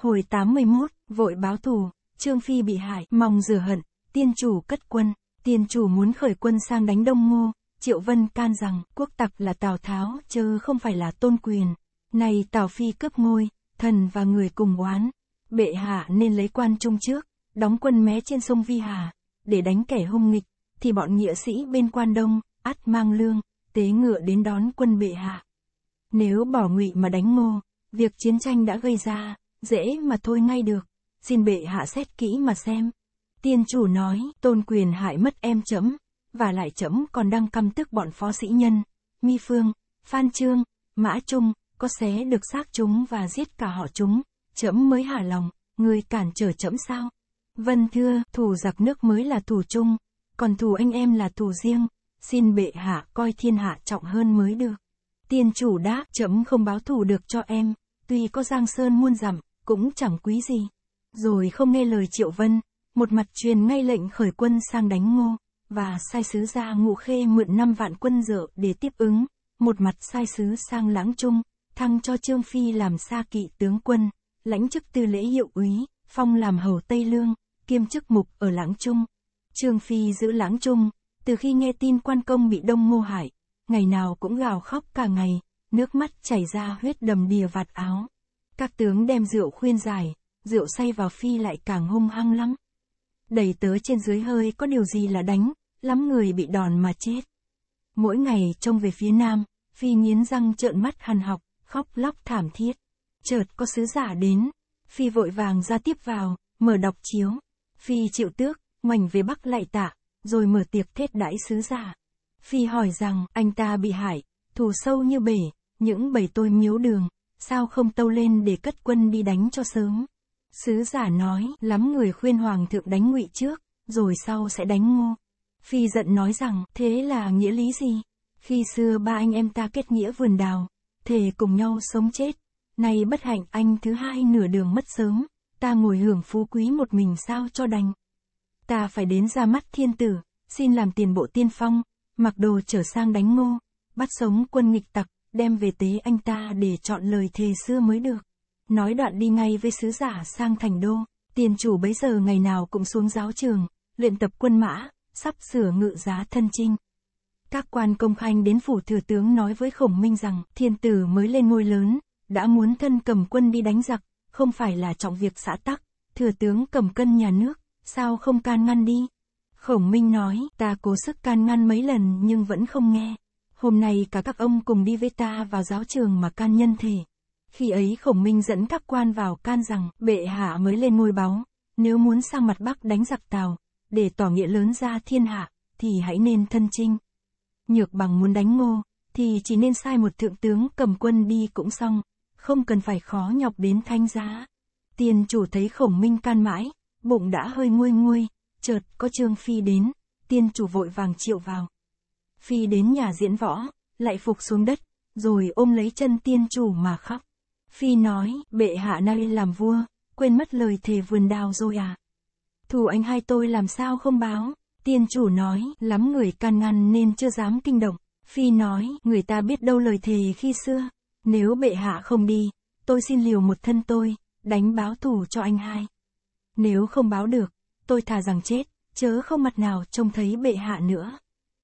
Hồi 81, vội báo thù, Trương Phi bị hại, mong rửa hận, tiên chủ cất quân, tiên chủ muốn khởi quân sang đánh Đông Ngô, Triệu Vân can rằng, quốc tặc là Tào Tháo, chứ không phải là tôn quyền. Này Tào Phi cướp ngôi, thần và người cùng oán, bệ hạ nên lấy quan trung trước, đóng quân mé trên sông Vi Hà, để đánh kẻ hung nghịch, thì bọn nghĩa sĩ bên quan đông, át mang lương, tế ngựa đến đón quân bệ hạ. Nếu bỏ ngụy mà đánh ngô, việc chiến tranh đã gây ra, dễ mà thôi ngay được, xin bệ hạ xét kỹ mà xem. Tiên chủ nói, tôn quyền hại mất em chấm, và lại chấm còn đang căm tức bọn phó sĩ nhân, mi phương, phan trương, mã trung, có xé được xác chúng và giết cả họ chúng, chấm mới hả lòng, người cản trở chấm sao. Vân thưa, thù giặc nước mới là thù chung, còn thù anh em là thù riêng, xin bệ hạ coi thiên hạ trọng hơn mới được. Tiên chủ đã chấm không báo thù được cho em, tuy có giang sơn muôn dặm, cũng chẳng quý gì. Rồi không nghe lời Triệu Vân, một mặt truyền ngay lệnh khởi quân sang đánh ngô, và sai sứ ra ngụ khê mượn 5 vạn quân dợ để tiếp ứng, một mặt sai sứ sang lãng trung, thăng cho Trương Phi làm xa kỵ tướng quân, lãnh chức tư lễ hiệu úy, phong làm hầu Tây Lương, kiêm chức mục ở lãng trung. Trương Phi giữ lãng trung, từ khi nghe tin quan công bị đông ngô hại, ngày nào cũng gào khóc cả ngày, nước mắt chảy ra huyết đầm đìa vạt áo. Các tướng đem rượu khuyên giải, rượu say vào phi lại càng hung hăng lắm. Đầy tớ trên dưới hơi có điều gì là đánh, lắm người bị đòn mà chết. Mỗi ngày trông về phía nam, phi nghiến răng trợn mắt hằn học, khóc lóc thảm thiết. Chợt có sứ giả đến, phi vội vàng ra tiếp vào, mở đọc chiếu. Phi chịu tước, ngoảnh về bắc lại tạ, rồi mở tiệc thết đãi sứ giả. Phi hỏi rằng anh ta bị hại, thù sâu như bể, những bầy tôi miếu đường, sao không tâu lên để cất quân đi đánh cho sớm. Sứ giả nói, lắm người khuyên hoàng thượng đánh ngụy trước, rồi sau sẽ đánh ngô. Phi giận nói rằng, thế là nghĩa lý gì? Khi xưa ba anh em ta kết nghĩa vườn đào, thề cùng nhau sống chết. Nay bất hạnh anh thứ hai nửa đường mất sớm, ta ngồi hưởng phú quý một mình sao cho đành. Ta phải đến ra mắt thiên tử, xin làm tiền bộ tiên phong, mặc đồ trở sang đánh ngô, bắt sống quân nghịch tặc đem về tế anh ta để chọn lời thề xưa mới được. Nói đoạn đi ngay với sứ giả sang thành đô, tiền chủ bấy giờ ngày nào cũng xuống giáo trường, luyện tập quân mã, sắp sửa ngự giá thân chinh. Các quan công khanh đến phủ thừa tướng nói với khổng minh rằng thiên tử mới lên ngôi lớn, đã muốn thân cầm quân đi đánh giặc, không phải là trọng việc xã tắc, thừa tướng cầm cân nhà nước, sao không can ngăn đi? Khổng Minh nói, ta cố sức can ngăn mấy lần nhưng vẫn không nghe. Hôm nay cả các ông cùng đi với ta vào giáo trường mà can nhân thể. Khi ấy khổng minh dẫn các quan vào can rằng bệ hạ mới lên ngôi báo, nếu muốn sang mặt bắc đánh giặc tàu, để tỏ nghĩa lớn ra thiên hạ, thì hãy nên thân chinh. Nhược bằng muốn đánh ngô, thì chỉ nên sai một thượng tướng cầm quân đi cũng xong, không cần phải khó nhọc đến thanh giá. Tiền chủ thấy khổng minh can mãi, bụng đã hơi nguôi nguôi, chợt có trương phi đến, tiên chủ vội vàng triệu vào phi đến nhà diễn võ, lại phục xuống đất, rồi ôm lấy chân tiên chủ mà khóc. Phi nói, bệ hạ nay làm vua, quên mất lời thề vườn đào rồi à. Thủ anh hai tôi làm sao không báo, tiên chủ nói, lắm người can ngăn nên chưa dám kinh động. Phi nói, người ta biết đâu lời thề khi xưa, nếu bệ hạ không đi, tôi xin liều một thân tôi, đánh báo thủ cho anh hai. Nếu không báo được, tôi thà rằng chết, chớ không mặt nào trông thấy bệ hạ nữa.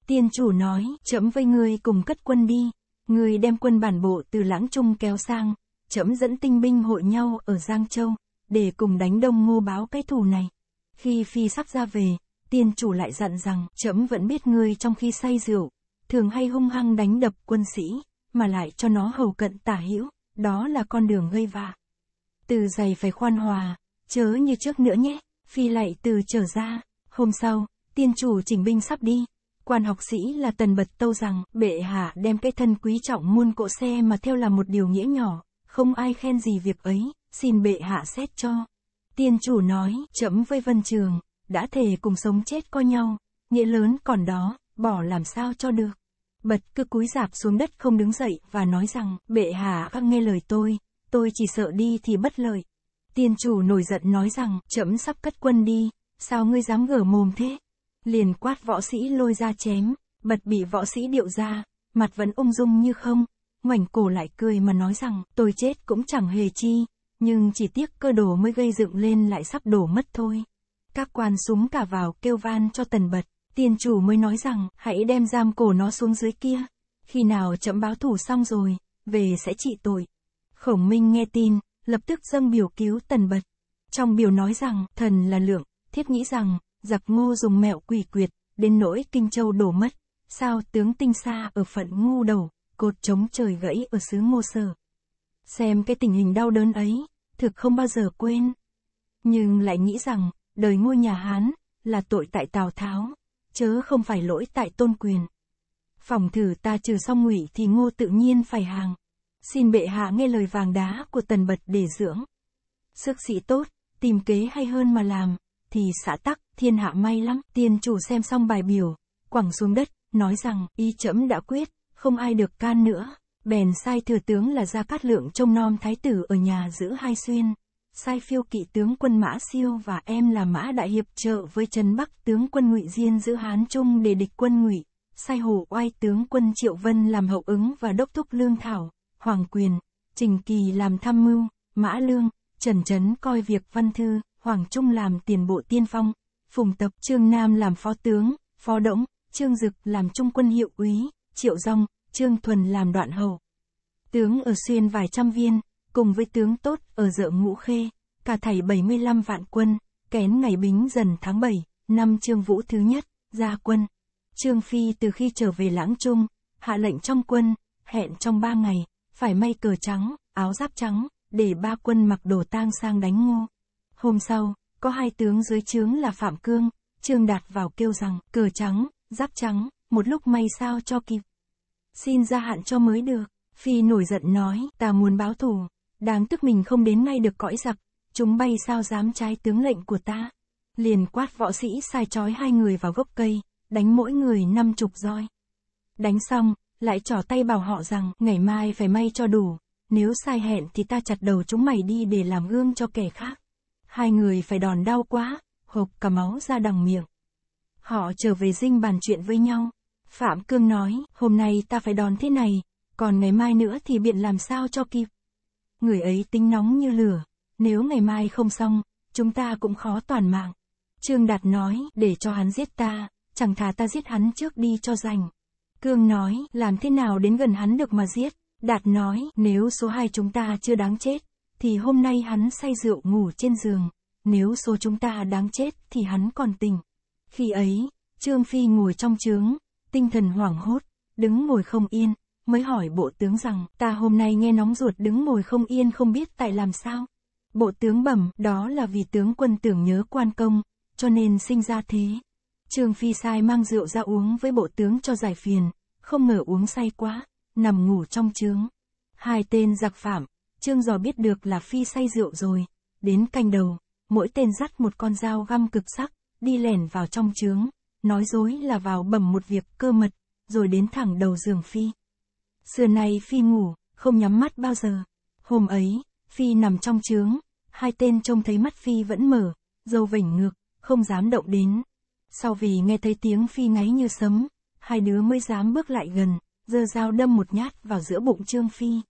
Tiên chủ nói, chấm với ngươi cùng cất quân đi. Ngươi đem quân bản bộ từ lãng trung kéo sang, chấm dẫn tinh binh hội nhau ở Giang Châu, để cùng đánh đông ngô báo cái thù này. Khi phi sắp ra về, tiên chủ lại dặn rằng, chấm vẫn biết ngươi trong khi say rượu, thường hay hung hăng đánh đập quân sĩ, mà lại cho nó hầu cận tả hữu, đó là con đường gây vạ. Từ giày phải khoan hòa, chớ như trước nữa nhé, phi lại từ trở ra, hôm sau, tiên chủ chỉnh binh sắp đi, quan học sĩ là tần bật tâu rằng, bệ hạ đem cái thân quý trọng muôn cỗ xe mà theo là một điều nghĩa nhỏ, không ai khen gì việc ấy, xin bệ hạ xét cho. Tiên chủ nói, chấm với vân trường, đã thề cùng sống chết coi nhau, nghĩa lớn còn đó, bỏ làm sao cho được. Bật cứ cúi dạp xuống đất không đứng dậy và nói rằng, bệ hạ các nghe lời tôi, tôi chỉ sợ đi thì bất lợi. Tiên chủ nổi giận nói rằng, chấm sắp cất quân đi, sao ngươi dám gở mồm thế? liền quát võ sĩ lôi ra chém, bật bị võ sĩ điệu ra, mặt vẫn ung dung như không, ngoảnh cổ lại cười mà nói rằng, tôi chết cũng chẳng hề chi, nhưng chỉ tiếc cơ đồ mới gây dựng lên lại sắp đổ mất thôi. Các quan súng cả vào kêu van cho tần bật, tiên chủ mới nói rằng, hãy đem giam cổ nó xuống dưới kia, khi nào chậm báo thủ xong rồi, về sẽ trị tội. Khổng Minh nghe tin, lập tức dâng biểu cứu tần bật. Trong biểu nói rằng, thần là lượng, thiết nghĩ rằng, giặc ngô dùng mẹo quỷ quyệt, đến nỗi kinh châu đổ mất. Sao tướng tinh xa ở phận ngu đầu, cột chống trời gãy ở xứ ngô sở. Xem cái tình hình đau đớn ấy, thực không bao giờ quên. Nhưng lại nghĩ rằng, đời ngôi nhà Hán, là tội tại Tào Tháo, chớ không phải lỗi tại tôn quyền. Phòng thử ta trừ xong ngụy thì ngô tự nhiên phải hàng. Xin bệ hạ nghe lời vàng đá của tần bật để dưỡng. Sức sĩ tốt, tìm kế hay hơn mà làm thì xã tắc, thiên hạ may lắm, tiên chủ xem xong bài biểu, quẳng xuống đất, nói rằng, y trẫm đã quyết, không ai được can nữa, bèn sai thừa tướng là Gia Cát Lượng trông nom thái tử ở nhà giữ hai xuyên, sai phiêu kỵ tướng quân Mã Siêu và em là Mã Đại Hiệp trợ với Trần Bắc tướng quân ngụy Diên giữ Hán Trung để địch quân ngụy sai hồ oai tướng quân Triệu Vân làm hậu ứng và đốc thúc Lương Thảo, Hoàng Quyền, Trình Kỳ làm tham mưu, Mã Lương, Trần Trấn coi việc văn thư, Hoàng Trung làm tiền bộ tiên phong, Phùng Tập Trương Nam làm phó tướng, phó động, Trương Dực làm trung quân hiệu úy, Triệu Dông, Trương Thuần làm đoạn hầu. Tướng ở xuyên vài trăm viên, cùng với tướng tốt ở dợ ngũ khê, cả thảy 75 vạn quân, kén ngày bính dần tháng 7, năm Trương Vũ thứ nhất, ra quân. Trương Phi từ khi trở về Lãng Trung, hạ lệnh trong quân, hẹn trong ba ngày, phải may cờ trắng, áo giáp trắng, để ba quân mặc đồ tang sang đánh ngô. Hôm sau, có hai tướng dưới trướng là Phạm Cương, Trương Đạt vào kêu rằng, cờ trắng, giáp trắng, một lúc may sao cho kịp. Xin gia hạn cho mới được, Phi nổi giận nói, ta muốn báo thù, đáng tức mình không đến ngay được cõi giặc, chúng bay sao dám trái tướng lệnh của ta. Liền quát võ sĩ sai trói hai người vào gốc cây, đánh mỗi người năm chục roi. Đánh xong, lại trỏ tay bảo họ rằng, ngày mai phải may cho đủ, nếu sai hẹn thì ta chặt đầu chúng mày đi để làm gương cho kẻ khác. Hai người phải đòn đau quá, hộp cả máu ra đằng miệng. Họ trở về dinh bàn chuyện với nhau. Phạm Cương nói, hôm nay ta phải đòn thế này, còn ngày mai nữa thì biện làm sao cho kịp. Người ấy tính nóng như lửa, nếu ngày mai không xong, chúng ta cũng khó toàn mạng. Trương Đạt nói, để cho hắn giết ta, chẳng thà ta giết hắn trước đi cho rành. Cương nói, làm thế nào đến gần hắn được mà giết. Đạt nói, nếu số hai chúng ta chưa đáng chết, thì hôm nay hắn say rượu ngủ trên giường, nếu số chúng ta đáng chết thì hắn còn tỉnh. Khi ấy, Trương Phi ngồi trong trướng, tinh thần hoảng hốt, đứng ngồi không yên, mới hỏi bộ tướng rằng, ta hôm nay nghe nóng ruột đứng ngồi không yên không biết tại làm sao. Bộ tướng bẩm, đó là vì tướng quân tưởng nhớ quan công, cho nên sinh ra thế. Trương Phi sai mang rượu ra uống với bộ tướng cho giải phiền, không ngờ uống say quá, nằm ngủ trong trướng. Hai tên giặc phạm, Trương Giò biết được là Phi say rượu rồi, đến canh đầu, mỗi tên dắt một con dao găm cực sắc, đi lẻn vào trong trướng, nói dối là vào bẩm một việc cơ mật, rồi đến thẳng đầu giường Phi. Xưa nay Phi ngủ, không nhắm mắt bao giờ. Hôm ấy, Phi nằm trong trướng, hai tên trông thấy mắt Phi vẫn mở, dâu vảnh ngược, không dám động đến. Sau vì nghe thấy tiếng Phi ngáy như sấm, hai đứa mới dám bước lại gần, giơ dao đâm một nhát vào giữa bụng Trương Phi.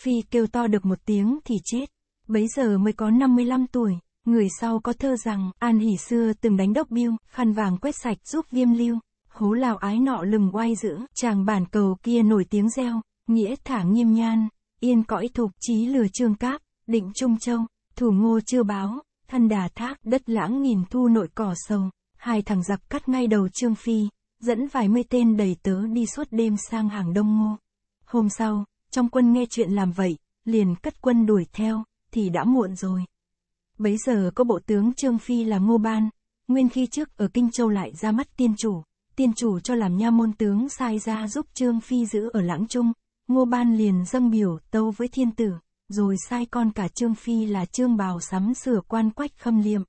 Phi kêu to được một tiếng thì chết. Bấy giờ mới có 55 tuổi. Người sau có thơ rằng, An Hỷ xưa từng đánh đốc biêu, khăn vàng quét sạch giúp viêm lưu. Hố lào ái nọ lừng quay giữ, chàng bản cầu kia nổi tiếng reo, nghĩa thả nghiêm nhan, yên cõi thục trí lừa trương cáp, định trung châu, thủ ngô chưa báo, thân đà thác, đất lãng nghìn thu nội cỏ sầu. Hai thằng giặc cắt ngay đầu trương phi, dẫn vài mươi tên đầy tớ đi suốt đêm sang hàng đông ngô. Hôm sau, trong quân nghe chuyện làm vậy, liền cất quân đuổi theo, thì đã muộn rồi. Bấy giờ có bộ tướng Trương Phi là Ngô Ban, nguyên khi trước ở Kinh Châu lại ra mắt tiên chủ, tiên chủ cho làm nha môn tướng sai ra giúp Trương Phi giữ ở Lãng Trung, Ngô Ban liền dâng biểu tâu với thiên tử, rồi sai con cả Trương Phi là Trương Bào sắm sửa quan quách khâm liệm.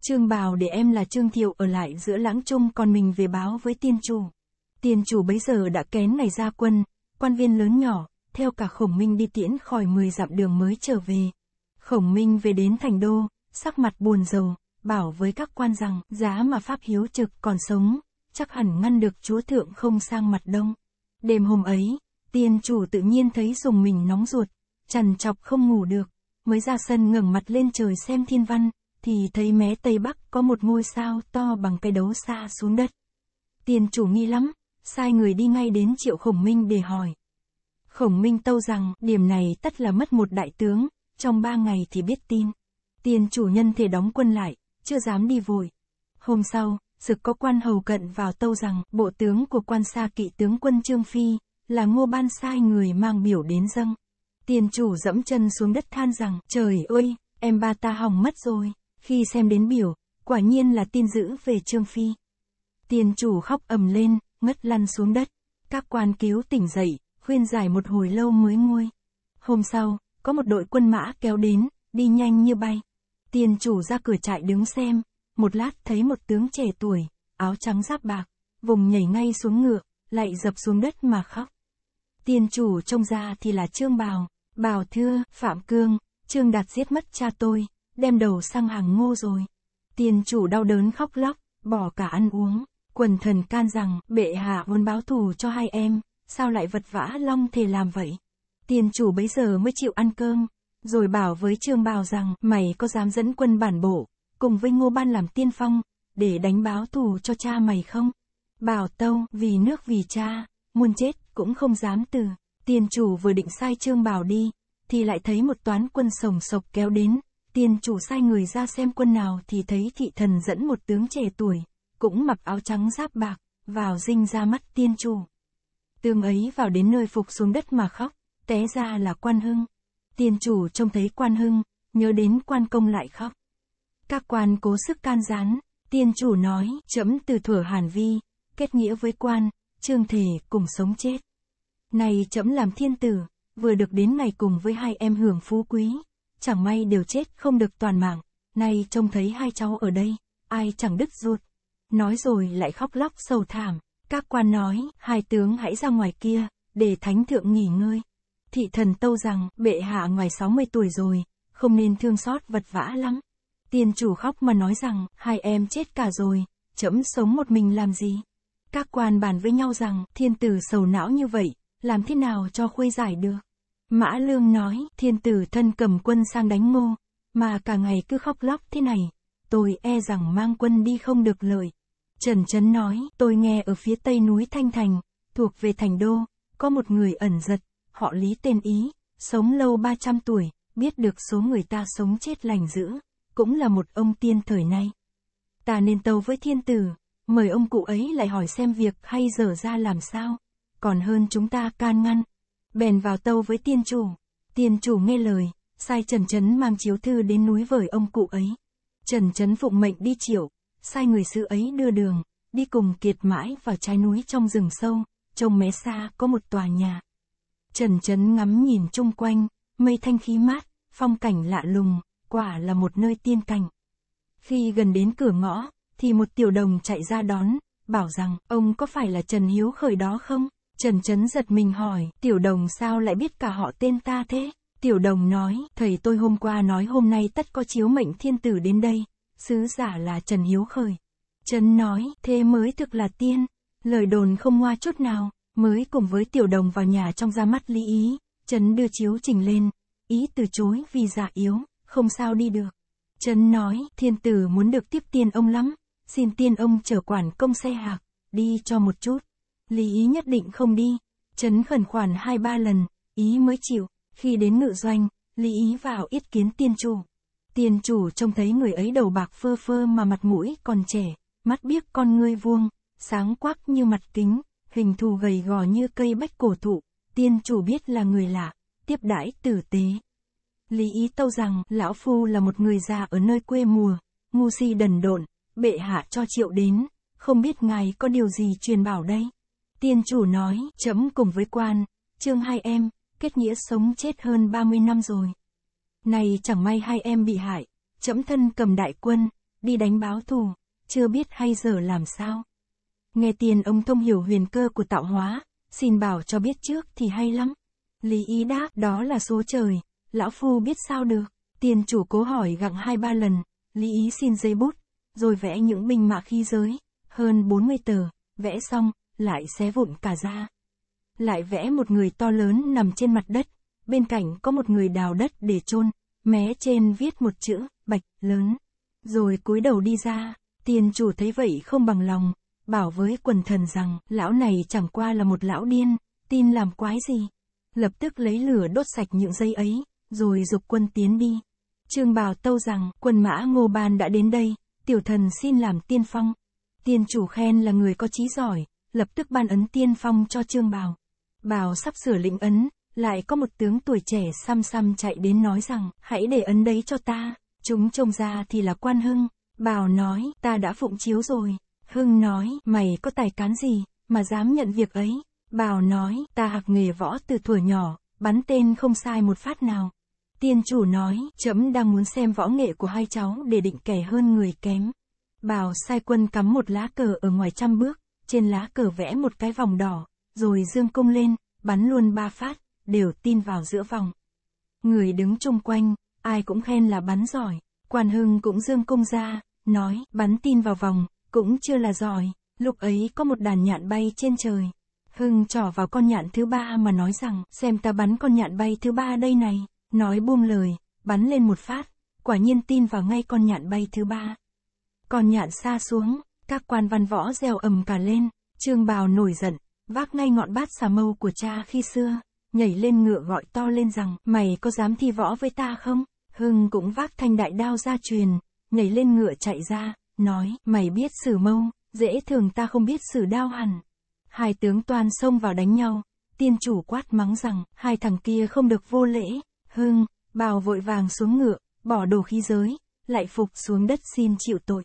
Trương Bào để em là Trương Thiệu ở lại giữa Lãng Trung còn mình về báo với tiên chủ. Tiên chủ bấy giờ đã kén ngày ra quân, quan viên lớn nhỏ, theo cả Khổng Minh đi tiễn khỏi mười dặm đường mới trở về. Khổng Minh về đến thành đô, sắc mặt buồn rầu, bảo với các quan rằng giá mà Pháp Hiếu Trực còn sống, chắc hẳn ngăn được chúa thượng không sang mặt đông. Đêm hôm ấy, tiên chủ tự nhiên thấy dùng mình nóng ruột, trằn chọc không ngủ được, mới ra sân ngẩng mặt lên trời xem thiên văn, thì thấy mé Tây Bắc có một ngôi sao to bằng cái đấu xa xuống đất. tiên chủ nghi lắm, sai người đi ngay đến triệu khổng minh để hỏi. Khổng Minh Tâu rằng điểm này tất là mất một đại tướng, trong ba ngày thì biết tin. Tiền chủ nhân thể đóng quân lại, chưa dám đi vội. Hôm sau, sực có quan hầu cận vào tâu rằng bộ tướng của quan xa kỵ tướng quân Trương Phi, là ngô ban sai người mang biểu đến dâng. Tiền chủ dẫm chân xuống đất than rằng, trời ơi, em ba ta hỏng mất rồi, khi xem đến biểu, quả nhiên là tin dữ về Trương Phi. Tiền chủ khóc ầm lên, ngất lăn xuống đất, các quan cứu tỉnh dậy, khuyên giải một hồi lâu mới nguôi. Hôm sau, có một đội quân mã kéo đến, đi nhanh như bay. Tiên chủ ra cửa trại đứng xem, một lát thấy một tướng trẻ tuổi, áo trắng giáp bạc, vùng nhảy ngay xuống ngựa, lại dập xuống đất mà khóc. Tiên chủ trông ra thì là Trương Bào, Bào thưa, Phạm Cương, Trương Đạt giết mất cha tôi, đem đầu sang hàng ngô rồi. Tiên chủ đau đớn khóc lóc, bỏ cả ăn uống, quần thần can rằng, bệ hạ muốn báo thù cho hai em, sao lại vật vã long thề làm vậy? Tiền chủ bấy giờ mới chịu ăn cơm, rồi bảo với Trương bảo rằng, mày có dám dẫn quân bản bộ, cùng với Ngô Ban làm tiên phong, để đánh báo thù cho cha mày không? Bảo Tâu, vì nước vì cha, muốn chết cũng không dám từ. Tiền chủ vừa định sai Trương Bảo đi, thì lại thấy một toán quân sồng sộc kéo đến, tiền chủ sai người ra xem quân nào thì thấy thị thần dẫn một tướng trẻ tuổi, cũng mặc áo trắng giáp bạc, vào dinh ra mắt tiên chủ tương ấy vào đến nơi phục xuống đất mà khóc, té ra là quan hưng. tiên chủ trông thấy quan hưng, nhớ đến quan công lại khóc. Các quan cố sức can gián, tiên chủ nói, chấm từ thuở hàn vi, kết nghĩa với quan, trương thể cùng sống chết. Này chấm làm thiên tử, vừa được đến ngày cùng với hai em hưởng phú quý, chẳng may đều chết không được toàn mạng, nay trông thấy hai cháu ở đây, ai chẳng đứt ruột. Nói rồi lại khóc lóc sầu thảm. Các quan nói, hai tướng hãy ra ngoài kia, để thánh thượng nghỉ ngơi. Thị thần tâu rằng, bệ hạ ngoài 60 tuổi rồi, không nên thương xót vật vã lắm. Tiên chủ khóc mà nói rằng, hai em chết cả rồi, trẫm sống một mình làm gì. Các quan bàn với nhau rằng, thiên tử sầu não như vậy, làm thế nào cho khuây giải được. Mã Lương nói, thiên tử thân cầm quân sang đánh ngô, mà cả ngày cứ khóc lóc thế này, tôi e rằng mang quân đi không được lợi. Trần Trấn nói, tôi nghe ở phía tây núi Thanh Thành, thuộc về Thành Đô, có một người ẩn giật, họ Lý tên Ý, sống lâu 300 tuổi, biết được số người ta sống chết lành dữ, cũng là một ông tiên thời nay. Ta nên tâu với thiên tử, mời ông cụ ấy lại hỏi xem việc hay dở ra làm sao, còn hơn chúng ta can ngăn. Bèn vào tâu với tiên chủ, tiên chủ nghe lời, sai Trần Trấn mang chiếu thư đến núi vời ông cụ ấy. Trần Trấn phụng mệnh đi triệu, sai người sư ấy đưa đường, đi cùng kiệt mãi vào trái núi trong rừng sâu, trông mé xa có một tòa nhà. Trần Trấn ngắm nhìn chung quanh, mây thanh khí mát, phong cảnh lạ lùng, quả là một nơi tiên cảnh. Khi gần đến cửa ngõ, thì một tiểu đồng chạy ra đón, bảo rằng ông có phải là Trần Hiếu khởi đó không? Trần Trấn giật mình hỏi, tiểu đồng sao lại biết cả họ tên ta thế? Tiểu đồng nói, thầy tôi hôm qua nói hôm nay tất có chiếu mệnh thiên tử đến đây, sứ giả là Trần Hiếu Khởi. Trần nói, thế mới thực là tiên, lời đồn không hoa chút nào, mới cùng với tiểu đồng vào nhà trong ra mắt lý ý, Trần đưa chiếu trình lên, ý từ chối vì giả yếu, không sao đi được. Trần nói, thiên tử muốn được tiếp tiên ông lắm, xin tiên ông trở quản công xe hạc, đi cho một chút. Lý ý nhất định không đi, Trấn khẩn khoản hai ba lần, ý mới chịu, khi đến ngự doanh, Lý ý vào ít kiến tiên chủ. Tiền chủ trông thấy người ấy đầu bạc phơ phơ mà mặt mũi còn trẻ, mắt biếc con ngươi vuông, sáng quắc như mặt kính, hình thù gầy gò như cây bách cổ thụ, tiên chủ biết là người lạ, tiếp đãi tử tế. Lý ý tâu rằng lão phu là một người già ở nơi quê mùa, ngu si đần độn, bệ hạ cho triệu đến, không biết ngài có điều gì truyền bảo đây. Tiên chủ nói, chấm cùng với quan, trương hai em, kết nghĩa sống chết hơn 30 năm rồi. Này chẳng may hai em bị hại, chẫm thân cầm đại quân, đi đánh báo thù, chưa biết hay giờ làm sao. Nghe tiền ông thông hiểu huyền cơ của tạo hóa, xin bảo cho biết trước thì hay lắm. Lý ý đáp, đó là số trời, lão phu biết sao được. Tiền chủ cố hỏi gặng hai ba lần, lý ý xin giấy bút, rồi vẽ những binh mạ khí giới, hơn 40 tờ, vẽ xong, lại xé vụn cả ra. Lại vẽ một người to lớn nằm trên mặt đất, bên cạnh có một người đào đất để chôn, mé trên viết một chữ, bạch, lớn. Rồi cúi đầu đi ra, tiền chủ thấy vậy không bằng lòng, bảo với quần thần rằng, lão này chẳng qua là một lão điên, tin làm quái gì. Lập tức lấy lửa đốt sạch những dây ấy, rồi dục quân tiến đi. Trương Bảo Tâu rằng, quân mã Ngô Ban đã đến đây, tiểu thần xin làm tiên phong. Tiên chủ khen là người có trí giỏi, lập tức ban ấn tiên phong cho Trương Bảo. Bảo sắp sửa lĩnh ấn, lại có một tướng tuổi trẻ xăm xăm chạy đến nói rằng, hãy để ấn đấy cho ta, chúng trông ra thì là quan hưng. Bảo nói, ta đã phụng chiếu rồi. Hưng nói, mày có tài cán gì, mà dám nhận việc ấy. Bảo nói, ta học nghề võ từ tuổi nhỏ, bắn tên không sai một phát nào. Tiên chủ nói, trẫm đang muốn xem võ nghệ của hai cháu để định kẻ hơn người kém. Bảo sai quân cắm một lá cờ ở ngoài trăm bước, trên lá cờ vẽ một cái vòng đỏ, rồi dương cung lên, bắn luôn ba phát đều tin vào giữa vòng. Người đứng chung quanh, ai cũng khen là bắn giỏi, Quan Hưng cũng dương công ra, nói, bắn tin vào vòng, cũng chưa là giỏi, lúc ấy có một đàn nhạn bay trên trời. Hưng trỏ vào con nhạn thứ ba mà nói rằng, xem ta bắn con nhạn bay thứ ba đây này, nói buông lời, bắn lên một phát, quả nhiên tin vào ngay con nhạn bay thứ ba. Con nhạn xa xuống, các quan văn võ reo ầm cả lên, trương bào nổi giận, vác ngay ngọn bát xà mâu của cha khi xưa nhảy lên ngựa gọi to lên rằng, mày có dám thi võ với ta không? Hưng cũng vác thanh đại đao ra truyền, nhảy lên ngựa chạy ra, nói, mày biết xử mâu, dễ thường ta không biết xử đao hẳn. Hai tướng toàn xông vào đánh nhau, tiên chủ quát mắng rằng, hai thằng kia không được vô lễ, Hưng, bào vội vàng xuống ngựa, bỏ đồ khí giới, lại phục xuống đất xin chịu tội.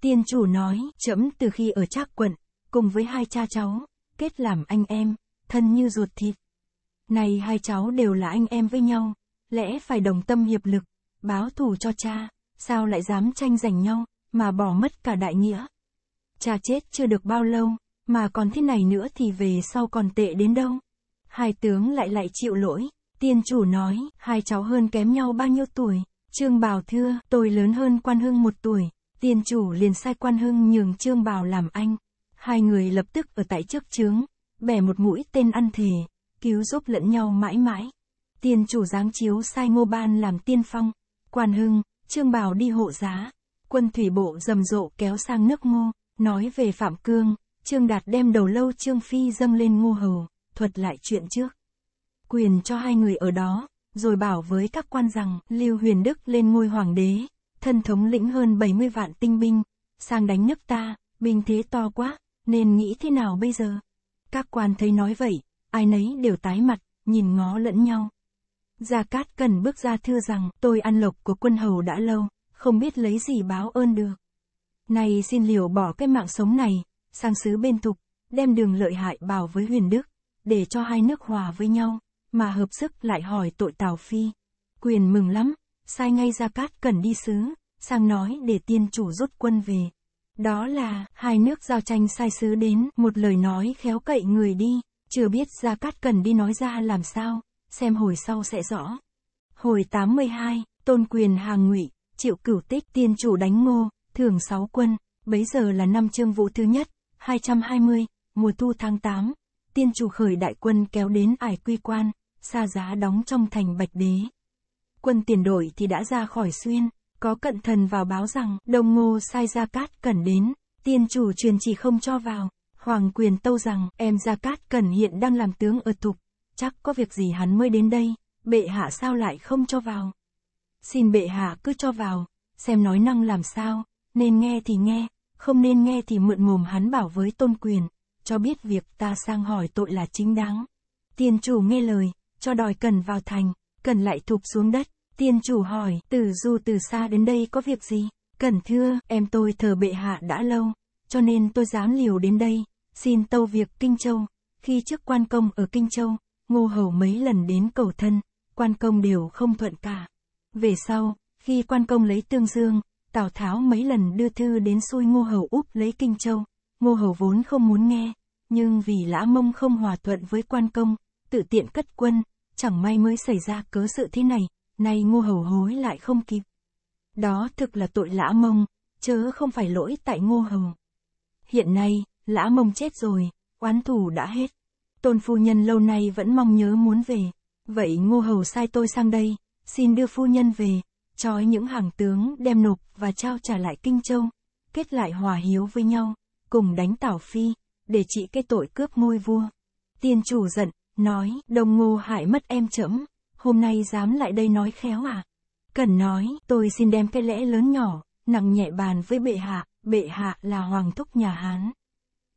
Tiên chủ nói, chấm từ khi ở trác quận, cùng với hai cha cháu, kết làm anh em, thân như ruột thịt. Này hai cháu đều là anh em với nhau, lẽ phải đồng tâm hiệp lực, báo thù cho cha, sao lại dám tranh giành nhau, mà bỏ mất cả đại nghĩa. Cha chết chưa được bao lâu, mà còn thế này nữa thì về sau còn tệ đến đâu. Hai tướng lại lại chịu lỗi, tiên chủ nói, hai cháu hơn kém nhau bao nhiêu tuổi, Trương Bảo thưa, tôi lớn hơn Quan Hưng một tuổi, tiên chủ liền sai Quan Hưng nhường Trương Bảo làm anh. Hai người lập tức ở tại trước trướng, bẻ một mũi tên ăn thề cứu giúp lẫn nhau mãi mãi. Tiên chủ giáng chiếu sai Ngô Ban làm tiên phong, Quan Hưng, Trương Bảo đi hộ giá, quân thủy bộ rầm rộ kéo sang nước Ngô, nói về Phạm Cương, Trương Đạt đem đầu lâu Trương Phi dâng lên Ngô Hầu, thuật lại chuyện trước. Quyền cho hai người ở đó, rồi bảo với các quan rằng Lưu Huyền Đức lên ngôi hoàng đế, thân thống lĩnh hơn 70 vạn tinh binh, sang đánh nước ta, binh thế to quá, nên nghĩ thế nào bây giờ? Các quan thấy nói vậy, ai nấy đều tái mặt, nhìn ngó lẫn nhau. Gia Cát Cần bước ra thưa rằng, tôi ăn lộc của quân hầu đã lâu, không biết lấy gì báo ơn được. Này xin liều bỏ cái mạng sống này, sang xứ bên tục, đem đường lợi hại bảo với huyền đức, để cho hai nước hòa với nhau, mà hợp sức lại hỏi tội Tào Phi. Quyền mừng lắm, sai ngay Gia Cát Cần đi xứ, sang nói để tiên chủ rút quân về. Đó là, hai nước giao tranh sai sứ đến, một lời nói khéo cậy người đi. Chưa biết Gia Cát cần đi nói ra làm sao, xem hồi sau sẽ rõ. Hồi 82, Tôn Quyền Hàng Ngụy, Triệu Cửu Tích tiên chủ đánh ngô, thường sáu quân, bấy giờ là năm trương vũ thứ nhất, 220, mùa thu tháng 8. Tiên chủ khởi đại quân kéo đến ải quy quan, xa giá đóng trong thành Bạch Đế. Quân tiền đội thì đã ra khỏi xuyên, có cận thần vào báo rằng Đông Ngô sai Gia Cát cần đến, tiên chủ truyền chỉ không cho vào, Hoàng Quyền tâu rằng, em Gia Cát cần hiện đang làm tướng ở Thục, chắc có việc gì hắn mới đến đây, bệ hạ sao lại không cho vào. Xin bệ hạ cứ cho vào, xem nói năng làm sao, nên nghe thì nghe, không nên nghe thì mượn mồm hắn bảo với tôn quyền, cho biết việc ta sang hỏi tội là chính đáng. Tiên chủ nghe lời, cho đòi cần vào thành, cần lại thục xuống đất, tiên chủ hỏi, từ du từ xa đến đây có việc gì? Cần thưa, em tôi thờ bệ hạ đã lâu, cho nên tôi dám liều đến đây, xin tâu việc Kinh Châu. Khi trước quan công ở Kinh Châu, Ngô Hầu mấy lần đến cầu thân, quan công đều không thuận cả. Về sau, khi quan công lấy Tương Dương, Tào Tháo mấy lần đưa thư đến xui Ngô Hầu úp lấy Kinh Châu. Ngô Hầu vốn không muốn nghe, nhưng vì lã mông không hòa thuận với quan công, tự tiện cất quân, chẳng may mới xảy ra cớ sự thế này, nay Ngô Hầu hối lại không kịp. Đó thực là tội lã mông, chớ không phải lỗi tại Ngô Hầu. Hiện nay, lã mông chết rồi, oán thù đã hết. Tôn phu nhân lâu nay vẫn mong nhớ muốn về. Vậy ngô hầu sai tôi sang đây, xin đưa phu nhân về, trói những hàng tướng đem nộp và trao trả lại Kinh Châu, kết lại hòa hiếu với nhau, cùng đánh Tảo Phi, để trị cái tội cướp ngôi vua. Tiên chủ giận, nói, đồng ngô hại mất em chấm, hôm nay dám lại đây nói khéo à? Cần nói, tôi xin đem cái lẽ lớn nhỏ, nặng nhẹ bàn với bệ hạ, bệ hạ là hoàng thúc nhà Hán.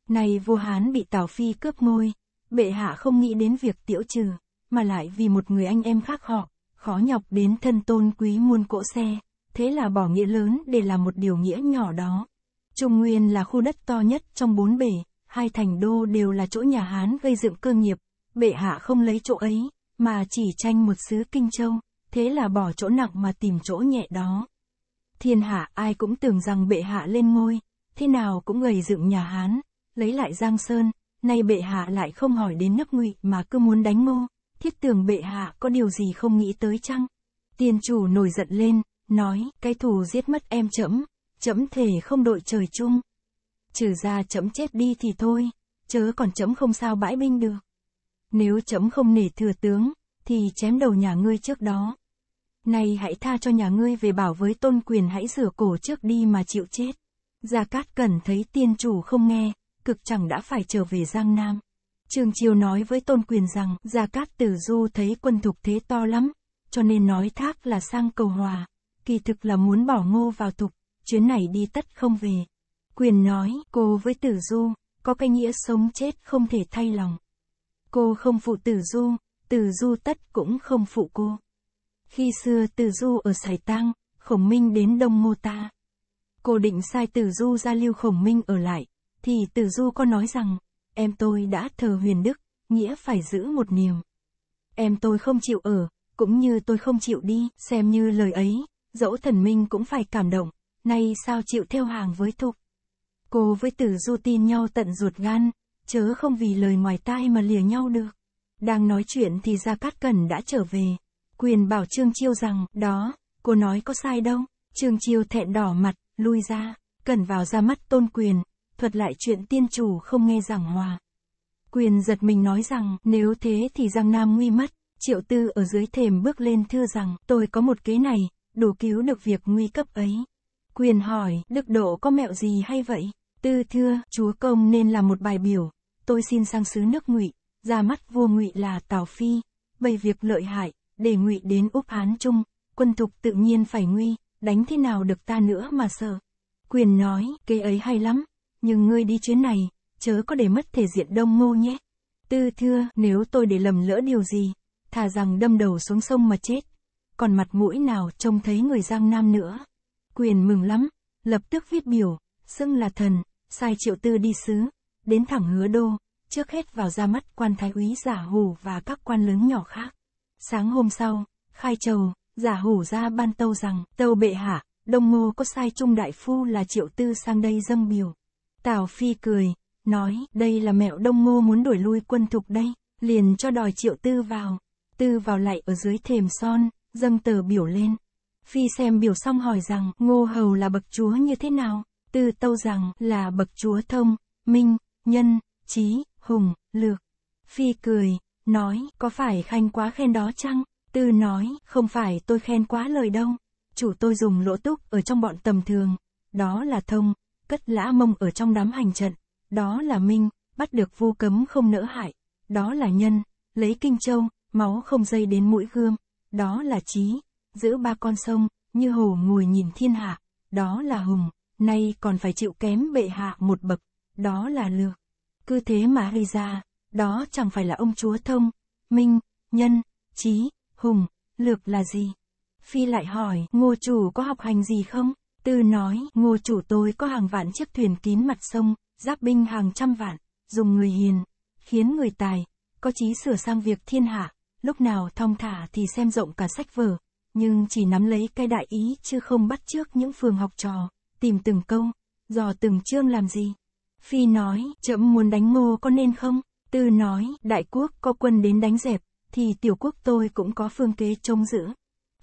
Nay vua Hán bị Tào Phi cướp ngôi, bệ hạ không nghĩ đến việc tiễu trừ, mà lại vì một người anh em khác họ, khó nhọc đến thân tôn quý muôn cỗ xe, thế là bỏ nghĩa lớn để làm một điều nghĩa nhỏ đó. Trung Nguyên là khu đất to nhất trong bốn bể, hai thành đô đều là chỗ nhà Hán gây dựng cơ nghiệp, bệ hạ không lấy chỗ ấy, mà chỉ tranh một xứ Kinh Châu, thế là bỏ chỗ nặng mà tìm chỗ nhẹ đó. Thiên hạ ai cũng tưởng rằng bệ hạ lên ngôi, thế nào cũng gầy dựng nhà Hán, lấy lại Giang Sơn, nay bệ hạ lại không hỏi đến nước ngụy mà cứ muốn đánh ngô, thiết tưởng bệ hạ có điều gì không nghĩ tới chăng? Tiên chủ nổi giận lên, nói, cái thù giết mất em trẫm trẫm thể không đội trời chung. Trừ ra trẫm chết đi thì thôi, chớ còn trẫm không sao bãi binh được. Nếu trẫm không nể thừa tướng, thì chém đầu nhà ngươi trước đó. Nay hãy tha cho nhà ngươi về bảo với tôn quyền hãy sửa cổ trước đi mà chịu chết. Gia Cát cần thấy tiên chủ không nghe, cực chẳng đã phải trở về Giang Nam. Trương Chiêu nói với Tôn Quyền rằng, Gia Cát Tử Du thấy quân thục thế to lắm, cho nên nói thác là sang cầu hòa, kỳ thực là muốn bỏ ngô vào thục, chuyến này đi tất không về. Quyền nói, cô với Tử Du, có cái nghĩa sống chết không thể thay lòng. Cô không phụ Tử Du, Tử Du tất cũng không phụ cô. Khi xưa Tử Du ở Sài Tang, Khổng Minh đến Đông Ngô ta. Cô định sai Tử Du ra lưu Khổng Minh ở lại, thì Tử Du có nói rằng, em tôi đã thờ huyền đức, nghĩa phải giữ một niềm. Em tôi không chịu ở, cũng như tôi không chịu đi, xem như lời ấy, dẫu thần minh cũng phải cảm động, nay sao chịu theo hàng với thục. Cô với Tử Du tin nhau tận ruột gan, chớ không vì lời ngoài tai mà lìa nhau được. Đang nói chuyện thì Gia Cát Cẩn đã trở về. Quyền bảo Trương Chiêu rằng, đó, cô nói có sai đâu. Trương Chiêu thẹn đỏ mặt, lui ra, cần vào ra mắt tôn quyền, thuật lại chuyện tiên chủ không nghe giảng hòa. Quyền giật mình nói rằng, nếu thế thì Giang Nam nguy mất, triệu tư ở dưới thềm bước lên thưa rằng, tôi có một kế này, đủ cứu được việc nguy cấp ấy. Quyền hỏi, đức độ có mẹo gì hay vậy? Tư thưa, chúa công nên làm một bài biểu, tôi xin sang sứ nước ngụy, ra mắt vua ngụy là Tào Phi, bày việc lợi hại, để ngụy đến úp hán trung quân thục tự nhiên phải nguy, đánh thế nào được ta nữa mà sợ. Quyền nói, kế ấy hay lắm, nhưng ngươi đi chuyến này, chớ có để mất thể diện đông ngô nhé. Tư thưa, nếu tôi để lầm lỡ điều gì, thà rằng đâm đầu xuống sông mà chết. Còn mặt mũi nào trông thấy người Giang Nam nữa. Quyền mừng lắm, lập tức viết biểu, xưng là thần, sai triệu tư đi sứ, đến thẳng hứa đô, trước hết vào ra mắt quan thái úy giả hủ và các quan lớn nhỏ khác. Sáng hôm sau, khai trầu, giả hủ ra ban tâu rằng, tâu bệ hạ, đông ngô có sai trung đại phu là triệu tư sang đây dâng biểu. Tào Phi cười, nói đây là mẹo đông ngô muốn đuổi lui quân thục đây, liền cho đòi triệu tư vào. Tư vào lại ở dưới thềm son, dâng tờ biểu lên. Phi xem biểu xong hỏi rằng ngô hầu là bậc chúa như thế nào, tư tâu rằng là bậc chúa thông, minh, nhân, trí, hùng, lược. Phi cười, nói có phải khanh quá khen đó chăng? Tư nói không phải tôi khen quá lời đâu, chủ tôi dùng lỗ túc ở trong bọn tầm thường, đó là thông, cất lã mông ở trong đám hành trận, đó là minh, bắt được vu cấm không nỡ hại, đó là nhân, lấy kinh châu, máu không dây đến mũi gươm, đó là trí, giữ ba con sông, như hồ ngồi nhìn thiên hạ, đó là hùng, nay còn phải chịu kém bệ hạ một bậc, đó là lược. Cứ thế mà gây ra, đó chẳng phải là ông chúa thông, minh, nhân, trí, hùng, lược là gì? Phi lại hỏi, ngô chủ có học hành gì không? Tư nói, ngô chủ tôi có hàng vạn chiếc thuyền kín mặt sông, giáp binh hàng trăm vạn, dùng người hiền, khiến người tài, có chí sửa sang việc thiên hạ, lúc nào thong thả thì xem rộng cả sách vở, nhưng chỉ nắm lấy cái đại ý chứ không bắt trước những phường học trò, tìm từng câu, dò từng chương làm gì. Phi nói, chậm muốn đánh ngô có nên không? Tư nói, đại quốc có quân đến đánh dẹp, thì tiểu quốc tôi cũng có phương kế chống giữ.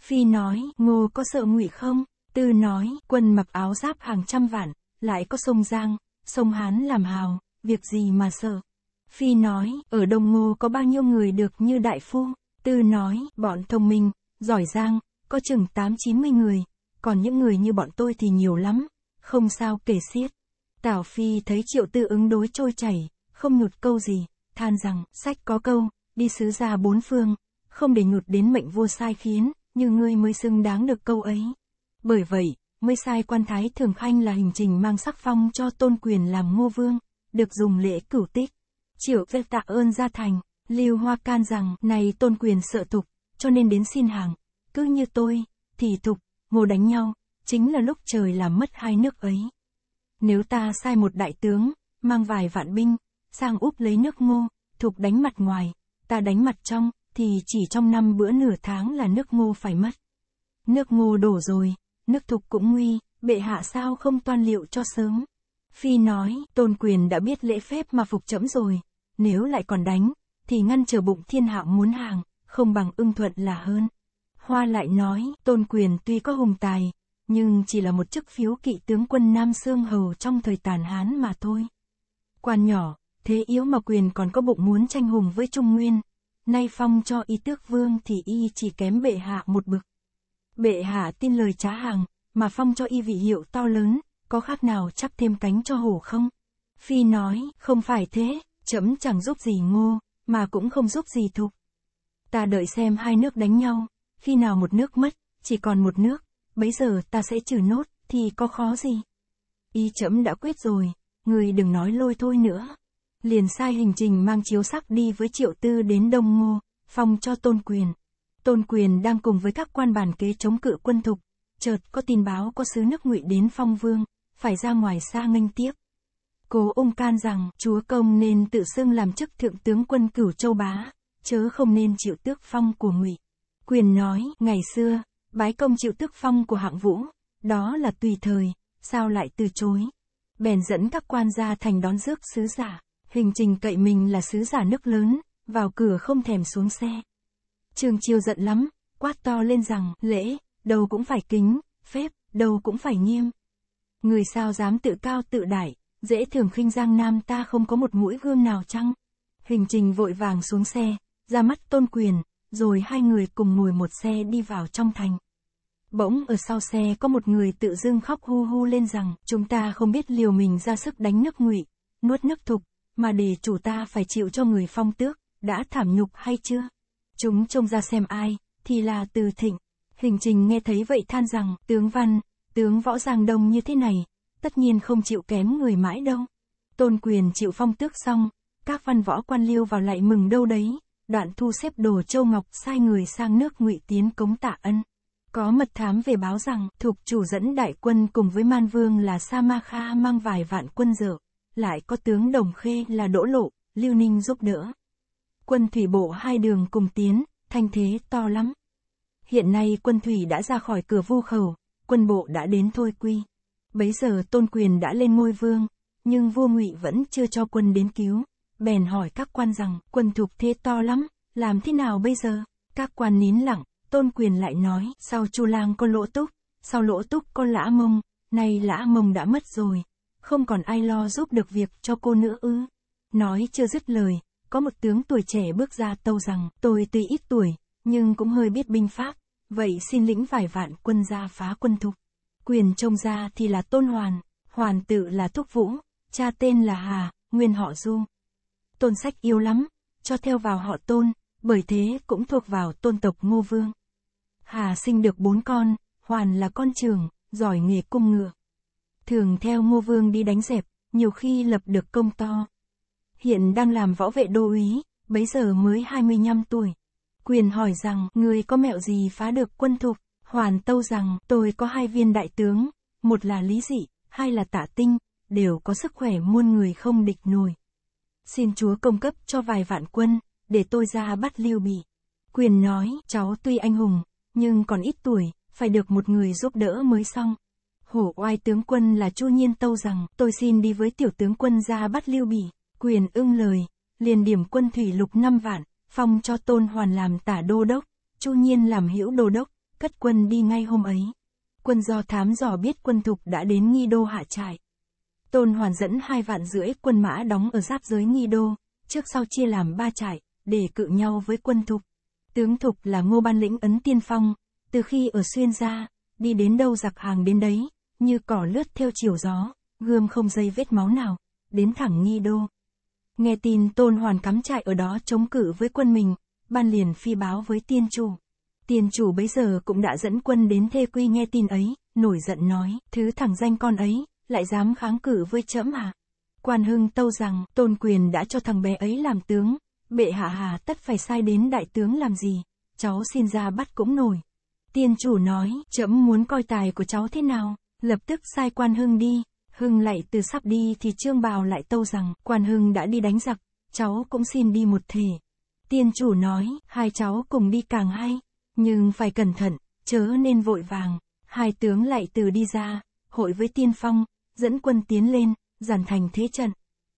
Phi nói, ngô có sợ ngụy không? Tư nói, quân mặc áo giáp hàng trăm vạn, lại có sông Giang, sông Hán làm hào, việc gì mà sợ. Phi nói, ở Đông Ngô có bao nhiêu người được như đại phu. Tư nói, bọn thông minh, giỏi giang, có chừng 8-90 người, còn những người như bọn tôi thì nhiều lắm, không sao kể xiết. Tào Phi thấy triệu tư ứng đối trôi chảy, không nhụt câu gì, than rằng, sách có câu, đi sứ ra bốn phương, không để nhụt đến mệnh vua sai khiến, như ngươi mới xứng đáng được câu ấy. Bởi vậy, mới sai quan thái thường khanh là hình trình mang sắc phong cho tôn quyền làm ngô vương, được dùng lễ cửu tích. Triệu Vê tạ ơn gia thành, Lưu Hoa Can rằng này tôn quyền sợ thục, cho nên đến xin hàng, cứ như tôi, thì thục ngô đánh nhau, chính là lúc trời làm mất hai nước ấy. Nếu ta sai một đại tướng, mang vài vạn binh, sang úp lấy nước ngô, thục đánh mặt ngoài, ta đánh mặt trong, thì chỉ trong năm bữa nửa tháng là nước ngô phải mất. Nước ngô đổ rồi, nước thục cũng nguy, bệ hạ sao không toan liệu cho sớm. Phi nói, tôn quyền đã biết lễ phép mà phục chấm rồi, nếu lại còn đánh, thì ngăn chờ bụng thiên hạ muốn hàng, không bằng ưng thuận là hơn. Hoa lại nói, tôn quyền tuy có hùng tài, nhưng chỉ là một chức phiếu kỵ tướng quân Nam Sương Hầu trong thời tàn Hán mà thôi. Quan nhỏ, thế yếu mà quyền còn có bụng muốn tranh hùng với Trung Nguyên, nay phong cho y tước vương thì y chỉ kém bệ hạ một bực. Bệ hạ tin lời trá hàng, mà phong cho y vị hiệu to lớn, có khác nào chắc thêm cánh cho hổ không? Phi nói, không phải thế, chấm chẳng giúp gì ngô, mà cũng không giúp gì thục. Ta đợi xem hai nước đánh nhau, khi nào một nước mất, chỉ còn một nước, bấy giờ ta sẽ trừ nốt, thì có khó gì? Y chấm đã quyết rồi, người đừng nói lôi thôi nữa. Liền sai hình trình mang chiếu sắc đi với triệu tư đến Đông Ngô, phong cho tôn quyền. Tôn Quyền đang cùng với các quan bàn kế chống cự quân thục, chợt có tin báo có sứ nước ngụy đến phong vương, phải ra ngoài xa nghênh tiếp. Cố ông can rằng chúa công nên tự xưng làm chức thượng tướng quân cửu châu bá, chớ không nên chịu tước phong của ngụy. Quyền nói, ngày xưa, bái công chịu tước phong của hạng vũ, đó là tùy thời, sao lại từ chối. Bèn dẫn các quan gia thành đón rước sứ giả, hình trình cậy mình là sứ giả nước lớn, vào cửa không thèm xuống xe. Trường chiêu giận lắm, quát to lên rằng, lễ, đầu cũng phải kính, phép, đầu cũng phải nghiêm. Người sao dám tự cao tự đại, dễ thường khinh giang nam ta không có một mũi gương nào chăng? Hình trình vội vàng xuống xe, ra mắt tôn quyền, rồi hai người cùng ngồi một xe đi vào trong thành. Bỗng ở sau xe có một người tự dưng khóc hu hu lên rằng, chúng ta không biết liều mình ra sức đánh nước ngụy, nuốt nước thục, mà để chủ ta phải chịu cho người phong tước, đã thảm nhục hay chưa? Chúng trông ra xem ai, thì là từ thịnh. Hình trình nghe thấy vậy than rằng, tướng văn, tướng võ giang đông như thế này, tất nhiên không chịu kém người mãi đâu. Tôn quyền chịu phong tước xong, các văn võ quan liêu vào lại mừng đâu đấy, đoạn thu xếp đồ châu ngọc sai người sang nước ngụy tiến cống tạ ân. Có mật thám về báo rằng, thuộc chủ dẫn đại quân cùng với man vương là Sa Ma Kha mang vài vạn quân dở, lại có tướng Đồng Khê là Đỗ Lộ, Lưu Ninh giúp đỡ quân thủy bộ hai đường cùng tiến, thanh thế to lắm. Hiện nay quân thủy đã ra khỏi cửa vu khẩu, quân bộ đã đến thôi quy. Bấy giờ tôn quyền đã lên ngôi vương, nhưng vua ngụy vẫn chưa cho quân đến cứu. Bèn hỏi các quan rằng quân thục thế to lắm, làm thế nào bây giờ? Các quan nín lặng, tôn quyền lại nói, sau chu lang có lỗ túc, sau lỗ túc có lã mông, nay lã mông đã mất rồi, không còn ai lo giúp được việc cho cô nữa ư. Nói chưa dứt lời, có một tướng tuổi trẻ bước ra tâu rằng, tôi tuy ít tuổi, nhưng cũng hơi biết binh pháp, vậy xin lĩnh vài vạn quân gia phá quân thục. Quyền trông gia thì là Tôn Hoàn, Hoàn tự là Thúc Vũ, cha tên là Hà, nguyên họ Du. Tôn sách yêu lắm, cho theo vào họ Tôn, bởi thế cũng thuộc vào tôn tộc Ngô Vương. Hà sinh được bốn con, Hoàn là con trường, giỏi nghề cung ngựa. Thường theo Ngô Vương đi đánh dẹp, nhiều khi lập được công to hiện đang làm võ vệ đô úy, bấy giờ mới 25 tuổi. Quyền hỏi rằng, người có mẹo gì phá được quân thục? Hoàn tâu rằng, tôi có hai viên đại tướng, một là Lý Dị, hai là Tạ Tinh, đều có sức khỏe muôn người không địch nổi. Xin Chúa công cấp cho vài vạn quân, để tôi ra bắt Lưu Bị. Quyền nói, cháu tuy anh hùng, nhưng còn ít tuổi, phải được một người giúp đỡ mới xong. Hổ oai tướng quân là Chu Nhiên Tâu rằng, tôi xin đi với tiểu tướng quân ra bắt Lưu Bị quyền ưng lời, liền điểm quân thủy lục 5 vạn, phong cho Tôn Hoàn làm tả đô đốc, Chu Nhiên làm hữu đô đốc, cất quân đi ngay hôm ấy. Quân do thám dò biết quân thục đã đến nghi đô hạ trại. Tôn Hoàn dẫn hai vạn rưỡi quân mã đóng ở giáp giới nghi đô, trước sau chia làm ba trại, để cự nhau với quân thục. Tướng thục là ngô ban lĩnh ấn tiên phong, từ khi ở xuyên ra, đi đến đâu giặc hàng đến đấy, như cỏ lướt theo chiều gió, gươm không dây vết máu nào, đến thẳng nghi đô. Nghe tin Tôn Hoàn cắm trại ở đó chống cự với quân mình, ban liền phi báo với tiên chủ. Tiên chủ bấy giờ cũng đã dẫn quân đến Thê Quy nghe tin ấy, nổi giận nói, thứ thẳng danh con ấy, lại dám kháng cự với trẫm hả? Quan Hưng tâu rằng, Tôn Quyền đã cho thằng bé ấy làm tướng, bệ hạ hà tất phải sai đến đại tướng làm gì, cháu xin ra bắt cũng nổi. Tiên chủ nói, trẫm muốn coi tài của cháu thế nào, lập tức sai Quan Hưng đi, Hưng lại từ sắp đi thì Trương Bào lại tâu rằng, quan Hưng đã đi đánh giặc, cháu cũng xin đi một thể. Tiên chủ nói, hai cháu cùng đi càng hay, nhưng phải cẩn thận, chớ nên vội vàng. Hai tướng lại từ đi ra, hội với tiên phong, dẫn quân tiến lên, giàn thành thế trận.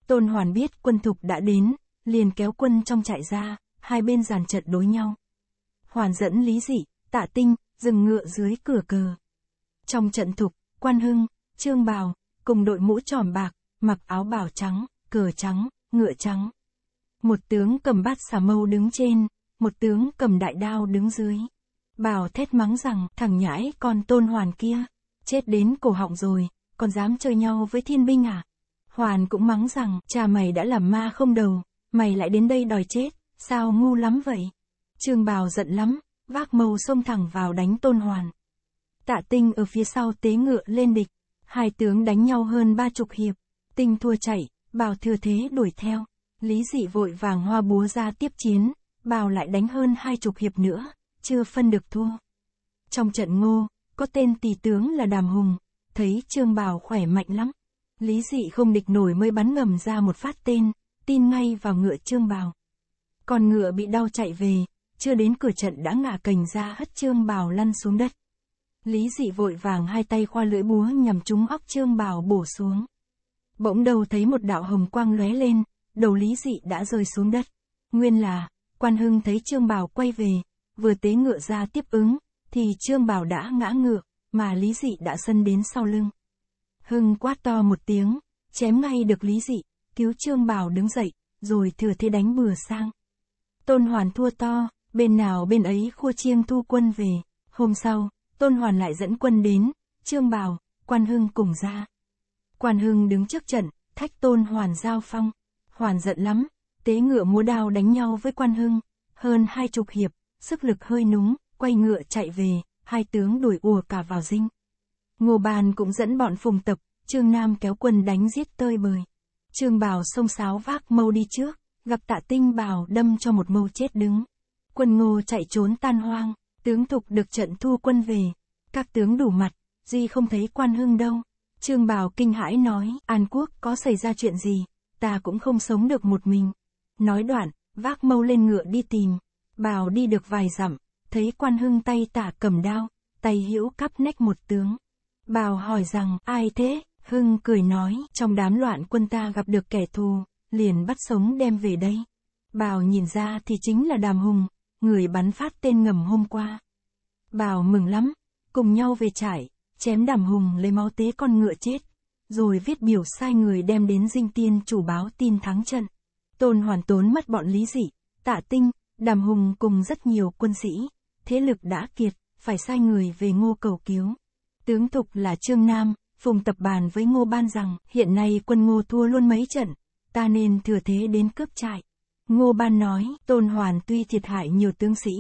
Tôn Hoàn biết quân thục đã đến, liền kéo quân trong trại ra, hai bên giàn trận đối nhau. Hoàn dẫn lý dị, tạ tinh, dừng ngựa dưới cửa cờ. Trong trận thục, quan hưng, trương bào, cùng đội mũ tròm bạc, mặc áo bào trắng, cờ trắng, ngựa trắng. Một tướng cầm bát xà mâu đứng trên, một tướng cầm đại đao đứng dưới. Bảo thét mắng rằng, thằng nhãi con tôn hoàn kia, chết đến cổ họng rồi, còn dám chơi nhau với thiên binh à? Hoàn cũng mắng rằng, cha mày đã làm ma không đầu, mày lại đến đây đòi chết, sao ngu lắm vậy? Trương Bào giận lắm, vác mâu xông thẳng vào đánh tôn hoàn. Tạ tinh ở phía sau tế ngựa lên địch, Hai tướng đánh nhau hơn ba chục hiệp, tinh thua chạy, bào thừa thế đuổi theo. Lý dị vội vàng hoa búa ra tiếp chiến, bào lại đánh hơn hai chục hiệp nữa, chưa phân được thua. Trong trận ngô, có tên tỳ tướng là Đàm Hùng, thấy Trương Bào khỏe mạnh lắm. Lý dị không địch nổi mới bắn ngầm ra một phát tên, tin ngay vào ngựa Trương Bào. Còn ngựa bị đau chạy về, chưa đến cửa trận đã ngả cành ra hất Trương Bào lăn xuống đất. Lý dị vội vàng hai tay khoa lưỡi búa nhằm trúng óc Trương Bảo bổ xuống. Bỗng đầu thấy một đạo hồng quang lóe lên, đầu Lý dị đã rơi xuống đất. Nguyên là, quan hưng thấy Trương Bảo quay về, vừa tế ngựa ra tiếp ứng, thì Trương Bảo đã ngã ngựa, mà Lý dị đã sân đến sau lưng. Hưng quát to một tiếng, chém ngay được Lý dị, cứu Trương Bảo đứng dậy, rồi thừa thế đánh bừa sang. Tôn Hoàn thua to, bên nào bên ấy khua chiêng thu quân về, hôm sau, Tôn Hoàn lại dẫn quân đến, Trương Bảo, Quan Hưng cùng ra. Quan Hưng đứng trước trận, thách Tôn Hoàn giao phong. Hoàn giận lắm, tế ngựa múa đao đánh nhau với Quan Hưng, hơn hai chục hiệp, sức lực hơi núng, quay ngựa chạy về, hai tướng đuổi ùa cả vào dinh. Ngô Bàn cũng dẫn bọn phùng tập, Trương Nam kéo quân đánh giết tơi bời. Trương Bảo xông sáo vác mâu đi trước, gặp tạ tinh Bảo đâm cho một mâu chết đứng. Quân ngô chạy trốn tan hoang. Tướng Thục được trận thu quân về. Các tướng đủ mặt, Di không thấy quan hưng đâu. Trương Bảo kinh hãi nói, An Quốc có xảy ra chuyện gì, ta cũng không sống được một mình. Nói đoạn, vác mâu lên ngựa đi tìm. Bảo đi được vài dặm, thấy quan hưng tay tả cầm đao, tay hữu cắp nách một tướng. Bảo hỏi rằng, ai thế? Hưng cười nói, trong đám loạn quân ta gặp được kẻ thù, liền bắt sống đem về đây. Bảo nhìn ra thì chính là Đàm Hùng, người bắn phát tên ngầm hôm qua. Bảo mừng lắm, cùng nhau về trại, chém đàm hùng lấy máu tế con ngựa chết. Rồi viết biểu sai người đem đến dinh tiên chủ báo tin thắng trận. Tôn hoàn tốn mất bọn lý dị, tạ tinh, đàm hùng cùng rất nhiều quân sĩ. Thế lực đã kiệt, phải sai người về ngô cầu cứu. Tướng thục là Trương Nam, Phùng tập bàn với Ngô Ban rằng, hiện nay quân Ngô thua luôn mấy trận, ta nên thừa thế đến cướp trại. Ngô Ban nói, Tôn Hoàn tuy thiệt hại nhiều tướng sĩ,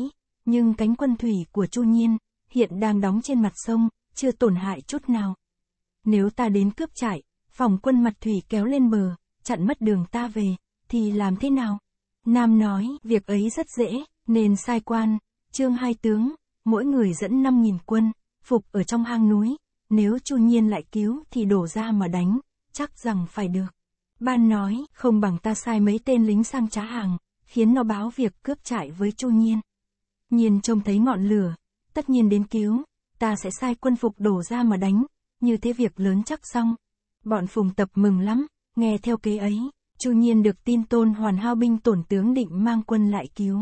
nhưng cánh quân thủy của Chu Nhiên, hiện đang đóng trên mặt sông, chưa tổn hại chút nào. Nếu ta đến cướp trại, phòng quân mặt thủy kéo lên bờ, chặn mất đường ta về, thì làm thế nào? Nam nói, việc ấy rất dễ, nên sai quan, trương hai tướng, mỗi người dẫn 5.000 quân, phục ở trong hang núi, nếu Chu Nhiên lại cứu thì đổ ra mà đánh, chắc rằng phải được. Ban nói, không bằng ta sai mấy tên lính sang trá hàng, khiến nó báo việc cướp trại với Chu Nhiên. Nhiên trông thấy ngọn lửa, tất nhiên đến cứu, ta sẽ sai quân phục đổ ra mà đánh, như thế việc lớn chắc xong. Bọn phùng tập mừng lắm, nghe theo kế ấy, Chu Nhiên được tin tôn hoàn hao binh tổn tướng định mang quân lại cứu.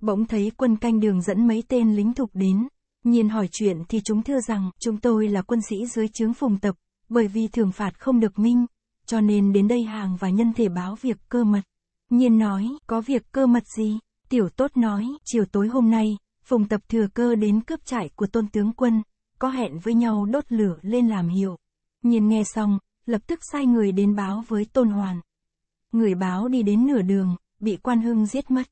Bỗng thấy quân canh đường dẫn mấy tên lính thục đến, Nhiên hỏi chuyện thì chúng thưa rằng, chúng tôi là quân sĩ dưới trướng phùng tập, bởi vì thường phạt không được minh, cho nên đến đây hàng và nhân thể báo việc cơ mật. Nhiên nói, có việc cơ mật gì? Tiểu tốt nói, chiều tối hôm nay, phùng tập thừa cơ đến cướp trại của tôn tướng quân, có hẹn với nhau đốt lửa lên làm hiệu. Nhiên nghe xong, lập tức sai người đến báo với tôn hoàn. Người báo đi đến nửa đường, bị quan hưng giết mất.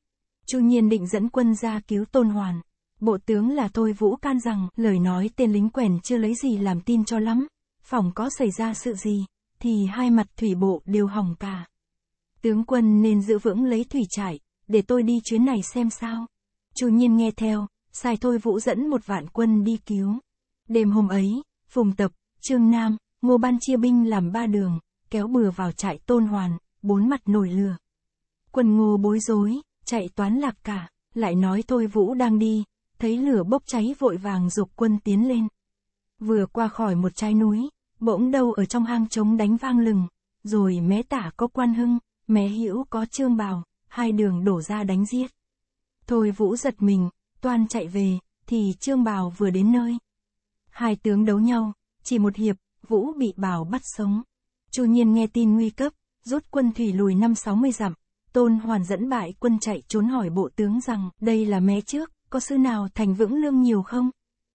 Chu Nhiên định dẫn quân ra cứu tôn hoàn. Bộ tướng là tôi Vũ Can rằng, lời nói tên lính quèn chưa lấy gì làm tin cho lắm, phòng có xảy ra sự gì thì hai mặt thủy bộ đều hỏng cả. Tướng quân nên giữ vững lấy thủy trại để tôi đi chuyến này xem sao. Chu Nhiên nghe theo, sai thôi vũ dẫn một vạn quân đi cứu. Đêm hôm ấy, Phùng Tập, Trương Nam, Ngô Ban chia binh làm ba đường, kéo bừa vào trại Tôn Hoàn, bốn mặt nổi lửa. Quân Ngô bối rối, chạy toán lạc cả, lại nói thôi vũ đang đi, thấy lửa bốc cháy vội vàng dục quân tiến lên. Vừa qua khỏi một trái núi, bỗng đâu ở trong hang trống đánh vang lừng, rồi mé tả có quan hưng, mé hữu có trương bào, hai đường đổ ra đánh giết. Thôi vũ giật mình, toàn chạy về, thì trương bào vừa đến nơi. Hai tướng đấu nhau, chỉ một hiệp, vũ bị bào bắt sống. Chu nhiên nghe tin nguy cấp, rút quân thủy lùi năm sáu mươi dặm, tôn hoàn dẫn bại quân chạy trốn hỏi bộ tướng rằng đây là mé trước, có sư nào thành vững lương nhiều không?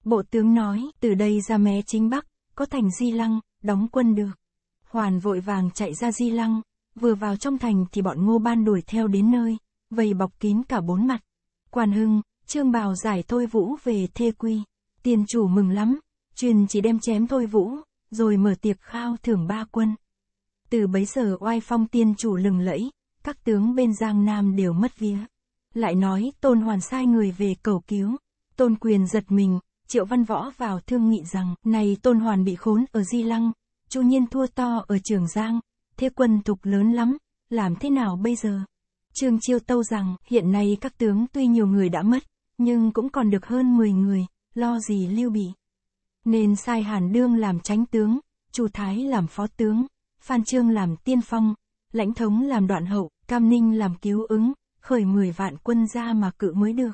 Bộ tướng nói, từ đây ra mé chính bắc, có thành di lăng, đóng quân được. Hoàn vội vàng chạy ra di lăng, vừa vào trong thành thì bọn ngô ban đuổi theo đến nơi, vây bọc kín cả bốn mặt. Quan Hưng, Trương Bào giải Thôi Vũ về thê quy. Tiền chủ mừng lắm, truyền chỉ đem chém Thôi Vũ, rồi mở tiệc khao thưởng ba quân. Từ bấy giờ oai phong tiên chủ lừng lẫy, các tướng bên Giang Nam đều mất vía. Lại nói, Tôn Hoàn sai người về cầu cứu. Tôn Quyền giật mình, Triệu Văn Võ vào thương nghị rằng, này Tôn Hoàn bị khốn ở Di Lăng, Chu Nhiên thua to ở Trường Giang, thế quân tục lớn lắm, làm thế nào bây giờ? Trương Chiêu Tâu rằng, hiện nay các tướng tuy nhiều người đã mất, nhưng cũng còn được hơn 10 người, lo gì lưu bị. Nên sai Hàn Đương làm tránh tướng, Chu Thái làm phó tướng, Phan Trương làm tiên phong, lãnh thống làm đoạn hậu, Cam Ninh làm cứu ứng, khởi 10 vạn quân ra mà cự mới được.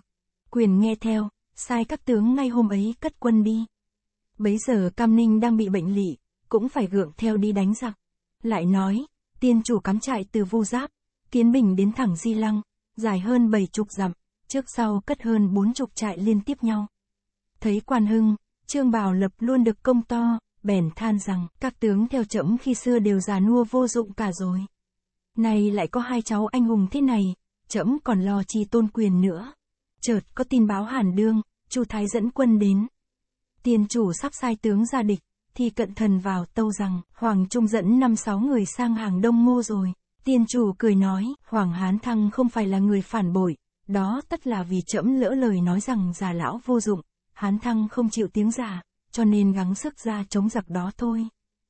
Quyền nghe theo, sai các tướng ngay hôm ấy cất quân đi. Bấy giờ Cam Ninh đang bị bệnh lị, cũng phải gượng theo đi đánh giặc. Lại nói, tiên chủ cắm trại từ Vu Giáp, Kiến Bình đến thẳng Di Lăng, dài hơn bảy chục dặm, trước sau cất hơn bốn chục trại liên tiếp nhau. Thấy quan hưng, Trương Bảo Lập luôn được công to, bèn than rằng các tướng theo trẫm khi xưa đều già nua vô dụng cả rồi. Nay lại có hai cháu anh hùng thế này, trẫm còn lo chi tôn quyền nữa chợt có tin báo Hàn Đương, Chu Thái dẫn quân đến. Tiên chủ sắp sai tướng ra địch, thì cận thần vào tâu rằng, Hoàng Trung dẫn năm sáu người sang hàng Đông Ngô rồi. Tiên chủ cười nói, Hoàng Hán Thăng không phải là người phản bội, đó tất là vì trẫm lỡ lời nói rằng già lão vô dụng, Hán Thăng không chịu tiếng giả, cho nên gắng sức ra chống giặc đó thôi.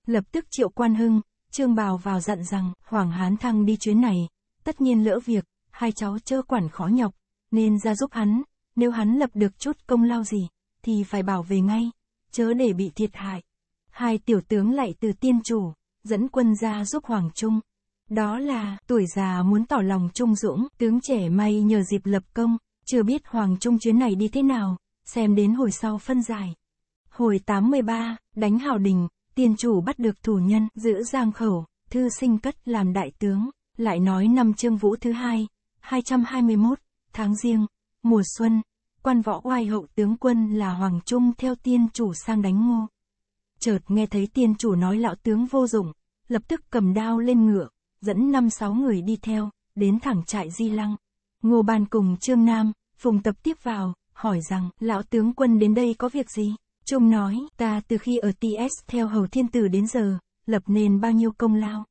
Lập tức triệu quan hưng, Trương Bào vào dặn rằng, Hoàng Hán Thăng đi chuyến này, tất nhiên lỡ việc, hai cháu chớ quản khó nhọc, nên ra giúp hắn, nếu hắn lập được chút công lao gì, thì phải bảo về ngay, chớ để bị thiệt hại. Hai tiểu tướng lại từ tiên chủ, dẫn quân ra giúp Hoàng Trung. Đó là, tuổi già muốn tỏ lòng trung dũng, tướng trẻ may nhờ dịp lập công, chưa biết Hoàng Trung chuyến này đi thế nào, xem đến hồi sau phân giải. Hồi 83, đánh Hào Đình, tiên chủ bắt được thủ nhân, giữ giang khẩu, thư sinh cất làm đại tướng, lại nói năm trương vũ thứ hai, 221, tháng riêng, mùa xuân, quan võ oai hậu tướng quân là Hoàng Trung theo tiên chủ sang đánh ngô. Chợt nghe thấy tiên chủ nói lão tướng vô dụng, lập tức cầm đao lên ngựa, dẫn năm sáu người đi theo, đến thẳng trại di lăng. Ngô Ban cùng Trương Nam, Phùng Tập tiếp vào, hỏi rằng, lão tướng quân đến đây có việc gì? Trung nói, ta từ khi ở TS theo hầu thiên tử đến giờ, lập nên bao nhiêu công lao.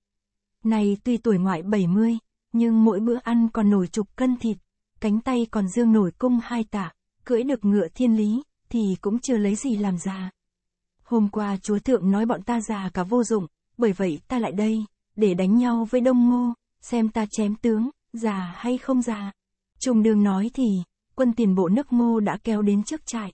Này tuy tuổi ngoại 70, nhưng mỗi bữa ăn còn nổi chục cân thịt, cánh tay còn dương nổi cung hai tạ, cưỡi được ngựa thiên lý, thì cũng chưa lấy gì làm già. Hôm qua chúa thượng nói bọn ta già cả vô dụng, bởi vậy ta lại đây, để đánh nhau với đông ngô, xem ta chém tướng, già hay không già. Trung đương nói thì, quân tiền bộ nước ngô đã kéo đến trước trại.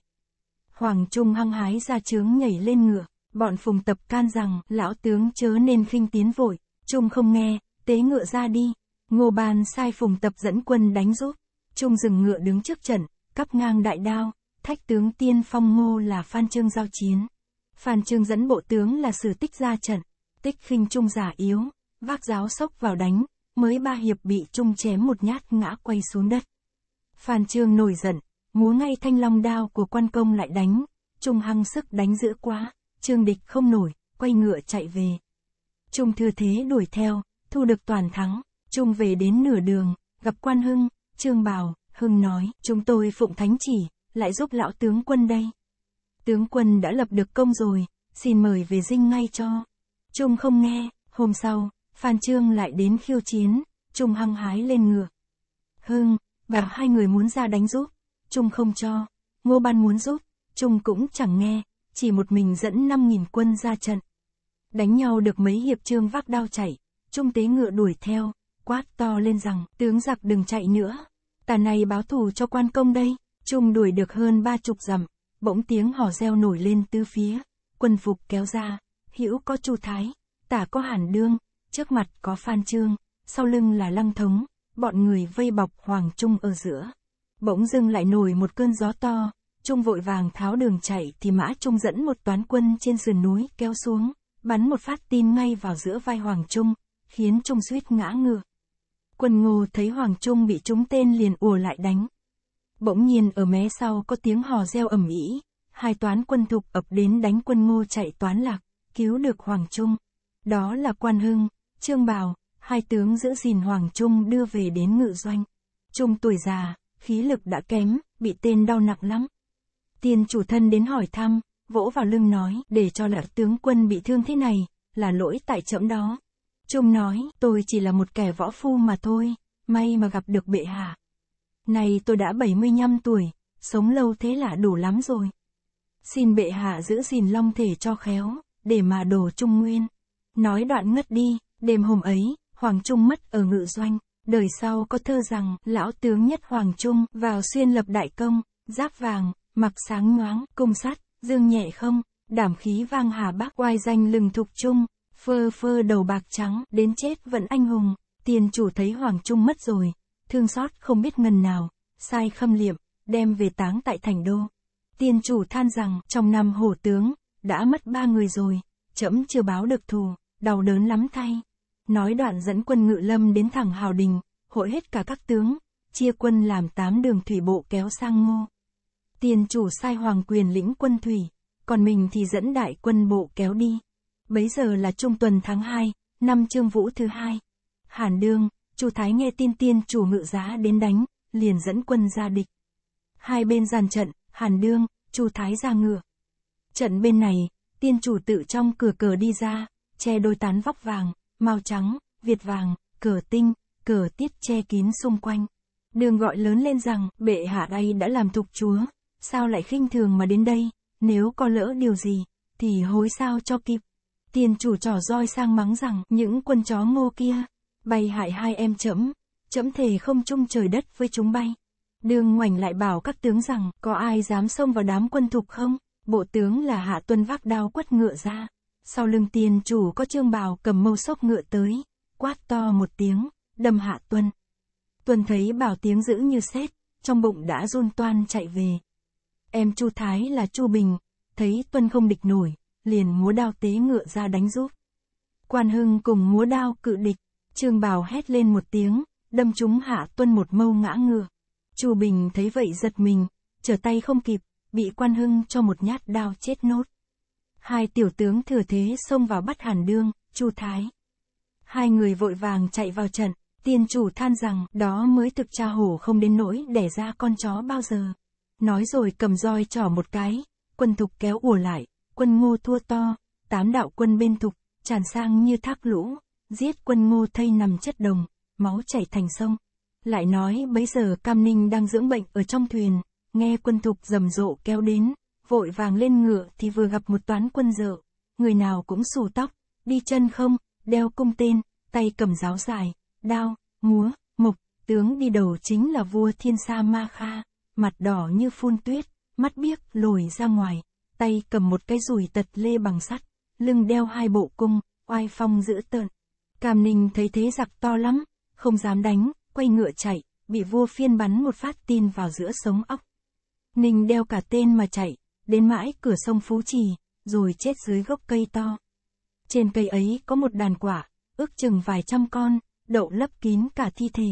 Hoàng Trung hăng hái ra trướng nhảy lên ngựa, bọn phùng tập can rằng lão tướng chớ nên khinh tiến vội, Trung không nghe, tế ngựa ra đi, Ngô bàn sai phùng tập dẫn quân đánh giúp. Trung rừng ngựa đứng trước trận, cắp ngang đại đao, thách tướng tiên phong ngô là Phan Trương giao chiến. Phan Trương dẫn bộ tướng là sử tích ra trận, tích khinh Trung giả yếu, vác giáo sốc vào đánh, mới ba hiệp bị Trung chém một nhát ngã quay xuống đất. Phan Trương nổi giận, múa ngay thanh long đao của quan công lại đánh, Trung hăng sức đánh dữ quá, Trương địch không nổi, quay ngựa chạy về. Trung thừa thế đuổi theo, thu được toàn thắng, Trung về đến nửa đường, gặp quan hưng, Trương Bảo Hưng nói, chúng tôi phụng thánh chỉ, lại giúp lão tướng quân đây. Tướng quân đã lập được công rồi, xin mời về dinh ngay cho. Trung không nghe, hôm sau, Phan Trương lại đến khiêu chiến, Trung hăng hái lên ngựa. Hưng, và hai người muốn ra đánh giúp, Trung không cho, Ngô Ban muốn giúp, Trung cũng chẳng nghe, chỉ một mình dẫn 5.000 quân ra trận. Đánh nhau được mấy hiệp trương vác đao chạy. Trung tế ngựa đuổi theo, quát to lên rằng, tướng giặc đừng chạy nữa ta nay báo thù cho quan công đây. Trung đuổi được hơn ba chục dặm, bỗng tiếng hò reo nổi lên tứ phía, quân phục kéo ra, hữu có Chu Thái, tả có Hàn Đương, trước mặt có Phan Trương, sau lưng là Lăng Thống, bọn người vây bọc Hoàng Trung ở giữa. Bỗng dưng lại nổi một cơn gió to, Trung vội vàng tháo đường chạy thì Mã Trung dẫn một toán quân trên sườn núi kéo xuống, bắn một phát tin ngay vào giữa vai Hoàng Trung, khiến Trung suýt ngã ngựa. Quân ngô thấy Hoàng Trung bị trúng tên liền ùa lại đánh. Bỗng nhiên ở mé sau có tiếng hò reo ầm ĩ, hai toán quân thục ập đến đánh quân ngô chạy toán lạc, cứu được Hoàng Trung. Đó là Quan Hưng, Trương Bào, hai tướng giữ gìn Hoàng Trung đưa về đến ngự doanh. Trung tuổi già, khí lực đã kém, bị tên đau nặng lắm. Tiên chủ thân đến hỏi thăm, vỗ vào lưng nói, để cho lão tướng quân bị thương thế này, là lỗi tại chậm đó. Trung nói, tôi chỉ là một kẻ võ phu mà thôi, may mà gặp được bệ hạ. Này tôi đã 75 tuổi, sống lâu thế là đủ lắm rồi. Xin bệ hạ giữ gìn long thể cho khéo, để mà đồ trung nguyên. Nói đoạn ngất đi, đêm hôm ấy, Hoàng Trung mất ở ngự doanh, đời sau có thơ rằng, lão tướng nhất Hoàng Trung, vào xuyên lập đại công, giáp vàng, mặc sáng nhoáng, cung sắt, dương nhẹ không, đảm khí vang hà bắc oai danh lừng thục trung, phơ phơ đầu bạc trắng, đến chết vẫn anh hùng, tiền chủ thấy Hoàng Trung mất rồi, thương xót không biết ngần nào, sai khâm liệm, đem về táng tại thành đô. Tiền chủ than rằng, trong năm hổ tướng, đã mất ba người rồi, trẫm chưa báo được thù, đau đớn lắm thay. Nói đoạn dẫn quân ngự lâm đến thẳng Hào Đình, hội hết cả các tướng, chia quân làm tám đường thủy bộ kéo sang ngô. Tiền chủ sai hoàng quyền lĩnh quân thủy, còn mình thì dẫn đại quân bộ kéo đi bấy giờ là trung tuần tháng 2, năm Trương Vũ thứ hai. Hàn Đương, Chu Thái nghe tin tiên chủ ngự giá đến đánh, liền dẫn quân ra địch. Hai bên giàn trận, Hàn Đương, Chu Thái ra ngựa. Trận bên này, tiên chủ tự trong cửa cờ đi ra, che đôi tán vóc vàng, màu trắng, việt vàng, cờ tinh, cờ tiết che kín xung quanh. Đường gọi lớn lên rằng, bệ hạ đây đã làm thục chúa, sao lại khinh thường mà đến đây, nếu có lỡ điều gì, thì hối sao cho kịp. Tiền chủ trò roi sang mắng rằng, những quân chó ngô kia, bay hại hai em chấm, chấm thề không chung trời đất với chúng bay. Đường ngoảnh lại bảo các tướng rằng, có ai dám xông vào đám quân thục không? Bộ tướng là hạ tuân vác đao quất ngựa ra. Sau lưng tiền chủ có trương bào cầm mâu sốc ngựa tới, quát to một tiếng, đâm hạ tuân. Tuân thấy bảo tiếng dữ như sét, trong bụng đã run toan chạy về. Em Chu Thái là Chu Bình, thấy Tuân không địch nổi, liền múa đao tế ngựa ra đánh giúp. Quan Hưng cùng múa đao cự địch, Trương Bảo hét lên một tiếng, đâm trúng Hạ Tuân một mâu ngã ngựa. Chu Bình thấy vậy giật mình, trở tay không kịp, bị Quan Hưng cho một nhát đao chết nốt. Hai tiểu tướng thừa thế xông vào bắt Hàn Đương, Chu Thái. Hai người vội vàng chạy vào trận, tiên chủ than rằng đó mới thực cha hổ không đến nỗi đẻ ra con chó bao giờ. Nói rồi cầm roi trỏ một cái, quân thục kéo ùa lại, quân ngô thua to, tám đạo quân bên thục, tràn sang như thác lũ, giết quân ngô thây nằm chất đồng, máu chảy thành sông. Lại nói bấy giờ Cam Ninh đang dưỡng bệnh ở trong thuyền, nghe quân thục rầm rộ kéo đến, vội vàng lên ngựa thì vừa gặp một toán quân dợ, người nào cũng xù tóc, đi chân không, đeo cung tên, tay cầm giáo dài, đao, múa, mục, tướng đi đầu chính là vua thiên sa ma kha, mặt đỏ như phun tuyết, mắt biếc lồi ra ngoài tay cầm một cái rùi tật lê bằng sắt, lưng đeo hai bộ cung, oai phong dữ tợn. Cam Ninh thấy thế giặc to lắm, không dám đánh, quay ngựa chạy, bị vua phiên bắn một phát tin vào giữa sống óc. Ninh đeo cả tên mà chạy, đến mãi cửa sông Phú Trì, rồi chết dưới gốc cây to. Trên cây ấy có một đàn quả, ước chừng vài trăm con, đậu lấp kín cả thi thể.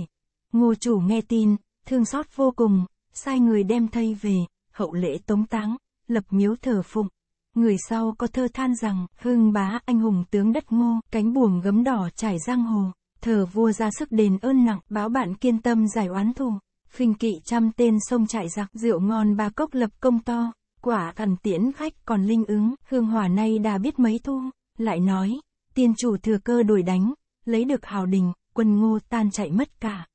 Ngô chủ nghe tin, thương xót vô cùng, sai người đem thây về, hậu lễ tống táng lập miếu thờ phụng. Người sau có thơ than rằng, hưng bá anh hùng tướng đất ngô, cánh buồm gấm đỏ trải giang hồ, thờ vua ra sức đền ơn nặng, báo bạn kiên tâm giải oán thù. Khinh kỵ trăm tên sông trại giặc, rượu ngon ba cốc lập công to, quả thần tiễn khách còn linh ứng, hương hòa nay đã biết mấy thu. Lại nói, tiên chủ thừa cơ đổi đánh, lấy được hào đình, quân ngô tan chạy mất cả.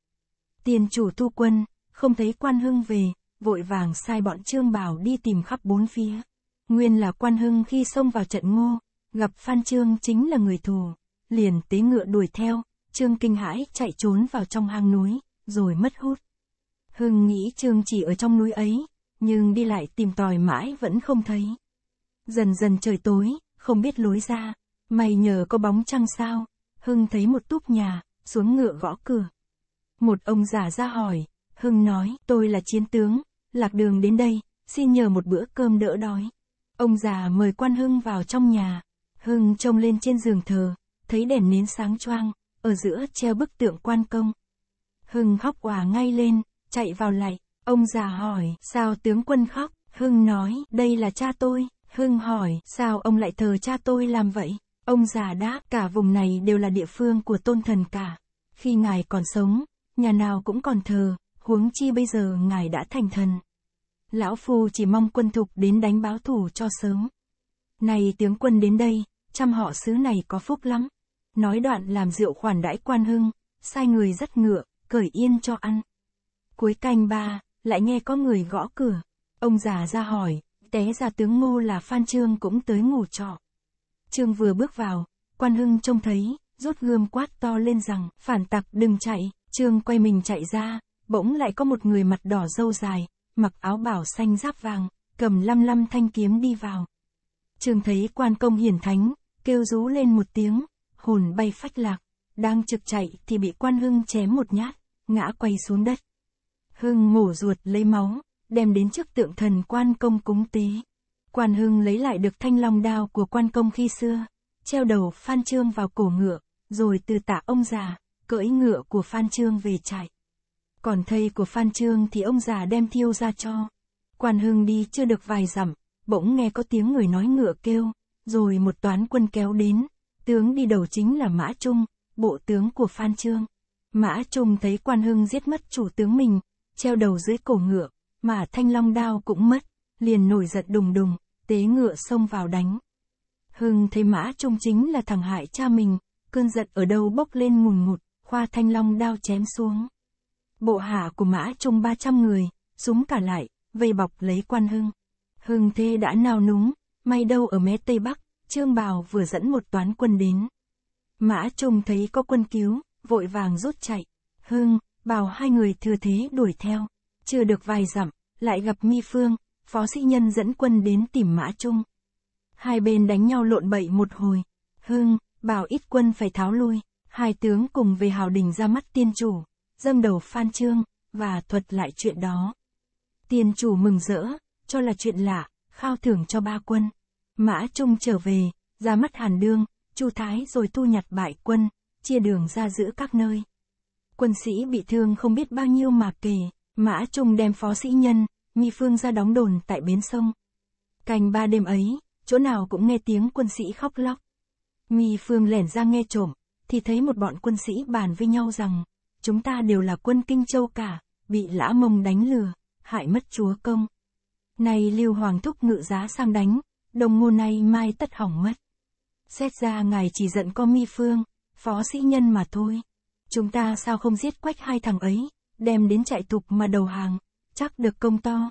Tiên chủ thu quân, không thấy quan hưng về, vội vàng sai bọn Trương Bảo đi tìm khắp bốn phía. Nguyên là quan hưng khi xông vào trận ngô, gặp Phan Trương chính là người thù, liền tế ngựa đuổi theo, Trương kinh hãi chạy trốn vào trong hang núi, rồi mất hút. Hưng nghĩ Trương chỉ ở trong núi ấy, nhưng đi lại tìm tòi mãi vẫn không thấy. Dần dần trời tối, không biết lối ra, may nhờ có bóng trăng sao, Hưng thấy một túp nhà, xuống ngựa gõ cửa. Một ông già ra hỏi, Hưng nói, tôi là chiến tướng, lạc đường đến đây, xin nhờ một bữa cơm đỡ đói. Ông già mời quan Hưng vào trong nhà. Hưng trông lên trên giường thờ, thấy đèn nến sáng choang, ở giữa treo bức tượng quan công. Hưng khóc quả ngay lên, chạy vào lại, ông già hỏi, sao tướng quân khóc? Hưng nói, đây là cha tôi. Hưng hỏi, sao ông lại thờ cha tôi làm vậy? Ông già đáp, cả vùng này đều là địa phương của tôn thần cả. Khi ngài còn sống, nhà nào cũng còn thờ, huống chi bây giờ ngài đã thành thần. Lão Phu chỉ mong quân thục đến đánh báo thủ cho sớm. Này tướng quân đến đây, chăm họ xứ này có phúc lắm. Nói đoạn làm rượu khoản đãi quan hưng, sai người rất ngựa, cởi yên cho ăn. Cuối canh ba, lại nghe có người gõ cửa. Ông già ra hỏi, té ra tướng ngô là Phan Trương cũng tới ngủ trọ. Trương vừa bước vào, quan hưng trông thấy, rút gươm quát to lên rằng, phản tặc đừng chạy, Trương quay mình chạy ra, bỗng lại có một người mặt đỏ râu dài, mặc áo bảo xanh giáp vàng, cầm lăm lăm thanh kiếm đi vào. Trường thấy quan công hiển thánh, kêu rú lên một tiếng, hồn bay phách lạc, đang trực chạy thì bị quan hưng chém một nhát, ngã quay xuống đất. Hưng mổ ruột lấy máu, đem đến trước tượng thần quan công cúng tế. Quan hưng lấy lại được thanh long đao của quan công khi xưa, treo đầu Phan Trương vào cổ ngựa, rồi từ tả ông già, cưỡi ngựa của Phan Trương về chạy. Còn thầy của Phan Trương thì ông già đem thiêu ra cho. Quan Hưng đi chưa được vài dặm, bỗng nghe có tiếng người nói ngựa kêu, rồi một toán quân kéo đến, tướng đi đầu chính là Mã Trung, bộ tướng của Phan Trương. Mã Trung thấy Quan Hưng giết mất chủ tướng mình, treo đầu dưới cổ ngựa, mà thanh long đao cũng mất, liền nổi giận đùng đùng, tế ngựa xông vào đánh. Hưng thấy Mã Trung chính là thằng hại cha mình, cơn giận ở đâu bốc lên ngùn ngụt, khoa thanh long đao chém xuống bộ hạ của Mã Trung 300 người, súng cả lại, vây bọc lấy quan Hưng. Hưng Thê đã nao núng, may đâu ở mé Tây Bắc, Trương Bào vừa dẫn một toán quân đến. Mã Trung thấy có quân cứu, vội vàng rút chạy. Hưng, Bào hai người thừa thế đuổi theo. Chưa được vài dặm, lại gặp Mi Phương, phó sĩ nhân dẫn quân đến tìm Mã Trung. Hai bên đánh nhau lộn bậy một hồi. Hưng, Bào ít quân phải tháo lui. Hai tướng cùng về hào đình ra mắt tiên chủ, dâm đầu Phan Trương, và thuật lại chuyện đó. Tiền chủ mừng rỡ, cho là chuyện lạ, khao thưởng cho ba quân. Mã Trung trở về, ra mắt Hàn Đương, Chu Thái rồi thu nhặt bại quân, chia đường ra giữa các nơi. Quân sĩ bị thương không biết bao nhiêu mà kể, Mã Trung đem phó sĩ nhân, Nhi Phương ra đóng đồn tại bến sông. Cành ba đêm ấy, chỗ nào cũng nghe tiếng quân sĩ khóc lóc. Nhi Phương lẻn ra nghe trộm, thì thấy một bọn quân sĩ bàn với nhau rằng, chúng ta đều là quân Kinh Châu cả, bị lã mông đánh lừa, hại mất chúa công. Nay lưu hoàng thúc ngự giá sang đánh, đồng ngô nay mai tất hỏng mất. Xét ra ngài chỉ giận có mi phương, phó sĩ nhân mà thôi. Chúng ta sao không giết quách hai thằng ấy, đem đến trại tục mà đầu hàng, chắc được công to.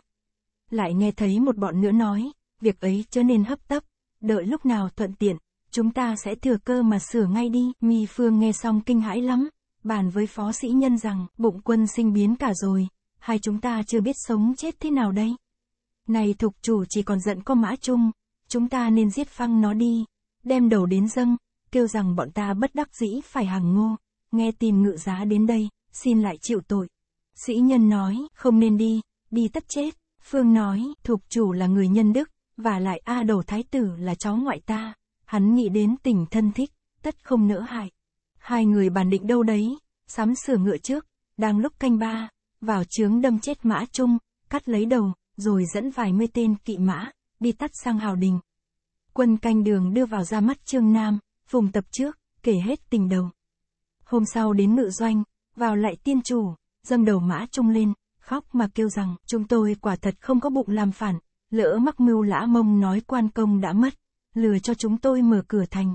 Lại nghe thấy một bọn nữa nói, việc ấy chớ nên hấp tấp, đợi lúc nào thuận tiện, chúng ta sẽ thừa cơ mà sửa ngay đi. Mi Phương nghe xong kinh hãi lắm, bàn với phó sĩ nhân rằng, bụng quân sinh biến cả rồi, hai chúng ta chưa biết sống chết thế nào đây. Này thục chủ chỉ còn giận có mã chung, chúng ta nên giết phăng nó đi, đem đầu đến dâng, kêu rằng bọn ta bất đắc dĩ phải hàng ngô, nghe tin ngự giá đến đây, xin lại chịu tội. Sĩ nhân nói, không nên đi, đi tất chết. Phương nói, thục chủ là người nhân đức, và lại A đầu thái tử là cháu ngoại ta, hắn nghĩ đến tình thân thích, tất không nỡ hại. Hai người bàn định đâu đấy, sắm sửa ngựa trước, đang lúc canh ba, vào trướng đâm chết mã trung, cắt lấy đầu, rồi dẫn vài mươi tên kỵ mã, đi tắt sang hào đình. Quân canh đường đưa vào ra mắt Trương Nam, vùng tập trước, kể hết tình đầu. Hôm sau đến ngự doanh, vào lại tiên chủ, dâng đầu mã trung lên, khóc mà kêu rằng, chúng tôi quả thật không có bụng làm phản, lỡ mắc mưu lã mông nói quan công đã mất, lừa cho chúng tôi mở cửa thành,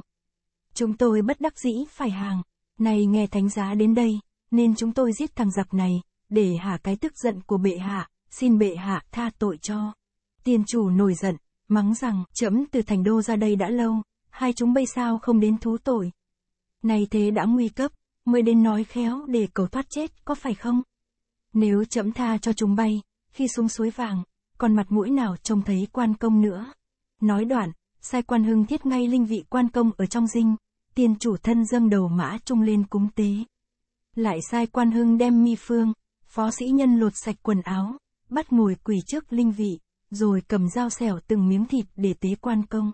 Chúng tôi bất đắc dĩ phải hàng. Này nghe thánh giá đến đây, nên chúng tôi giết thằng giặc này, để hạ cái tức giận của bệ hạ, xin bệ hạ tha tội cho. Tiên chủ nổi giận, mắng rằng, chấm từ thành đô ra đây đã lâu, hai chúng bây sao không đến thú tội. Này thế đã nguy cấp, mới đến nói khéo để cầu thoát chết, có phải không? Nếu chấm tha cho chúng bay, khi xuống suối vàng, còn mặt mũi nào trông thấy quan công nữa. Nói đoạn, sai quan hưng thiết ngay linh vị quan công ở trong dinh, tiên chủ thân dâng đầu mã trung lên cúng tế. Lại sai quan hưng đem mi phương, phó sĩ nhân lột sạch quần áo, bắt ngồi quỳ trước linh vị, rồi cầm dao xẻo từng miếng thịt để tế quan công.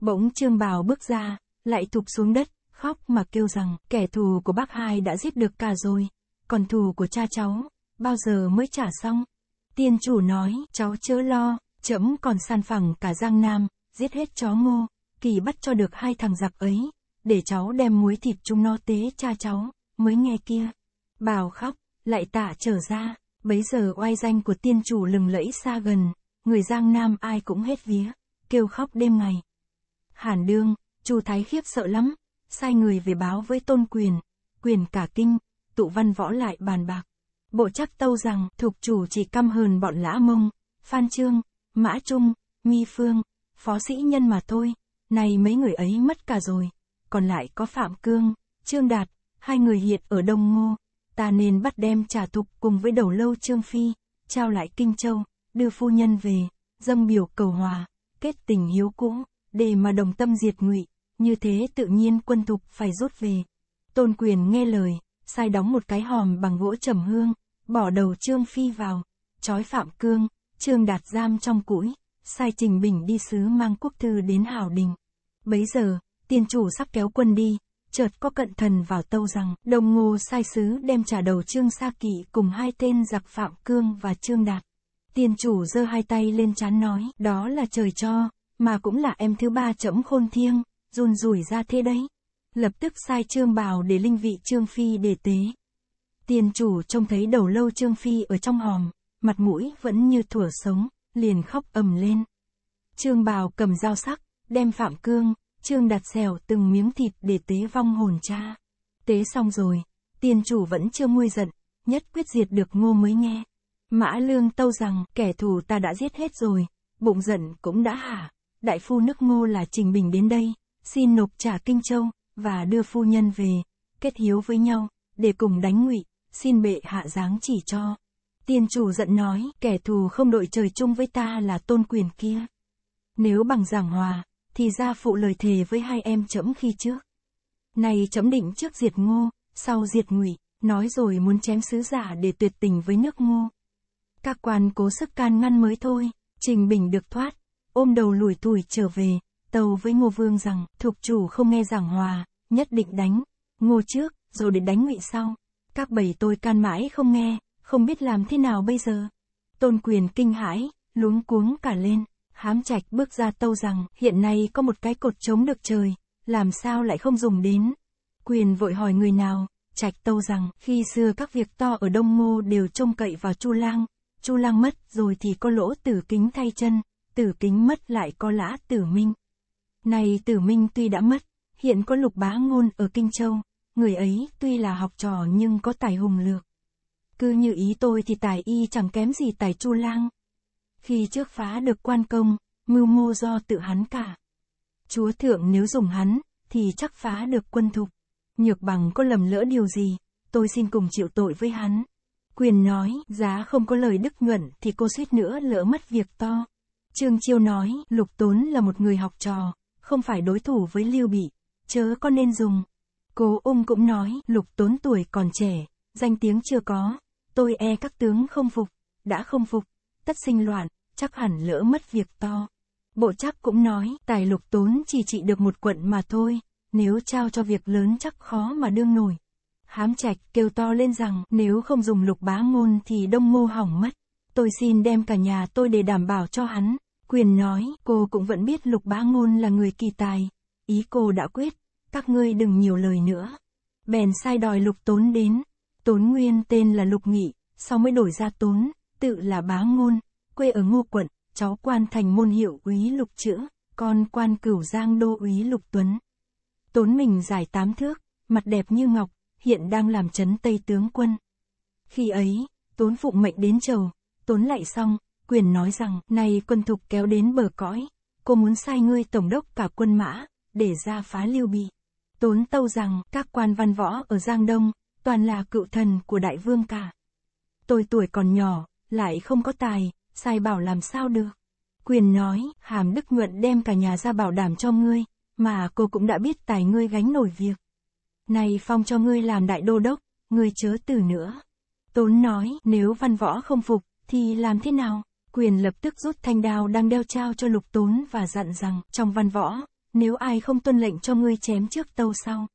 Bỗng trương bào bước ra, lại thụp xuống đất, khóc mà kêu rằng kẻ thù của bác hai đã giết được cả rồi, còn thù của cha cháu, bao giờ mới trả xong. Tiên chủ nói, cháu chớ lo, chấm còn san phẳng cả Giang Nam, giết hết chó ngô, kỳ bắt cho được hai thằng giặc ấy, để cháu đem muối thịt chúng nó tế cha cháu, mới nghe kia. Bảo khóc, lại tạ trở ra, bấy giờ oai danh của tiên chủ lừng lẫy xa gần, người Giang Nam ai cũng hết vía, kêu khóc đêm ngày. Hàn đương, chu Thái khiếp sợ lắm, sai người về báo với tôn quyền, quyền cả kinh, tụ văn võ lại bàn bạc. Bộ chắc tâu rằng thuộc chủ chỉ căm hờn bọn lã mông, phan trương, mã trung, mi phương, phó sĩ nhân mà thôi, này mấy người ấy mất cả rồi còn lại có Phạm Cương, Trương Đạt, hai người hiện ở Đông Ngô, ta nên bắt đem trả thục cùng với đầu lâu Trương Phi, trao lại Kinh Châu, đưa phu nhân về, dâng biểu cầu hòa, kết tình hiếu cũ, để mà đồng tâm diệt ngụy, như thế tự nhiên quân thục phải rút về. Tôn quyền nghe lời, sai đóng một cái hòm bằng gỗ trầm hương, bỏ đầu Trương Phi vào, trói Phạm Cương, Trương Đạt giam trong củi, sai Trình Bình đi sứ mang quốc thư đến Hảo Đình. Bấy giờ, tiên chủ sắp kéo quân đi, chợt có cận thần vào tâu rằng, đồng ngô sai sứ đem trả đầu Trương Sa Kỵ cùng hai tên giặc Phạm Cương và Trương Đạt. Tiên chủ giơ hai tay lên chán nói, đó là trời cho, mà cũng là em thứ ba chấm khôn thiêng, run rủi ra thế đấy. Lập tức sai Trương Bào để linh vị Trương Phi để tế. Tiên chủ trông thấy đầu lâu Trương Phi ở trong hòm, mặt mũi vẫn như thủa sống, liền khóc ầm lên. Trương Bào cầm dao sắc, đem Phạm Cương, Trương đặt xẻo từng miếng thịt để tế vong hồn cha. Tế xong rồi, tiên chủ vẫn chưa nguôi giận, nhất quyết diệt được ngô mới nghe. Mã lương tâu rằng kẻ thù ta đã giết hết rồi, bụng giận cũng đã hả. Đại phu nước ngô là Trình Bình đến đây, xin nộp trả Kinh Châu, và đưa phu nhân về, kết hiếu với nhau, để cùng đánh ngụy, xin bệ hạ dáng chỉ cho. Tiên chủ giận nói, kẻ thù không đội trời chung với ta là tôn quyền kia. Nếu bằng giảng hòa, thì ra phụ lời thề với hai em chấm khi trước. Này chấm định trước diệt ngô, sau diệt ngụy, nói rồi muốn chém sứ giả để tuyệt tình với nước ngô. Các quan cố sức can ngăn mới thôi, Trình Bình được thoát, ôm đầu lủi thủi trở về, tàu với Ngô Vương rằng, thuộc chủ không nghe giảng hòa, nhất định đánh, Ngô trước, rồi để đánh ngụy sau. Các bầy tôi can mãi không nghe, không biết làm thế nào bây giờ. Tôn quyền kinh hãi, luống cuống cả lên hám trạch bước ra tâu rằng, hiện nay có một cái cột chống được trời, làm sao lại không dùng đến. Quyền vội hỏi người nào, trạch tâu rằng, khi xưa các việc to ở Đông Ngô đều trông cậy vào Chu Lang, Chu Lang mất rồi thì có lỗ tử kính thay chân, tử kính mất lại có lã tử minh. nay tử minh tuy đã mất, hiện có lục bá ngôn ở Kinh Châu, người ấy tuy là học trò nhưng có tài hùng lược. Cứ như ý tôi thì tài y chẳng kém gì tài Chu Lang, khi trước phá được quan công, mưu mô do tự hắn cả. Chúa thượng nếu dùng hắn, thì chắc phá được quân thục. Nhược bằng có lầm lỡ điều gì, tôi xin cùng chịu tội với hắn. Quyền nói, giá không có lời đức nhuận thì cô suýt nữa lỡ mất việc to. Trương Chiêu nói, Lục Tốn là một người học trò, không phải đối thủ với Lưu Bị, chớ có nên dùng. Cố ung cũng nói, Lục Tốn tuổi còn trẻ, danh tiếng chưa có, tôi e các tướng không phục, đã không phục, tất sinh loạn, chắc hẳn lỡ mất việc to. Bộ chắc cũng nói, tài lục tốn chỉ trị được một quận mà thôi, nếu trao cho việc lớn chắc khó mà đương nổi. Hám trạch kêu to lên rằng, nếu không dùng lục bá ngôn thì đông ngô hỏng mất. Tôi xin đem cả nhà tôi để đảm bảo cho hắn. Quyền nói, cô cũng vẫn biết lục bá ngôn là người kỳ tài. Ý cô đã quyết, các ngươi đừng nhiều lời nữa. Bèn sai đòi lục tốn đến. Tốn nguyên tên là lục nghị, sau mới đổi ra tốn tự là bá ngôn, quê ở ngô quận, cháu quan thành môn hiệu úy lục chữ, con quan cửu giang đô úy lục tuấn. Tốn mình dài tám thước, mặt đẹp như ngọc, hiện đang làm chấn tây tướng quân. Khi ấy, tốn phụng mệnh đến chầu, tốn lại xong, quyền nói rằng, nay quân thục kéo đến bờ cõi, cô muốn sai ngươi tổng đốc cả quân mã, để ra phá lưu bị. Tốn tâu rằng, các quan văn võ ở Giang Đông, toàn là cựu thần của đại vương cả. Tôi tuổi còn nhỏ, lại không có tài, sai bảo làm sao được. Quyền nói, Hàm Đức Nhuận đem cả nhà ra bảo đảm cho ngươi, mà cô cũng đã biết tài ngươi gánh nổi việc. Này phong cho ngươi làm đại đô đốc, ngươi chớ từ nữa. Tốn nói, nếu văn võ không phục, thì làm thế nào? Quyền lập tức rút thanh đao đang đeo trao cho lục tốn và dặn rằng, trong văn võ, nếu ai không tuân lệnh cho ngươi chém trước tâu sau.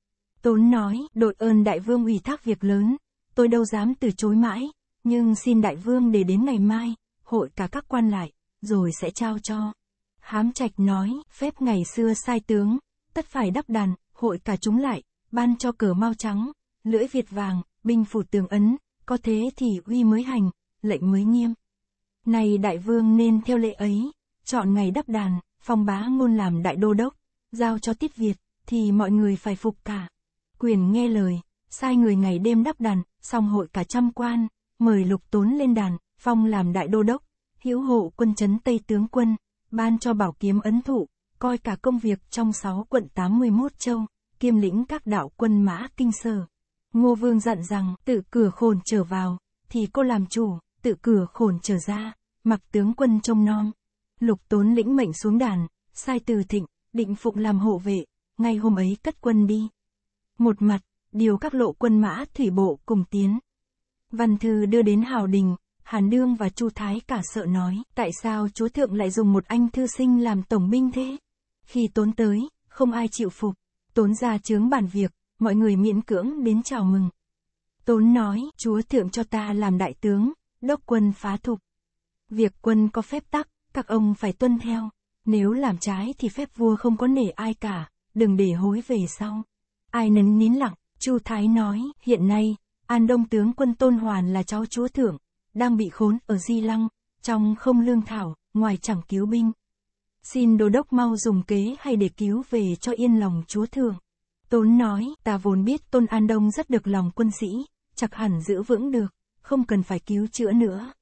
Tốn nói, đội ơn đại vương ủy thác việc lớn, tôi đâu dám từ chối mãi, nhưng xin đại vương để đến ngày mai, hội cả các quan lại, rồi sẽ trao cho. Hám trạch nói, phép ngày xưa sai tướng, tất phải đắp đàn, hội cả chúng lại, ban cho cờ mau trắng, lưỡi Việt vàng, binh phủ tường ấn, có thế thì uy mới hành, lệnh mới nghiêm. Này đại vương nên theo lệ ấy, chọn ngày đắp đàn, phong bá ngôn làm đại đô đốc, giao cho tiết Việt, thì mọi người phải phục cả. Quyền nghe lời, sai người ngày đêm đắp đàn, xong hội cả trăm quan, mời Lục Tốn lên đàn, phong làm đại đô đốc, hữu hộ quân chấn Tây tướng quân, ban cho bảo kiếm ấn thụ, coi cả công việc trong 6 quận 81 châu, kiêm lĩnh các đạo quân mã kinh sở. Ngô Vương dặn rằng, tự cửa khổn trở vào, thì cô làm chủ, tự cửa khổn trở ra, mặc tướng quân trông nom. Lục Tốn lĩnh mệnh xuống đàn, sai từ thịnh, định phụng làm hộ vệ, ngay hôm ấy cất quân đi. Một mặt, điều các lộ quân mã thủy bộ cùng tiến, Văn thư đưa đến Hào Đình, Hàn Đương và Chu Thái cả sợ nói, tại sao chúa thượng lại dùng một anh thư sinh làm tổng binh thế? Khi tốn tới, không ai chịu phục, tốn ra chướng bản việc, mọi người miễn cưỡng đến chào mừng. Tốn nói, chúa thượng cho ta làm đại tướng, đốc quân phá thục. Việc quân có phép tắc, các ông phải tuân theo, nếu làm trái thì phép vua không có nể ai cả, đừng để hối về sau. Ai nấn nín lặng, Chu Thái nói, hiện nay, An Đông tướng quân Tôn Hoàn là cháu chúa thượng đang bị khốn ở Di Lăng, trong không lương thảo, ngoài chẳng cứu binh. Xin đô đốc mau dùng kế hay để cứu về cho yên lòng chúa thượng Tốn nói, ta vốn biết Tôn An Đông rất được lòng quân sĩ, chắc hẳn giữ vững được, không cần phải cứu chữa nữa.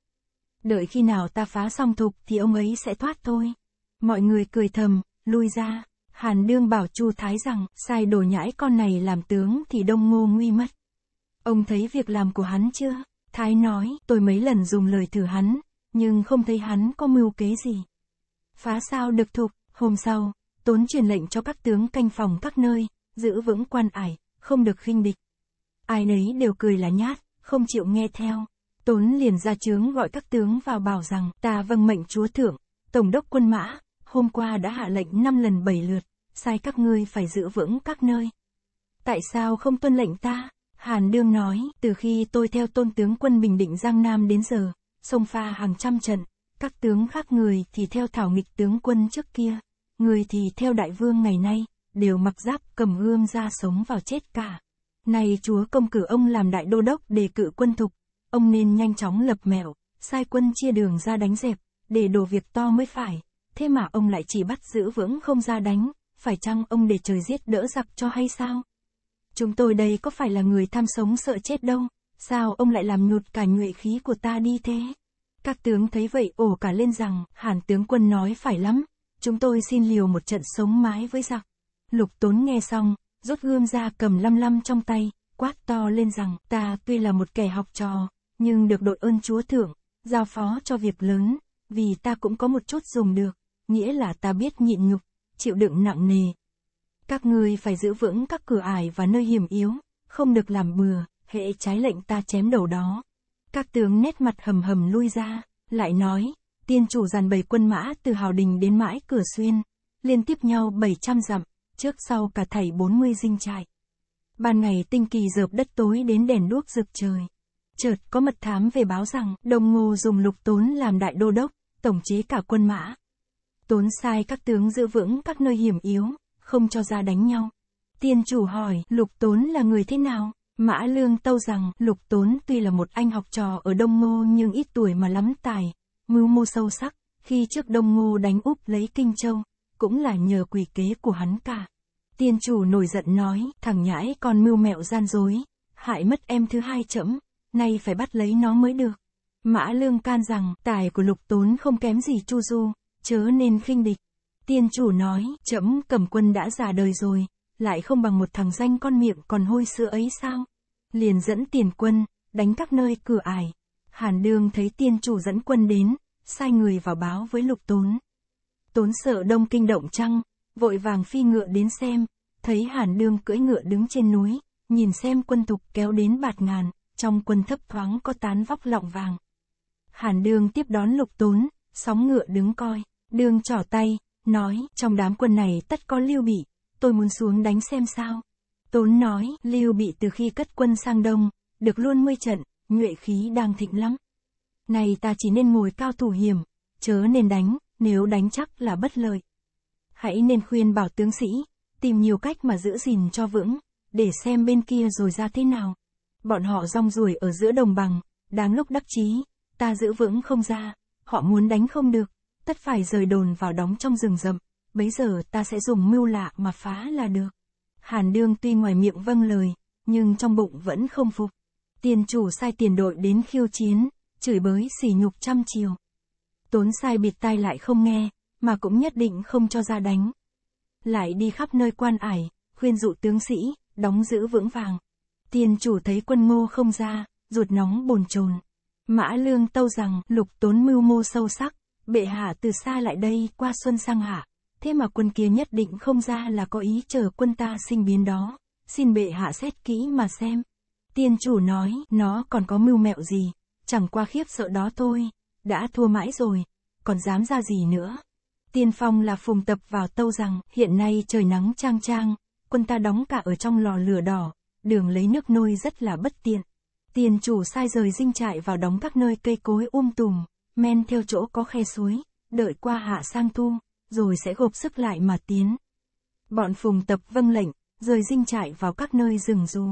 Đợi khi nào ta phá xong thục thì ông ấy sẽ thoát thôi. Mọi người cười thầm, lui ra. Hàn Đương bảo Chu Thái rằng, sai đồ nhãi con này làm tướng thì đông ngô nguy mất. Ông thấy việc làm của hắn chưa? Thái nói, tôi mấy lần dùng lời thử hắn, nhưng không thấy hắn có mưu kế gì. Phá sao được thục, hôm sau, tốn truyền lệnh cho các tướng canh phòng các nơi, giữ vững quan ải, không được khinh địch. Ai nấy đều cười là nhát, không chịu nghe theo. Tốn liền ra chướng gọi các tướng vào bảo rằng ta vâng mệnh chúa thượng tổng đốc quân mã, hôm qua đã hạ lệnh 5 lần 7 lượt, sai các ngươi phải giữ vững các nơi. Tại sao không tuân lệnh ta? Hàn Đương nói, từ khi tôi theo tôn tướng quân Bình Định Giang Nam đến giờ, sông pha hàng trăm trận, các tướng khác người thì theo thảo nghịch tướng quân trước kia, người thì theo đại vương ngày nay, đều mặc giáp cầm gươm ra sống vào chết cả. Này chúa công cử ông làm đại đô đốc để cự quân thục, ông nên nhanh chóng lập mẹo, sai quân chia đường ra đánh dẹp, để đổ việc to mới phải, thế mà ông lại chỉ bắt giữ vững không ra đánh, phải chăng ông để trời giết đỡ giặc cho hay sao? chúng tôi đây có phải là người tham sống sợ chết đâu, sao ông lại làm nhụt cả nhuệ khí của ta đi thế? Các tướng thấy vậy ổ cả lên rằng, hàn tướng quân nói phải lắm, chúng tôi xin liều một trận sống mái với giặc. Lục tốn nghe xong, rút gươm ra cầm lăm lăm trong tay, quát to lên rằng, ta tuy là một kẻ học trò, nhưng được đội ơn chúa thượng giao phó cho việc lớn, vì ta cũng có một chút dùng được, nghĩa là ta biết nhịn nhục, chịu đựng nặng nề, các ngươi phải giữ vững các cửa ải và nơi hiểm yếu, không được làm bừa, hệ trái lệnh ta chém đầu đó. Các tướng nét mặt hầm hầm lui ra, lại nói, tiên chủ dàn bầy quân mã từ Hào Đình đến mãi cửa xuyên, liên tiếp nhau 700 dặm, trước sau cả thảy 40 dinh trại. Ban ngày tinh kỳ dợp đất tối đến đèn đuốc rực trời. Chợt có mật thám về báo rằng đồng ngô dùng lục tốn làm đại đô đốc, tổng chế cả quân mã. Tốn sai các tướng giữ vững các nơi hiểm yếu, không cho ra đánh nhau. Tiên chủ hỏi, Lục Tốn là người thế nào? Mã Lương tâu rằng, Lục Tốn tuy là một anh học trò ở Đông Ngô nhưng ít tuổi mà lắm tài, mưu mô sâu sắc, khi trước Đông Ngô đánh úp lấy Kinh Châu, cũng là nhờ quỷ kế của hắn cả. Tiên chủ nổi giận nói, thằng nhãi còn mưu mẹo gian dối, hại mất em thứ hai chấm, nay phải bắt lấy nó mới được. Mã Lương can rằng, tài của Lục Tốn không kém gì Chu Du, chớ nên khinh địch. Tiên chủ nói, chấm cầm quân đã già đời rồi, lại không bằng một thằng danh con miệng còn hôi sữa ấy sao? Liền dẫn tiền quân, đánh các nơi cửa ải. Hàn Đương thấy tiên chủ dẫn quân đến, sai người vào báo với lục tốn. Tốn sợ đông kinh động trăng, vội vàng phi ngựa đến xem, thấy Hàn Đương cưỡi ngựa đứng trên núi, nhìn xem quân tục kéo đến bạt ngàn, trong quân thấp thoáng có tán vóc lọng vàng. Hàn Đương tiếp đón lục tốn, sóng ngựa đứng coi, Đương trỏ tay, nói, trong đám quân này tất có Lưu Bị, tôi muốn xuống đánh xem sao. Tốn nói, Lưu Bị từ khi cất quân sang Đông, được luôn mươi trận, nhuệ khí đang thịnh lắm. Này ta chỉ nên ngồi cao thủ hiểm, chớ nên đánh, nếu đánh chắc là bất lợi. Hãy nên khuyên bảo tướng sĩ, tìm nhiều cách mà giữ gìn cho vững, để xem bên kia rồi ra thế nào. Bọn họ rong ruổi ở giữa đồng bằng, đáng lúc đắc chí, ta giữ vững không ra, họ muốn đánh không được, tất phải rời đồn vào đóng trong rừng rậm, bấy giờ ta sẽ dùng mưu lạ mà phá là được. Hàn Đương tuy ngoài miệng vâng lời, nhưng trong bụng vẫn không phục. Tiền chủ sai tiền đội đến khiêu chiến, chửi bới xỉ nhục trăm chiều. Tốn sai biệt tai lại không nghe, mà cũng nhất định không cho ra đánh. Lại đi khắp nơi quan ải, khuyên dụ tướng sĩ, đóng giữ vững vàng. Tiền chủ thấy quân ngô không ra, ruột nóng bồn chồn. Mã lương tâu rằng lục tốn mưu mô sâu sắc, Bệ hạ từ xa lại đây qua xuân sang hạ, thế mà quân kia nhất định không ra là có ý chờ quân ta sinh biến đó, xin bệ hạ xét kỹ mà xem. Tiên chủ nói, nó còn có mưu mẹo gì, chẳng qua khiếp sợ đó thôi, đã thua mãi rồi, còn dám ra gì nữa. Tiên phong là phùng tập vào tâu rằng, hiện nay trời nắng trang trang, quân ta đóng cả ở trong lò lửa đỏ, đường lấy nước nôi rất là bất tiện. tiên chủ sai rời dinh trại vào đóng các nơi cây cối um tùm, men theo chỗ có khe suối, đợi qua hạ sang thu, rồi sẽ gộp sức lại mà tiến. Bọn phùng tập vâng lệnh, rời dinh trại vào các nơi rừng rú.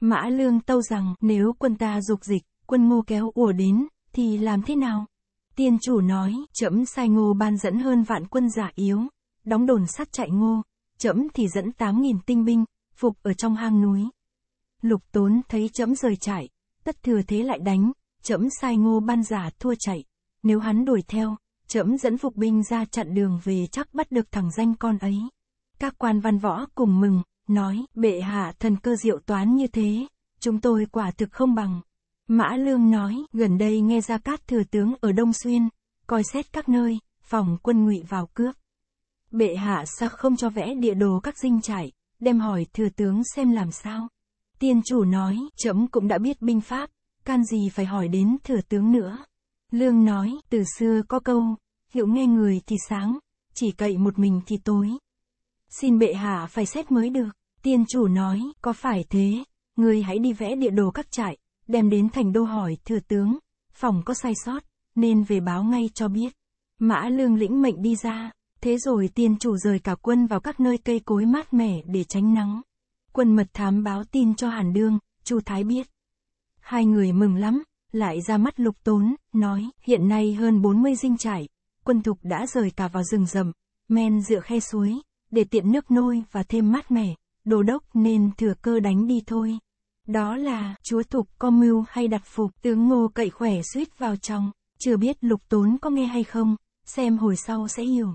Mã Lương tâu rằng nếu quân ta dục dịch, quân ngô kéo ùa đến, thì làm thế nào? Tiên chủ nói, chấm sai ngô ban dẫn hơn vạn quân giả yếu, đóng đồn sắt chạy ngô, chấm thì dẫn 8.000 tinh binh, phục ở trong hang núi. Lục tốn thấy chấm rời chạy tất thừa thế lại đánh, chấm sai ngô ban giả thua chạy. Nếu hắn đuổi theo, trẫm dẫn phục binh ra chặn đường về chắc bắt được thằng danh con ấy. Các quan văn võ cùng mừng, nói, bệ hạ thần cơ diệu toán như thế, chúng tôi quả thực không bằng. Mã Lương nói, gần đây nghe ra các thừa tướng ở Đông Xuyên, coi xét các nơi, phòng quân ngụy vào cướp. Bệ hạ sao không cho vẽ địa đồ các dinh trải, đem hỏi thừa tướng xem làm sao. Tiên chủ nói, chấm cũng đã biết binh pháp, can gì phải hỏi đến thừa tướng nữa. Lương nói, từ xưa có câu, hiệu nghe người thì sáng, chỉ cậy một mình thì tối. Xin bệ hạ phải xét mới được, tiên chủ nói, có phải thế, người hãy đi vẽ địa đồ các trại, đem đến thành đô hỏi thừa tướng, phòng có sai sót, nên về báo ngay cho biết. Mã lương lĩnh mệnh đi ra, thế rồi tiên chủ rời cả quân vào các nơi cây cối mát mẻ để tránh nắng. Quân mật thám báo tin cho Hàn Đương, Chu Thái biết. Hai người mừng lắm, lại ra mắt lục tốn, nói, hiện nay hơn 40 dinh trải, quân thục đã rời cả vào rừng rậm men dựa khe suối, để tiện nước nôi và thêm mát mẻ, đồ đốc nên thừa cơ đánh đi thôi. Đó là, chúa thục có mưu hay đặt phục, tướng ngô cậy khỏe suýt vào trong, chưa biết lục tốn có nghe hay không, xem hồi sau sẽ hiểu.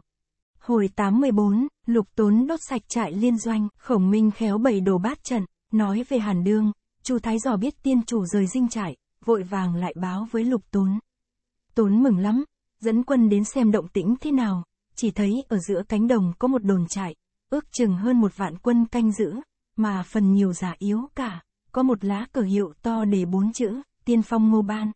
Hồi 814, lục tốn đốt sạch trại liên doanh, khổng minh khéo bày đồ bát trận, nói về hàn đương, chu thái giò biết tiên chủ rời dinh trại, vội vàng lại báo với lục tốn. Tốn mừng lắm, dẫn quân đến xem động tĩnh thế nào, chỉ thấy ở giữa cánh đồng có một đồn trại, ước chừng hơn một vạn quân canh giữ, mà phần nhiều giả yếu cả, có một lá cờ hiệu to để bốn chữ, tiên phong ngô ban.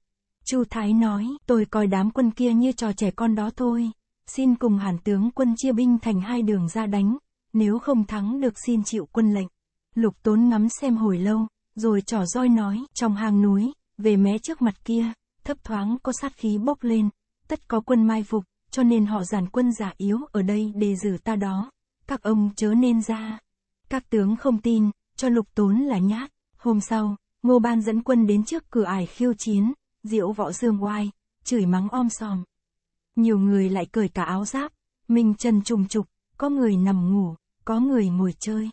Chu Thái nói, tôi coi đám quân kia như trò trẻ con đó thôi, xin cùng hàn tướng quân chia binh thành hai đường ra đánh, nếu không thắng được xin chịu quân lệnh. Lục tốn ngắm xem hồi lâu, rồi trò roi nói, trong hang núi, về mé trước mặt kia, thấp thoáng có sát khí bốc lên, tất có quân mai phục, cho nên họ giản quân giả yếu ở đây để giữ ta đó. Các ông chớ nên ra. Các tướng không tin, cho lục tốn là nhát. Hôm sau, Ngô Ban dẫn quân đến trước cửa ải khiêu chiến, diễu võ dương oai, chửi mắng om sòm. Nhiều người lại cởi cả áo giáp, mình chân trùng trục, có người nằm ngủ, có người ngồi chơi.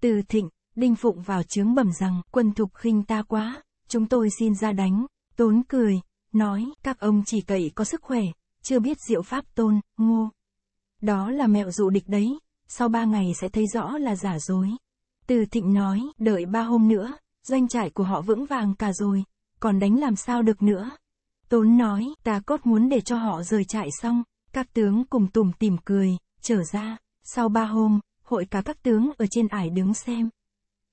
Từ thịnh, Đinh Phụng vào chướng bẩm rằng quân thục khinh ta quá, chúng tôi xin ra đánh. Tốn cười, nói, các ông chỉ cậy có sức khỏe, chưa biết diệu pháp tôn, ngô. Đó là mẹo dụ địch đấy, sau ba ngày sẽ thấy rõ là giả dối. Từ thịnh nói, đợi ba hôm nữa, doanh trại của họ vững vàng cả rồi, còn đánh làm sao được nữa. Tốn nói, ta cốt muốn để cho họ rời trại xong, các tướng cùng tùm tìm cười, trở ra, sau ba hôm, hội cả các tướng ở trên ải đứng xem.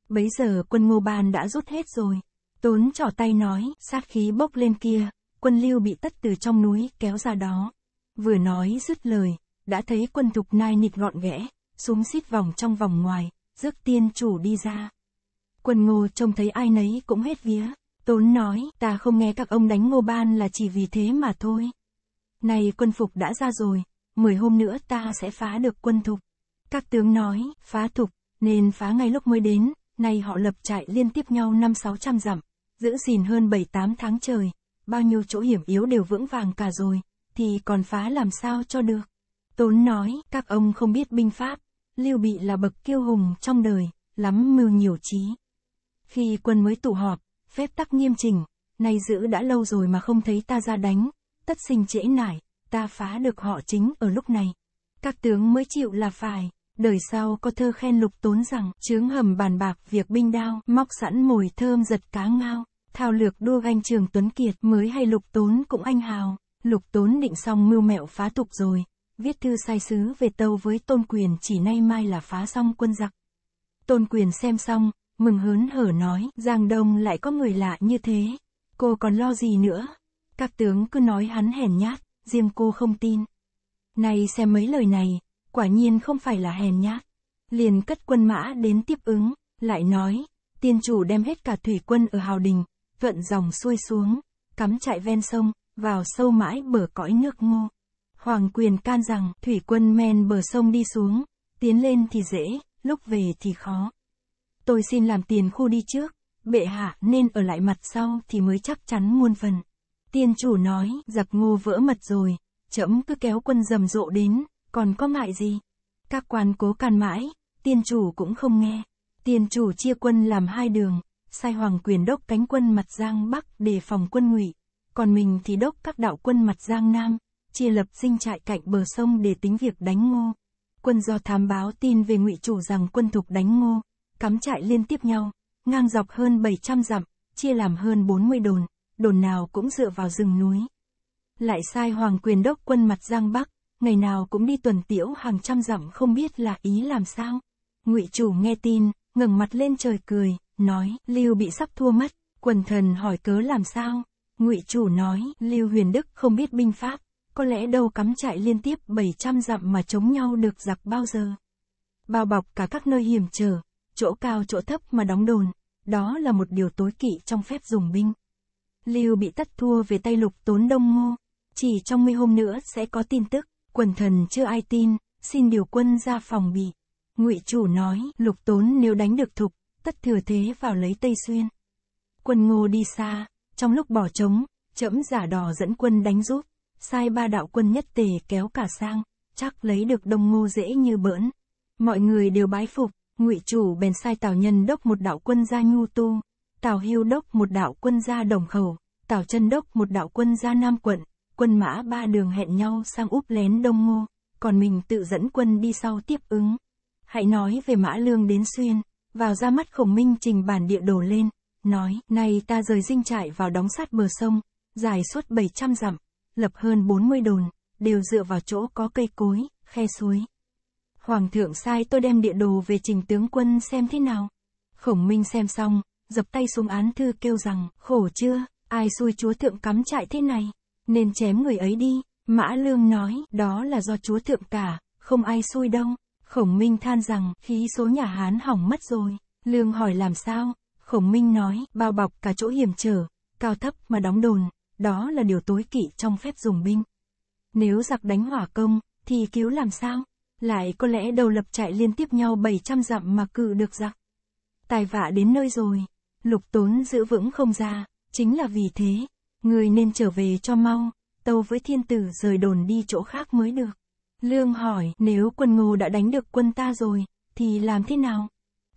Bấy giờ quân Ngô Ban đã rút hết rồi, Tốn trỏ tay nói, sát khí bốc lên kia, quân lưu bị tất từ trong núi kéo ra đó. Vừa nói dứt lời, đã thấy quân thục nai nịt gọn ghẽ, xuống xít vòng trong vòng ngoài, rước tiên chủ đi ra. Quân ngô trông thấy ai nấy cũng hết vía, tốn nói, ta không nghe các ông đánh ngô ban là chỉ vì thế mà thôi. Này quân phục đã ra rồi, mười hôm nữa ta sẽ phá được quân thục. Các tướng nói, phá thục, nên phá ngay lúc mới đến, nay họ lập trại liên tiếp nhau năm sáu trăm dặm, Giữ gìn hơn 7-8 tháng trời, bao nhiêu chỗ hiểm yếu đều vững vàng cả rồi, thì còn phá làm sao cho được. Tốn nói, các ông không biết binh pháp, Lưu Bị là bậc kiêu hùng trong đời, lắm mưu nhiều trí. Khi quân mới tụ họp, phép tắc nghiêm chỉnh, nay giữ đã lâu rồi mà không thấy ta ra đánh, tất sinh trễ nải, ta phá được họ chính ở lúc này. Các tướng mới chịu là phải, đời sau có thơ khen lục tốn rằng, chướng hầm bàn bạc việc binh đao, móc sẵn mùi thơm giật cá ngao. Thao lược đua ganh trường Tuấn Kiệt mới hay lục tốn cũng anh hào. Lục tốn định xong mưu mẹo phá tục rồi. Viết thư sai sứ về tâu với tôn quyền chỉ nay mai là phá xong quân giặc. Tôn quyền xem xong, mừng hớn hở nói, Giang Đông lại có người lạ như thế. Cô còn lo gì nữa? Các tướng cứ nói hắn hèn nhát, riêng cô không tin. Nay xem mấy lời này, quả nhiên không phải là hèn nhát. Liền cất quân mã đến tiếp ứng, lại nói, tiên chủ đem hết cả thủy quân ở Hào Đình, thuận dòng xuôi xuống, cắm trại ven sông, vào sâu mãi bờ cõi nước ngô. Hoàng quyền can rằng, thủy quân men bờ sông đi xuống, tiến lên thì dễ, lúc về thì khó. Tôi xin làm tiền khu đi trước, bệ hạ nên ở lại mặt sau thì mới chắc chắn muôn phần. Tiên chủ nói, giặc ngô vỡ mật rồi, chấm cứ kéo quân rầm rộ đến, còn có ngại gì? Các quan cố can mãi, tiên chủ cũng không nghe. Tiên chủ chia quân làm hai đường, sai hoàng quyền đốc cánh quân mặt Giang Bắc đề phòng quân ngụy, còn mình thì đốc các đạo quân mặt Giang Nam, chia lập dinh trại cạnh bờ sông để tính việc đánh ngô. Quân do thám báo tin về ngụy chủ rằng quân thục đánh ngô, cắm trại liên tiếp nhau, ngang dọc hơn 700 dặm, chia làm hơn 40 đồn, đồn nào cũng dựa vào rừng núi. Lại sai hoàng quyền đốc quân mặt Giang Bắc, ngày nào cũng đi tuần tiễu hàng trăm dặm không biết là ý làm sao. Ngụy chủ nghe tin, ngẩng mặt lên trời cười, nói, Lưu bị sắp thua mất, quần thần hỏi cớ làm sao? Ngụy chủ nói, Lưu Huyền Đức không biết binh pháp, có lẽ đâu cắm trại liên tiếp 700 dặm mà chống nhau được giặc bao giờ. Bao bọc cả các nơi hiểm trở, chỗ cao chỗ thấp mà đóng đồn, đó là một điều tối kỵ trong phép dùng binh. Lưu bị tất thua về tay lục tốn đông ngô, chỉ trong mươi hôm nữa sẽ có tin tức, quần thần chưa ai tin, xin điều quân ra phòng bị. Ngụy chủ nói, lục tốn nếu đánh được thục, tất thừa thế vào lấy Tây Xuyên. Quân ngô đi xa, trong lúc bỏ trống, trẫm giả đò dẫn quân đánh giúp, sai ba đạo quân nhất tề kéo cả sang, chắc lấy được đông ngô dễ như bỡn. Mọi người đều bái phục, ngụy chủ bèn sai Tào Nhân đốc một đạo quân ra Nhu Tu, Tào Hưu đốc một đạo quân ra Đồng Khẩu, Tào Chân đốc một đạo quân ra Nam Quận, quân mã ba đường hẹn nhau sang úp lén đông ngô, còn mình tự dẫn quân đi sau tiếp ứng. Hãy nói về mã lương đến xuyên, vào ra mắt khổng minh trình bản địa đồ lên, nói, nay ta rời dinh trại vào đóng sát bờ sông, dài suốt 700 dặm, lập hơn 40 đồn, đều dựa vào chỗ có cây cối, khe suối. Hoàng thượng sai tôi đem địa đồ về trình tướng quân xem thế nào. Khổng minh xem xong, dập tay xuống án thư kêu rằng, khổ chưa, ai xui chúa thượng cắm trại thế này, nên chém người ấy đi. Mã Lương nói, đó là do chúa thượng cả, không ai xui đâu. Khổng Minh than rằng, khí số nhà Hán hỏng mất rồi. Lương hỏi làm sao? Khổng Minh nói, bao bọc cả chỗ hiểm trở, cao thấp mà đóng đồn, đó là điều tối kỵ trong phép dùng binh. Nếu giặc đánh hỏa công, thì cứu làm sao? Lại có lẽ đầu lập chạy liên tiếp nhau 700 dặm mà cự được giặc. Tài vạ đến nơi rồi, lục tốn giữ vững không ra, chính là vì thế, người nên trở về cho mau, tâu với thiên tử rời đồn đi chỗ khác mới được. Lương hỏi, nếu quân ngô đã đánh được quân ta rồi, thì làm thế nào?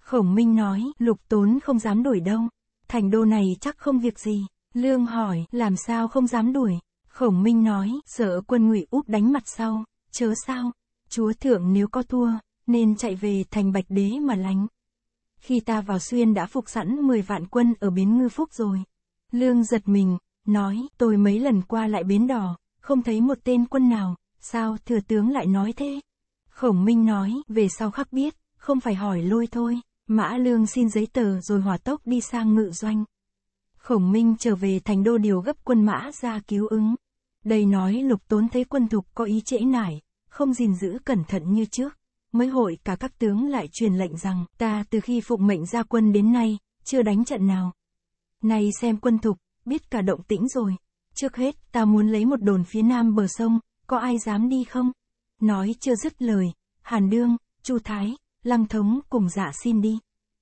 Khổng Minh nói, lục tốn không dám đuổi đâu. Thành đô này chắc không việc gì. Lương hỏi, làm sao không dám đuổi? Khổng Minh nói, sợ quân ngụy úp đánh mặt sau, chớ sao? Chúa thượng nếu có thua, nên chạy về thành bạch đế mà lánh. Khi ta vào xuyên đã phục sẵn 10 vạn quân ở bến ngư phúc rồi. Lương giật mình, nói, tôi mấy lần qua lại bến đỏ, không thấy một tên quân nào, Sao thừa tướng lại nói thế? Khổng Minh nói, về sau khắc biết, không phải hỏi lôi thôi. Mã Lương xin giấy tờ rồi hòa tốc đi sang ngự doanh. Khổng Minh trở về thành đô điều gấp quân mã ra cứu ứng. Đây nói lục tốn thấy quân thục có ý trễ nải, không gìn giữ cẩn thận như trước. Mới hội cả các tướng lại truyền lệnh rằng, ta từ khi phụng mệnh ra quân đến nay, chưa đánh trận nào. Nay xem quân thục, biết cả động tĩnh rồi. Trước hết, ta muốn lấy một đồn phía nam bờ sông, có ai dám đi không? Nói chưa dứt lời, Hàn Đương, Chu Thái, Lăng Thống cùng dạ xin đi.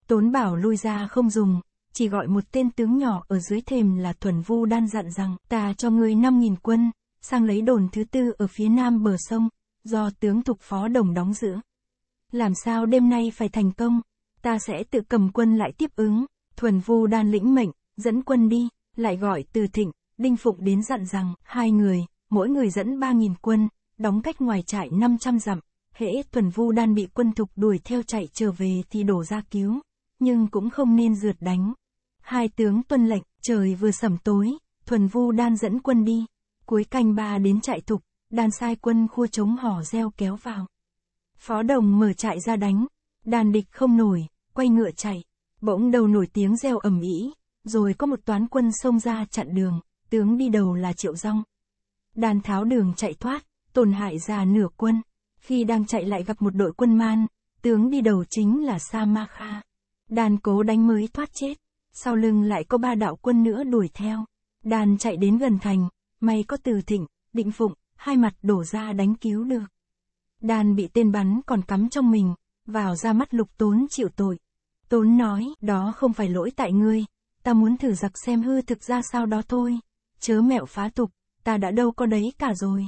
Tốn bảo lui ra không dùng, chỉ gọi một tên tướng nhỏ ở dưới thềm là Thuần Vu đan dặn rằng ta cho ngươi 5.000 quân, sang lấy đồn thứ tư ở phía nam bờ sông, do tướng thục phó đồng đóng giữ. Làm sao đêm nay phải thành công, ta sẽ tự cầm quân lại tiếp ứng, Thuần Vu đan lĩnh mệnh, dẫn quân đi, lại gọi từ thịnh, Đinh Phụng đến dặn rằng, hai người, mỗi người dẫn 3.000 quân, đóng cách ngoài trại 500 dặm, hễ tuần vu đan bị quân thục đuổi theo chạy trở về thì đổ ra cứu, nhưng cũng không nên rượt đánh. Hai tướng tuân lệnh, trời vừa sẩm tối, thuần vu đan dẫn quân đi, cuối canh ba đến trại thục, đan sai quân khua chống hò reo kéo vào. Phó đồng mở trại ra đánh, đàn địch không nổi, quay ngựa chạy, bỗng đầu nổi tiếng reo ầm ĩ, rồi có một toán quân xông ra chặn đường, tướng đi đầu là Triệu Dung, Đàn tháo đường chạy thoát, tổn hại già nửa quân. Khi đang chạy lại gặp một đội quân man, tướng đi đầu chính là Sa Ma Kha. Đàn cố đánh mới thoát chết, sau lưng lại có ba đạo quân nữa đuổi theo. Đàn chạy đến gần thành, may có từ thịnh, định phụng, hai mặt đổ ra đánh cứu được. Đàn bị tên bắn còn cắm trong mình, vào ra mắt lục tốn chịu tội. Tốn nói, đó không phải lỗi tại ngươi, ta muốn thử giặc xem hư thực ra sao đó thôi, chớ mẹo phá tục ta đã đâu có đấy cả rồi.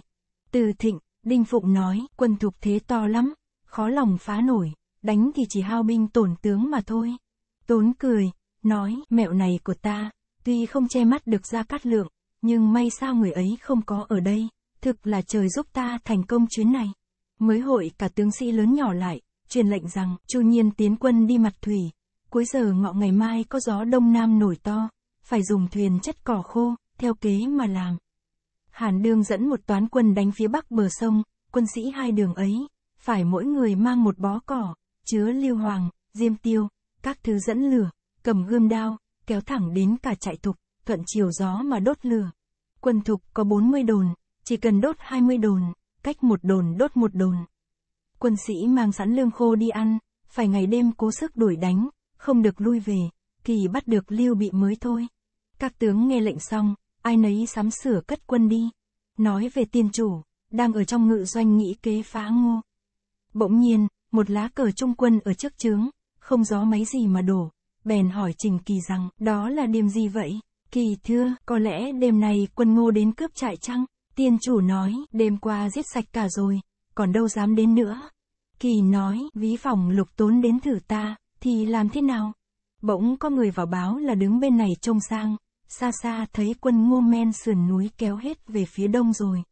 Từ thịnh, Đinh Phụng nói, quân thuộc thế to lắm, khó lòng phá nổi, đánh thì chỉ hao binh tổn tướng mà thôi. Tốn cười, nói, mẹo này của ta, tuy không che mắt được ra cát lượng, nhưng may sao người ấy không có ở đây, thực là trời giúp ta thành công chuyến này. Mới hội cả tướng sĩ lớn nhỏ lại, truyền lệnh rằng, chu nhiên tiến quân đi mặt thủy, cuối giờ ngọ ngày mai có gió đông nam nổi to, phải dùng thuyền chất cỏ khô, theo kế mà làm. Hàn Đương dẫn một toán quân đánh phía bắc bờ sông, quân sĩ hai đường ấy, phải mỗi người mang một bó cỏ, chứa lưu hoàng, diêm tiêu, các thứ dẫn lửa, cầm gươm đao, kéo thẳng đến cả trại thục, thuận chiều gió mà đốt lửa. Quân thục có 40 đồn, chỉ cần đốt 20 đồn, cách một đồn đốt một đồn. Quân sĩ mang sẵn lương khô đi ăn, phải ngày đêm cố sức đuổi đánh, không được lui về, kỳ bắt được Lưu Bị mới thôi. Các tướng nghe lệnh xong, ai nấy sắm sửa cất quân đi. Nói về tiên chủ, đang ở trong ngự doanh nghĩ kế phá ngô. Bỗng nhiên, một lá cờ trung quân ở trước trướng, không gió máy gì mà đổ, bèn hỏi Trình Kỳ rằng, đó là đêm gì vậy? Kỳ thưa, có lẽ đêm này quân ngô đến cướp trại chăng? Tiên chủ nói, đêm qua giết sạch cả rồi, còn đâu dám đến nữa. Kỳ nói, ví phòng lục tốn đến thử ta, thì làm thế nào? Bỗng có người vào báo là đứng bên này trông sang, xa xa thấy quân ngô men sườn núi kéo hết về phía đông rồi.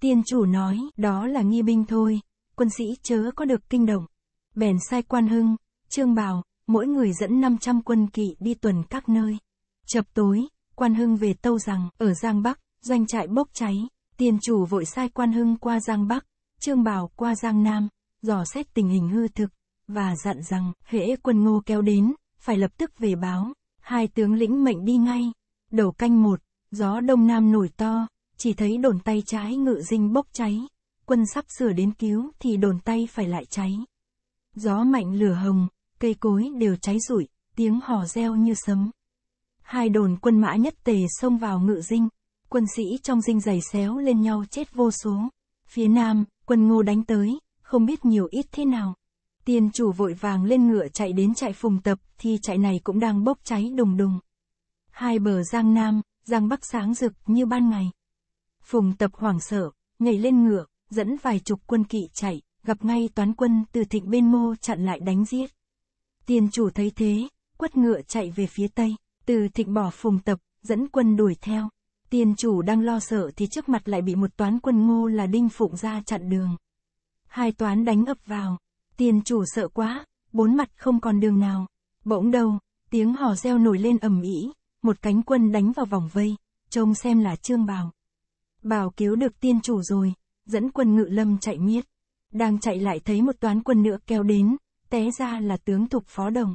Tiên chủ nói, đó là nghi binh thôi, quân sĩ chớ có được kinh động. Bèn sai quan hưng, trương Bảo mỗi người dẫn 500 quân kỵ đi tuần các nơi. Chập tối, quan hưng về tâu rằng, ở Giang Bắc, doanh trại bốc cháy, Tiên chủ vội sai quan hưng qua Giang Bắc, trương Bảo qua Giang Nam, dò xét tình hình hư thực, và dặn rằng, hễ quân ngô kéo đến, phải lập tức về báo. Hai tướng lĩnh mệnh đi ngay, Đầu canh một, gió đông nam nổi to, chỉ thấy đồn tay trái ngự dinh bốc cháy, quân sắp sửa đến cứu thì đồn tay phải lại cháy. Gió mạnh lửa hồng, cây cối đều cháy rụi tiếng hò reo như sấm. Hai đồn quân mã nhất tề xông vào ngự dinh, quân sĩ trong dinh giày xéo lên nhau chết vô số. Phía nam, quân ngô đánh tới, không biết nhiều ít thế nào. Tiên chủ vội vàng lên ngựa chạy đến trại phùng tập thì trại này cũng đang bốc cháy đùng đùng. Hai bờ giang nam, giang bắc sáng rực như ban ngày. Phùng tập hoảng sợ, nhảy lên ngựa, dẫn vài chục quân kỵ chạy, gặp ngay toán quân từ thịnh bên mô chặn lại đánh giết. Tiền chủ thấy thế, quất ngựa chạy về phía tây, từ thịnh bỏ phùng tập, dẫn quân đuổi theo. Tiền chủ đang lo sợ thì trước mặt lại bị một toán quân ngô là đinh phụng ra chặn đường. Hai toán đánh ập vào, tiền chủ sợ quá, bốn mặt không còn đường nào. Bỗng đầu, tiếng hò reo nổi lên ầm ĩ, một cánh quân đánh vào vòng vây, trông xem là Trương Bảo. Bảo cứu được tiên chủ rồi, dẫn quân ngự lâm chạy miết. Đang chạy lại thấy một toán quân nữa kéo đến, té ra là tướng thục phó đồng.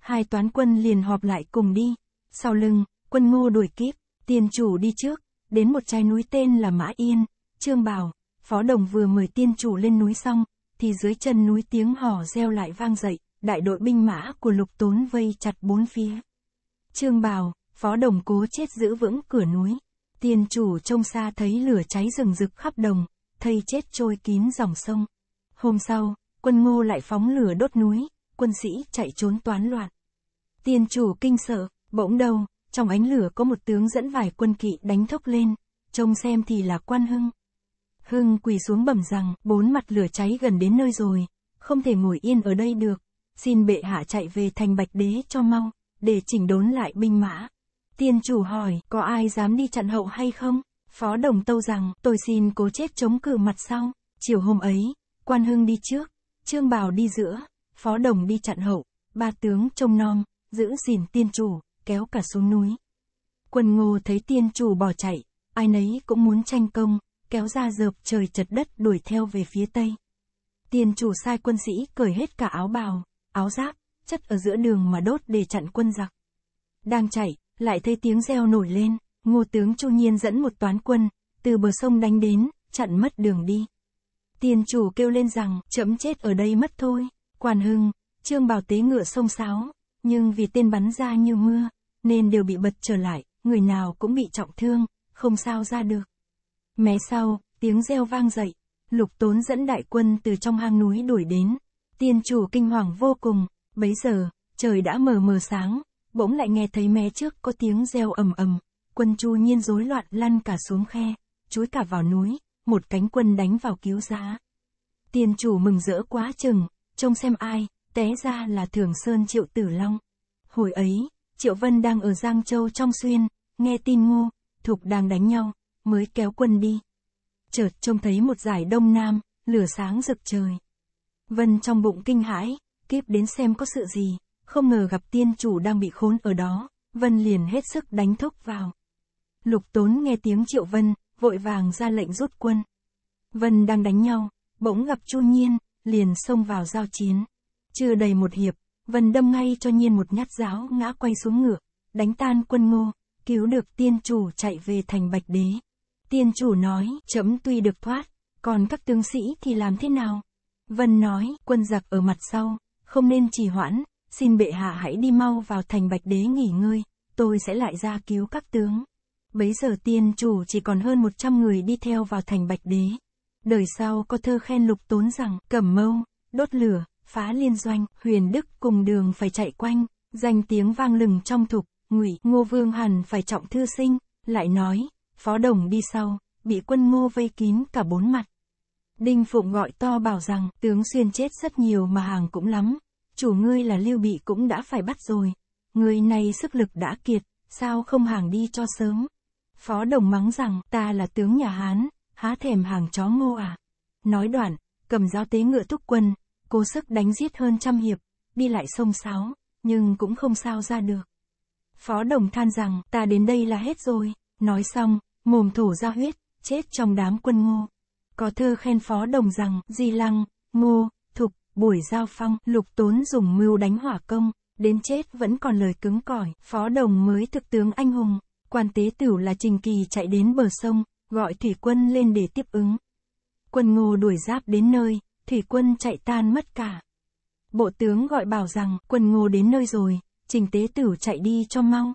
Hai toán quân liền họp lại cùng đi, sau lưng, quân ngô đuổi kịp, tiên chủ đi trước, đến một trai núi tên là Mã Yên, Trương Bảo, phó đồng vừa mời tiên chủ lên núi xong, thì dưới chân núi tiếng hò reo lại vang dậy, đại đội binh mã của lục tốn vây chặt bốn phía. Trương Bào, phó đồng cố chết giữ vững cửa núi. Tiên chủ trông xa thấy lửa cháy rừng rực khắp đồng, thây chết trôi kín dòng sông. Hôm sau, quân ngô lại phóng lửa đốt núi, quân sĩ chạy trốn toán loạn. Tiên chủ kinh sợ, bỗng đầu, trong ánh lửa có một tướng dẫn vài quân kỵ đánh thốc lên, trông xem thì là quan hưng. Hưng quỳ xuống bẩm rằng, bốn mặt lửa cháy gần đến nơi rồi, không thể ngồi yên ở đây được, xin bệ hạ chạy về thành bạch đế cho mau để chỉnh đốn lại binh mã. Tiên chủ hỏi, có ai dám đi chặn hậu hay không? Phó đồng tâu rằng, tôi xin cố chết chống cử mặt sau. Chiều hôm ấy, quan hưng đi trước, trương bào đi giữa, phó đồng đi chặn hậu, ba tướng trông non giữ gìn tiên chủ, kéo cả xuống núi. Quân ngô thấy tiên chủ bỏ chạy, ai nấy cũng muốn tranh công, kéo ra dợp trời chật đất đuổi theo về phía tây. Tiên chủ sai quân sĩ cởi hết cả áo bào, áo giáp, chất ở giữa đường mà đốt để chặn quân giặc. Đang chảy, lại thấy tiếng reo nổi lên, ngô tướng Chu Nhiên dẫn một toán quân, từ bờ sông đánh đến, chặn mất đường đi. Tiên chủ kêu lên rằng, chấm chết ở đây mất thôi, Quan Hưng, Trương Bảo Tế ngựa sông sáo, nhưng vì tên bắn ra như mưa, nên đều bị bật trở lại, người nào cũng bị trọng thương, không sao ra được. Mé sau, tiếng reo vang dậy, lục tốn dẫn đại quân từ trong hang núi đuổi đến, tiên chủ kinh hoàng vô cùng, Bấy giờ, trời đã mờ mờ sáng, bỗng lại nghe thấy mé trước có tiếng reo ầm ầm, quân chu nhiên rối loạn lăn cả xuống khe, chúi cả vào núi, một cánh quân đánh vào cứu giá. Tiền chủ mừng rỡ quá chừng, trông xem ai, té ra là Thường Sơn Triệu Tử Long. Hồi ấy, Triệu Vân đang ở Giang Châu trong xuyên, nghe tin ngô, thục đang đánh nhau, mới kéo quân đi. Chợt trông thấy một giải đông nam, lửa sáng rực trời. Vân trong bụng kinh hãi, kiếp đến xem có sự gì, không ngờ gặp tiên chủ đang bị khốn ở đó, Vân liền hết sức đánh thúc vào. Lục Tốn nghe tiếng Triệu Vân, vội vàng ra lệnh rút quân. Vân đang đánh nhau, bỗng gặp Chu Nhiên, liền xông vào giao chiến. Chưa đầy một hiệp, Vân đâm ngay cho Nhiên một nhát giáo ngã quay xuống ngựa, đánh tan quân ngô, cứu được tiên chủ chạy về thành Bạch Đế. Tiên chủ nói, chấm tuy được thoát, còn các tướng sĩ thì làm thế nào? Vân nói, quân giặc ở mặt sau, không nên trì hoãn, xin bệ hạ hãy đi mau vào thành bạch đế nghỉ ngơi, tôi sẽ lại ra cứu các tướng. Bấy giờ tiên chủ chỉ còn hơn 100 người đi theo vào thành bạch đế. Đời sau có thơ khen lục tốn rằng, cẩm mâu, đốt lửa, phá liên doanh, huyền đức cùng đường phải chạy quanh, danh tiếng vang lừng trong thục, ngụy ngô vương hẳn phải trọng thư sinh, lại nói, phó đồng đi sau, bị quân ngô vây kín cả bốn mặt. Đinh Phụng gọi to bảo rằng, tướng xuyên chết rất nhiều mà hàng cũng lắm, chủ ngươi là Lưu Bị cũng đã phải bắt rồi, Ngươi này sức lực đã kiệt, sao không hàng đi cho sớm. Phó Đồng mắng rằng, ta là tướng nhà Hán, há thèm hàng chó ngô à. Nói đoạn, cầm giáo tế ngựa túc quân, cố sức đánh giết hơn trăm hiệp, đi lại sông sáo, nhưng cũng không sao ra được. Phó Đồng than rằng, ta đến đây là hết rồi, nói xong, mồm thổ ra huyết, chết trong đám quân ngô có thư khen phó đồng rằng, di lăng, ngô, thục, buổi giao phong, lục tốn dùng mưu đánh hỏa công, đến chết vẫn còn lời cứng cỏi, phó đồng mới thực tướng anh hùng, quan tế tửu là trình kỳ chạy đến bờ sông, gọi thủy quân lên để tiếp ứng. Quân ngô đuổi giáp đến nơi, thủy quân chạy tan mất cả. Bộ tướng gọi bảo rằng, quân ngô đến nơi rồi, trình tế tửu chạy đi cho mau.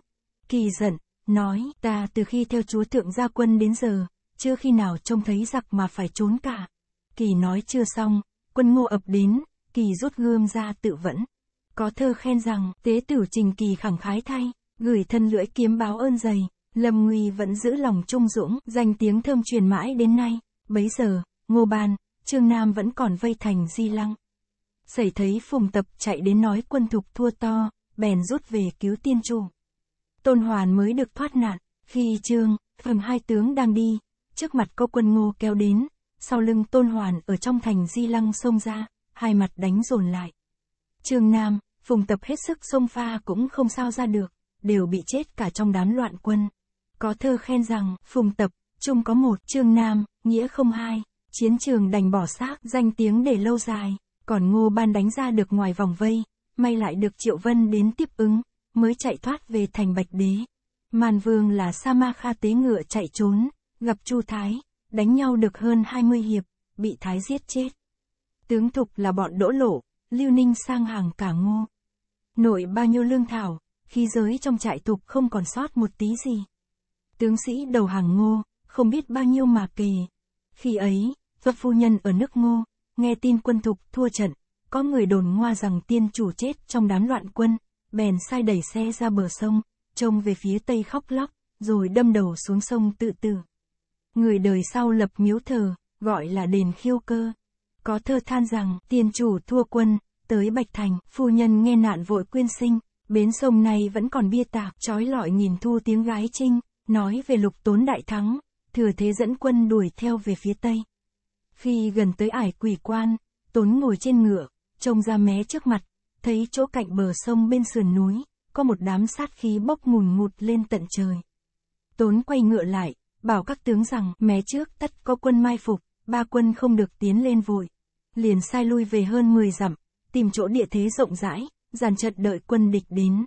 Kỳ giận, nói, ta từ khi theo chúa thượng gia quân đến giờ, chưa khi nào trông thấy giặc mà phải trốn cả. Kỳ nói chưa xong, quân ngô ập đến, kỳ rút gươm ra tự vẫn. Có thơ khen rằng, tế tử trình kỳ khẳng khái thay, gửi thân lưỡi kiếm báo ơn dày, lâm nguy vẫn giữ lòng trung dũng, danh tiếng thơm truyền mãi đến nay. Bấy giờ, ngô ban, trương nam vẫn còn vây thành di lăng. Xảy thấy phùng tập chạy đến nói quân thục thua to, bèn rút về cứu tiên chủ. Tôn Hoàn mới được thoát nạn, khi trương, phần hai tướng đang đi, trước mặt có quân ngô kéo đến, sau lưng tôn hoàn ở trong thành di lăng xông ra, hai mặt đánh dồn lại. Trương Nam, phùng tập hết sức xông pha cũng không sao ra được, đều bị chết cả trong đám loạn quân. Có thơ khen rằng, phùng tập, chung có một, trương Nam, nghĩa không hai, chiến trường đành bỏ xác, danh tiếng để lâu dài, còn ngô ban đánh ra được ngoài vòng vây, may lại được Triệu Vân đến tiếp ứng, mới chạy thoát về thành Bạch Đế. Màn Vương là Sa Ma Kha tế ngựa chạy trốn, gặp Chu Thái, đánh nhau được hơn 20 hiệp, bị Thái giết chết. Tướng Thục là bọn đỗ lộ, Lưu Ninh sang hàng cả ngô. nội bao nhiêu lương thảo, khi giới trong trại Thục không còn sót một tí gì. Tướng sĩ đầu hàng ngô, không biết bao nhiêu mà kề. Khi ấy, Phật phu nhân ở nước ngô, nghe tin quân Thục thua trận, có người đồn ngoa rằng tiên chủ chết trong đám loạn quân, bèn sai đẩy xe ra bờ sông, trông về phía tây khóc lóc, rồi đâm đầu xuống sông tự tử người đời sau lập miếu thờ, gọi là đền khiêu cơ. Có thơ than rằng, Tiên chủ thua quân, tới Bạch Thành, phu nhân nghe nạn vội quyên sinh, bến sông này vẫn còn bia tạc, trói lọi nhìn thu tiếng gái trinh, nói về lục tốn đại thắng, thừa thế dẫn quân đuổi theo về phía Tây. Khi gần tới ải quỷ quan, tốn ngồi trên ngựa, trông ra mé trước mặt, thấy chỗ cạnh bờ sông bên sườn núi, có một đám sát khí bốc ngùn ngụt lên tận trời. Tốn quay ngựa lại, bảo các tướng rằng, mé trước, tất có quân mai phục, ba quân không được tiến lên vội. Liền sai lui về hơn 10 dặm, tìm chỗ địa thế rộng rãi, dàn trận đợi quân địch đến.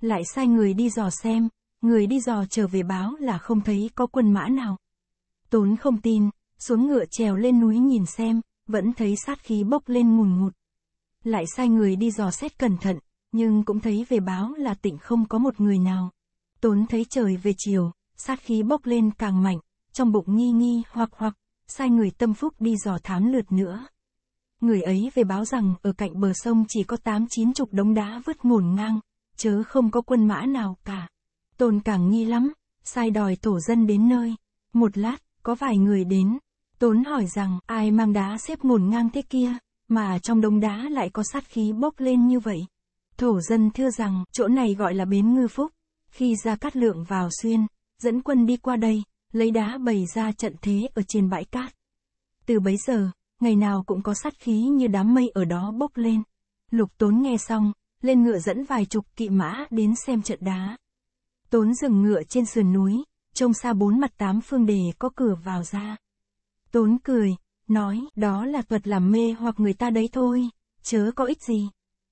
Lại sai người đi dò xem, người đi dò trở về báo là không thấy có quân mã nào. Tốn không tin, xuống ngựa trèo lên núi nhìn xem, vẫn thấy sát khí bốc lên ngùn ngụt. Lại sai người đi dò xét cẩn thận, nhưng cũng thấy về báo là tỉnh không có một người nào. Tốn thấy trời về chiều, sát khí bốc lên càng mạnh, trong bụng nghi nghi hoặc hoặc, sai người tâm phúc đi dò thám lượt nữa. Người ấy về báo rằng ở cạnh bờ sông chỉ có tám chín chục đống đá vứt ngổn ngang, chớ không có quân mã nào cả. Tôn càng nghi lắm, sai đòi thổ dân đến nơi. Một lát, có vài người đến. Tốn hỏi rằng ai mang đá xếp ngổn ngang thế kia, mà trong đống đá lại có sát khí bốc lên như vậy. Thổ dân thưa rằng chỗ này gọi là bến ngư phúc. Khi ra cắt lượng vào xuyên, dẫn quân đi qua đây, lấy đá bày ra trận thế ở trên bãi cát. Từ bấy giờ, ngày nào cũng có sát khí như đám mây ở đó bốc lên. Lục tốn nghe xong, lên ngựa dẫn vài chục kỵ mã đến xem trận đá. Tốn dừng ngựa trên sườn núi, trông xa bốn mặt tám phương đề có cửa vào ra. Tốn cười, nói đó là thuật làm mê hoặc người ta đấy thôi, chớ có ích gì.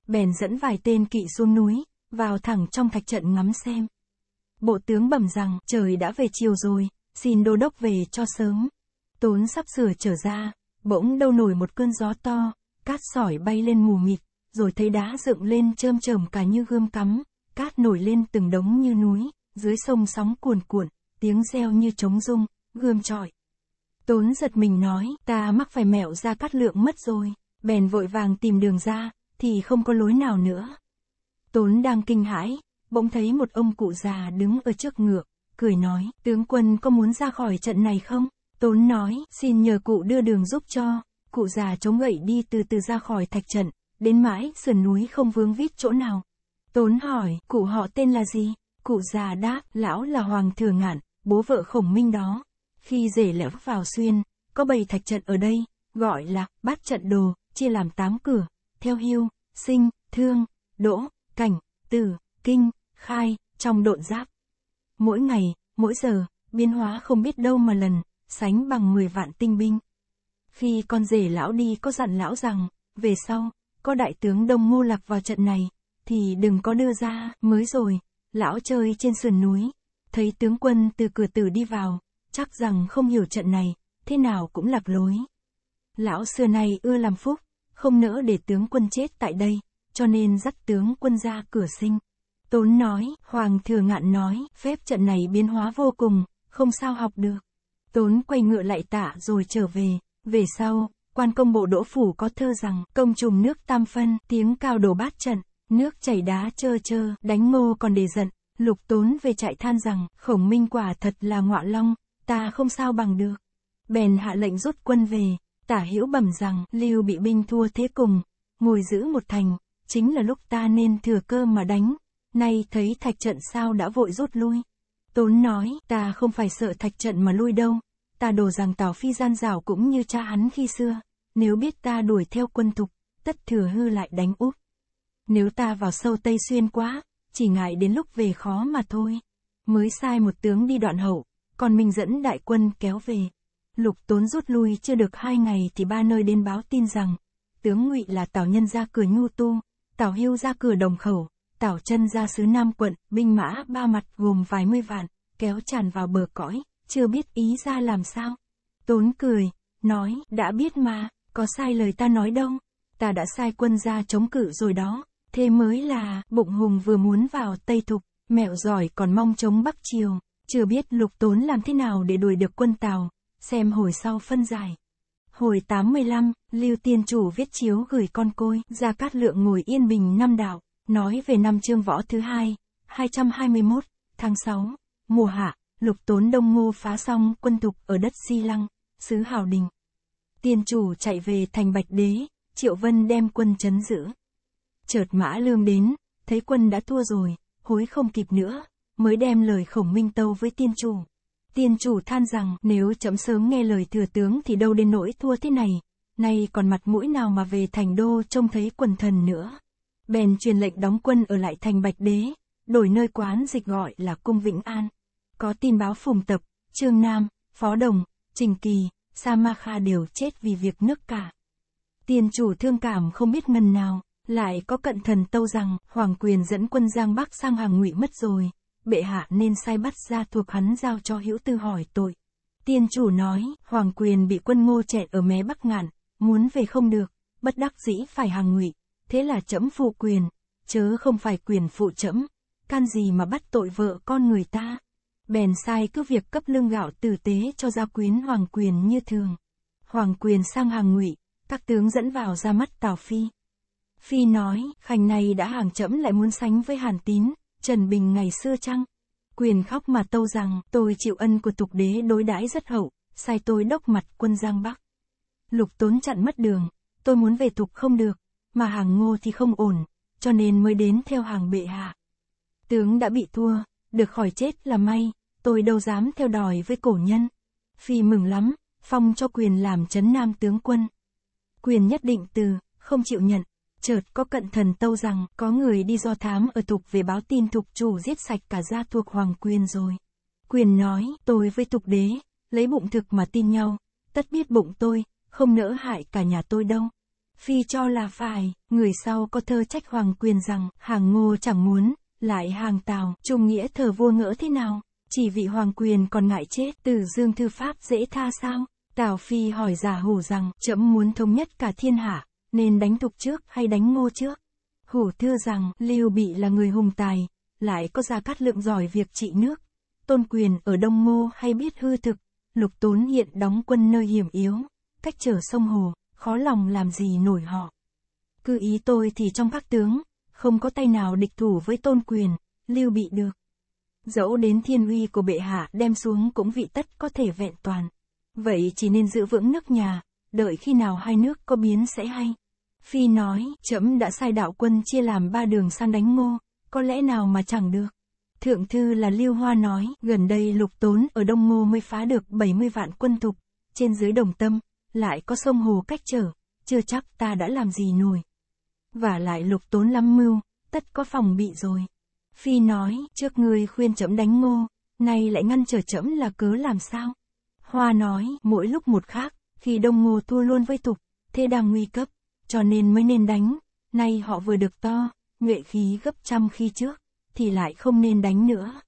Bèn dẫn vài tên kỵ xuống núi, vào thẳng trong thạch trận ngắm xem. Bộ tướng bẩm rằng, trời đã về chiều rồi, xin đô đốc về cho sớm. Tốn sắp sửa trở ra, bỗng đâu nổi một cơn gió to, cát sỏi bay lên mù mịt, rồi thấy đá dựng lên trơm trởm cả như gươm cắm, cát nổi lên từng đống như núi, dưới sông sóng cuồn cuộn, tiếng reo như trống rung, gươm trọi. Tốn giật mình nói, ta mắc phải mẹo ra cát lượng mất rồi, bèn vội vàng tìm đường ra, thì không có lối nào nữa. Tốn đang kinh hãi, bỗng thấy một ông cụ già đứng ở trước ngựa, cười nói, tướng quân có muốn ra khỏi trận này không? Tốn nói, xin nhờ cụ đưa đường giúp cho, cụ già chống gậy đi từ từ ra khỏi thạch trận, đến mãi sườn núi không vướng vít chỗ nào. Tốn hỏi, cụ họ tên là gì? Cụ già đáp, lão là Hoàng Thừa Ngạn, bố vợ khổng minh đó. Khi rể lẽo vào xuyên, có bầy thạch trận ở đây, gọi là bát trận đồ, chia làm tám cửa, theo hưu, sinh, thương, đỗ, cảnh, tử, kinh, khai, trong độn giáp. Mỗi ngày, mỗi giờ, biến hóa không biết đâu mà lần, sánh bằng 10 vạn tinh binh. Khi con rể lão đi có dặn lão rằng, về sau, có đại tướng Đông Ngô Lạc vào trận này, thì đừng có đưa ra, mới rồi, lão chơi trên sườn núi, thấy tướng quân từ cửa tử đi vào, chắc rằng không hiểu trận này, thế nào cũng lạc lối. Lão xưa nay ưa làm phúc, không nỡ để tướng quân chết tại đây, cho nên dắt tướng quân ra cửa sinh. Tốn nói, Hoàng thừa ngạn nói, phép trận này biến hóa vô cùng, không sao học được. Tốn quay ngựa lại tạ rồi trở về, về sau, quan công bộ đỗ phủ có thơ rằng, công trùng nước tam phân, tiếng cao đổ bát trận, nước chảy đá trơ trơ, đánh ngô còn để giận. Lục tốn về trại than rằng, khổng minh quả thật là ngọa long, ta không sao bằng được. Bèn hạ lệnh rút quân về, tả hữu bẩm rằng, lưu bị binh thua thế cùng, ngồi giữ một thành, chính là lúc ta nên thừa cơ mà đánh, Nay thấy thạch trận sao đã vội rút lui. Tốn nói, ta không phải sợ thạch trận mà lui đâu. Ta đồ rằng Tào Phi gian rảo cũng như cha hắn khi xưa. Nếu biết ta đuổi theo quân thục, tất thừa hư lại đánh úp. Nếu ta vào sâu Tây Xuyên quá, chỉ ngại đến lúc về khó mà thôi. Mới sai một tướng đi đoạn hậu, còn mình dẫn đại quân kéo về. Lục tốn rút lui chưa được hai ngày thì ba nơi đến báo tin rằng, tướng ngụy là Tào Nhân ra cửa Nhu Tu, Tào Hưu ra cửa Đồng Khẩu, tảo chân ra xứ Nam quận, binh mã ba mặt gồm vài mươi vạn, kéo tràn vào bờ cõi, chưa biết ý ra làm sao. Tốn cười, nói, đã biết mà, có sai lời ta nói đâu, ta đã sai quân ra chống cự rồi đó, thế mới là, bụng hùng vừa muốn vào Tây Thục, mẹo giỏi còn mong chống Bắc Triều, chưa biết lục tốn làm thế nào để đuổi được quân Tàu, xem hồi sau phân giải. Hồi 85, Lưu Tiên Chủ viết chiếu gửi con côi, ra cát lượng ngồi yên bình năm đạo. Nói về năm chương võ thứ hai, 221, tháng 6, mùa hạ, lục tốn đông ngô phá xong quân tục ở đất Si Lăng, xứ Hào Đình. Tiên chủ chạy về thành Bạch Đế, Triệu Vân đem quân chấn giữ. Chợt mã lương đến, thấy quân đã thua rồi, hối không kịp nữa, mới đem lời khổng minh tâu với tiên chủ. Tiên chủ than rằng nếu chậm sớm nghe lời thừa tướng thì đâu đến nỗi thua thế này, nay còn mặt mũi nào mà về thành đô trông thấy quần thần nữa bèn truyền lệnh đóng quân ở lại thành Bạch Đế, đổi nơi quán dịch gọi là Cung Vĩnh An. Có tin báo Phùng Tập, Trương Nam, Phó Đồng, Trình Kỳ, Sa Ma Kha đều chết vì việc nước cả. Tiền chủ thương cảm không biết ngần nào, lại có cận thần tâu rằng Hoàng Quyền dẫn quân Giang Bắc sang hàng ngụy mất rồi, bệ hạ nên sai bắt ra thuộc hắn giao cho hữu tư hỏi tội. Tiên chủ nói, Hoàng Quyền bị quân ngô chẹn ở mé Bắc Ngạn, muốn về không được, bất đắc dĩ phải hàng ngụy thế là trẫm phụ quyền, chớ không phải quyền phụ trẫm, can gì mà bắt tội vợ con người ta. Bèn sai cứ việc cấp lương gạo tử tế cho gia quyến hoàng quyền như thường. Hoàng quyền sang hàng ngụy, các tướng dẫn vào ra mắt Tào Phi. Phi nói, khanh này đã hàng trẫm lại muốn sánh với Hàn Tín, Trần Bình ngày xưa chăng? Quyền khóc mà tâu rằng, tôi chịu ân của tục đế đối đãi rất hậu, sai tôi đốc mặt quân Giang Bắc. Lục tốn chặn mất đường, tôi muốn về tục không được, mà hàng ngô thì không ổn, cho nên mới đến theo hàng bệ hạ. Tướng đã bị thua, được khỏi chết là may, tôi đâu dám theo đòi với cổ nhân. Phi mừng lắm, phong cho quyền làm chấn nam tướng quân. Quyền nhất định từ, không chịu nhận, chợt có cận thần tâu rằng có người đi do thám ở tục về báo tin thuộc chủ giết sạch cả gia thuộc hoàng quyền rồi. Quyền nói, tôi với tục đế, lấy bụng thực mà tin nhau, tất biết bụng tôi, không nỡ hại cả nhà tôi đâu. Phi cho là phải, người sau có thơ trách hoàng quyền rằng, hàng ngô chẳng muốn, lại hàng tào, trung nghĩa thờ vua ngỡ thế nào, chỉ vị hoàng quyền còn ngại chết, từ dương thư pháp dễ tha sao? Tào Phi hỏi giả hủ rằng, chậm muốn thống nhất cả thiên hạ, nên đánh thục trước hay đánh ngô trước? Hủ thưa rằng, Lưu Bị là người hùng tài, lại có gia cát lượng giỏi việc trị nước. Tôn quyền ở Đông Ngô hay biết hư thực, lục tốn hiện đóng quân nơi hiểm yếu, cách trở sông Hồ, khó lòng làm gì nổi họ. Cứ ý tôi thì trong các tướng, không có tay nào địch thủ với tôn quyền, lưu bị được. Dẫu đến thiên uy của bệ hạ đem xuống cũng vị tất có thể vẹn toàn. Vậy chỉ nên giữ vững nước nhà, đợi khi nào hai nước có biến sẽ hay. Phi nói, chấm đã sai đạo quân chia làm ba đường sang đánh ngô, có lẽ nào mà chẳng được. Thượng thư là Lưu Hoa nói, gần đây lục tốn ở Đông Ngô mới phá được 70 vạn quân thục, trên dưới đồng tâm, lại có sông hồ cách trở, chưa chắc ta đã làm gì nổi. Và lại lục tốn lắm mưu, tất có phòng bị rồi. Phi nói, trước ngươi khuyên chấm đánh ngô, nay lại ngăn trở chấm là cớ làm sao? Hoa nói, mỗi lúc một khác, khi đông ngô thua luôn với tục, thế đang nguy cấp, cho nên mới nên đánh, nay họ vừa được to, nhuệ khí gấp trăm khi trước, thì lại không nên đánh nữa.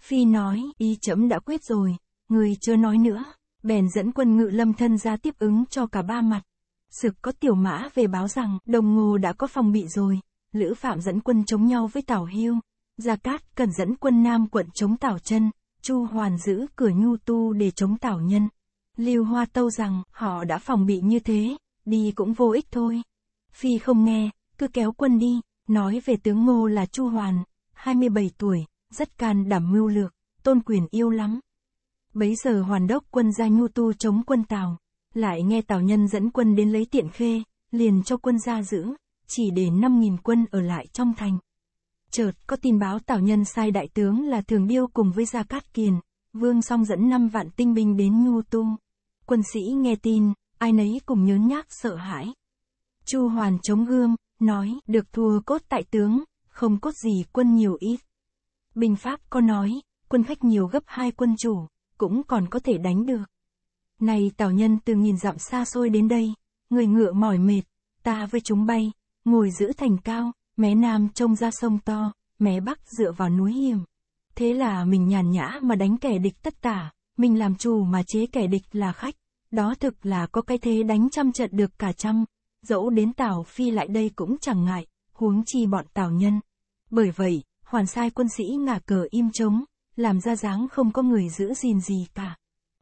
Phi nói, ý chấm đã quyết rồi, người chưa nói nữa. Bèn dẫn quân ngự lâm thân ra tiếp ứng cho cả ba mặt. Sực có tiểu mã về báo rằng, đồng ngô đã có phòng bị rồi. Lữ Phạm dẫn quân chống nhau với Tào Hưu. Gia Cát cần dẫn quân Nam quận chống Tào Chân, Chu Hoàn giữ cửa Nhu Tu để chống Tào Nhân. Lưu Hoa Tâu rằng, họ đã phòng bị như thế, đi cũng vô ích thôi. Phi không nghe, cứ kéo quân đi, nói về tướng Ngô là Chu Hoàn, 27 tuổi, rất can đảm mưu lược, tôn quyền yêu lắm, Bấy giờ hoàn đốc quân ra nhu tu chống quân tàu lại nghe Tào Nhân dẫn quân đến lấy tiện khê, liền cho quân ra giữ, chỉ để năm nghìn quân ở lại trong thành. Chợt có tin báo Tào Nhân sai đại tướng là Thường Biêu cùng với Gia Cát Kiền, Vương Song dẫn năm vạn tinh binh đến nhu tu. Quân sĩ nghe tin, ai nấy cùng nhớ nhác sợ hãi. Chu Hoàn chống gươm, nói, được thua cốt tại tướng, không cốt gì quân nhiều ít. Bình Pháp có nói, quân khách nhiều gấp hai quân chủ cũng còn có thể đánh được. Này tào nhân từ nghìn dặm xa xôi đến đây, người ngựa mỏi mệt, ta với chúng bay, ngồi giữ thành cao, mé nam trông ra sông to, mé bắc dựa vào núi hiểm. Thế là mình nhàn nhã mà đánh kẻ địch tất cả, mình làm chủ mà chế kẻ địch là khách, đó thực là có cái thế đánh trăm trận được cả trăm, dẫu đến Tào Phi lại đây cũng chẳng ngại, huống chi bọn Tào Nhân. Bởi vậy, hoàn sai quân sĩ ngả cờ im trống, làm ra dáng không có người giữ gìn gì cả.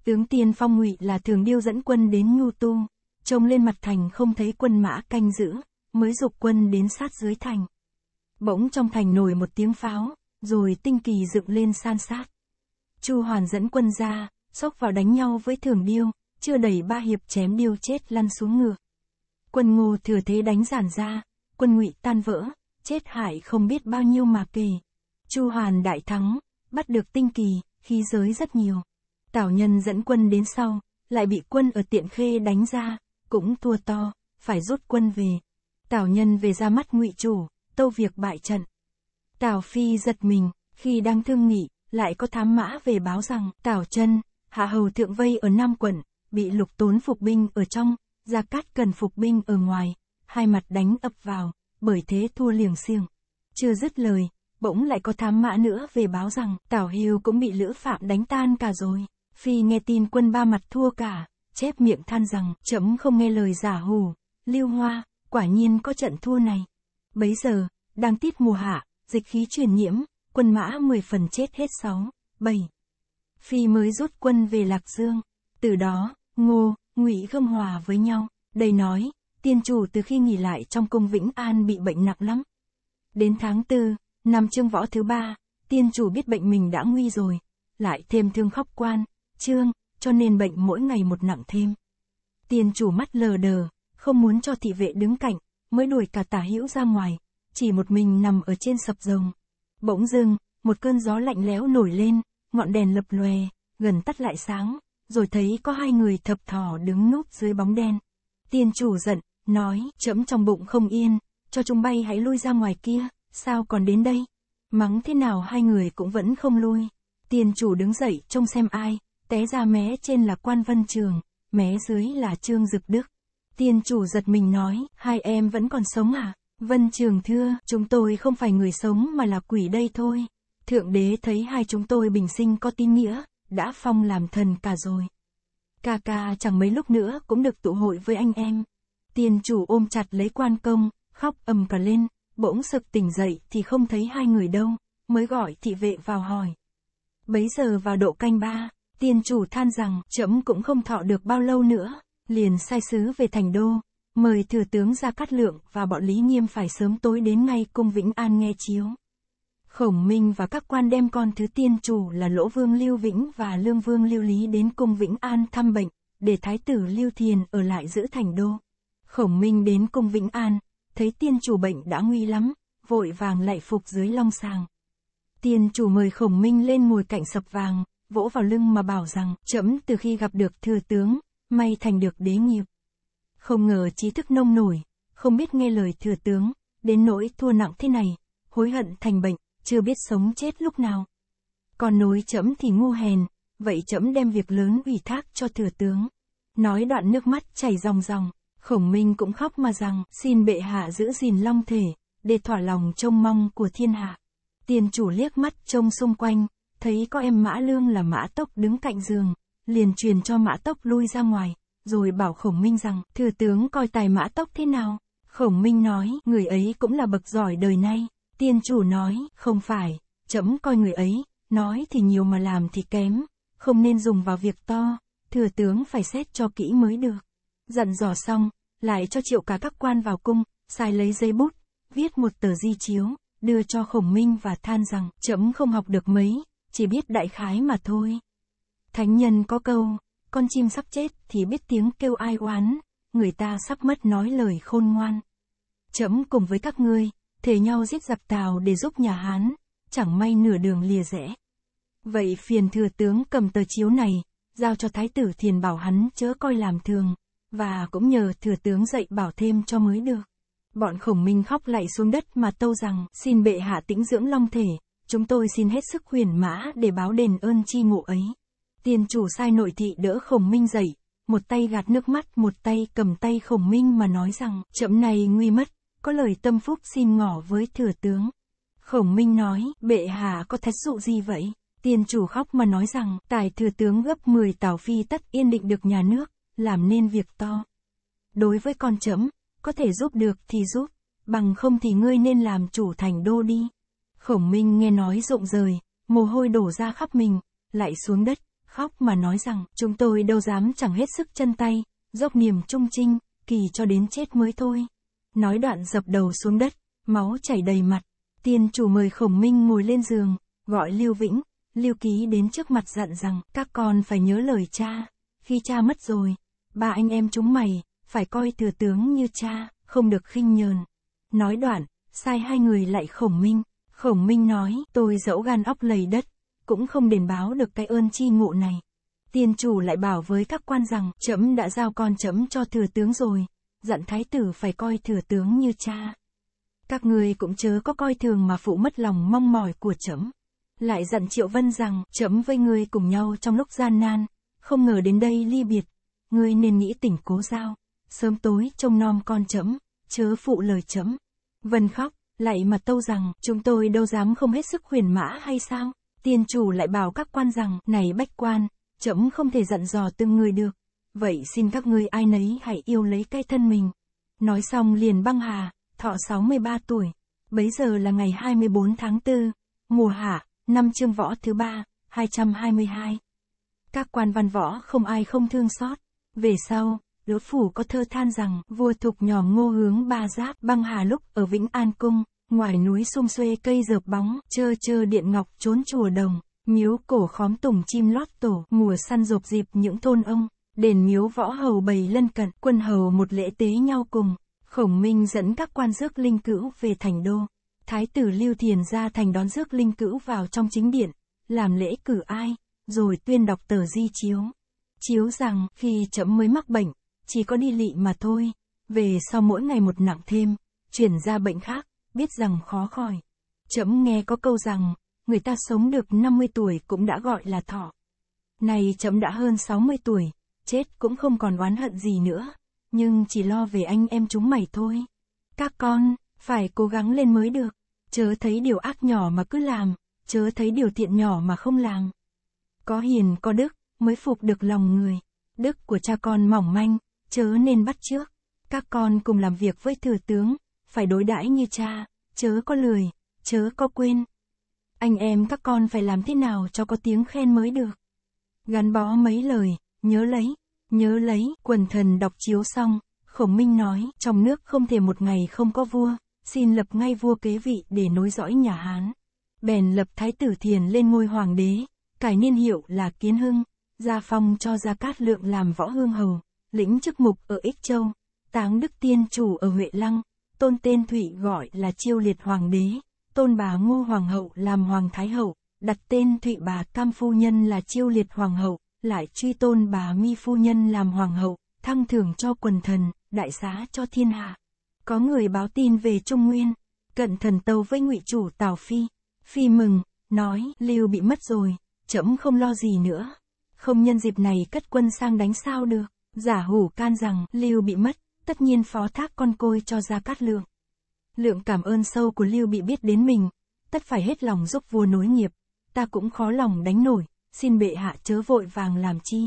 Tướng Tiên Phong Ngụy là thường điêu dẫn quân đến Nhu Tu, trông lên mặt thành không thấy quân mã canh giữ, mới dục quân đến sát dưới thành. Bỗng trong thành nổi một tiếng pháo, rồi tinh kỳ dựng lên san sát. Chu Hoàn dẫn quân ra, xốc vào đánh nhau với thường điêu, chưa đầy ba hiệp chém điêu chết lăn xuống ngựa. Quân ngô thừa thế đánh giản ra, quân ngụy tan vỡ, chết hại không biết bao nhiêu mà kỳ Chu Hoàn đại thắng, bắt được tinh kỳ, khí giới rất nhiều. Tảo nhân dẫn quân đến sau, lại bị quân ở tiện khê đánh ra, cũng thua to, phải rút quân về. Tảo nhân về ra mắt ngụy chủ, tâu việc bại trận. Tảo phi giật mình, khi đang thương nghị, lại có thám mã về báo rằng Tảo chân, hạ hầu thượng vây ở Nam quận, bị lục tốn phục binh ở trong, gia cát cần phục binh ở ngoài, hai mặt đánh ập vào, bởi thế thua liềng siêng Chưa dứt lời, bỗng lại có thám mã nữa về báo rằng tảo Hưu cũng bị Lữ Phạm đánh tan cả rồi. Phi nghe tin quân ba mặt thua cả, chép miệng than rằng chấm không nghe lời giả hù, lưu hoa, quả nhiên có trận thua này. Bấy giờ, đang tiết mùa hạ, dịch khí truyền nhiễm, quân mã 10 phần chết hết sáu bảy Phi mới rút quân về Lạc Dương, từ đó, Ngô, Ngụy gâm hòa với nhau, đây nói, tiên chủ từ khi nghỉ lại trong cung Vĩnh An bị bệnh nặng lắm. Đến tháng 4, Năm chương võ thứ ba, tiên chủ biết bệnh mình đã nguy rồi, lại thêm thương khóc quan, trương, cho nên bệnh mỗi ngày một nặng thêm. Tiên chủ mắt lờ đờ, không muốn cho thị vệ đứng cạnh, mới đuổi cả tả hữu ra ngoài, chỉ một mình nằm ở trên sập rồng. Bỗng dưng, một cơn gió lạnh lẽo nổi lên, ngọn đèn lập lòe, gần tắt lại sáng, rồi thấy có hai người thập thò đứng núp dưới bóng đen. Tiên chủ giận, nói, chấm trong bụng không yên, cho chúng bay hãy lui ra ngoài kia. Sao còn đến đây? Mắng thế nào hai người cũng vẫn không lui. Tiền chủ đứng dậy trông xem ai, té ra mé trên là quan vân trường, mé dưới là trương dực đức. Tiền chủ giật mình nói, hai em vẫn còn sống à? Vân trường thưa, chúng tôi không phải người sống mà là quỷ đây thôi. Thượng đế thấy hai chúng tôi bình sinh có tin nghĩa, đã phong làm thần cả rồi. Ca ca chẳng mấy lúc nữa cũng được tụ hội với anh em. Tiền chủ ôm chặt lấy quan công, khóc ầm cả lên, bỗng sực tỉnh dậy thì không thấy hai người đâu, mới gọi thị vệ vào hỏi. Bấy giờ vào độ canh ba, tiên chủ than rằng trẫm cũng không thọ được bao lâu nữa, liền sai sứ về thành đô, mời thừa tướng ra cắt lượng và bọn Lý Nghiêm phải sớm tối đến ngay cung Vĩnh An nghe chiếu. Khổng Minh và các quan đem con thứ tiên chủ là Lỗ Vương Lưu Vĩnh và Lương Vương Lưu Lý đến cung Vĩnh An thăm bệnh, để Thái tử Lưu Thiền ở lại giữ thành đô. Khổng Minh đến cung Vĩnh An, thấy tiên chủ bệnh đã nguy lắm, vội vàng lại phục dưới long sàng. Tiên chủ mời khổng minh lên ngồi cạnh sập vàng, vỗ vào lưng mà bảo rằng, chấm từ khi gặp được thừa tướng, may thành được đế nghiệp. Không ngờ trí thức nông nổi, không biết nghe lời thừa tướng, đến nỗi thua nặng thế này, hối hận thành bệnh, chưa biết sống chết lúc nào. Còn nối chấm thì ngu hèn, vậy chấm đem việc lớn ủy thác cho thừa tướng. Nói đoạn nước mắt chảy ròng ròng. Khổng Minh cũng khóc mà rằng, xin bệ hạ giữ gìn long thể, để thỏa lòng trông mong của thiên hạ. Tiên chủ liếc mắt trông xung quanh, thấy có em Mã Lương là Mã Tốc đứng cạnh giường, liền truyền cho Mã Tốc lui ra ngoài, rồi bảo Khổng Minh rằng, thừa tướng coi tài Mã Tốc thế nào. Khổng Minh nói, người ấy cũng là bậc giỏi đời nay. Tiên chủ nói, không phải, chấm coi người ấy, nói thì nhiều mà làm thì kém, không nên dùng vào việc to, thừa tướng phải xét cho kỹ mới được. Dặn dò xong, lại cho triệu cả các quan vào cung, sai lấy dây bút, viết một tờ di chiếu, đưa cho khổng minh và than rằng, chấm không học được mấy, chỉ biết đại khái mà thôi. Thánh nhân có câu, con chim sắp chết thì biết tiếng kêu ai oán, người ta sắp mất nói lời khôn ngoan. Chấm cùng với các ngươi, thề nhau giết giặc tàu để giúp nhà Hán, chẳng may nửa đường lìa rẽ. Vậy phiền thừa tướng cầm tờ chiếu này, giao cho thái tử thiền bảo hắn chớ coi làm thường, và cũng nhờ thừa tướng dạy bảo thêm cho mới được. Bọn khổng minh khóc lạy xuống đất mà tâu rằng, xin bệ hạ tĩnh dưỡng long thể, chúng tôi xin hết sức huyền mã để báo đền ơn chi ngộ ấy. Tiền chủ sai nội thị đỡ khổng minh dậy, một tay gạt nước mắt một tay cầm tay khổng minh mà nói rằng, chậm này nguy mất, có lời tâm phúc xin ngỏ với thừa tướng. Khổng minh nói, bệ hạ có thách dụ gì vậy? Tiền chủ khóc mà nói rằng, tài thừa tướng gấp 10 tảo phi tất yên định được nhà nước, làm nên việc to. Đối với con chấm, có thể giúp được thì giúp, bằng không thì ngươi nên làm chủ thành đô đi. Khổng Minh nghe nói rộng rời, mồ hôi đổ ra khắp mình, lại xuống đất, khóc mà nói rằng, chúng tôi đâu dám chẳng hết sức chân tay, dốc niềm trung trinh, kỳ cho đến chết mới thôi. Nói đoạn dập đầu xuống đất, máu chảy đầy mặt, tiên chủ mời Khổng Minh ngồi lên giường, gọi Lưu Vĩnh, Lưu Ký đến trước mặt dặn rằng, các con phải nhớ lời cha, khi cha mất rồi, ba anh em chúng mày, phải coi thừa tướng như cha, không được khinh nhờn. Nói đoạn, sai hai người lại khổng minh, khổng minh nói, tôi dẫu gan óc lầy đất, cũng không đền báo được cái ơn chi ngộ này. Tiên chủ lại bảo với các quan rằng, chấm đã giao con chấm cho thừa tướng rồi, dặn thái tử phải coi thừa tướng như cha. Các người cũng chớ có coi thường mà phụ mất lòng mong mỏi của chấm. Lại dặn Triệu Vân rằng, chấm với người cùng nhau trong lúc gian nan, không ngờ đến đây ly biệt, ngươi nên nghĩ tỉnh cố giao, sớm tối trông nom con chấm, chớ phụ lời chấm. Vân khóc, lại mặt tâu rằng, chúng tôi đâu dám không hết sức huyền mã hay sao? Tiên chủ lại bảo các quan rằng, này bách quan, chấm không thể dặn dò từng người được. Vậy xin các ngươi ai nấy hãy yêu lấy cái thân mình. Nói xong liền băng hà, thọ 63 tuổi. Bấy giờ là ngày 24 tháng 4, mùa hạ, năm chương võ thứ ba, 222. Các quan văn võ không ai không thương xót. Về sau, Lỗ Phủ có thơ than rằng vua thục nhỏ ngô hướng ba giáp băng hà lúc ở Vĩnh An Cung, ngoài núi xung xuê cây dợp bóng, chơ chơ điện ngọc trốn chùa đồng, miếu cổ khóm tùng chim lót tổ, mùa săn rộp dịp những thôn ông, đền miếu võ hầu bầy lân cận, quân hầu một lễ tế nhau cùng, khổng minh dẫn các quan dước linh cữu về thành đô. Thái tử Lưu Thiền ra thành đón rước linh cữu vào trong chính điện, làm lễ cử ai, rồi tuyên đọc tờ di chiếu. Chiếu rằng, khi chấm mới mắc bệnh, chỉ có đi lị mà thôi, về sau mỗi ngày một nặng thêm, chuyển ra bệnh khác, biết rằng khó khỏi. Chấm nghe có câu rằng, người ta sống được 50 tuổi cũng đã gọi là thọ. Này chấm đã hơn 60 tuổi, chết cũng không còn oán hận gì nữa, nhưng chỉ lo về anh em chúng mày thôi. Các con, phải cố gắng lên mới được, chớ thấy điều ác nhỏ mà cứ làm, chớ thấy điều thiện nhỏ mà không làm. Có hiền có đức, mới phục được lòng người. Đức của cha con mỏng manh, chớ nên bắt trước. Các con cùng làm việc với thừa tướng, phải đối đãi như cha, chớ có lười, chớ có quên. Anh em các con phải làm thế nào cho có tiếng khen mới được. Gắn bó mấy lời, nhớ lấy, nhớ lấy, quần thần đọc chiếu xong, khổng minh nói, trong nước không thể một ngày không có vua, xin lập ngay vua kế vị để nối dõi nhà Hán. Bèn lập thái tử thiền lên ngôi hoàng đế, cải niên hiệu là Kiến Hưng gia phong cho Gia Cát Lượng làm võ hương hầu, lĩnh chức mục ở Ích Châu, táng đức tiên chủ ở Huệ Lăng, tôn tên Thụy gọi là chiêu liệt hoàng đế, tôn bà Ngô Hoàng hậu làm hoàng thái hậu, đặt tên Thụy bà Cam Phu Nhân là chiêu liệt hoàng hậu, lại truy tôn bà Mi Phu Nhân làm hoàng hậu, thăng thưởng cho quần thần, đại xá cho thiên hạ. Có người báo tin về Trung Nguyên, cận thần tâu với ngụy chủ Tào Phi, Phi mừng, nói, Lưu bị mất rồi, chấm không lo gì nữa không nhân dịp này cất quân sang đánh sao được. Giả hủ can rằng, Lưu bị mất, tất nhiên phó thác con côi cho Gia Cát Lượng. Lượng cảm ơn sâu của Lưu bị biết đến mình, tất phải hết lòng giúp vua nối nghiệp, ta cũng khó lòng đánh nổi, xin bệ hạ chớ vội vàng làm chi.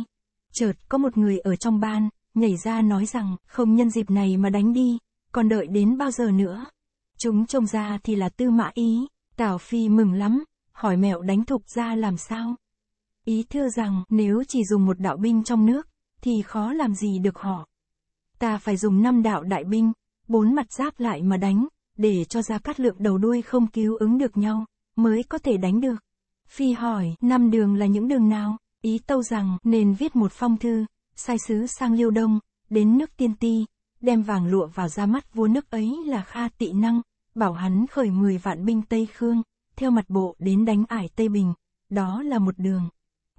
Chợt có một người ở trong ban, nhảy ra nói rằng, không nhân dịp này mà đánh đi, còn đợi đến bao giờ nữa. Chúng trông ra thì là tư mã ý, Tào Phi mừng lắm, hỏi mẹo đánh thục ra làm sao. Ý thưa rằng, nếu chỉ dùng một đạo binh trong nước, thì khó làm gì được họ. Ta phải dùng năm đạo đại binh, bốn mặt giáp lại mà đánh, để cho ra cát lượng đầu đuôi không cứu ứng được nhau, mới có thể đánh được. Phi hỏi, năm đường là những đường nào? Ý tâu rằng, nên viết một phong thư, sai sứ sang Liêu Đông, đến nước tiên ti, đem vàng lụa vào ra mắt vua nước ấy là Kha Tị Năng, bảo hắn khởi 10 vạn binh Tây Khương, theo mặt bộ đến đánh ải Tây Bình, đó là một đường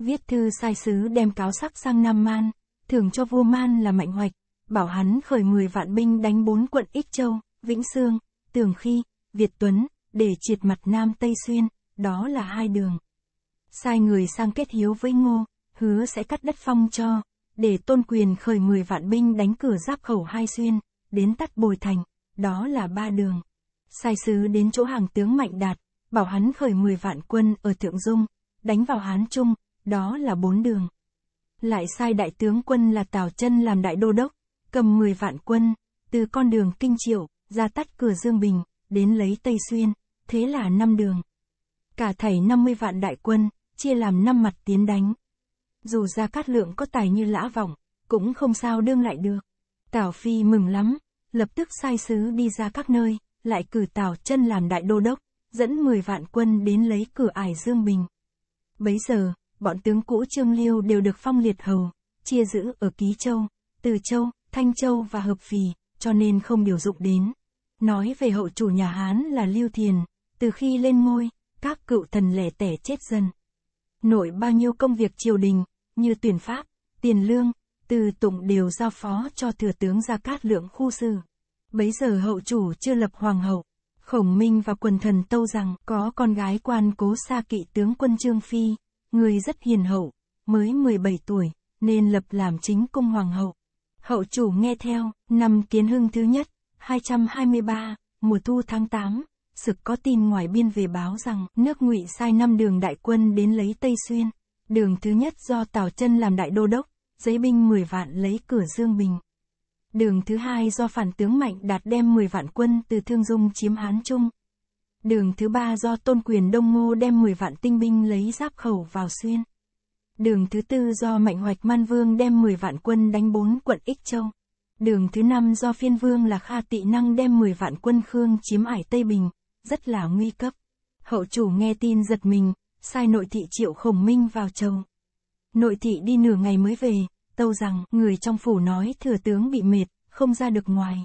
viết thư sai sứ đem cáo sắc sang Nam Man, thưởng cho vua Man là Mạnh Hoạch, bảo hắn khởi 10 vạn binh đánh bốn quận Ích Châu, Vĩnh Sương, Tường Khi, Việt Tuấn, để triệt mặt Nam Tây Xuyên, đó là hai đường. Sai người sang kết hiếu với Ngô, hứa sẽ cắt đất phong cho, để tôn quyền khởi 10 vạn binh đánh cửa giáp khẩu hai xuyên, đến tắt bồi thành, đó là ba đường. Sai sứ đến chỗ hàng tướng Mạnh Đạt, bảo hắn khởi 10 vạn quân ở Thượng Dung, đánh vào Hán Trung, đó là bốn đường. Lại sai đại tướng quân là Tào Chân làm đại đô đốc, cầm 10 vạn quân, từ con đường Kinh Triệu, ra tắt cửa Dương Bình, đến lấy Tây Xuyên, thế là năm đường. Cả thảy 50 vạn đại quân, chia làm năm mặt tiến đánh. Dù ra cát lượng có tài như lã vọng, cũng không sao đương lại được. Tào Phi mừng lắm, lập tức sai sứ đi ra các nơi, lại cử Tào Chân làm đại đô đốc, dẫn 10 vạn quân đến lấy cửa ải Dương Bình. Bấy giờ, bọn tướng cũ Trương Liêu đều được phong liệt hầu, chia giữ ở Ký Châu, Từ Châu, Thanh Châu và Hợp Phì, cho nên không điều dụng đến. Nói về hậu chủ nhà Hán là Liêu Thiền, từ khi lên ngôi, các cựu thần lẻ tẻ chết dần. nội bao nhiêu công việc triều đình, như tuyển pháp, tiền lương, từ tụng đều giao phó cho thừa tướng Gia Cát Lượng khu sư. Bấy giờ hậu chủ chưa lập hoàng hậu, Khổng Minh và quần thần tâu rằng có con gái quan cố xa kỵ tướng quân Trương Phi, người rất hiền hậu, mới 17 tuổi, nên lập làm chính cung hoàng hậu. Hậu chủ nghe theo, năm kiến hưng thứ nhất, 223, mùa thu tháng 8, sực có tin ngoài biên về báo rằng nước ngụy sai năm đường đại quân đến lấy Tây Xuyên. Đường thứ nhất do Tào chân làm đại đô đốc, giấy binh 10 vạn lấy cửa Dương Bình. Đường thứ hai do phản tướng Mạnh Đạt đem 10 vạn quân từ Thương Dung chiếm Hán Trung, Đường thứ ba do Tôn Quyền Đông Ngô đem 10 vạn tinh binh lấy giáp khẩu vào xuyên. Đường thứ tư do Mạnh Hoạch Man Vương đem 10 vạn quân đánh bốn quận Ích Châu. Đường thứ năm do phiên vương là Kha Tị Năng đem 10 vạn quân Khương chiếm ải Tây Bình, rất là nguy cấp. Hậu chủ nghe tin giật mình, sai nội thị triệu khổng minh vào châu. Nội thị đi nửa ngày mới về, tâu rằng người trong phủ nói thừa tướng bị mệt, không ra được ngoài.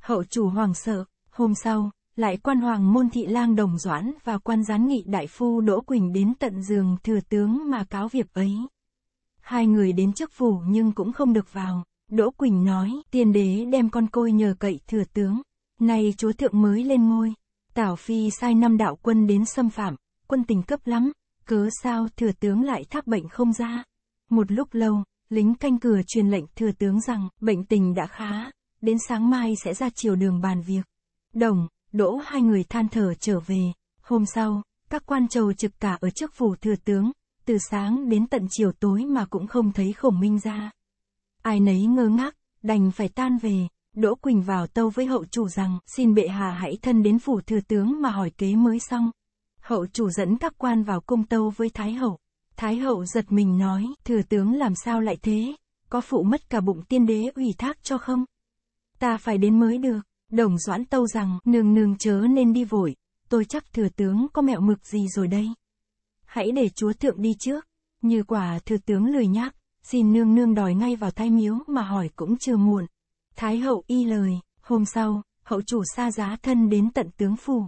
Hậu chủ hoảng sợ, hôm sau, lại quan hoàng môn thị lang đồng doãn và quan gián nghị đại phu Đỗ Quỳnh đến tận giường thừa tướng mà cáo việc ấy. Hai người đến trước phủ nhưng cũng không được vào, Đỗ Quỳnh nói, tiên đế đem con côi nhờ cậy thừa tướng, nay chúa thượng mới lên ngôi, Tảo Phi sai năm đạo quân đến xâm phạm, quân tình cấp lắm, cớ sao thừa tướng lại thác bệnh không ra. Một lúc lâu, lính canh cửa truyền lệnh thừa tướng rằng bệnh tình đã khá, đến sáng mai sẽ ra chiều đường bàn việc. Đồng, đỗ hai người than thở trở về. Hôm sau, các quan trầu trực cả ở trước phủ thừa tướng, từ sáng đến tận chiều tối mà cũng không thấy khổng minh ra. Ai nấy ngơ ngác, đành phải tan về, Đỗ Quỳnh vào tâu với hậu chủ rằng xin bệ hạ hãy thân đến phủ thừa tướng mà hỏi kế mới xong. Hậu chủ dẫn các quan vào cung tâu với Thái Hậu. Thái Hậu giật mình nói, thừa tướng làm sao lại thế, có phụ mất cả bụng tiên đế ủy thác cho không? Ta phải đến mới được. Đồng Doãn Tâu rằng, nương nương chớ nên đi vội, tôi chắc thừa tướng có mẹo mực gì rồi đây. Hãy để chúa thượng đi trước, như quả thừa tướng lười nhác, xin nương nương đòi ngay vào thái miếu mà hỏi cũng chưa muộn. Thái hậu y lời, hôm sau, hậu chủ xa giá thân đến tận tướng phủ.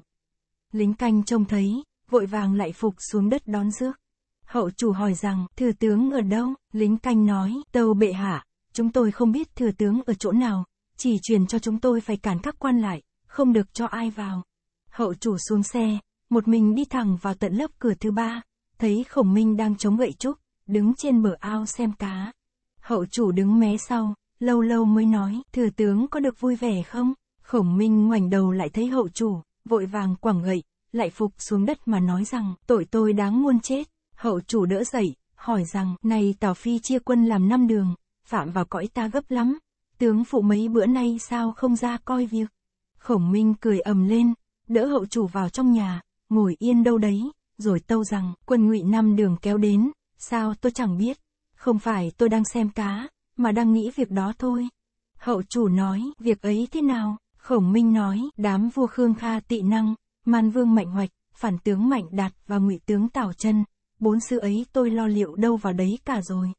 Lính canh trông thấy, vội vàng lại phục xuống đất đón rước. Hậu chủ hỏi rằng, thừa tướng ở đâu? Lính canh nói, tâu bệ hạ, chúng tôi không biết thừa tướng ở chỗ nào, chỉ truyền cho chúng tôi phải cản các quan lại, không được cho ai vào. Hậu chủ xuống xe, một mình đi thẳng vào tận lớp cửa thứ ba, thấy khổng minh đang chống gậy trúc, đứng trên bờ ao xem cá. Hậu chủ đứng mé sau, lâu lâu mới nói, thừa tướng có được vui vẻ không? Khổng minh ngoảnh đầu lại thấy hậu chủ, vội vàng quẳng gậy, lại phục xuống đất mà nói rằng, tội tôi đáng muôn chết. Hậu chủ đỡ dậy, hỏi rằng, này Tào Phi chia quân làm năm đường, phạm vào cõi ta gấp lắm, Tướng phụ mấy bữa nay sao không ra coi việc. Khổng Minh cười ầm lên, đỡ hậu chủ vào trong nhà, ngồi yên đâu đấy, rồi tâu rằng quân ngụy năm đường kéo đến, sao tôi chẳng biết. Không phải tôi đang xem cá, mà đang nghĩ việc đó thôi. Hậu chủ nói, việc ấy thế nào? Khổng Minh nói, đám vua Khương Kha tị năng, man vương mạnh hoạch, phản tướng mạnh đạt và ngụy tướng tảo chân, bốn sư ấy tôi lo liệu đâu vào đấy cả rồi.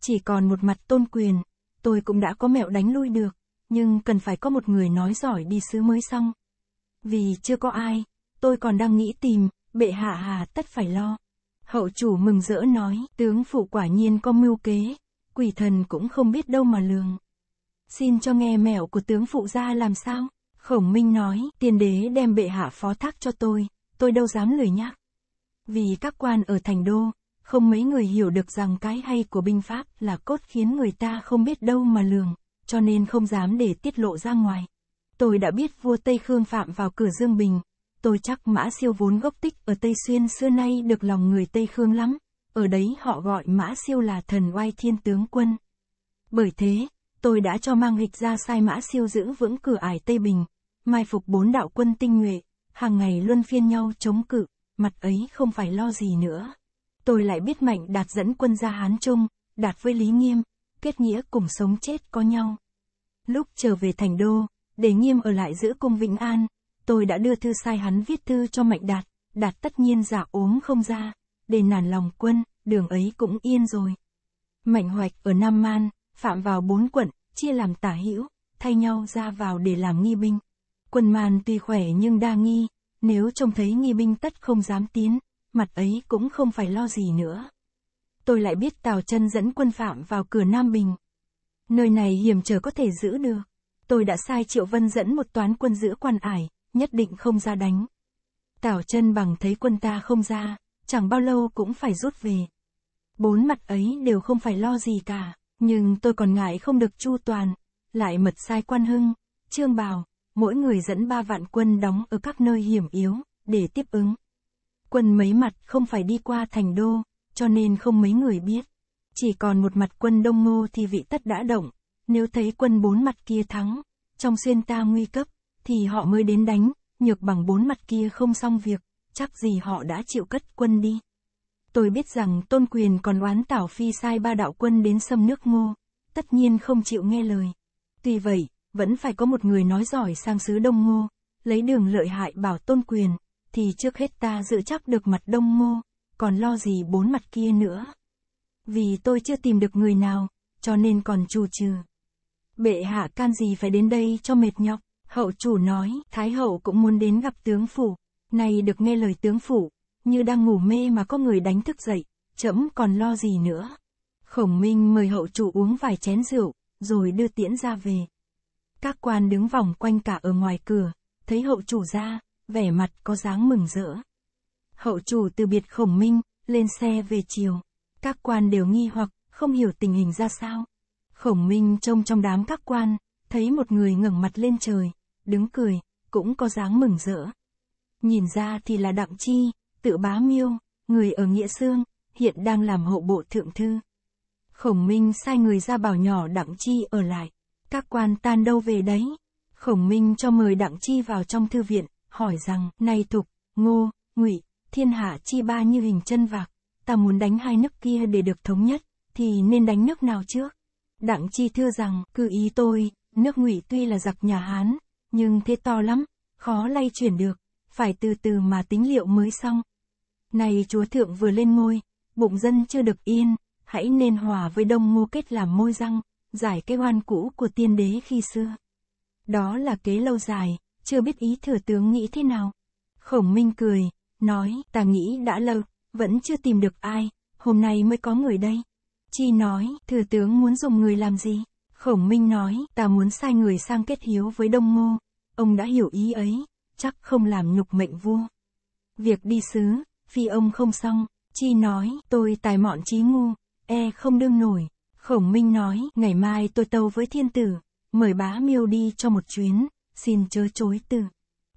Chỉ còn một mặt tôn quyền, tôi cũng đã có mẹo đánh lui được, nhưng cần phải có một người nói giỏi đi sứ mới xong. Vì chưa có ai, tôi còn đang nghĩ tìm, bệ hạ hà tất phải lo. Hậu chủ mừng rỡ nói, tướng phụ quả nhiên có mưu kế, quỷ thần cũng không biết đâu mà lường. Xin cho nghe mẹo của tướng phụ ra làm sao? Khổng Minh nói, tiền đế đem bệ hạ phó thác cho tôi, tôi đâu dám lười nhắc. Vì các quan ở thành đô, không mấy người hiểu được rằng cái hay của binh pháp là cốt khiến người ta không biết đâu mà lường, cho nên không dám để tiết lộ ra ngoài. Tôi đã biết vua Tây Khương phạm vào cửa Dương Bình, tôi chắc mã siêu vốn gốc tích ở Tây Xuyên xưa nay được lòng người Tây Khương lắm, ở đấy họ gọi mã siêu là thần oai thiên tướng quân. Bởi thế, tôi đã cho mang hịch ra sai mã siêu giữ vững cửa ải Tây Bình, mai phục bốn đạo quân tinh nhuệ, hàng ngày luân phiên nhau chống cự, mặt ấy không phải lo gì nữa tôi lại biết Mạnh Đạt dẫn quân ra Hán Trung, Đạt với Lý Nghiêm, kết nghĩa cùng sống chết có nhau. Lúc trở về thành đô, để Nghiêm ở lại giữ cung Vĩnh An, tôi đã đưa thư sai hắn viết thư cho Mạnh Đạt, Đạt tất nhiên giả ốm không ra, để nản lòng quân, đường ấy cũng yên rồi. Mạnh Hoạch ở Nam Man, phạm vào bốn quận, chia làm tả hữu, thay nhau ra vào để làm nghi binh. Quân Man tuy khỏe nhưng đa nghi, nếu trông thấy nghi binh tất không dám tiến, mặt ấy cũng không phải lo gì nữa. Tôi lại biết Tào chân dẫn quân phạm vào cửa Nam Bình. Nơi này hiểm trở có thể giữ được. Tôi đã sai Triệu Vân dẫn một toán quân giữ quan ải, nhất định không ra đánh. Tào chân bằng thấy quân ta không ra, chẳng bao lâu cũng phải rút về. Bốn mặt ấy đều không phải lo gì cả, nhưng tôi còn ngại không được chu toàn, lại mật sai quan hưng, trương bào, mỗi người dẫn ba vạn quân đóng ở các nơi hiểm yếu, để tiếp ứng. Quân mấy mặt không phải đi qua thành đô, cho nên không mấy người biết. Chỉ còn một mặt quân đông ngô thì vị tất đã động, nếu thấy quân bốn mặt kia thắng, trong xuyên ta nguy cấp, thì họ mới đến đánh, nhược bằng bốn mặt kia không xong việc, chắc gì họ đã chịu cất quân đi. Tôi biết rằng tôn quyền còn oán tảo phi sai ba đạo quân đến xâm nước ngô, tất nhiên không chịu nghe lời. Tuy vậy, vẫn phải có một người nói giỏi sang xứ đông ngô, lấy đường lợi hại bảo tôn quyền, thì trước hết ta giữ chắc được mặt đông ngô, còn lo gì bốn mặt kia nữa. Vì tôi chưa tìm được người nào, cho nên còn trù trừ. Bệ hạ can gì phải đến đây cho mệt nhọc, hậu chủ nói, thái hậu cũng muốn đến gặp tướng phủ, này được nghe lời tướng phủ, như đang ngủ mê mà có người đánh thức dậy, trẫm còn lo gì nữa. Khổng Minh mời hậu chủ uống vài chén rượu, rồi đưa tiễn ra về. Các quan đứng vòng quanh cả ở ngoài cửa, thấy hậu chủ ra, vẻ mặt có dáng mừng rỡ. Hậu chủ từ biệt khổng minh, lên xe về chiều. Các quan đều nghi hoặc, không hiểu tình hình ra sao. Khổng minh trông trong đám các quan, thấy một người ngẩng mặt lên trời, đứng cười, cũng có dáng mừng rỡ. Nhìn ra thì là Đặng Chi, tự bá miêu, người ở Nghĩa Sương, hiện đang làm hộ bộ thượng thư. Khổng Minh sai người ra bảo nhỏ Đặng Chi ở lại. Các quan tan đâu về đấy. Khổng Minh cho mời Đặng Chi vào trong thư viện, hỏi rằng, nay tục, ngô, ngụy, thiên hạ chi ba như hình chân vạc, ta muốn đánh hai nước kia để được thống nhất, thì nên đánh nước nào trước? Đặng Chi thưa rằng, cứ ý tôi, nước ngụy tuy là giặc nhà Hán, nhưng thế to lắm, khó lay chuyển được, phải từ từ mà tính liệu mới xong. Này chúa thượng vừa lên ngôi, bụng dân chưa được yên, hãy nên hòa với đông ngô kết làm môi răng, giải cái oan cũ của tiên đế khi xưa. Đó là kế lâu dài, chưa biết ý thừa tướng nghĩ thế nào. Khổng Minh cười, nói, ta nghĩ đã lâu, vẫn chưa tìm được ai, hôm nay mới có người đây. Chi nói, thừa tướng muốn dùng người làm gì? Khổng Minh nói, ta muốn sai người sang kết hiếu với Đông Ngô. Ông đã hiểu ý ấy, chắc không làm nhục mệnh vua. Việc đi sứ, phi ông không xong, Chi nói, tôi tài mọn trí ngu, e không đương nổi. Khổng Minh nói, ngày mai tôi tâu với thiên tử, mời bá miêu đi cho một chuyến, xin chớ chối từ.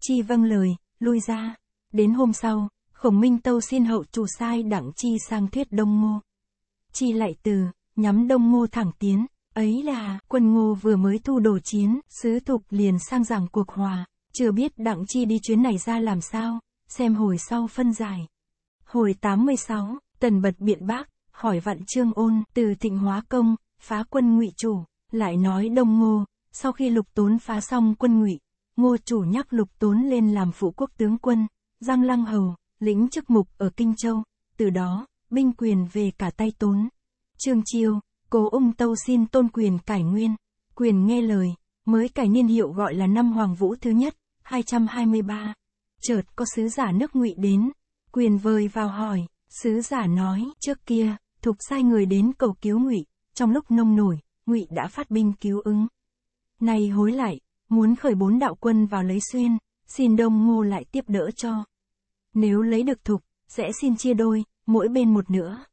Chi vâng lời, lui ra. Đến hôm sau, Khổng Minh Tâu xin hậu chủ sai đặng chi sang thuyết Đông Ngô. Chi lại từ, nhắm Đông Ngô thẳng tiến, ấy là quân Ngô vừa mới thu đồ chiến, sứ thục liền sang giảng cuộc hòa, chưa biết đặng chi đi chuyến này ra làm sao, xem hồi sau phân giải. Hồi 86, Tần Bật biện bác, hỏi vạn trương ôn từ thịnh hóa công, phá quân ngụy chủ, lại nói Đông Ngô, sau khi lục tốn phá xong quân ngụy, ngô chủ nhắc lục tốn lên làm phụ quốc tướng quân, giang lăng hầu, lĩnh chức mục ở Kinh Châu, từ đó, binh quyền về cả tay tốn. Trương Chiêu, cố ung tâu xin tôn quyền cải nguyên, quyền nghe lời, mới cải niên hiệu gọi là năm Hoàng Vũ thứ nhất, 223. Chợt có sứ giả nước ngụy đến, quyền vời vào hỏi, sứ giả nói, trước kia, thục sai người đến cầu cứu ngụy, trong lúc nông nổi, ngụy đã phát binh cứu ứng. Nay hối lại, muốn khởi bốn đạo quân vào lấy xuyên, xin đông ngô lại tiếp đỡ cho. Nếu lấy được thục, sẽ xin chia đôi, mỗi bên một nửa.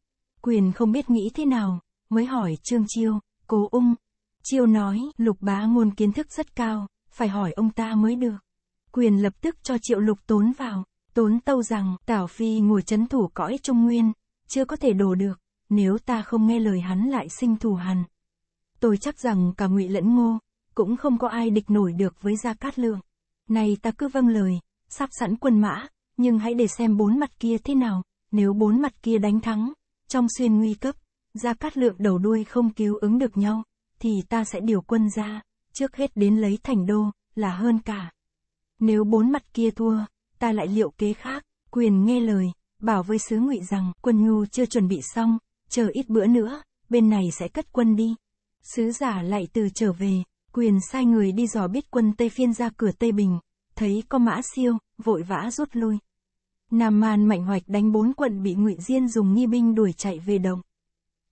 Quyền không biết nghĩ thế nào, mới hỏi Trương Chiêu, cố ung. Chiêu nói, lục bá ngôn kiến thức rất cao, phải hỏi ông ta mới được. Quyền lập tức cho triệu lục tốn vào, tốn tâu rằng Tảo Phi ngồi chấn thủ cõi Trung Nguyên, chưa có thể đổ được, nếu ta không nghe lời hắn lại sinh thù hằn. Tôi chắc rằng cả ngụy lẫn ngô, cũng không có ai địch nổi được với Gia Cát Lượng. Này ta cứ vâng lời, sắp sẵn quân mã, nhưng hãy để xem bốn mặt kia thế nào, nếu bốn mặt kia đánh thắng, trong xuyên nguy cấp, Gia Cát Lượng đầu đuôi không cứu ứng được nhau, thì ta sẽ điều quân ra, trước hết đến lấy thành đô, là hơn cả. Nếu bốn mặt kia thua, ta lại liệu kế khác, quyền nghe lời, bảo với sứ ngụy rằng quân nhu chưa chuẩn bị xong, chờ ít bữa nữa, bên này sẽ cất quân đi. Sứ giả lại từ trở về, Quyền sai người đi dò biết quân Tây Phiên ra cửa Tây Bình, thấy có mã siêu, vội vã rút lui. Nam Man Mạnh Hoạch đánh bốn quận bị ngụy Diên dùng nghi binh đuổi chạy về động.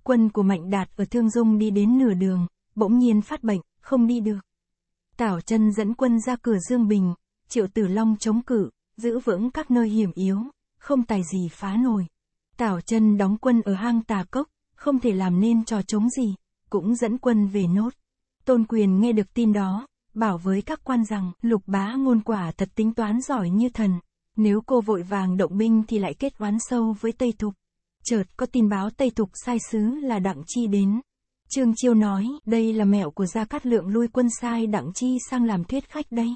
Quân của Mạnh Đạt ở Thương Dung đi đến nửa đường, bỗng nhiên phát bệnh, không đi được. Tảo chân dẫn quân ra cửa Dương Bình, Triệu Tử Long chống cự, giữ vững các nơi hiểm yếu, không tài gì phá nổi. Tảo chân đóng quân ở hang Tà Cốc, không thể làm nên trò chống gì, cũng dẫn quân về nốt. Tôn quyền nghe được tin đó, bảo với các quan rằng, lục bá ngôn quả thật tính toán giỏi như thần. Nếu cô vội vàng động binh thì lại kết oán sâu với Tây Thục. Chợt có tin báo Tây Thục sai sứ là Đặng Chi đến. Trương Chiêu nói, đây là mẹo của Gia Cát Lượng lui quân sai Đặng Chi sang làm thuyết khách đây.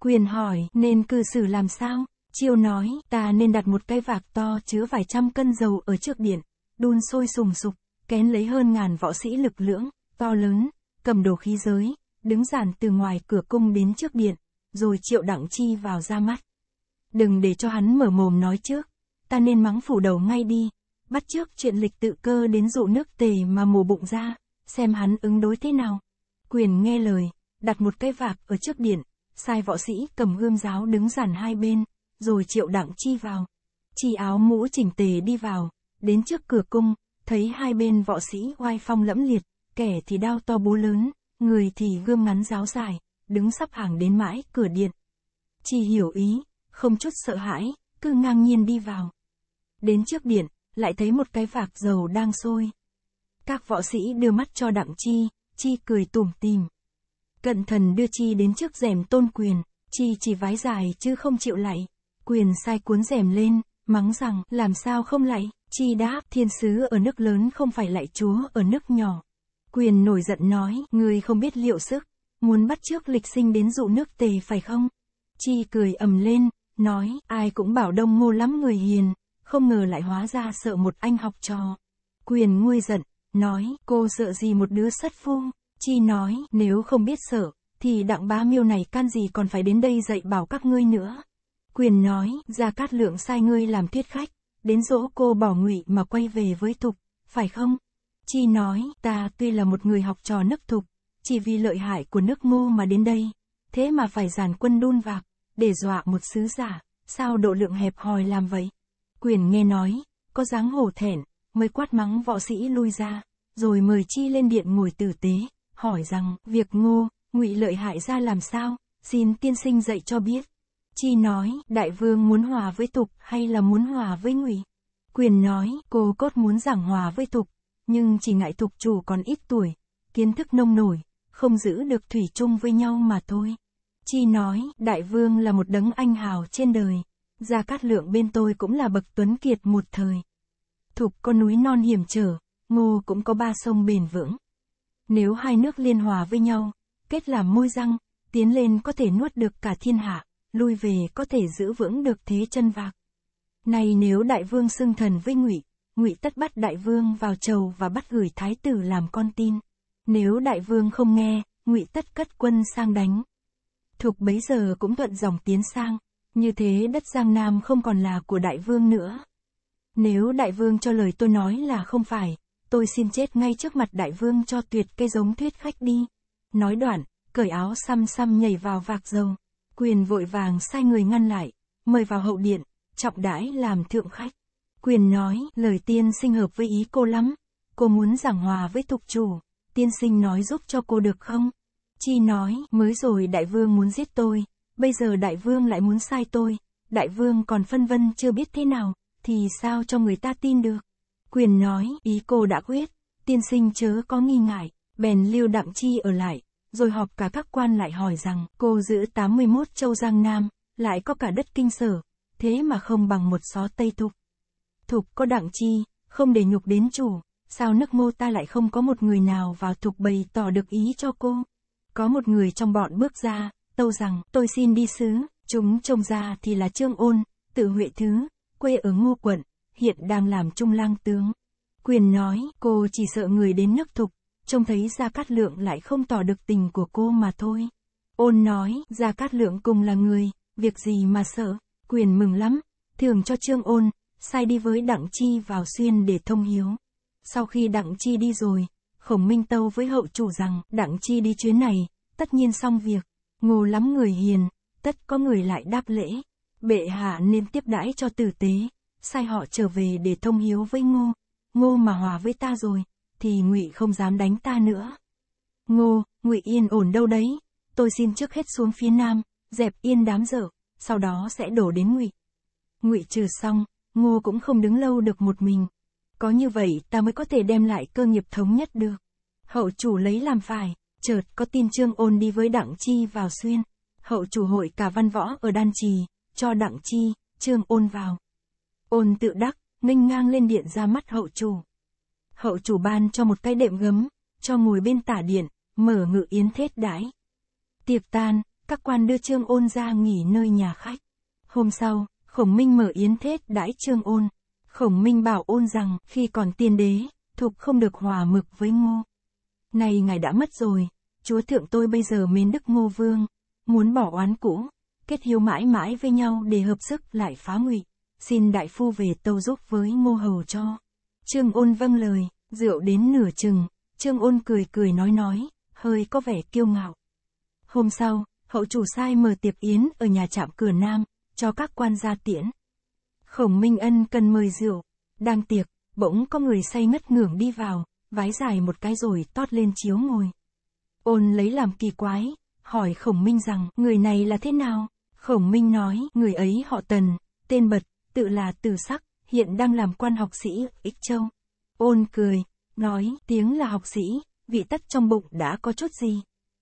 Quyền hỏi, nên cư xử làm sao? Chiêu nói, ta nên đặt một cái vạc to chứa vài trăm cân dầu ở trước điện, đun sôi sùng sục, kén lấy hơn ngàn võ sĩ lực lưỡng, to lớn, cầm đồ khí giới, đứng dàn từ ngoài cửa cung đến trước điện, rồi triệu đặng chi vào ra mắt. Đừng để cho hắn mở mồm nói trước, ta nên mắng phủ đầu ngay đi, bắt trước chuyện lịch tự cơ đến dụ nước tề mà mổ bụng ra, xem hắn ứng đối thế nào. Quyền nghe lời, đặt một cái vạc ở trước điện, sai võ sĩ cầm gươm giáo đứng dàn hai bên, rồi triệu đặng chi vào. Chi áo mũ chỉnh tề đi vào, đến trước cửa cung, thấy hai bên võ sĩ oai phong lẫm liệt, kẻ thì đao to bố lớn, người thì gươm ngắn giáo dài, đứng sắp hàng đến mãi cửa điện. Chỉ hiểu ý, không chút sợ hãi, cứ ngang nhiên đi vào. Đến trước điện, lại thấy một cái vạc dầu đang sôi. Các võ sĩ đưa mắt cho đặng chi, chi cười tủm tìm. Cận thần đưa chi đến trước rèm tôn quyền, chi chỉ vái dài chứ không chịu lạy. Quyền sai cuốn rèm lên, mắng rằng làm sao không lạy, chi đáp thiên sứ ở nước lớn không phải lạy chúa ở nước nhỏ. Quyền nổi giận nói, ngươi không biết liệu sức, muốn bắt trước lịch sinh đến dụ nước tề phải không? Chi cười ầm lên, nói, ai cũng bảo đông ngô lắm người hiền, không ngờ lại hóa ra sợ một anh học trò. Quyền nguôi giận, nói, cô sợ gì một đứa sắt phu? Chi nói, nếu không biết sợ, thì đặng bá miêu này can gì còn phải đến đây dạy bảo các ngươi nữa. Quyền nói, ra cát lượng sai ngươi làm thuyết khách, đến dỗ cô bỏ ngụy mà quay về với tục, phải không? Chi nói, ta tuy là một người học trò nước thục, chỉ vì lợi hại của nước ngô mà đến đây, thế mà phải giản quân đun vạc, để dọa một sứ giả, sao độ lượng hẹp hòi làm vậy? Quyền nghe nói, có dáng hổ thẹn, mới quát mắng võ sĩ lui ra, rồi mời Chi lên điện ngồi tử tế, hỏi rằng, việc ngô, ngụy lợi hại ra làm sao, xin tiên sinh dạy cho biết. Chi nói, đại vương muốn hòa với tục hay là muốn hòa với ngụy? Quyền nói, cô cốt muốn giảng hòa với tục, nhưng chỉ ngại tục chủ còn ít tuổi, kiến thức nông nổi, không giữ được thủy chung với nhau mà thôi. Chi nói, đại vương là một đấng anh hào trên đời, Gia Cát Lượng bên tôi cũng là bậc tuấn kiệt một thời. Thục có núi non hiểm trở, ngô cũng có ba sông bền vững. Nếu hai nước liên hòa với nhau, kết làm môi răng, tiến lên có thể nuốt được cả thiên hạ, lui về có thể giữ vững được thế chân vạc. Này nếu đại vương xưng thần với ngụy, ngụy tất bắt đại vương vào chầu và bắt gửi thái tử làm con tin nếu đại vương không nghe ngụy tất cất quân sang đánh thục bấy giờ cũng thuận dòng tiến sang như thế đất giang nam không còn là của đại vương nữa nếu đại vương cho lời tôi nói là không phải tôi xin chết ngay trước mặt đại vương cho tuyệt cây giống thuyết khách đi nói đoạn cởi áo xăm xăm nhảy vào vạc rồng quyền vội vàng sai người ngăn lại mời vào hậu điện trọng đãi làm thượng khách Quyền nói, lời tiên sinh hợp với ý cô lắm, cô muốn giảng hòa với tục chủ, tiên sinh nói giúp cho cô được không? Chi nói, mới rồi đại vương muốn giết tôi, bây giờ đại vương lại muốn sai tôi, đại vương còn phân vân chưa biết thế nào, thì sao cho người ta tin được? Quyền nói, ý cô đã quyết, tiên sinh chớ có nghi ngại, bèn lưu đặng chi ở lại, rồi họp cả các quan lại hỏi rằng, cô giữ 81 châu Giang Nam, lại có cả đất kinh sở, thế mà không bằng một xó Tây Thục thục có đặng chi, không để nhục đến chủ, sao nước mô ta lại không có một người nào vào thục bày tỏ được ý cho cô. Có một người trong bọn bước ra, tâu rằng, tôi xin đi sứ chúng trông ra thì là Trương Ôn, tự Huệ Thứ, quê ở Ngô Quận, hiện đang làm trung lang tướng. Quyền nói, cô chỉ sợ người đến nước thục, trông thấy Gia Cát Lượng lại không tỏ được tình của cô mà thôi. Ôn nói, Gia Cát Lượng cùng là người, việc gì mà sợ, quyền mừng lắm, thường cho Trương Ôn, sai đi với Đặng Chi vào xuyên để thông hiếu. Sau khi Đặng Chi đi rồi, Khổng Minh Tâu với hậu chủ rằng Đặng Chi đi chuyến này, tất nhiên xong việc, ngô lắm người hiền, tất có người lại đáp lễ. Bệ hạ nên tiếp đãi cho tử tế, sai họ trở về để thông hiếu với ngô. Ngô mà hòa với ta rồi, thì ngụy không dám đánh ta nữa. Ngô, ngụy yên ổn đâu đấy, tôi xin trước hết xuống phía nam, dẹp yên đám dở, sau đó sẽ đổ đến ngụy. Ngụy trừ xong, ngô cũng không đứng lâu được một mình. Có như vậy ta mới có thể đem lại cơ nghiệp thống nhất được. Hậu chủ lấy làm phải, chợt có tin trương ôn đi với đặng chi vào xuyên. Hậu chủ hội cả văn võ ở đan trì, cho đặng chi, trương ôn vào. Ôn tự đắc, nghênh ngang lên điện ra mắt hậu chủ. Hậu chủ ban cho một cái đệm gấm, cho ngồi bên tả điện, mở ngự yến thết đái. Tiệc tan, các quan đưa trương ôn ra nghỉ nơi nhà khách. Hôm sau, Khổng Minh mở yến thết đãi Trương Ôn. Khổng Minh bảo Ôn rằng, khi còn tiên đế, thục không được hòa mực với ngô. Nay ngài đã mất rồi, chúa thượng tôi bây giờ mến đức ngô vương, muốn bỏ oán cũ, kết hiếu mãi mãi với nhau để hợp sức lại phá ngụy. Xin đại phu về tâu giúp với ngô hầu cho. Trương Ôn vâng lời, rượu đến nửa chừng, Trương Ôn cười cười nói nói, hơi có vẻ kiêu ngạo. Hôm sau, hậu chủ sai mở tiệc yến ở nhà trạm cửa Nam, cho các quan gia tiễn. Khổng Minh Ân cần mời rượu, đang tiệc, bỗng có người say ngất ngưởng đi vào, vái dài một cái rồi tót lên chiếu ngồi. Ôn lấy làm kỳ quái, hỏi Khổng Minh rằng người này là thế nào? Khổng Minh nói người ấy họ Tần, tên Bật, tự là Từ Sắc, hiện đang làm quan học sĩ Ích Châu. Ôn cười, nói tiếng là học sĩ, vị tất trong bụng đã có chút gì.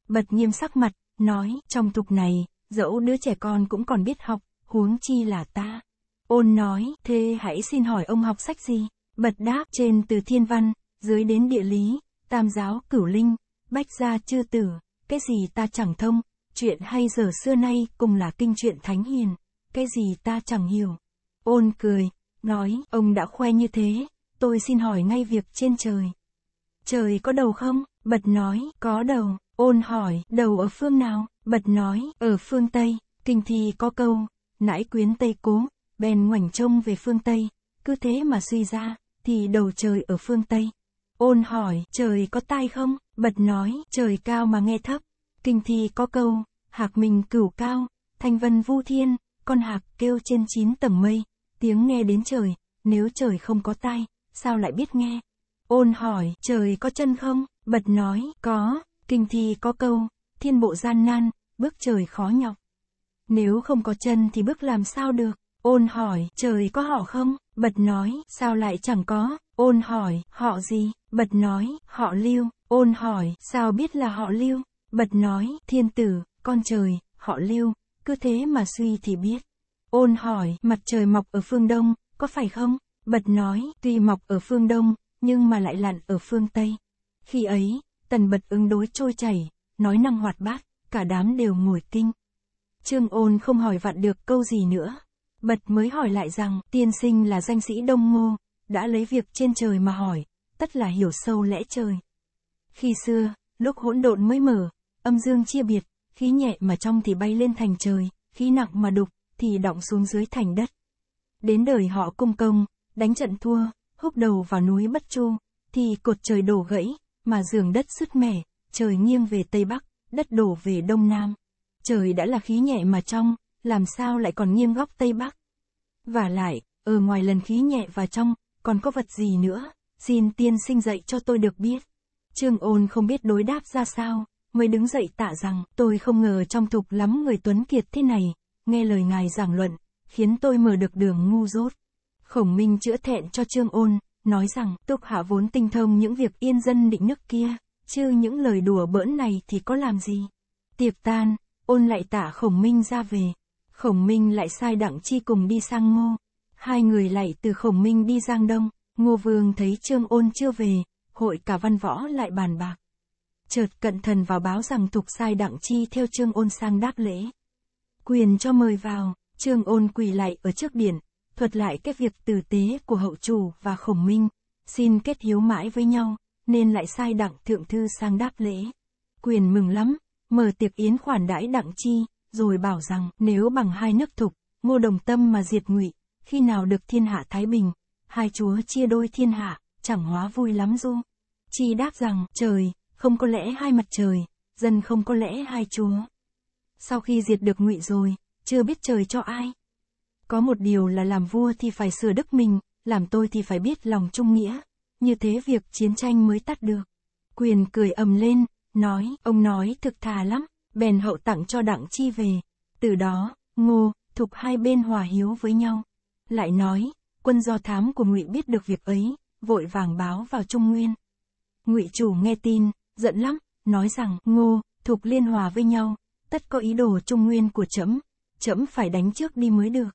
Bật nghiêm sắc mặt, nói trong tục này, dẫu đứa trẻ con cũng còn biết học, huống chi là ta. Ôn nói, thế hãy xin hỏi ông học sách gì? Bật đáp trên từ thiên văn, dưới đến địa lý, tam giáo cửu linh, bách gia chư tử, cái gì ta chẳng thông, chuyện hay giờ xưa nay cùng là kinh truyện thánh hiền, cái gì ta chẳng hiểu. Ôn cười, nói, ông đã khoe như thế, tôi xin hỏi ngay việc trên trời. Trời có đầu không? Bật nói, có đầu. Ôn hỏi, đầu ở phương nào? Bật nói, ở phương Tây, kinh thì có câu, nãi quyến Tây Cố, bèn ngoảnh trông về phương Tây, cứ thế mà suy ra, thì đầu trời ở phương Tây. Ôn hỏi, trời có tai không? Bật nói, trời cao mà nghe thấp. Kinh thi có câu, hạc mình cửu cao, thanh vân vu thiên, con hạc kêu trên chín tầng mây, tiếng nghe đến trời, nếu trời không có tai, sao lại biết nghe? Ôn hỏi, trời có chân không? Bật nói, có, kinh thi có câu, thiên bộ gian nan, bước trời khó nhọc. Nếu không có chân thì bước làm sao được? Ôn hỏi, trời có họ không? Bật nói, sao lại chẳng có? Ôn hỏi, họ gì? Bật nói, họ lưu. Ôn hỏi, sao biết là họ lưu? Bật nói, thiên tử, con trời, họ lưu. Cứ thế mà suy thì biết. Ôn hỏi, mặt trời mọc ở phương đông, có phải không? Bật nói, tuy mọc ở phương đông, nhưng mà lại lặn ở phương tây. Khi ấy, tần bật ứng đối trôi chảy, nói năng hoạt bát, cả đám đều ngồi kinh. Trương ôn không hỏi vặn được câu gì nữa. Bật mới hỏi lại rằng, tiên sinh là danh sĩ Đông Ngô, đã lấy việc trên trời mà hỏi, tất là hiểu sâu lẽ trời. Khi xưa, lúc hỗn độn mới mở, âm dương chia biệt, khí nhẹ mà trong thì bay lên thành trời, khí nặng mà đục, thì đọng xuống dưới thành đất. Đến đời họ cung công, đánh trận thua, húc đầu vào núi Bất Chu, thì cột trời đổ gãy, mà giường đất sứt mẻ, trời nghiêng về Tây Bắc, đất đổ về Đông Nam trời đã là khí nhẹ mà trong, làm sao lại còn nghiêm góc Tây Bắc. Và lại, ở ngoài lần khí nhẹ và trong, còn có vật gì nữa, xin tiên sinh dạy cho tôi được biết. Trương ôn không biết đối đáp ra sao, mới đứng dậy tạ rằng, tôi không ngờ trong thục lắm người tuấn kiệt thế này, nghe lời ngài giảng luận, khiến tôi mở được đường ngu dốt. Khổng Minh chữa thẹn cho Trương Ôn, nói rằng Túc Hạ vốn tinh thông những việc yên dân định nước kia, chứ những lời đùa bỡn này thì có làm gì. Tiệc tan, ôn lại tả khổng minh ra về. Khổng minh lại sai đặng chi cùng đi sang ngô. Hai người lại từ khổng minh đi giang đông, ngô vương thấy trương ôn chưa về, hội cả văn võ lại bàn bạc. Chợt cận thần vào báo rằng thục sai đặng chi theo trương ôn sang đáp lễ. Quyền cho mời vào, trương ôn quỳ lại ở trước biển, thuật lại cái việc tử tế của hậu chủ và khổng minh, xin kết hiếu mãi với nhau, nên lại sai đặng thượng thư sang đáp lễ. Quyền mừng lắm, mở tiệc yến khoản đãi đặng chi, rồi bảo rằng nếu bằng hai nước thục, ngô đồng tâm mà diệt ngụy, khi nào được thiên hạ thái bình, hai chúa chia đôi thiên hạ, chẳng hóa vui lắm du. Chi đáp rằng, trời, không có lẽ hai mặt trời, dân không có lẽ hai chúa. Sau khi diệt được ngụy rồi, chưa biết trời cho ai. Có một điều là làm vua thì phải sửa đức mình, làm tôi thì phải biết lòng trung nghĩa, như thế việc chiến tranh mới tắt được. Quyền cười ầm lên, nói, ông nói thực thà lắm, bèn hậu tặng cho Đặng Chi về. Từ đó, Ngô, Thục hai bên hòa hiếu với nhau. Lại nói, quân do thám của Ngụy biết được việc ấy, vội vàng báo vào Trung Nguyên. Ngụy chủ nghe tin, giận lắm, nói rằng Ngô, Thục liên hòa với nhau, tất có ý đồ Trung Nguyên của trẫm, trẫm phải đánh trước đi mới được.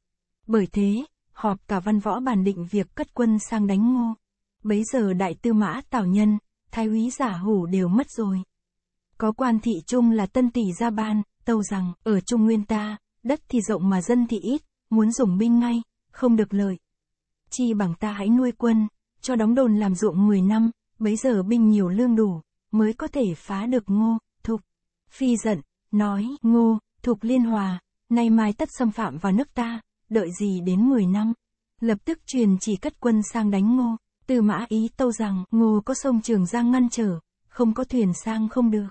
Bởi thế, họp cả văn võ bàn định việc cất quân sang đánh Ngô. Bấy giờ đại tư mã Tào Nhân, thái úy giả hủ đều mất rồi có quan thị trung là tân tỷ gia ban, tâu rằng, ở Trung Nguyên ta, đất thì rộng mà dân thì ít, muốn dùng binh ngay, không được lợi. Chi bằng ta hãy nuôi quân, cho đóng đồn làm ruộng 10 năm, bấy giờ binh nhiều lương đủ, mới có thể phá được ngô, thục. Phi giận, nói, ngô, thục liên hòa, nay mai tất xâm phạm vào nước ta, đợi gì đến 10 năm. Lập tức truyền chỉ cất quân sang đánh ngô, từ mã ý tâu rằng ngô có sông Trường Giang ngăn trở, không có thuyền sang không được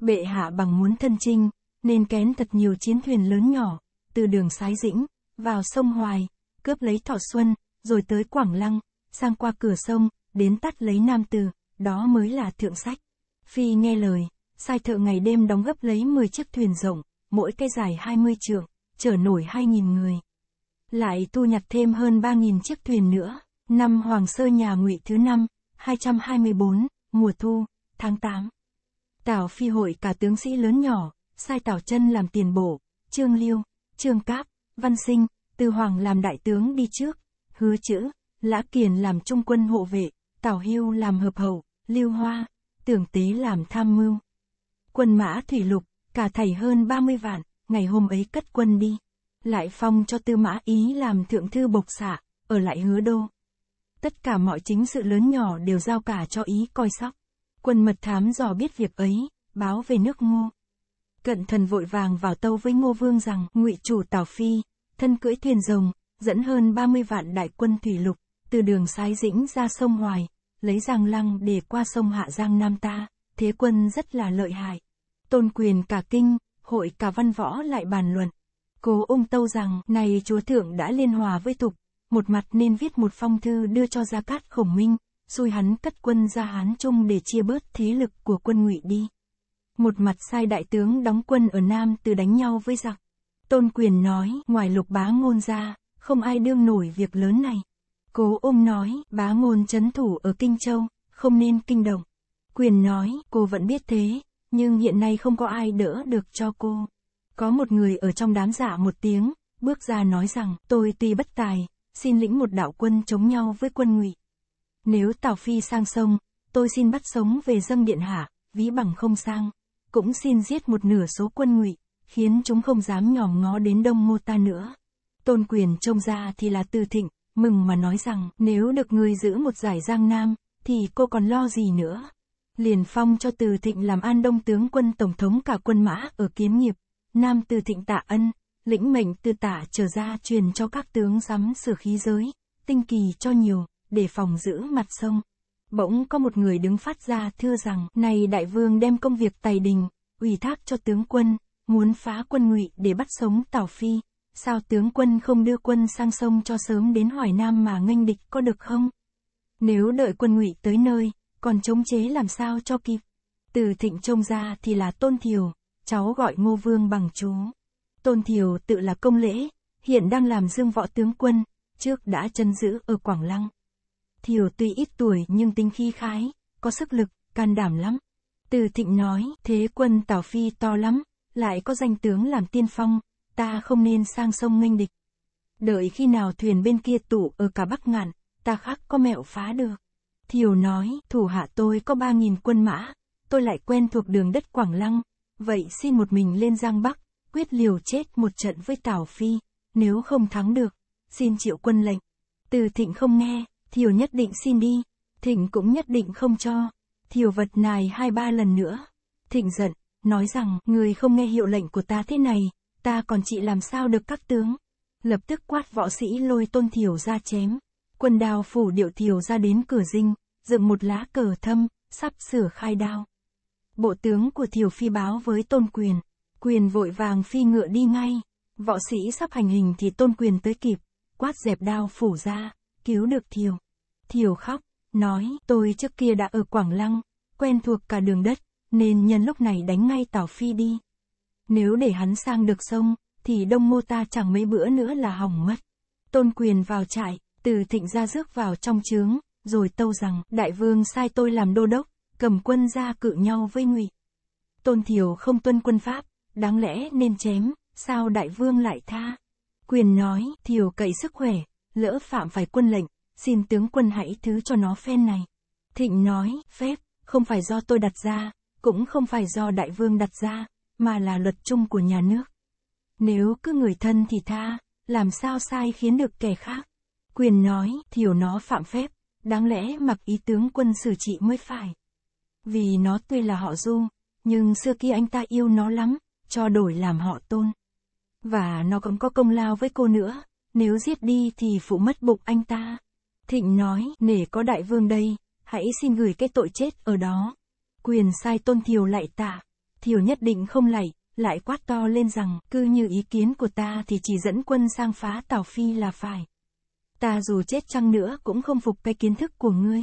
bệ hạ bằng muốn thân chinh, nên kén thật nhiều chiến thuyền lớn nhỏ, từ đường Sái Dĩnh, vào sông Hoài, cướp lấy Thọ Xuân, rồi tới Quảng Lăng, sang qua cửa sông, đến tắt lấy Nam Từ, đó mới là thượng sách. Phi nghe lời, sai thợ ngày đêm đóng gấp lấy 10 chiếc thuyền rộng, mỗi cây dài 20 trượng, chở nổi 2.000 người. Lại tu nhặt thêm hơn 3.000 chiếc thuyền nữa. Năm Hoàng Sơ nhà Ngụy thứ năm, 224, mùa thu, tháng 8. Tào Phi hội cả tướng sĩ lớn nhỏ, sai Tào Chân làm tiền bổ, Trương Liêu, Trương Cáp, Văn Sinh, Từ Hoàng làm đại tướng đi trước, Hứa Chữ, Lã Kiền làm trung quân hộ vệ, Tào Hưu làm hợp hậu, Lưu Hoa, Tưởng Tế làm tham mưu. Quân mã thủy lục, cả thầy hơn 30 vạn, ngày hôm ấy cất quân đi. Lại phong cho Tư Mã Ý làm thượng thư bộc xạ, ở lại hứa đô. Tất cả mọi chính sự lớn nhỏ đều giao cả cho Ý coi sóc. Quân mật thám dò biết việc ấy, báo về nước ngô. Cận thần vội vàng vào tâu với ngô vương rằng ngụy chủ Tào Phi, thân cưỡi thuyền rồng, dẫn hơn 30 vạn đại quân thủy lục, từ đường Sái Dĩnh ra sông Hoài, lấy Giang Lăng để qua sông Hạ Giang Nam ta, thế quân rất là lợi hại. Tôn quyền cả kinh, hội cả văn võ lại bàn luận. Cố ông tâu rằng, này chúa thượng đã liên hòa với tục, một mặt nên viết một phong thư đưa cho Gia Cát Khổng Minh, xui hắn cất quân ra Hán Trung để chia bớt thế lực của quân ngụy đi. Một mặt sai đại tướng đóng quân ở Nam từ đánh nhau với giặc. Tôn quyền nói, ngoài lục bá ngôn ra, không ai đương nổi việc lớn này. Cố ôm nói, bá ngôn chấn thủ ở Kinh Châu, không nên kinh động. Quyền nói, cô vẫn biết thế, nhưng hiện nay không có ai đỡ được cho cô. Có một người ở trong đám giả một tiếng, bước ra nói rằng, tôi tuy bất tài, xin lĩnh một đạo quân chống nhau với quân ngụy. Nếu Tào Phi sang sông, tôi xin bắt sống về dâng điện hạ, ví bằng không sang. Cũng xin giết một nửa số quân ngụy, khiến chúng không dám nhòm ngó đến đông ngô ta nữa. Tôn quyền trông ra thì là tư thịnh, mừng mà nói rằng nếu được người giữ một giải giang nam, thì cô còn lo gì nữa. Liền phong cho từ thịnh làm an đông tướng quân tổng thống cả quân mã ở kiến nghiệp. Nam từ thịnh tạ ân, lĩnh mệnh từ tả trở ra truyền cho các tướng giám sửa khí giới, tinh kỳ cho nhiều để phòng giữ mặt sông. Bỗng có một người đứng phát ra thưa rằng, này đại vương đem công việc tài đình, ủy thác cho tướng quân, muốn phá quân ngụy để bắt sống Tào Phi. Sao tướng quân không đưa quân sang sông cho sớm đến Hoài Nam mà nghênh địch có được không? Nếu đợi quân ngụy tới nơi, còn chống chế làm sao cho kịp? Từ thịnh trông ra thì là Tôn Thiều, cháu gọi Ngô Vương bằng chú. Tôn Thiều tự là công lễ, hiện đang làm dương võ tướng quân, trước đã chân giữ ở Quảng Lăng. Thiều tuy ít tuổi nhưng tính khi khái, có sức lực, can đảm lắm. Từ thịnh nói, thế quân Tào Phi to lắm, lại có danh tướng làm tiên phong, ta không nên sang sông nghênh địch. Đợi khi nào thuyền bên kia tụ ở cả Bắc Ngạn, ta khác có mẹo phá được. Thiều nói, thủ hạ tôi có ba nghìn quân mã, tôi lại quen thuộc đường đất Quảng Lăng, vậy xin một mình lên Giang Bắc, quyết liều chết một trận với Tào Phi, nếu không thắng được, xin triệu quân lệnh. Từ thịnh không nghe, Thiều nhất định xin đi, Thịnh cũng nhất định không cho. Thiều vật nài hai ba lần nữa. Thịnh giận, nói rằng, người không nghe hiệu lệnh của ta thế này, ta còn chị làm sao được các tướng. Lập tức quát võ sĩ lôi tôn thiểu ra chém. Quân đào phủ điệu thiểu ra đến cửa dinh, dựng một lá cờ thâm, sắp sửa khai đao. Bộ tướng của thiểu phi báo với tôn quyền. Quyền vội vàng phi ngựa đi ngay. Võ sĩ sắp hành hình thì tôn quyền tới kịp, quát dẹp đao phủ ra cứu được Thiều. Thiều khóc, nói, tôi trước kia đã ở Quảng Lăng, quen thuộc cả đường đất, nên nhân lúc này đánh ngay Tào Phi đi. Nếu để hắn sang được sông, thì đông mô ta chẳng mấy bữa nữa là hỏng mất. Tôn quyền vào trại, từ thịnh ra rước vào trong trướng, rồi tâu rằng, đại vương sai tôi làm đô đốc, cầm quân ra cự nhau với ngụy. Tôn Thiều không tuân quân pháp, đáng lẽ nên chém, sao đại vương lại tha? Quyền nói, Thiều cậy sức khỏe, lỡ phạm phải quân lệnh, xin tướng quân hãy thứ cho nó phen này. Thịnh nói, phép, không phải do tôi đặt ra, cũng không phải do đại vương đặt ra, mà là luật chung của nhà nước. Nếu cứ người thân thì tha, làm sao sai khiến được kẻ khác. Quyền nói, thiểu nó phạm phép, đáng lẽ mặc ý tướng quân xử trị mới phải. Vì nó tuy là họ du, nhưng xưa kia anh ta yêu nó lắm, cho đổi làm họ tôn. Và nó cũng có công lao với cô nữa, nếu giết đi thì phụ mất bụng anh ta. Thịnh nói, nể có đại vương đây, hãy xin gửi cái tội chết ở đó. Quyền sai tôn thiều lại tạ, thiều nhất định không lạy, lại quát to lên rằng, cứ như ý kiến của ta thì chỉ dẫn quân sang phá Tào Phi là phải. Ta dù chết chăng nữa cũng không phục cái kiến thức của ngươi.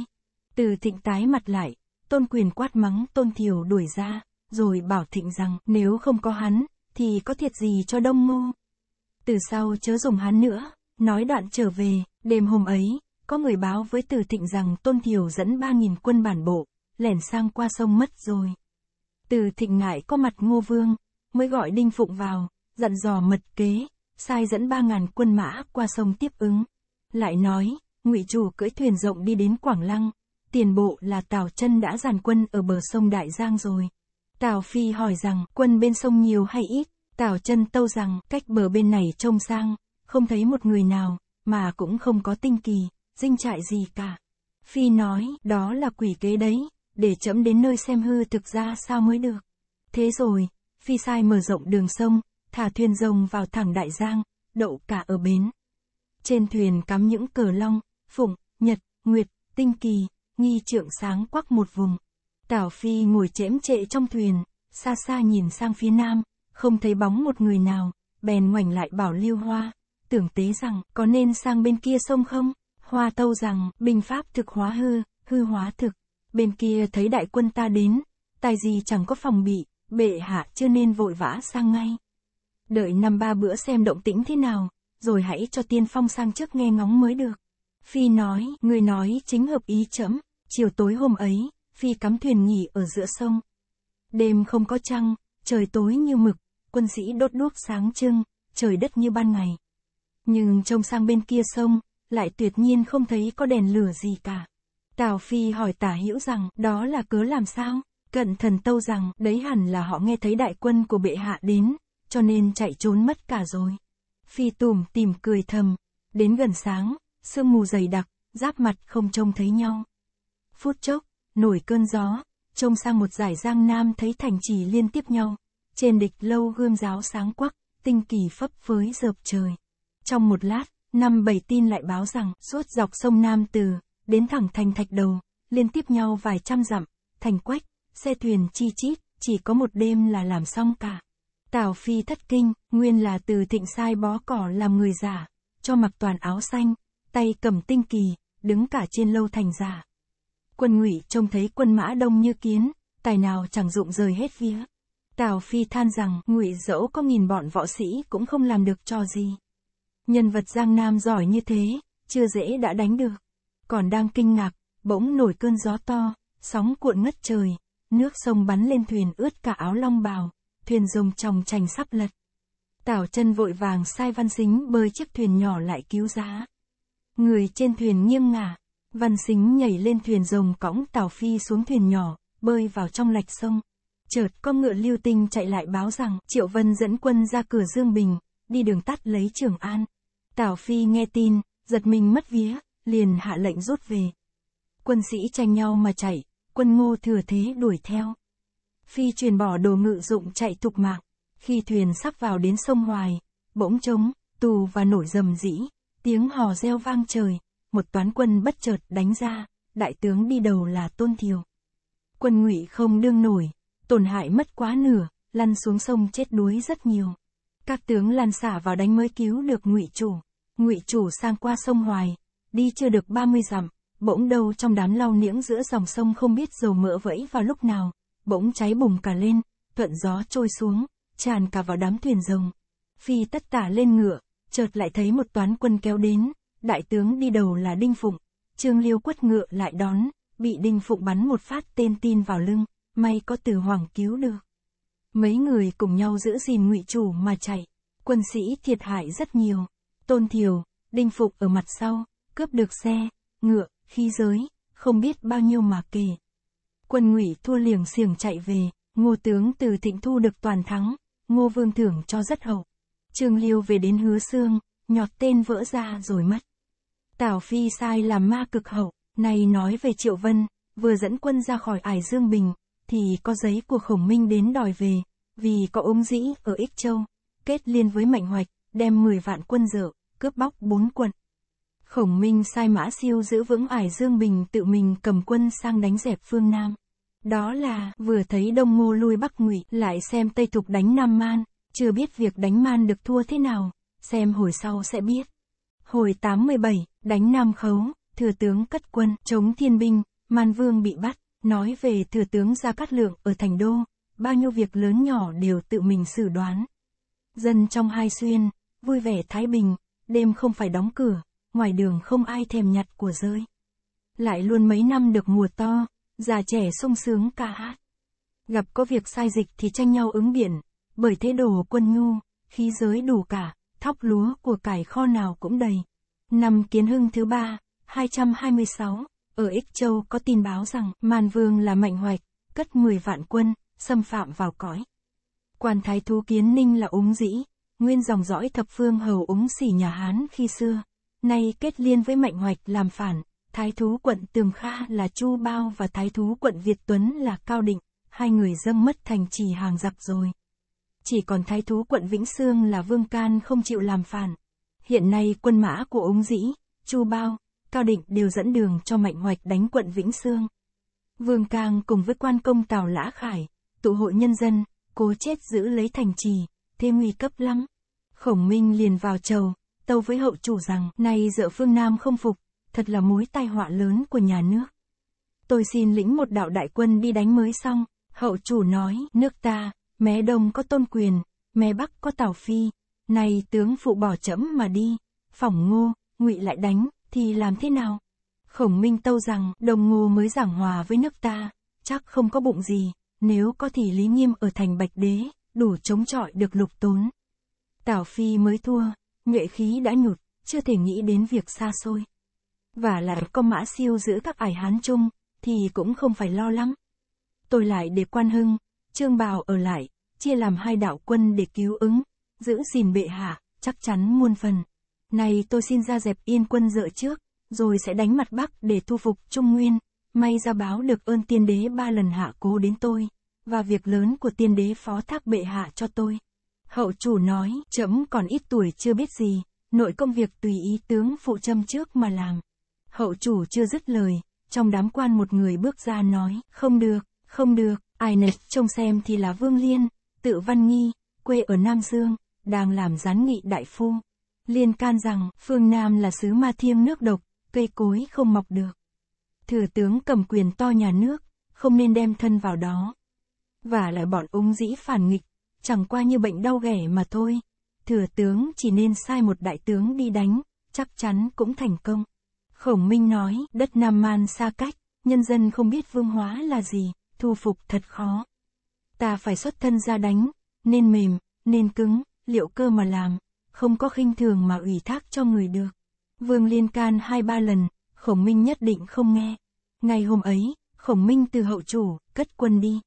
Từ thịnh tái mặt lại, tôn quyền quát mắng tôn thiều đuổi ra, rồi bảo thịnh rằng, nếu không có hắn, thì có thiệt gì cho đông ngô từ sau chớ dùng hắn nữa. Nói đoạn trở về, đêm hôm ấy, có người báo với Từ Thịnh rằng Tôn Thiểu dẫn 3.000 quân bản bộ, lẻn sang qua sông mất rồi. Từ Thịnh ngại có mặt Ngô Vương, mới gọi Đinh Phụng vào, dặn dò mật kế, sai dẫn 3.000 quân mã qua sông tiếp ứng. Lại nói, ngụy Chủ cưỡi thuyền rộng đi đến Quảng Lăng, tiền bộ là Tào chân đã dàn quân ở bờ sông Đại Giang rồi. Tào Phi hỏi rằng quân bên sông nhiều hay ít, Tào chân tâu rằng cách bờ bên này trông sang, không thấy một người nào, mà cũng không có tinh kỳ, dinh trại gì cả. Phi nói, đó là quỷ kế đấy, để chấm đến nơi xem hư thực ra sao mới được. Thế rồi, Phi sai mở rộng đường sông, thả thuyền rồng vào thẳng Đại Giang, đậu cả ở bến. Trên thuyền cắm những cờ long, phụng, nhật, nguyệt, tinh kỳ, nghi trượng sáng quắc một vùng. Tảo Phi ngồi chễm trệ trong thuyền, xa xa nhìn sang phía nam, không thấy bóng một người nào, bèn ngoảnh lại bảo Lưu Hoa, tưởng tế rằng, có nên sang bên kia sông không? Hoa tâu rằng, binh pháp thực hóa hư, hư hóa thực. Bên kia thấy đại quân ta đến, tài gì chẳng có phòng bị, bệ hạ chưa nên vội vã sang ngay. Đợi năm ba bữa xem động tĩnh thế nào, rồi hãy cho tiên phong sang trước nghe ngóng mới được. Phi nói, người nói chính hợp ý chấm, chiều tối hôm ấy, Phi cắm thuyền nghỉ ở giữa sông. Đêm không có trăng, trời tối như mực, quân sĩ đốt đuốc sáng trưng, trời đất như ban ngày. Nhưng trông sang bên kia sông, lại tuyệt nhiên không thấy có đèn lửa gì cả. Tào Phi hỏi tả hữu rằng, đó là cớ làm sao? Cận thần tâu rằng, đấy hẳn là họ nghe thấy đại quân của bệ hạ đến, cho nên chạy trốn mất cả rồi. Phi tùm tìm cười thầm, đến gần sáng, sương mù dày đặc, giáp mặt không trông thấy nhau. Phút chốc, nổi cơn gió, trông sang một giải giang nam thấy thành trì liên tiếp nhau. Trên địch lâu gươm giáo sáng quắc, tinh kỳ phấp phới dợp trời. Trong một lát, năm bảy tin lại báo rằng suốt dọc sông Nam Từ, đến thẳng thành thạch đầu, liên tiếp nhau vài trăm dặm, thành quách, xe thuyền chi chít, chỉ có một đêm là làm xong cả. Tào Phi thất kinh, nguyên là từ thịnh sai bó cỏ làm người giả, cho mặc toàn áo xanh, tay cầm tinh kỳ, đứng cả trên lâu thành giả. Quân ngụy trông thấy quân mã đông như kiến, tài nào chẳng dụng rời hết vía. Tào Phi than rằng, ngụy dẫu có nghìn bọn võ sĩ cũng không làm được cho gì. Nhân vật Giang Nam giỏi như thế, chưa dễ đã đánh được. Còn đang kinh ngạc, bỗng nổi cơn gió to, sóng cuộn ngất trời, nước sông bắn lên thuyền ướt cả áo long bào, thuyền rồng tròng trành sắp lật. Tào chân vội vàng sai văn xính bơi chiếc thuyền nhỏ lại cứu giá. Người trên thuyền nghiêng ngả, văn xính nhảy lên thuyền rồng cõng Tào Phi xuống thuyền nhỏ, bơi vào trong lạch sông chợt con ngựa lưu tinh chạy lại báo rằng Triệu Vân dẫn quân ra cửa Dương Bình, đi đường tắt lấy Trường An. Tào Phi nghe tin, giật mình mất vía, liền hạ lệnh rút về. Quân sĩ tranh nhau mà chạy, quân ngô thừa thế đuổi theo. Phi truyền bỏ đồ ngự dụng chạy thục mạng, khi thuyền sắp vào đến sông Hoài, bỗng trống, tù và nổi rầm rĩ, tiếng hò reo vang trời, một toán quân bất chợt đánh ra, đại tướng đi đầu là Tôn Thiều. Quân ngụy không đương nổi, tổn hại mất quá nửa, lăn xuống sông chết đuối rất nhiều. Các tướng lăn xả vào đánh mới cứu được ngụy chủ. Ngụy chủ sang qua sông Hoài, đi chưa được 30 dặm, bỗng đâu trong đám lau niễng giữa dòng sông không biết dầu mỡ vẫy vào lúc nào, bỗng cháy bùng cả lên, thuận gió trôi xuống, tràn cả vào đám thuyền rồng. Phi tất tả lên ngựa, chợt lại thấy một toán quân kéo đến, đại tướng đi đầu là Đinh Phụng, Trương Liêu quất ngựa lại đón, bị Đinh Phụng bắn một phát tên tin vào lưng may có từ hoàng cứu được. Mấy người cùng nhau giữ gìn ngụy chủ mà chạy, quân sĩ thiệt hại rất nhiều. Tôn Thiều, Đinh Phục ở mặt sau, cướp được xe, ngựa, khí giới, không biết bao nhiêu mà kể. Quân ngụy thua liềng xiềng chạy về, ngô tướng từ thịnh thu được toàn thắng, ngô vương thưởng cho rất hậu. Trương Liêu về đến hứa xương, nhọt tên vỡ ra rồi mất. Tào Phi sai làm ma cực hậu, này nói về Triệu Vân, vừa dẫn quân ra khỏi ải Dương Bình, thì có giấy của Khổng Minh đến đòi về, vì có ống dĩ ở Ích Châu, kết liên với Mạnh Hoạch, đem 10 vạn quân dở, cướp bóc bốn quận. Khổng Minh sai Mã Siêu giữ vững ải Dương Bình tự mình cầm quân sang đánh dẹp phương Nam. Đó là, vừa thấy Đông Ngô lui Bắc Ngụy, lại xem Tây Thục đánh Nam Man, chưa biết việc đánh Man được thua thế nào, xem hồi sau sẽ biết. Hồi 87, đánh Nam Khấu, thừa tướng cất quân, chống thiên binh, Man Vương bị bắt. Nói về thừa tướng Gia Cát Lượng ở Thành Đô, bao nhiêu việc lớn nhỏ đều tự mình xử đoán. Dân trong hai xuyên, vui vẻ thái bình, đêm không phải đóng cửa, ngoài đường không ai thèm nhặt của rơi. Lại luôn mấy năm được mùa to, già trẻ sung sướng ca hát. Gặp có việc sai dịch thì tranh nhau ứng biển, bởi thế đồ quân ngu, khí giới đủ cả, thóc lúa của cải kho nào cũng đầy. Năm kiến hưng thứ ba, 226 ở Ích Châu có tin báo rằng Man Vương là mạnh hoạch, cất 10 vạn quân, xâm phạm vào cõi. Quan thái thú kiến ninh là úng dĩ, nguyên dòng dõi thập phương hầu úng xỉ nhà Hán khi xưa. Nay kết liên với mạnh hoạch làm phản, thái thú quận Tường Kha là Chu Bao và thái thú quận Việt Tuấn là Cao Định, hai người dâng mất thành trì hàng dặm rồi. Chỉ còn thái thú quận Vĩnh Sương là Vương Can không chịu làm phản. Hiện nay quân mã của úng dĩ, Chu Bao, Cao Định đều dẫn đường cho Mạnh Hoạch đánh quận Vĩnh Sương. Vương Cang cùng với quan công Tào Lã Khải, tụ hội nhân dân, cố chết giữ lấy thành trì, thêm nguy cấp lắm. Khổng Minh liền vào chầu, tâu với hậu chủ rằng, nay dựa phương Nam không phục, thật là mối tai họa lớn của nhà nước. Tôi xin lĩnh một đạo đại quân đi đánh mới xong, hậu chủ nói, nước ta, mé đông có tôn quyền, mé bắc có tào phi, nay tướng phụ bỏ chẫm mà đi, phỏng ngô, ngụy lại đánh, thì làm thế nào? Khổng Minh Tâu rằng, đồng ngô mới giảng hòa với nước ta, chắc không có bụng gì, nếu có thì Lý Nghiêm ở thành Bạch Đế, đủ chống chọi được lục tốn. Tảo Phi mới thua, nhuệ khí đã nhụt, chưa thể nghĩ đến việc xa xôi. Và lại có mã siêu giữ các ải hán chung, thì cũng không phải lo lắng. Tôi lại để quan hưng, trương bào ở lại, chia làm hai đạo quân để cứu ứng, giữ gìn bệ hạ, chắc chắn muôn phần. Này tôi xin ra dẹp yên quân dựa trước, rồi sẽ đánh mặt Bắc để thu phục Trung Nguyên. May ra báo được ơn tiên đế ba lần hạ cố đến tôi, và việc lớn của tiên đế phó thác bệ hạ cho tôi. Hậu chủ nói, chấm còn ít tuổi chưa biết gì, nội công việc tùy ý tướng phụ châm trước mà làm. Hậu chủ chưa dứt lời, trong đám quan một người bước ra nói, không được, không được, ai nè, trông xem thì là Vương Liên, tự Văn Nghi, quê ở Nam Dương, đang làm gián nghị đại phu. Liên can rằng, phương Nam là xứ ma thiêm nước độc, cây cối không mọc được. Thừa tướng cầm quyền to nhà nước, không nên đem thân vào đó. Và lại bọn ung dĩ phản nghịch, chẳng qua như bệnh đau ghẻ mà thôi. Thừa tướng chỉ nên sai một đại tướng đi đánh, chắc chắn cũng thành công. Khổng Minh nói, đất Nam Man xa cách, nhân dân không biết vương hóa là gì, thu phục thật khó. Ta phải xuất thân ra đánh, nên mềm, nên cứng, liệu cơ mà làm không có khinh thường mà ủy thác cho người được. Vương Liên can hai ba lần, Khổng Minh nhất định không nghe. Ngày hôm ấy, Khổng Minh từ hậu chủ, cất quân đi.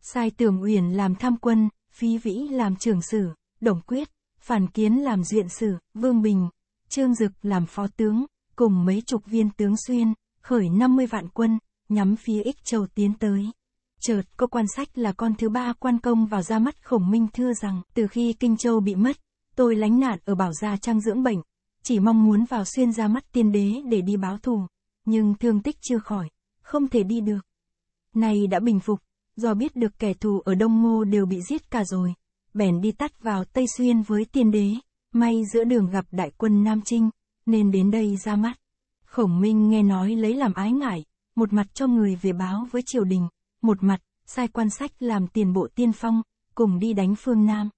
Sai Tưởng Uyển làm tham quân, Phí Vĩ làm trưởng sử, Đồng Quyết, Phản Kiến làm duyện sử, Vương Bình, Trương Dực làm phó tướng, cùng mấy chục viên tướng xuyên, khởi 50 vạn quân, nhắm phía ích châu tiến tới. Chợt có quan sách là con thứ ba quan công vào ra mắt khổng minh thưa rằng từ khi Kinh Châu bị mất, Tôi lánh nạn ở bảo gia trang dưỡng bệnh, chỉ mong muốn vào xuyên ra mắt tiên đế để đi báo thù, nhưng thương tích chưa khỏi, không thể đi được. Nay đã bình phục, do biết được kẻ thù ở Đông Ngô đều bị giết cả rồi, bèn đi tắt vào Tây Xuyên với tiên đế, may giữa đường gặp đại quân Nam Trinh, nên đến đây ra mắt. Khổng Minh nghe nói lấy làm ái ngại, một mặt cho người về báo với triều đình, một mặt, sai quan sách làm tiền bộ tiên phong, cùng đi đánh phương Nam.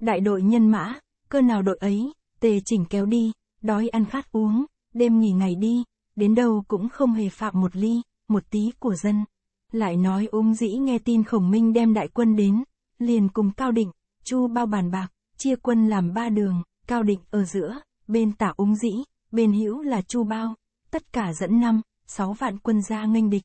Đại đội nhân mã, cơ nào đội ấy, tề chỉnh kéo đi, đói ăn khát uống, đêm nghỉ ngày đi, đến đâu cũng không hề phạm một ly, một tí của dân. Lại nói ung dĩ nghe tin khổng minh đem đại quân đến, liền cùng Cao Định, Chu bao bàn bạc, chia quân làm ba đường, Cao Định ở giữa, bên tả ung dĩ, bên hữu là Chu bao, tất cả dẫn năm, sáu vạn quân ra nghênh địch.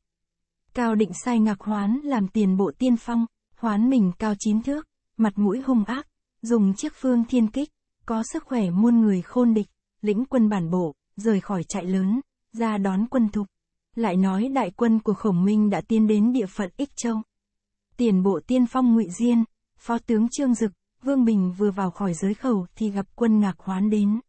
Cao Định sai ngạc hoán làm tiền bộ tiên phong, hoán mình cao chín thước, mặt mũi hung ác, dùng chiếc phương thiên kích, có sức khỏe muôn người khôn địch, lĩnh quân bản bộ, rời khỏi trại lớn, ra đón quân thục. Lại nói đại quân của Khổng Minh đã tiến đến địa phận Ích Châu. Tiền bộ tiên phong ngụy Diên, phó tướng Trương Dực, Vương Bình vừa vào khỏi giới khẩu thì gặp quân ngạc hoán đến.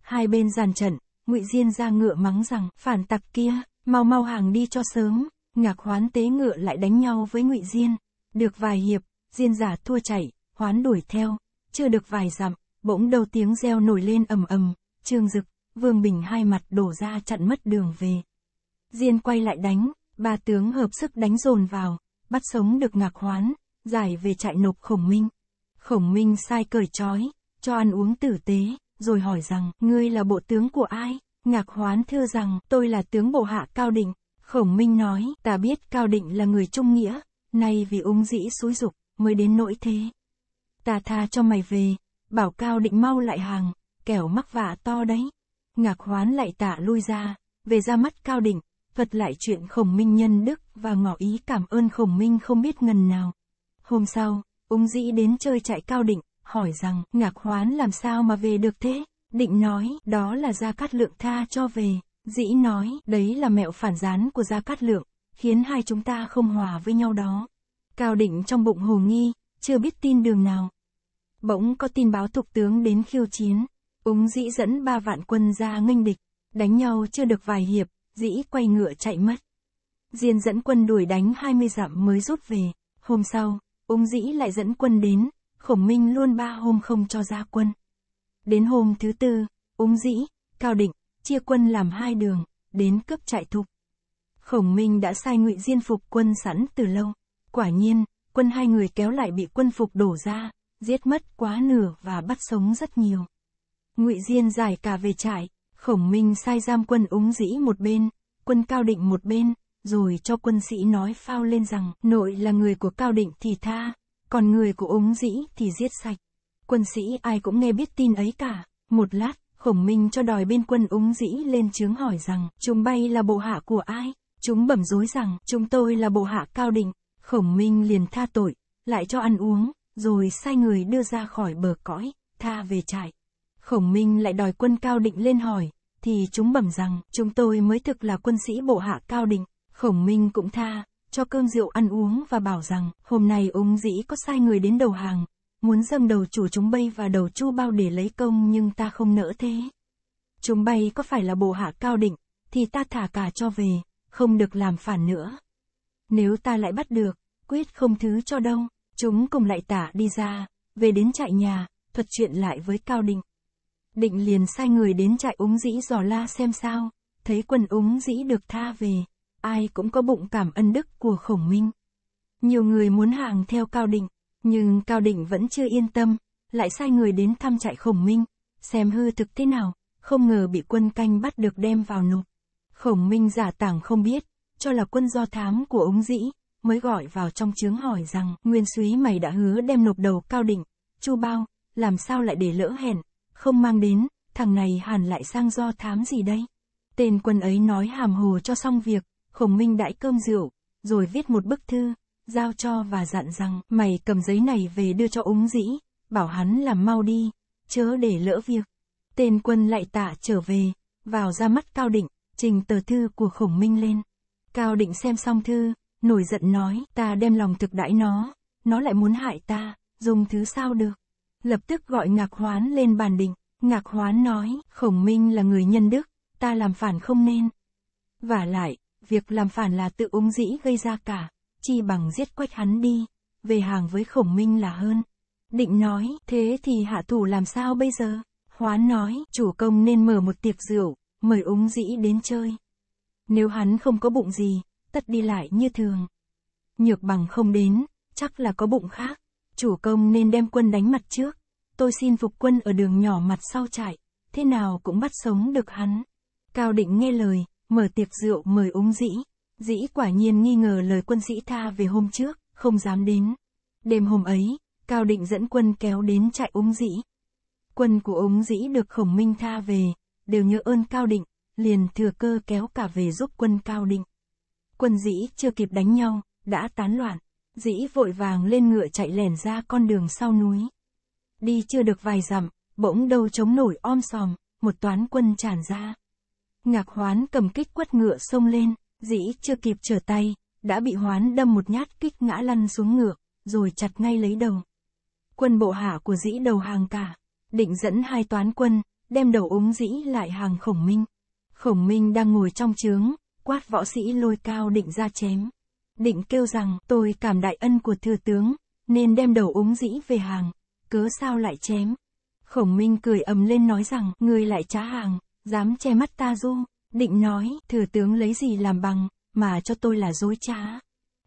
Hai bên giàn trận, ngụy Diên ra ngựa mắng rằng, phản tặc kia, mau mau hàng đi cho sớm, ngạc hoán tế ngựa lại đánh nhau với ngụy Diên. Được vài hiệp, Diên giả thua chảy hoán đuổi theo, chưa được vài dặm, bỗng đầu tiếng reo nổi lên ầm ầm, trương dực, vương bình hai mặt đổ ra chặn mất đường về. Diên quay lại đánh, ba tướng hợp sức đánh dồn vào, bắt sống được ngạc hoán, giải về trại nộp khổng minh. Khổng minh sai cởi trói, cho ăn uống tử tế, rồi hỏi rằng, ngươi là bộ tướng của ai? Ngạc hoán thưa rằng, tôi là tướng bộ hạ Cao Định. Khổng minh nói, ta biết Cao Định là người trung nghĩa, nay vì ung dĩ xúi dục, mới đến nỗi thế ta tha cho mày về, bảo cao định mau lại hàng, kẻo mắc vạ to đấy. Ngạc hoán lại tạ lui ra, về ra mắt cao định, thuật lại chuyện khổng minh nhân đức và ngỏ ý cảm ơn khổng minh không biết ngần nào. Hôm sau, ung dĩ đến chơi trại cao định, hỏi rằng ngạc hoán làm sao mà về được thế? Định nói, đó là Gia Cát Lượng tha cho về. Dĩ nói, đấy là mẹo phản gián của Gia Cát Lượng, khiến hai chúng ta không hòa với nhau đó. Cao Định trong bụng hồ nghi, chưa biết tin đường nào. Bỗng có tin báo thục tướng đến khiêu chiến, Úng dĩ dẫn ba vạn quân ra nghênh địch, đánh nhau chưa được vài hiệp, dĩ quay ngựa chạy mất. Diên dẫn quân đuổi đánh 20 dặm mới rút về, hôm sau, Úng dĩ lại dẫn quân đến, khổng minh luôn ba hôm không cho ra quân. Đến hôm thứ tư, Úng dĩ, Cao Định, chia quân làm hai đường, đến cướp trại thục. Khổng Minh đã sai ngụy diên phục quân sẵn từ lâu. Quả nhiên, quân hai người kéo lại bị quân phục đổ ra, giết mất quá nửa và bắt sống rất nhiều. Ngụy Diên giải cả về trại, Khổng Minh sai giam quân úng dĩ một bên, quân Cao Định một bên, rồi cho quân sĩ nói phao lên rằng nội là người của Cao Định thì tha, còn người của úng dĩ thì giết sạch. Quân sĩ ai cũng nghe biết tin ấy cả, một lát, Khổng Minh cho đòi bên quân úng dĩ lên chướng hỏi rằng chúng bay là bộ hạ của ai, chúng bẩm dối rằng chúng tôi là bộ hạ Cao Định, Khổng Minh liền tha tội, lại cho ăn uống, rồi sai người đưa ra khỏi bờ cõi, tha về trại. Khổng Minh lại đòi quân Cao Định lên hỏi, thì chúng bẩm rằng, chúng tôi mới thực là quân sĩ bộ hạ Cao Định. Khổng Minh cũng tha, cho cơm rượu ăn uống và bảo rằng, hôm nay ông dĩ có sai người đến đầu hàng, muốn dâng đầu chủ chúng bay và đầu chu bao để lấy công nhưng ta không nỡ thế. Chúng bay có phải là bộ hạ Cao Định, thì ta thả cả cho về, không được làm phản nữa. Nếu ta lại bắt được, quyết không thứ cho đông chúng cùng lại tả đi ra, về đến trại nhà, thuật chuyện lại với Cao Định. Định liền sai người đến trại úng dĩ dò la xem sao, thấy quần úng dĩ được tha về, ai cũng có bụng cảm ân đức của khổng minh. Nhiều người muốn hàng theo Cao Định, nhưng Cao Định vẫn chưa yên tâm, lại sai người đến thăm trại khổng minh, xem hư thực thế nào, không ngờ bị quân canh bắt được đem vào nộp. Khổng minh giả tảng không biết, cho là quân do thám của ống dĩ, mới gọi vào trong chướng hỏi rằng nguyên suý mày đã hứa đem nộp đầu cao định chu bao, làm sao lại để lỡ hẹn, không mang đến, thằng này hàn lại sang do thám gì đây. Tên quân ấy nói hàm hồ cho xong việc, khổng minh đãi cơm rượu, rồi viết một bức thư, giao cho và dặn rằng mày cầm giấy này về đưa cho úng dĩ, bảo hắn làm mau đi, chớ để lỡ việc. Tên quân lại tạ trở về, vào ra mắt Cao Định, trình tờ thư của khổng minh lên. Cao Định xem xong thư, nổi giận nói, ta đem lòng thực đãi nó, nó lại muốn hại ta, dùng thứ sao được. Lập tức gọi Ngạc Hoán lên bàn đình, Ngạc Hoán nói, Khổng Minh là người nhân đức, ta làm phản không nên. Và lại, việc làm phản là tự ung dĩ gây ra cả, chi bằng giết quách hắn đi, về hàng với Khổng Minh là hơn. Định nói, thế thì hạ thủ làm sao bây giờ? Hoán nói, chủ công nên mở một tiệc rượu, mời ung dĩ đến chơi. Nếu hắn không có bụng gì, tất đi lại như thường. Nhược bằng không đến, chắc là có bụng khác, chủ công nên đem quân đánh mặt trước. Tôi xin phục quân ở đường nhỏ mặt sau chạy, thế nào cũng bắt sống được hắn. Cao định nghe lời, mở tiệc rượu mời uống dĩ. Dĩ quả nhiên nghi ngờ lời quân sĩ tha về hôm trước, không dám đến. Đêm hôm ấy, Cao Định dẫn quân kéo đến chạy uống dĩ. Quân của ống dĩ được khổng minh tha về, đều nhớ ơn Cao Định, liền thừa cơ kéo cả về giúp quân Cao Định. Quân dĩ chưa kịp đánh nhau, đã tán loạn. Dĩ vội vàng lên ngựa chạy lẻn ra con đường sau núi. Đi chưa được vài dặm, bỗng đâu chống nổi om sòm, một toán quân tràn ra. Ngạc hoán cầm kích quất ngựa xông lên, dĩ chưa kịp trở tay, đã bị hoán đâm một nhát kích ngã lăn xuống ngựa, rồi chặt ngay lấy đầu. Quân bộ hạ của dĩ đầu hàng cả, định dẫn hai toán quân, đem đầu úng dĩ lại hàng khổng minh. Khổng minh đang ngồi trong trướng, quát võ sĩ lôi cao định ra chém. Định kêu rằng tôi cảm đại ân của thừa tướng, nên đem đầu ống dĩ về hàng, cớ sao lại chém. Khổng Minh cười ầm lên nói rằng người lại trá hàng, dám che mắt ta du. Định nói thừa tướng lấy gì làm bằng, mà cho tôi là dối trá.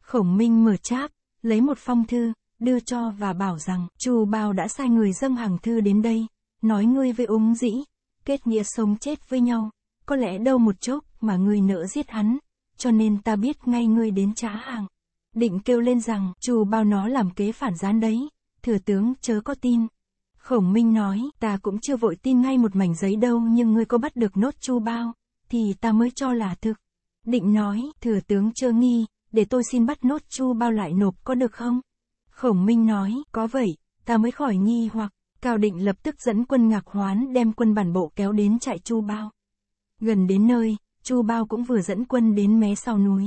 Khổng Minh mở cháp, lấy một phong thư, đưa cho và bảo rằng chu bao đã sai người dâng hàng thư đến đây nói ngươi với úng dĩ kết nghĩa sống chết với nhau có lẽ đâu một chốc mà ngươi nỡ giết hắn, cho nên ta biết ngay ngươi đến trá hàng. Định kêu lên rằng, trù bao nó làm kế phản gián đấy, thừa tướng chớ có tin. Khổng Minh nói, ta cũng chưa vội tin ngay một mảnh giấy đâu nhưng ngươi có bắt được nốt chu bao, thì ta mới cho là thực. Định nói, thừa tướng chơ nghi, để tôi xin bắt nốt chu bao lại nộp có được không? Khổng Minh nói, có vậy, ta mới khỏi nghi hoặc, Cao Định lập tức dẫn quân ngạc hoán đem quân bản bộ kéo đến trại chu bao. Gần đến nơi, Chu Bao cũng vừa dẫn quân đến mé sau núi.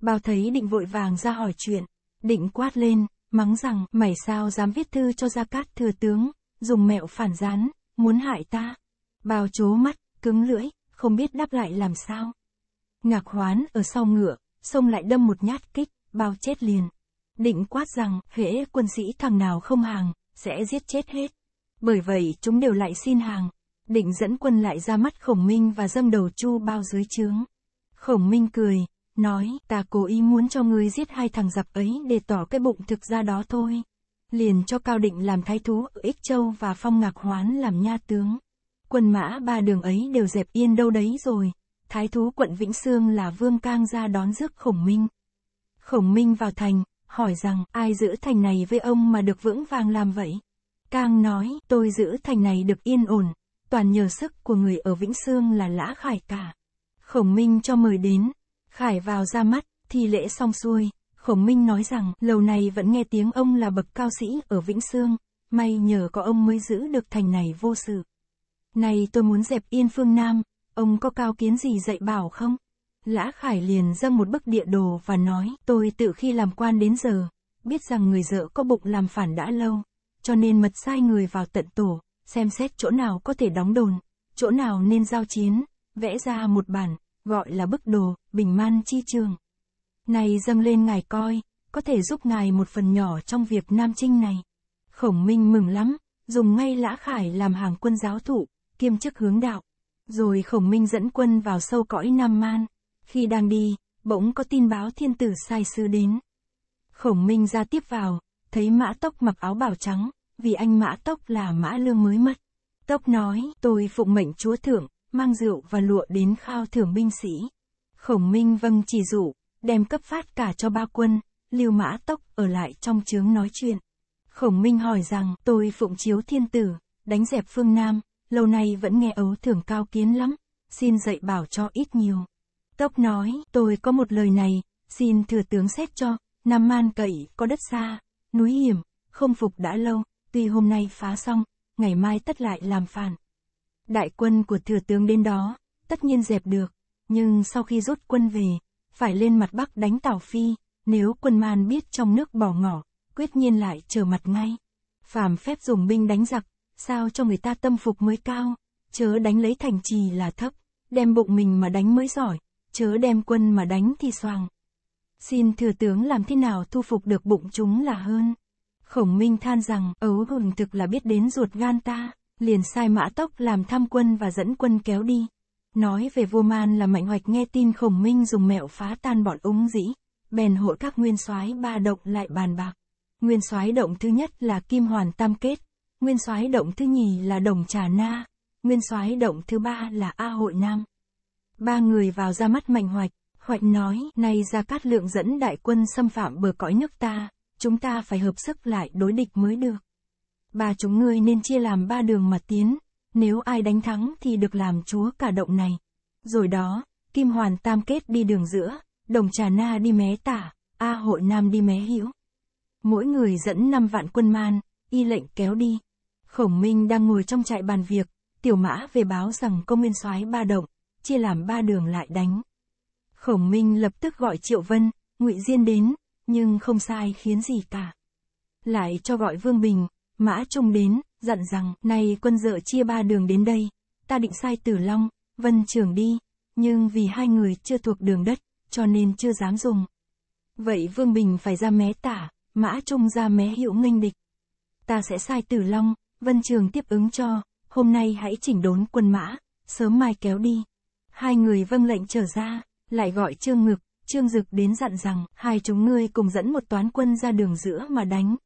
Bao thấy định vội vàng ra hỏi chuyện, định quát lên, mắng rằng mày sao dám viết thư cho Gia Cát thừa tướng, dùng mẹo phản gián, muốn hại ta. Bao chố mắt, cứng lưỡi, không biết đáp lại làm sao. Ngạc hoán ở sau ngựa, xông lại đâm một nhát kích, bao chết liền. Định quát rằng, hễ quân sĩ thằng nào không hàng, sẽ giết chết hết. Bởi vậy chúng đều lại xin hàng, định dẫn quân lại ra mắt khổng minh và dâm đầu chu bao dưới trướng. Khổng minh cười, nói, ta cố ý muốn cho ngươi giết hai thằng giặc ấy để tỏ cái bụng thực ra đó thôi. Liền cho Cao Định làm thái thú ở Ích Châu và Phong Ngạc Hoán làm nha tướng. Quân mã ba đường ấy đều dẹp yên đâu đấy rồi. Thái thú quận Vĩnh Sương là Vương Cang ra đón rước Khổng Minh. Khổng Minh vào thành, hỏi rằng ai giữ thành này với ông mà được vững vàng làm vậy? Cang nói, tôi giữ thành này được yên ổn, toàn nhờ sức của người ở Vĩnh Sương là Lã Khải cả. Khổng Minh cho mời đến, Khải vào ra mắt, thi lễ xong xuôi, Khổng Minh nói rằng lầu này vẫn nghe tiếng ông là bậc cao sĩ ở Vĩnh Sương, may nhờ có ông mới giữ được thành này vô sự. Này tôi muốn dẹp yên phương Nam, ông có cao kiến gì dạy bảo không? Lã Khải liền dâng một bức địa đồ và nói, tôi tự khi làm quan đến giờ, biết rằng người dợ có bụng làm phản đã lâu, cho nên mật sai người vào tận tổ, xem xét chỗ nào có thể đóng đồn, chỗ nào nên giao chiến, vẽ ra một bản, gọi là bức đồ, bình man chi trường. Này dâng lên ngài coi, có thể giúp ngài một phần nhỏ trong việc nam trinh này. Khổng Minh mừng lắm, dùng ngay Lã Khải làm hàng quân giáo thụ, kiêm chức hướng đạo. Rồi Khổng Minh dẫn quân vào sâu cõi Nam Man. Khi đang đi, bỗng có tin báo thiên tử sai sứ đến. Khổng Minh ra tiếp vào, thấy mã tốc mặc áo bào trắng, vì anh mã tốc là mã lương mới mất. Tốc nói, tôi phụng mệnh chúa thượng mang rượu và lụa đến khao thưởng binh sĩ. Khổng Minh vâng chỉ dụ, đem cấp phát cả cho ba quân, lưu mã tốc ở lại trong chướng nói chuyện. Khổng Minh hỏi rằng, tôi phụng chiếu thiên tử, đánh dẹp phương Nam, lâu nay vẫn nghe ấu thưởng cao kiến lắm, xin dạy bảo cho ít nhiều. Tốc nói, tôi có một lời này, xin thừa tướng xét cho, Nam Man cậy có đất xa, núi hiểm, không phục đã lâu, tuy hôm nay phá xong, ngày mai tất lại làm phản. Đại quân của thừa tướng đến đó, tất nhiên dẹp được, nhưng sau khi rút quân về, phải lên mặt Bắc đánh Tào Phi, nếu quân man biết trong nước bỏ ngỏ, quyết nhiên lại trở mặt ngay. Phàm phép dùng binh đánh giặc, sao cho người ta tâm phục mới cao, chớ đánh lấy thành trì là thấp, đem bụng mình mà đánh mới giỏi, chớ đem quân mà đánh thì soàng. Xin thừa tướng làm thế nào thu phục được bụng chúng là hơn. Khổng Minh than rằng, ấu hồn thực là biết đến ruột gan ta, liền sai mã tốc làm tham quân và dẫn quân kéo đi. Nói về vua man là mạnh hoạch nghe tin khổng minh dùng mẹo phá tan bọn úng dĩ, bèn hội các nguyên soái ba động lại bàn bạc. Nguyên soái động thứ nhất là kim hoàn tam kết, nguyên soái động thứ nhì là đồng trà na, nguyên soái động thứ ba là A hội nam. Ba người vào ra mắt mạnh hoạch, hoạch nói, nay ra cát lượng dẫn đại quân xâm phạm bờ cõi nước ta, chúng ta phải hợp sức lại đối địch mới được. Bà chúng ngươi nên chia làm ba đường mà tiến, nếu ai đánh thắng thì được làm chúa cả động này. Rồi đó, Kim Hoàn Tam Kết đi đường giữa, Đồng Trà Na đi mé tả, A Hội Nam đi mé hữu. Mỗi người dẫn năm vạn quân man, y lệnh kéo đi. Khổng Minh đang ngồi trong trại bàn việc, Tiểu Mã về báo rằng công nguyên soái ba động, chia làm ba đường lại đánh. Khổng Minh lập tức gọi Triệu Vân, Ngụy Diên đến, nhưng không sai khiến gì cả. Lại cho gọi Vương Bình, Mã Trung đến, dặn rằng, nay quân dợ chia ba đường đến đây, ta định sai Tử Long, Vân Trường đi, nhưng vì hai người chưa thuộc đường đất, cho nên chưa dám dùng. Vậy Vương Bình phải ra mé tả, Mã Trung ra mé hiệu nghênh địch. Ta sẽ sai Tử Long, Vân Trường tiếp ứng cho, hôm nay hãy chỉnh đốn quân mã, sớm mai kéo đi. Hai người vâng lệnh trở ra, lại gọi Trương Ngực, Trương Dực đến dặn rằng, hai chúng ngươi cùng dẫn một toán quân ra đường giữa mà đánh.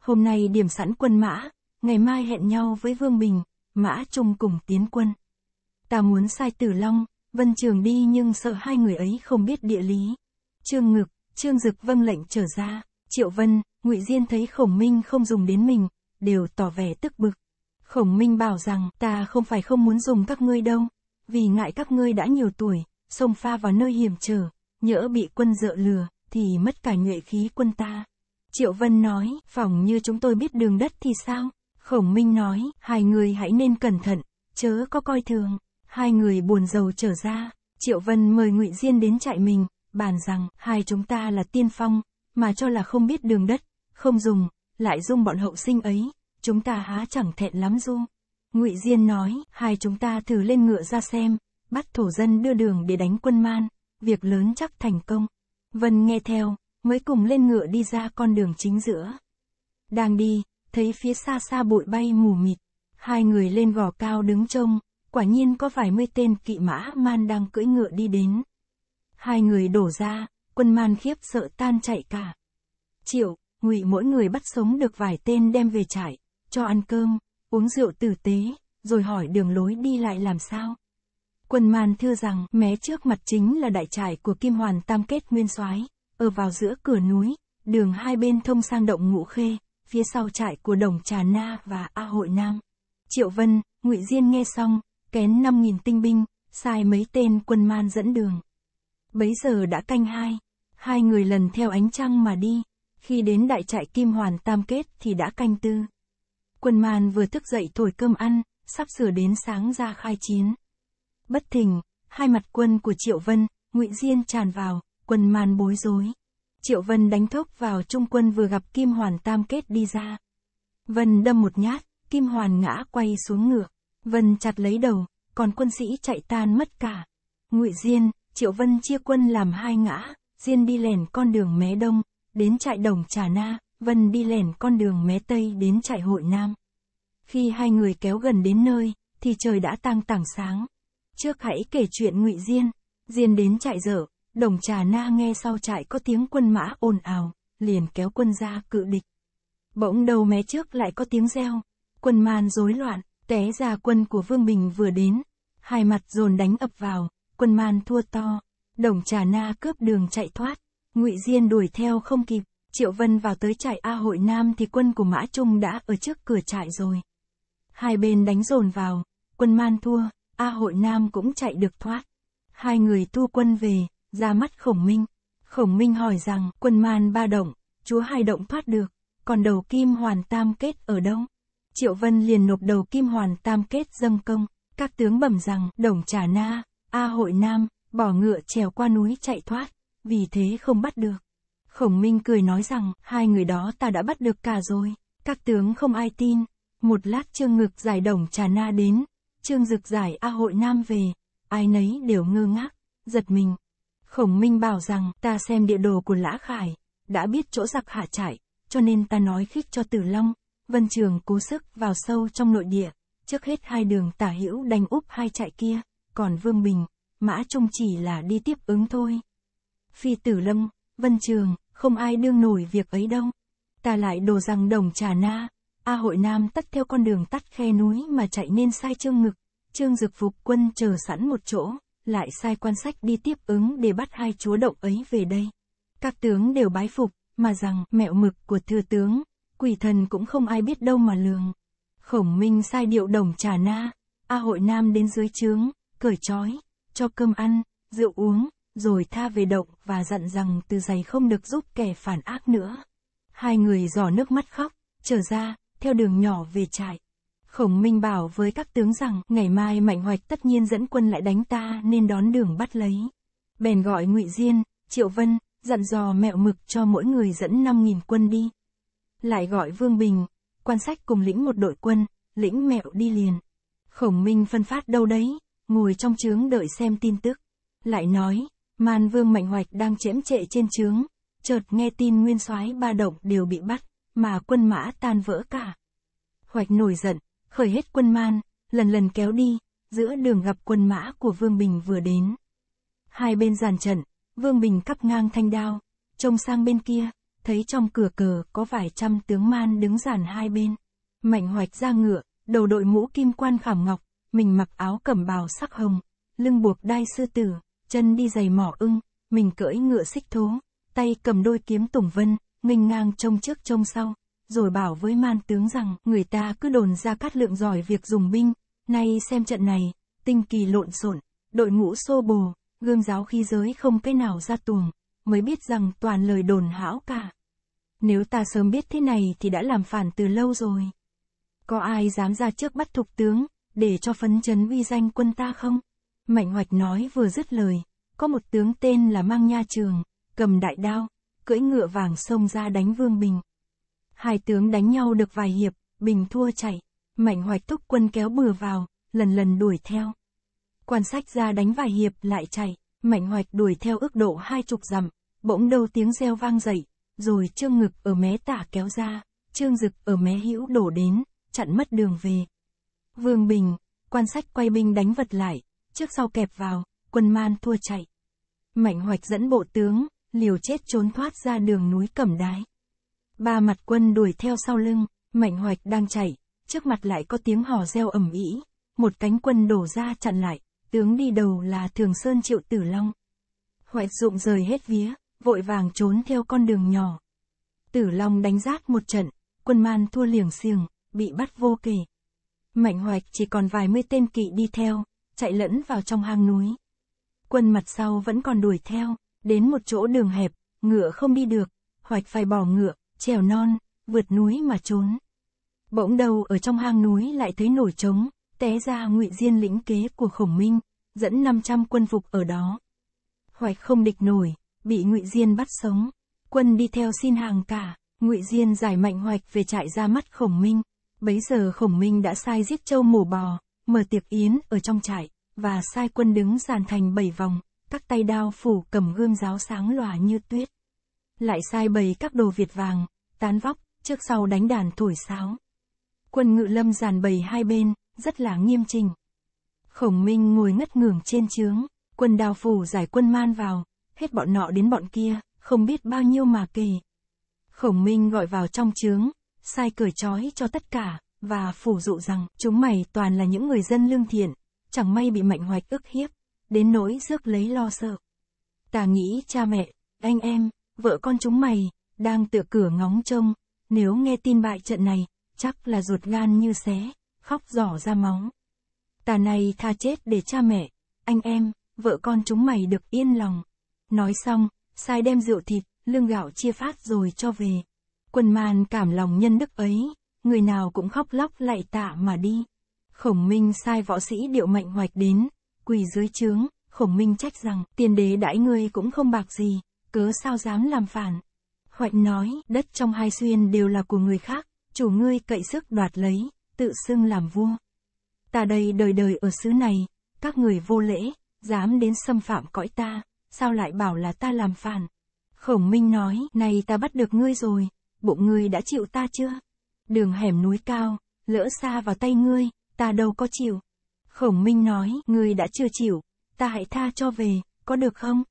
Hôm nay điểm sẵn quân mã, ngày mai hẹn nhau với Vương Bình, mã chung cùng tiến quân. Ta muốn sai Tử Long, Vân Trường đi nhưng sợ hai người ấy không biết địa lý. Trương Ngực, Trương Dực vâng lệnh trở ra, Triệu Vân, Ngụy Diên thấy Khổng Minh không dùng đến mình, đều tỏ vẻ tức bực. Khổng Minh bảo rằng, ta không phải không muốn dùng các ngươi đâu, vì ngại các ngươi đã nhiều tuổi, xông pha vào nơi hiểm trở, nhỡ bị quân dựa lừa, thì mất cả nhuệ khí quân ta. Triệu Vân nói, phỏng như chúng tôi biết đường đất thì sao? Khổng Minh nói, hai người hãy nên cẩn thận, chớ có coi thường. Hai người buồn giàu trở ra, Triệu Vân mời Ngụy Diên đến trại mình, bàn rằng, hai chúng ta là tiên phong, mà cho là không biết đường đất, không dùng, lại dung bọn hậu sinh ấy, chúng ta há chẳng thẹn lắm du. Ngụy Diên nói, hai chúng ta thử lên ngựa ra xem, bắt thổ dân đưa đường để đánh quân man việc lớn chắc thành công. Vân nghe theo, mới cùng lên ngựa đi ra con đường chính giữa. Đang đi, thấy phía xa xa bụi bay mù mịt, hai người lên gò cao đứng trông, quả nhiên có vài mươi tên kỵ mã man đang cưỡi ngựa đi đến. Hai người đổ ra, quân man khiếp sợ tan chạy cả. Triệu, ngụy mỗi người bắt sống được vài tên đem về trại, cho ăn cơm, uống rượu tử tế, rồi hỏi đường lối đi lại làm sao. Quân Man thưa rằng mé trước mặt chính là đại trại của Kim Hoàn Tam Kết Nguyên soái ở vào giữa cửa núi, đường hai bên thông sang động Ngũ Khê, phía sau trại của Đồng Trà Na và A Hội Nam. Triệu Vân, Ngụy Diên nghe xong, kén năm nghìn tinh binh, sai mấy tên quân man dẫn đường. Bấy giờ đã canh hai, hai người lần theo ánh trăng mà đi, khi đến đại trại Kim Hoàn Tam Kết thì đã canh tư. Quân man vừa thức dậy thổi cơm ăn, sắp sửa đến sáng ra khai chiến bất thình, hai mặt quân của Triệu Vân, Ngụy Diên tràn vào, quần màn bối rối. Triệu Vân đánh thốc vào trung quân vừa gặp Kim Hoàn tam kết đi ra. Vân đâm một nhát, Kim Hoàn ngã quay xuống ngược Vân chặt lấy đầu, còn quân sĩ chạy tan mất cả. Ngụy Diên, Triệu Vân chia quân làm hai ngã, Diên đi lẻn con đường mé đông, đến trại đồng Trà Na, Vân đi lẻn con đường mé tây đến trại hội Nam. Khi hai người kéo gần đến nơi, thì trời đã tăng tảng sáng. Trước hãy kể chuyện ngụy Diên, Diên đến trại dở, đồng trà na nghe sau trại có tiếng quân mã ồn ào, liền kéo quân ra cự địch. Bỗng đầu mé trước lại có tiếng reo, quân man rối loạn, té ra quân của Vương Bình vừa đến, hai mặt dồn đánh ập vào, quân man thua to, đồng trà na cướp đường chạy thoát, ngụy Diên đuổi theo không kịp, Triệu Vân vào tới trại A hội Nam thì quân của Mã Trung đã ở trước cửa trại rồi. Hai bên đánh dồn vào, quân man thua, A hội nam cũng chạy được thoát. Hai người tu quân về, ra mắt khổng minh. Khổng minh hỏi rằng, quân man ba động, chúa hai động thoát được, còn đầu kim hoàn tam kết ở đâu? Triệu Vân liền nộp đầu kim hoàn tam kết dâng công, các tướng bẩm rằng, đồng trả na, A hội nam, bỏ ngựa trèo qua núi chạy thoát, vì thế không bắt được. Khổng Minh cười nói rằng, hai người đó ta đã bắt được cả rồi. Các tướng không ai tin. Một lát trương ngực giải đồng trà na đến, Trương Dực giải A Hội Nam về, ai nấy đều ngơ ngác, giật mình. Khổng Minh bảo rằng ta xem địa đồ của Lã Khải, đã biết chỗ giặc hạ trại, cho nên ta nói khích cho Tử Long, Vân Trường cố sức vào sâu trong nội địa, trước hết hai đường tả hữu đánh úp hai trại kia, còn Vương Bình, Mã Trung chỉ là đi tiếp ứng thôi. Phi Tử Lâm, Vân Trường, không ai đương nổi việc ấy đâu. Ta lại đồ rằng đồng trà na, A hội Nam tắt theo con đường tắt khe núi mà chạy nên sai trương ngực, trương dực phục quân chờ sẵn một chỗ, lại sai quan sách đi tiếp ứng để bắt hai chúa động ấy về đây. Các tướng đều bái phục, mà rằng mẹo mực của thừa tướng, quỷ thần cũng không ai biết đâu mà lường. Khổng Minh sai điệu đồng trà na, A hội Nam đến dưới trướng, cởi trói, cho cơm ăn, rượu uống, rồi tha về động và dặn rằng từ giày không được giúp kẻ phản ác nữa. Hai người giò nước mắt khóc, trở ra, theo đường nhỏ về trại. Khổng Minh bảo với các tướng rằng, ngày mai Mạnh Hoạch tất nhiên dẫn quân lại đánh ta nên đón đường bắt lấy. Bèn gọi ngụy Diên, Triệu Vân, dặn dò mẹo mực cho mỗi người dẫn 5.000 quân đi. Lại gọi Vương Bình, quan sách cùng lĩnh một đội quân, lĩnh mẹo đi liền. Khổng Minh phân phát đâu đấy, ngồi trong trướng đợi xem tin tức. Lại nói, Man Vương Mạnh Hoạch đang chễm trệ trên trướng, chợt nghe tin nguyên soái ba động đều bị bắt mà quân mã tan vỡ cả. Hoạch nổi giận, khởi hết quân man, lần lần kéo đi, giữa đường gặp quân mã của Vương Bình vừa đến. Hai bên giàn trận, Vương Bình cắp ngang thanh đao, trông sang bên kia, thấy trong cửa cờ có vài trăm tướng man đứng giàn hai bên. Mạnh hoạch ra ngựa, đầu đội mũ kim quan khảm ngọc, mình mặc áo cẩm bào sắc hồng, lưng buộc đai sư tử, chân đi giày mỏ ưng, mình cưỡi ngựa xích thố, tay cầm đôi kiếm tùng vân, nghênh ngang trông trước trông sau, rồi bảo với man tướng rằng, người ta cứ đồn ra cát lượng giỏi việc dùng binh, nay xem trận này, tinh kỳ lộn xộn, đội ngũ xô bồ, gương giáo khí giới không cái nào ra tuồng, mới biết rằng toàn lời đồn hão cả. Nếu ta sớm biết thế này thì đã làm phản từ lâu rồi. Có ai dám ra trước bắt thục tướng, để cho phấn chấn uy danh quân ta không? Mạnh hoạch nói vừa dứt lời, có một tướng tên là Mang Nha Trường, cầm đại đao, cưỡi ngựa vàng xông ra đánh Vương Bình. Hai tướng đánh nhau được vài hiệp, Bình thua chạy, Mạnh Hoạch thúc quân kéo bừa vào, lần lần đuổi theo. Quan sách ra đánh vài hiệp lại chạy, Mạnh Hoạch đuổi theo ước độ hai chục dặm, bỗng đâu tiếng reo vang dậy, rồi Trương Ngực ở mé tả kéo ra, Trương Dực ở mé hữu đổ đến, chặn mất đường về. Vương Bình, quan sách quay binh đánh vật lại, trước sau kẹp vào, quân man thua chạy. Mạnh Hoạch dẫn bộ tướng, liều chết trốn thoát ra đường núi Cẩm Đái. Ba mặt quân đuổi theo sau lưng, Mạnh Hoạch đang chạy, trước mặt lại có tiếng hò reo ầm ĩ, một cánh quân đổ ra chặn lại, tướng đi đầu là Thường Sơn Triệu Tử Long. Hoạch dụng rời hết vía, vội vàng trốn theo con đường nhỏ. Tử Long đánh rát một trận, quân man thua liềng xiềng, bị bắt vô kể. Mạnh Hoạch chỉ còn vài mươi tên kỵ đi theo, chạy lẫn vào trong hang núi. Quân mặt sau vẫn còn đuổi theo, Đến một chỗ đường hẹp, ngựa không đi được, hoạch phải bỏ ngựa, trèo non, vượt núi mà trốn. Bỗng đầu ở trong hang núi lại thấy nổi trống, té ra ngụy diên lĩnh kế của khổng minh, dẫn 500 quân phục ở đó. Hoạch không địch nổi, bị ngụy diên bắt sống. Quân đi theo xin hàng cả, ngụy diên giải mạnh hoạch về trại ra mắt khổng minh. Bấy giờ khổng minh đã sai giết châu mổ bò, mở tiệc yến ở trong trại, và sai quân đứng giàn thành bảy vòng các tay đao phủ cầm gươm giáo sáng lòa như tuyết. Lại sai bày các đồ Việt vàng, tán vóc, trước sau đánh đàn thổi sáo. Quân ngự lâm giàn bày hai bên, rất là nghiêm trình. Khổng Minh ngồi ngất ngưởng trên trướng, quân đào phủ giải quân man vào, hết bọn nọ đến bọn kia, không biết bao nhiêu mà kề. Khổng Minh gọi vào trong trướng, sai cởi trói cho tất cả, và phủ dụ rằng, chúng mày toàn là những người dân lương thiện, chẳng may bị mạnh hoạch ức hiếp, đến nỗi rước lấy lo sợ. Ta nghĩ cha mẹ, anh em, vợ con chúng mày, đang tựa cửa ngóng trông, nếu nghe tin bại trận này, chắc là ruột gan như xé, khóc giỏ ra móng. Ta này tha chết để cha mẹ, anh em, vợ con chúng mày được yên lòng. Nói xong, sai đem rượu thịt, lương gạo chia phát rồi cho về. Quân màn cảm lòng nhân đức ấy, người nào cũng khóc lóc lạy tạ mà đi. Khổng Minh sai võ sĩ điệu mạnh hoạch đến, quỳ dưới trướng, khổng minh trách rằng, tiền đế đãi ngươi cũng không bạc gì, cớ sao dám làm phản. Hoạch nói, đất trong hai xuyên đều là của người khác, chủ ngươi cậy sức đoạt lấy, tự xưng làm vua. Ta đây đời đời ở xứ này, các người vô lễ, dám đến xâm phạm cõi ta, sao lại bảo là ta làm phản. Khổng Minh nói, này ta bắt được ngươi rồi, bụng ngươi đã chịu ta chưa? Đường hẻm núi cao, lỡ xa vào tay ngươi, ta đâu có chịu. Khổng Minh nói, ngươi đã chưa chịu, ta hãy tha cho về, có được không?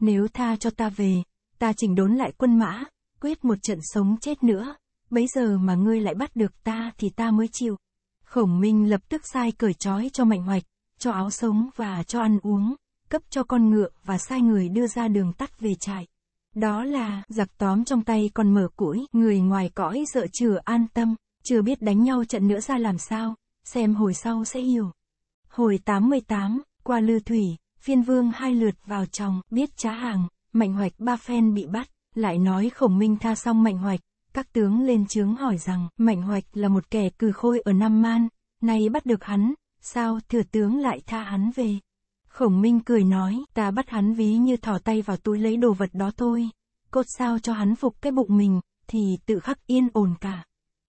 Nếu tha cho ta về, ta chỉnh đốn lại quân mã, quyết một trận sống chết nữa, bấy giờ mà ngươi lại bắt được ta thì ta mới chịu. Khổng Minh lập tức sai cởi trói cho Mạnh Hoạch, cho áo sống và cho ăn uống, cấp cho con ngựa và sai người đưa ra đường tắt về trại. Đó là, giặc tóm trong tay còn mở củi, người ngoài cõi sợ chừa an tâm, chưa biết đánh nhau trận nữa ra làm sao, xem hồi sau sẽ hiểu. Hồi 88, qua Lư Thủy, phiên vương hai lượt vào trong biết trá hàng, Mạnh Hoạch ba phen bị bắt, lại nói khổng minh tha xong Mạnh Hoạch, các tướng lên chướng hỏi rằng, Mạnh Hoạch là một kẻ cừ khôi ở Nam Man, nay bắt được hắn, sao thừa tướng lại tha hắn về. Khổng minh cười nói, ta bắt hắn ví như thỏ tay vào túi lấy đồ vật đó thôi, cốt sao cho hắn phục cái bụng mình, thì tự khắc yên ổn cả.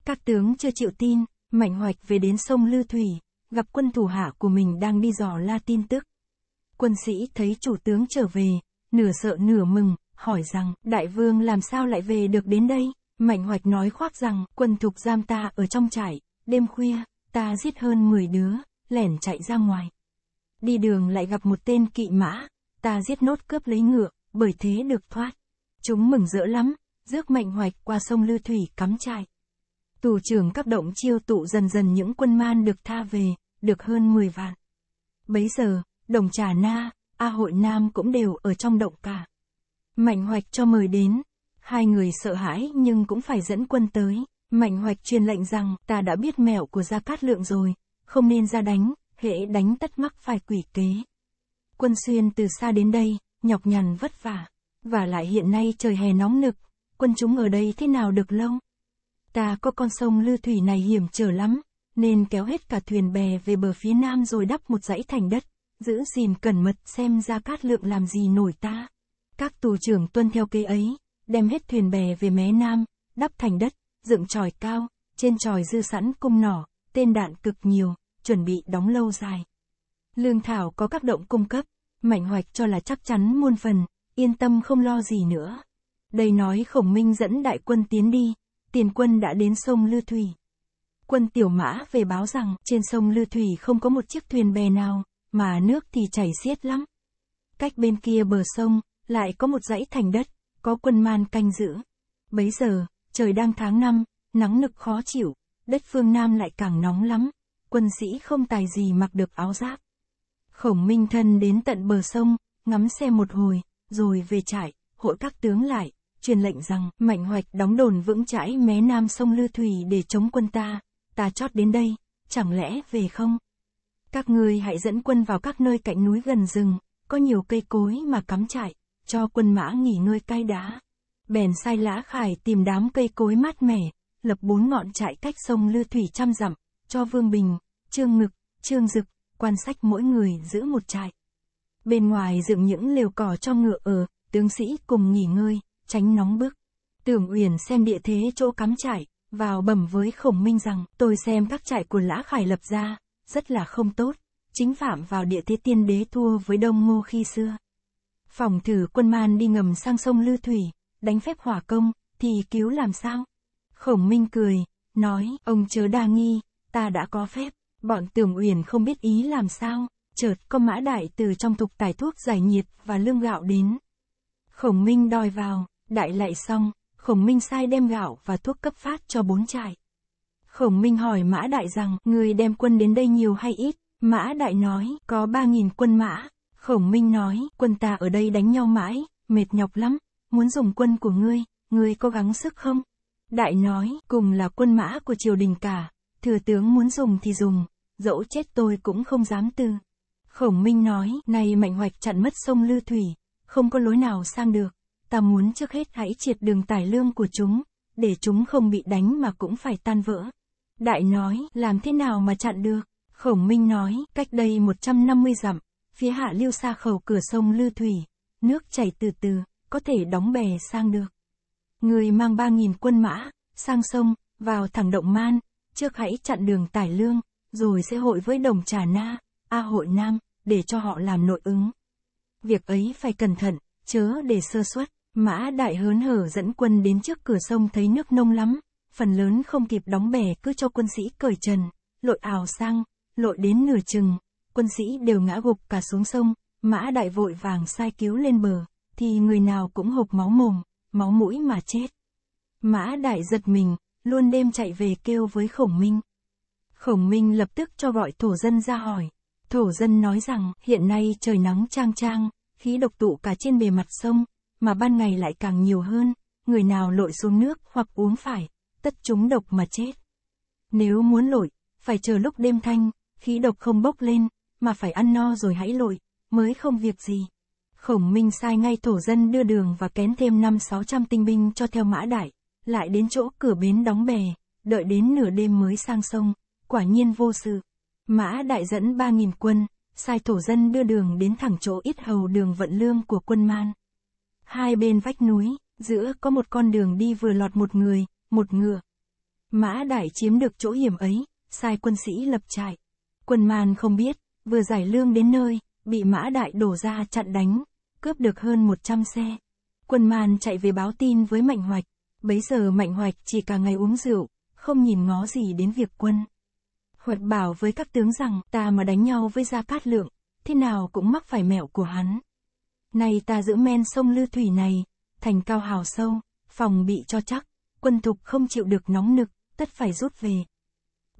Các tướng chưa chịu tin, Mạnh Hoạch về đến sông Lư Thủy, gặp quân thủ hạ của mình đang đi dò la tin tức. Quân sĩ thấy chủ tướng trở về, nửa sợ nửa mừng, hỏi rằng, đại vương làm sao lại về được đến đây? Mạnh hoạch nói khoác rằng, quân thục giam ta ở trong trại, đêm khuya, ta giết hơn 10 đứa, lẻn chạy ra ngoài. Đi đường lại gặp một tên kỵ mã, ta giết nốt cướp lấy ngựa, bởi thế được thoát. Chúng mừng rỡ lắm, rước mạnh hoạch qua sông Lư Thủy cắm trại. Tù trưởng các động chiêu tụ dần dần những quân man được tha về, được hơn 10 vạn. Bấy giờ, đồng trà na, A hội nam cũng đều ở trong động cả. Mạnh hoạch cho mời đến, hai người sợ hãi nhưng cũng phải dẫn quân tới. Mạnh hoạch truyền lệnh rằng ta đã biết mẹo của Gia Cát Lượng rồi, không nên ra đánh, hệ đánh tất mắc phải quỷ kế. Quân xuyên từ xa đến đây, nhọc nhằn vất vả, và lại hiện nay trời hè nóng nực, quân chúng ở đây thế nào được lâu? Ta có con sông Lư Thủy này hiểm trở lắm, nên kéo hết cả thuyền bè về bờ phía nam rồi đắp một dãy thành đất, giữ gìn cẩn mật xem ra cát lượng làm gì nổi ta. Các tù trưởng tuân theo kế ấy, đem hết thuyền bè về mé nam, đắp thành đất, dựng tròi cao, trên tròi dư sẵn cung nỏ, tên đạn cực nhiều, chuẩn bị đóng lâu dài. Lương Thảo có các động cung cấp, Mạnh Hoạch cho là chắc chắn muôn phần, yên tâm không lo gì nữa. Đây nói khổng minh dẫn đại quân tiến đi, tiền quân đã đến sông Lư Thủy. Quân Tiểu Mã về báo rằng trên sông Lư Thủy không có một chiếc thuyền bè nào, mà nước thì chảy xiết lắm. Cách bên kia bờ sông, lại có một dãy thành đất, có quân man canh giữ. Bấy giờ, trời đang tháng năm, nắng nực khó chịu, đất phương Nam lại càng nóng lắm, quân sĩ không tài gì mặc được áo giáp. Khổng Minh Thân đến tận bờ sông, ngắm xe một hồi, rồi về trại, hội các tướng lại, truyền lệnh rằng, Mạnh Hoạch đóng đồn vững chãi mé nam sông Lư Thủy để chống quân ta, ta chót đến đây, chẳng lẽ về không? Các ngươi hãy dẫn quân vào các nơi cạnh núi gần rừng, có nhiều cây cối mà cắm trại, cho quân mã nghỉ ngơi cay đá. Bèn sai lã khải tìm đám cây cối mát mẻ, lập bốn ngọn trại cách sông Lư Thủy trăm dặm, cho Vương Bình, Trương Ngực, Trương Dực, quan sách mỗi người giữ một trại. Bên ngoài dựng những lều cỏ cho ngựa ở, tướng sĩ cùng nghỉ ngơi, tránh nóng bức. Tưởng Uyển xem địa thế chỗ cắm trại, vào bẩm với Khổng Minh rằng, tôi xem các trại của Lã Khải lập ra, rất là không tốt, chính phạm vào địa thế tiên đế thua với Đông Ngô khi xưa. Phòng thử quân man đi ngầm sang sông Lư Thủy, đánh phép hỏa công, thì cứu làm sao? Khổng Minh cười, nói, ông chớ đa nghi, ta đã có phép, bọn Tưởng Uyển không biết ý làm sao, chợt có mã đại từ trong tục tài thuốc giải nhiệt và lương gạo đến. Khổng Minh đòi vào, Đại lại xong, Khổng Minh sai đem gạo và thuốc cấp phát cho bốn trại. Khổng Minh hỏi Mã Đại rằng, người đem quân đến đây nhiều hay ít? Mã Đại nói, có ba nghìn quân mã. Khổng Minh nói, quân ta ở đây đánh nhau mãi, mệt nhọc lắm, muốn dùng quân của ngươi, ngươi có gắng sức không? Đại nói, cùng là quân mã của triều đình cả, thừa tướng muốn dùng thì dùng, dẫu chết tôi cũng không dám từ. Khổng Minh nói, này mạnh hoạch chặn mất sông Lư Thủy, không có lối nào sang được ta muốn trước hết hãy triệt đường tải lương của chúng, để chúng không bị đánh mà cũng phải tan vỡ. Đại nói, làm thế nào mà chặn được? Khổng Minh nói, cách đây 150 dặm, phía hạ lưu xa khẩu cửa sông Lư Thủy, nước chảy từ từ, có thể đóng bè sang được. Người mang 3.000 quân mã, sang sông, vào thẳng động man, trước hãy chặn đường tải lương, rồi sẽ hội với đồng trà na, a hội nam, để cho họ làm nội ứng. Việc ấy phải cẩn thận, chớ để sơ suất. Mã đại hớn hở dẫn quân đến trước cửa sông thấy nước nông lắm, phần lớn không kịp đóng bè cứ cho quân sĩ cởi trần, lội ào sang, lội đến nửa chừng, quân sĩ đều ngã gục cả xuống sông, mã đại vội vàng sai cứu lên bờ, thì người nào cũng hộp máu mồm, máu mũi mà chết. Mã đại giật mình, luôn đêm chạy về kêu với khổng minh. Khổng minh lập tức cho gọi thổ dân ra hỏi. Thổ dân nói rằng hiện nay trời nắng trang trang, khí độc tụ cả trên bề mặt sông, mà ban ngày lại càng nhiều hơn, người nào lội xuống nước hoặc uống phải, tất chúng độc mà chết. Nếu muốn lội, phải chờ lúc đêm thanh, khí độc không bốc lên, mà phải ăn no rồi hãy lội, mới không việc gì. Khổng Minh sai ngay thổ dân đưa đường và kén thêm năm sáu trăm tinh binh cho theo mã đại, lại đến chỗ cửa bến đóng bè, đợi đến nửa đêm mới sang sông, quả nhiên vô sự. Mã đại dẫn ba nghìn quân, sai thổ dân đưa đường đến thẳng chỗ ít hầu đường vận lương của quân man. Hai bên vách núi, giữa có một con đường đi vừa lọt một người, một ngựa. Mã Đại chiếm được chỗ hiểm ấy, sai quân sĩ lập trại. Quân man không biết, vừa giải lương đến nơi, bị Mã Đại đổ ra chặn đánh, cướp được hơn 100 xe. Quân man chạy về báo tin với Mạnh Hoạch, bấy giờ Mạnh Hoạch chỉ cả ngày uống rượu, không nhìn ngó gì đến việc quân. Hoạch bảo với các tướng rằng ta mà đánh nhau với Gia Cát Lượng, thế nào cũng mắc phải mẹo của hắn. Nay ta giữ men sông Lư Thủy này, thành cao hào sâu, phòng bị cho chắc, quân thục không chịu được nóng nực, tất phải rút về.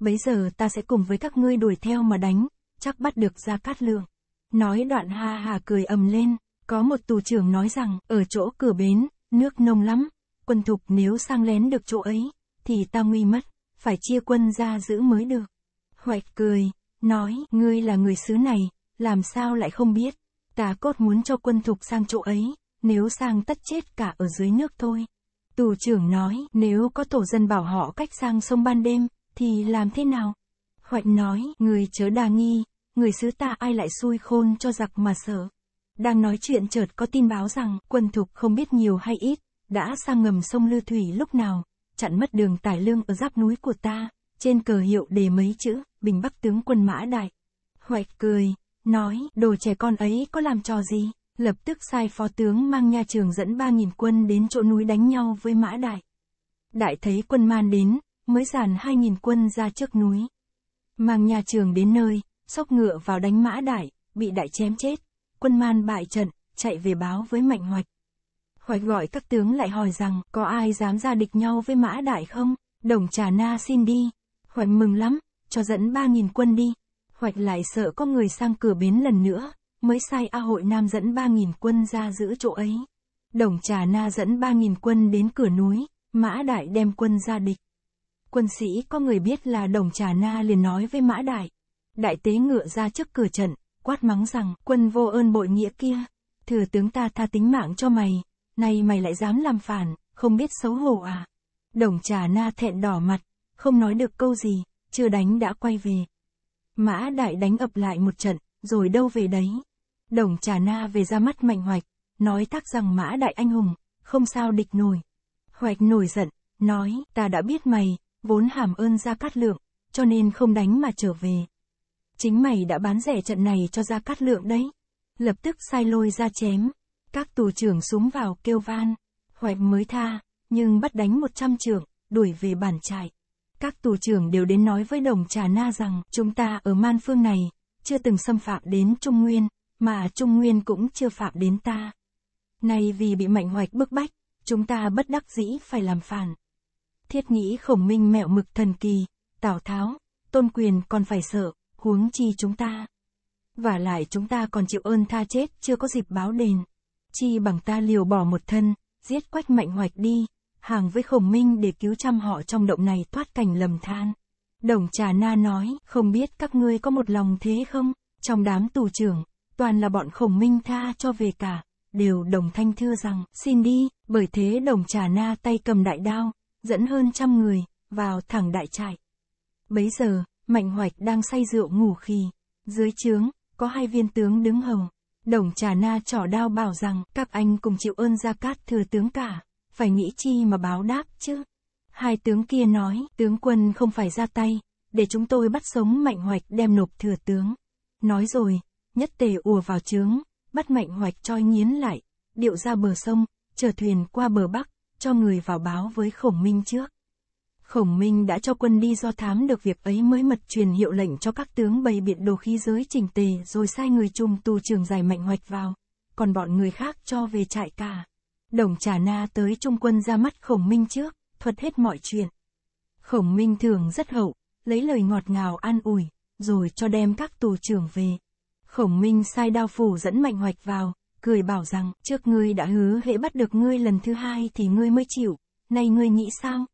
Bấy giờ ta sẽ cùng với các ngươi đuổi theo mà đánh, chắc bắt được ra cát lượng. Nói đoạn ha hà cười ầm lên, có một tù trưởng nói rằng, ở chỗ cửa bến, nước nông lắm, quân thục nếu sang lén được chỗ ấy, thì ta nguy mất, phải chia quân ra giữ mới được. Hoạch cười, nói, ngươi là người xứ này, làm sao lại không biết, Ta cốt muốn cho quân thục sang chỗ ấy, nếu sang tất chết cả ở dưới nước thôi. Tù trưởng nói, nếu có tổ dân bảo họ cách sang sông ban đêm, thì làm thế nào? Hoạch nói, người chớ đa nghi, người xứ ta ai lại xui khôn cho giặc mà sợ. Đang nói chuyện chợt có tin báo rằng, quân thục không biết nhiều hay ít, đã sang ngầm sông Lư Thủy lúc nào, chặn mất đường tải lương ở giáp núi của ta, trên cờ hiệu đề mấy chữ, Bình Bắc tướng quân mã đại. Hoạch cười, nói, đồ trẻ con ấy có làm trò gì? Lập tức sai phó tướng mang nha trường dẫn 3.000 quân đến chỗ núi đánh nhau với mã đại. Đại thấy quân man đến, mới dàn 2.000 quân ra trước núi. Mang nha trường đến nơi, sóc ngựa vào đánh mã đại, bị đại chém chết. Quân man bại trận, chạy về báo với mạnh hoạch. Hoạch gọi các tướng lại hỏi rằng có ai dám ra địch nhau với mã đại không? Đồng trà na xin đi. Hoạch mừng lắm, cho dẫn 3.000 quân đi, Hoạch lại sợ có người sang cửa bến lần nữa, mới sai A hội Nam dẫn ba nghìn quân ra giữ chỗ ấy. Đồng Trà Na dẫn ba nghìn quân đến cửa núi, Mã Đại đem quân ra địch. Quân sĩ có người biết là Đồng Trà Na liền nói với Mã Đại. Đại tế ngựa ra trước cửa trận, quát mắng rằng quân vô ơn bội nghĩa kia, thừa tướng ta tha tính mạng cho mày, nay mày lại dám làm phản, không biết xấu hổ à. Đồng Trà Na thẹn đỏ mặt, không nói được câu gì, chưa đánh đã quay về. Mã Đại đánh ập lại một trận, rồi đâu về đấy. Đồng Trà Na về ra mắt Mạnh Hoạch, nói tắc rằng Mã Đại anh hùng, không sao địch nổi. Hoạch nổi giận, nói, ta đã biết mày, vốn hàm ơn Gia Cát Lượng, cho nên không đánh mà trở về. Chính mày đã bán rẻ trận này cho Gia Cát Lượng đấy. Lập tức sai lôi ra chém. Các tù trưởng súng vào kêu van. Hoạch mới tha, nhưng bắt đánh 100 trưởng, đuổi về bản trại các tù trưởng đều đến nói với đồng trà na rằng chúng ta ở man phương này chưa từng xâm phạm đến trung nguyên mà trung nguyên cũng chưa phạm đến ta nay vì bị mạnh hoạch bức bách chúng ta bất đắc dĩ phải làm phản thiết nghĩ khổng minh mẹo mực thần kỳ tào tháo tôn quyền còn phải sợ huống chi chúng ta và lại chúng ta còn chịu ơn tha chết chưa có dịp báo đền chi bằng ta liều bỏ một thân giết quách mạnh hoạch đi hàng với khổng minh để cứu trăm họ trong động này thoát cảnh lầm than. Đồng trà na nói, không biết các ngươi có một lòng thế không? Trong đám tù trưởng, toàn là bọn khổng minh tha cho về cả, đều đồng thanh thưa rằng, xin đi, bởi thế đồng trà na tay cầm đại đao, dẫn hơn trăm người, vào thẳng đại trại. Bấy giờ, Mạnh Hoạch đang say rượu ngủ khi dưới trướng, có hai viên tướng đứng hầu. Đồng trà na trỏ đao bảo rằng, các anh cùng chịu ơn Gia Cát thừa tướng cả phải nghĩ chi mà báo đáp chứ. Hai tướng kia nói, tướng quân không phải ra tay, để chúng tôi bắt sống mạnh hoạch đem nộp thừa tướng. Nói rồi, nhất tề ùa vào trướng, bắt mạnh hoạch cho nghiến lại, điệu ra bờ sông, chở thuyền qua bờ bắc, cho người vào báo với khổng minh trước. Khổng Minh đã cho quân đi do thám được việc ấy mới mật truyền hiệu lệnh cho các tướng bày biện đồ khí giới chỉnh tề rồi sai người chung tù trường giải mạnh hoạch vào, còn bọn người khác cho về trại cả. Đồng trà na tới trung quân ra mắt khổng minh trước, thuật hết mọi chuyện. Khổng minh thường rất hậu, lấy lời ngọt ngào an ủi, rồi cho đem các tù trưởng về. Khổng minh sai đao phủ dẫn mạnh hoạch vào, cười bảo rằng, trước ngươi đã hứa hễ bắt được ngươi lần thứ hai thì ngươi mới chịu, nay ngươi nghĩ sao?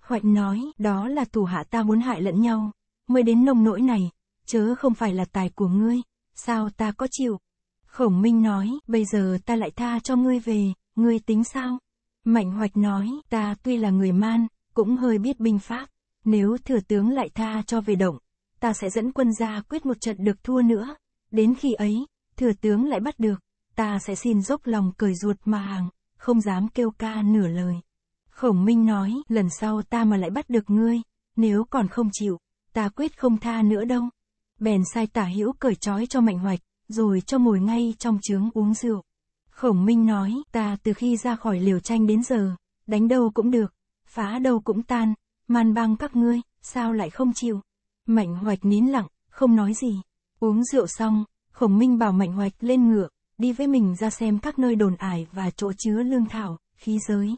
Hoạch nói, đó là thủ hạ ta muốn hại lẫn nhau, mới đến nông nỗi này, chớ không phải là tài của ngươi, sao ta có chịu? Khổng Minh nói, bây giờ ta lại tha cho ngươi về, Ngươi tính sao? Mạnh hoạch nói, ta tuy là người man, cũng hơi biết binh pháp. Nếu thừa tướng lại tha cho về động, ta sẽ dẫn quân ra quyết một trận được thua nữa. Đến khi ấy, thừa tướng lại bắt được, ta sẽ xin dốc lòng cởi ruột mà hàng, không dám kêu ca nửa lời. Khổng Minh nói, lần sau ta mà lại bắt được ngươi, nếu còn không chịu, ta quyết không tha nữa đâu. Bèn sai tả hữu cởi trói cho mạnh hoạch, rồi cho ngồi ngay trong trướng uống rượu. Khổng Minh nói, ta từ khi ra khỏi liều tranh đến giờ, đánh đâu cũng được, phá đâu cũng tan, man băng các ngươi, sao lại không chịu. Mạnh hoạch nín lặng, không nói gì. Uống rượu xong, Khổng Minh bảo Mạnh hoạch lên ngựa, đi với mình ra xem các nơi đồn ải và chỗ chứa lương thảo, khí giới.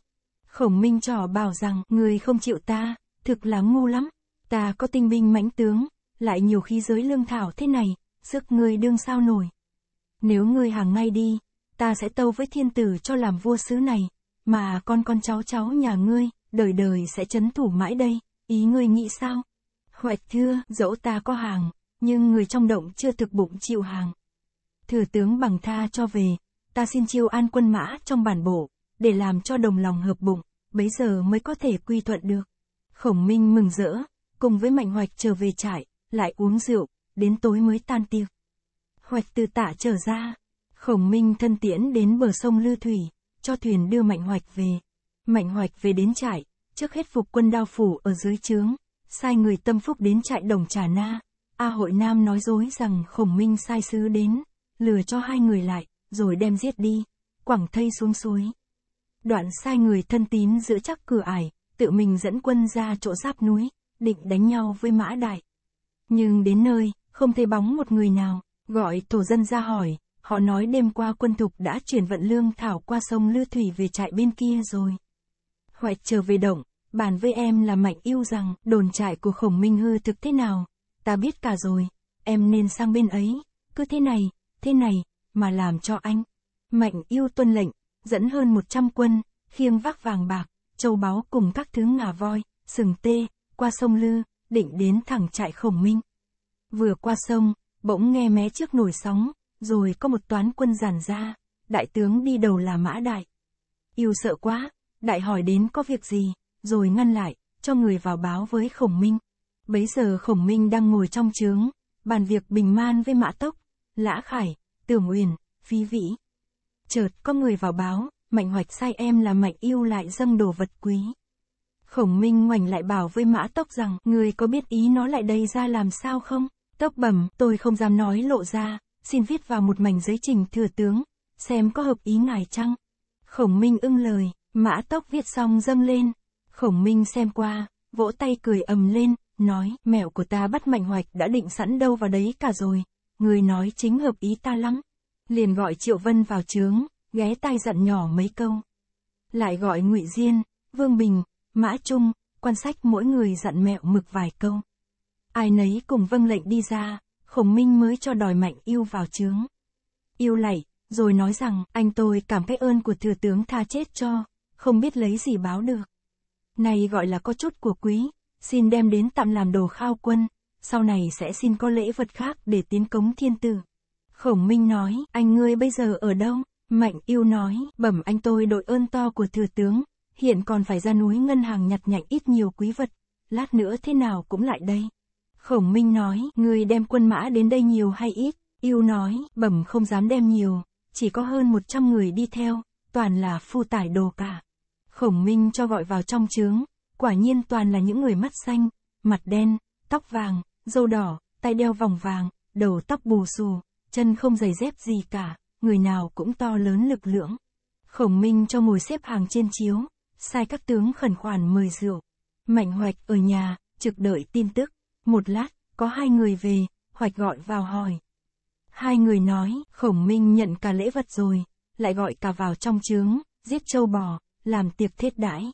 Khổng Minh trò bảo rằng, người không chịu ta, thực là ngu lắm. Ta có tinh binh mãnh tướng, lại nhiều khí giới lương thảo thế này, sức ngươi đương sao nổi. Nếu ngươi hàng ngay đi, ta sẽ tâu với thiên tử cho làm vua xứ này, mà con con cháu cháu nhà ngươi, đời đời sẽ chấn thủ mãi đây, ý ngươi nghĩ sao? Hoạch thưa, dẫu ta có hàng, nhưng người trong động chưa thực bụng chịu hàng. Thừa tướng bằng tha cho về, ta xin chiêu an quân mã trong bản bộ, để làm cho đồng lòng hợp bụng, bấy giờ mới có thể quy thuận được. Khổng Minh mừng rỡ, cùng với Mạnh Hoạch trở về trại, lại uống rượu, đến tối mới tan tiệc. Hoạch từ tả trở ra, Khổng Minh thân tiễn đến bờ sông Lư Thủy, cho thuyền đưa Mạnh Hoạch về. Mạnh Hoạch về đến trại, trước hết phục quân đao phủ ở dưới trướng, sai người tâm phúc đến trại đồng Trà Na. A hội Nam nói dối rằng Khổng Minh sai sứ đến, lừa cho hai người lại, rồi đem giết đi, quẳng thây xuống suối. Đoạn sai người thân tín giữ chắc cửa ải, tự mình dẫn quân ra chỗ giáp núi, định đánh nhau với mã đại. Nhưng đến nơi, không thấy bóng một người nào, gọi thổ dân ra hỏi, Họ nói đêm qua quân thục đã chuyển vận lương thảo qua sông Lư Thủy về trại bên kia rồi. Hoạch trở về động, bàn với em là mạnh yêu rằng đồn trại của khổng minh hư thực thế nào. Ta biết cả rồi, em nên sang bên ấy, cứ thế này, thế này, mà làm cho anh. Mạnh yêu tuân lệnh, dẫn hơn 100 quân, khiêng vác vàng bạc, châu báu cùng các thứ ngà voi, sừng tê, qua sông Lư, định đến thẳng trại khổng minh. Vừa qua sông, bỗng nghe mé trước nổi sóng, rồi có một toán quân giản ra, đại tướng đi đầu là mã đại. Yêu sợ quá, đại hỏi đến có việc gì, rồi ngăn lại, cho người vào báo với khổng minh. Bấy giờ khổng minh đang ngồi trong trướng, bàn việc bình man với mã tốc, lã khải, tưởng uyển, phi vĩ. Chợt có người vào báo, mạnh hoạch sai em là mạnh yêu lại dâng đồ vật quý. Khổng Minh ngoảnh lại bảo với mã tốc rằng, người có biết ý nó lại đây ra làm sao không? Tốc bẩm, tôi không dám nói lộ ra, xin viết vào một mảnh giấy trình thừa tướng, xem có hợp ý ngài chăng. Khổng Minh ưng lời, mã tốc viết xong dâng lên. Khổng Minh xem qua, vỗ tay cười ầm lên, nói, mẹo của ta bắt mạnh hoạch đã định sẵn đâu vào đấy cả rồi. Người nói chính hợp ý ta lắm. Liền gọi Triệu Vân vào trướng, ghé tay dặn nhỏ mấy câu. Lại gọi ngụy Diên, Vương Bình, Mã Trung, quan sách mỗi người dặn mẹo mực vài câu. Ai nấy cùng vâng lệnh đi ra, Khổng Minh mới cho đòi Mạnh Yêu vào trướng. Yêu lạy, rồi nói rằng, anh tôi cảm cái ơn của thừa tướng tha chết cho, không biết lấy gì báo được. Này gọi là có chút của quý, xin đem đến tạm làm đồ khao quân, sau này sẽ xin có lễ vật khác để tiến cống thiên tử. Khổng Minh nói, anh ngươi bây giờ ở đâu? Mạnh yêu nói, bẩm anh tôi đội ơn to của thừa tướng, hiện còn phải ra núi ngân hàng nhặt nhạnh ít nhiều quý vật, lát nữa thế nào cũng lại đây. Khổng Minh nói, Ngươi đem quân mã đến đây nhiều hay ít, yêu nói, bẩm không dám đem nhiều, chỉ có hơn 100 người đi theo, toàn là phu tải đồ cả. Khổng Minh cho gọi vào trong trướng, quả nhiên toàn là những người mắt xanh, mặt đen, tóc vàng, râu đỏ, tay đeo vòng vàng, đầu tóc bù xù, chân không giày dép gì cả, người nào cũng to lớn lực lưỡng. Khổng Minh cho ngồi xếp hàng trên chiếu, sai các tướng khẩn khoản mời rượu. Mạnh hoạch ở nhà, trực đợi tin tức. Một lát, có hai người về, Hoạch gọi vào hỏi. Hai người nói, Khổng Minh nhận cả lễ vật rồi, lại gọi cả vào trong trướng, giết châu bò, làm tiệc thiết đãi.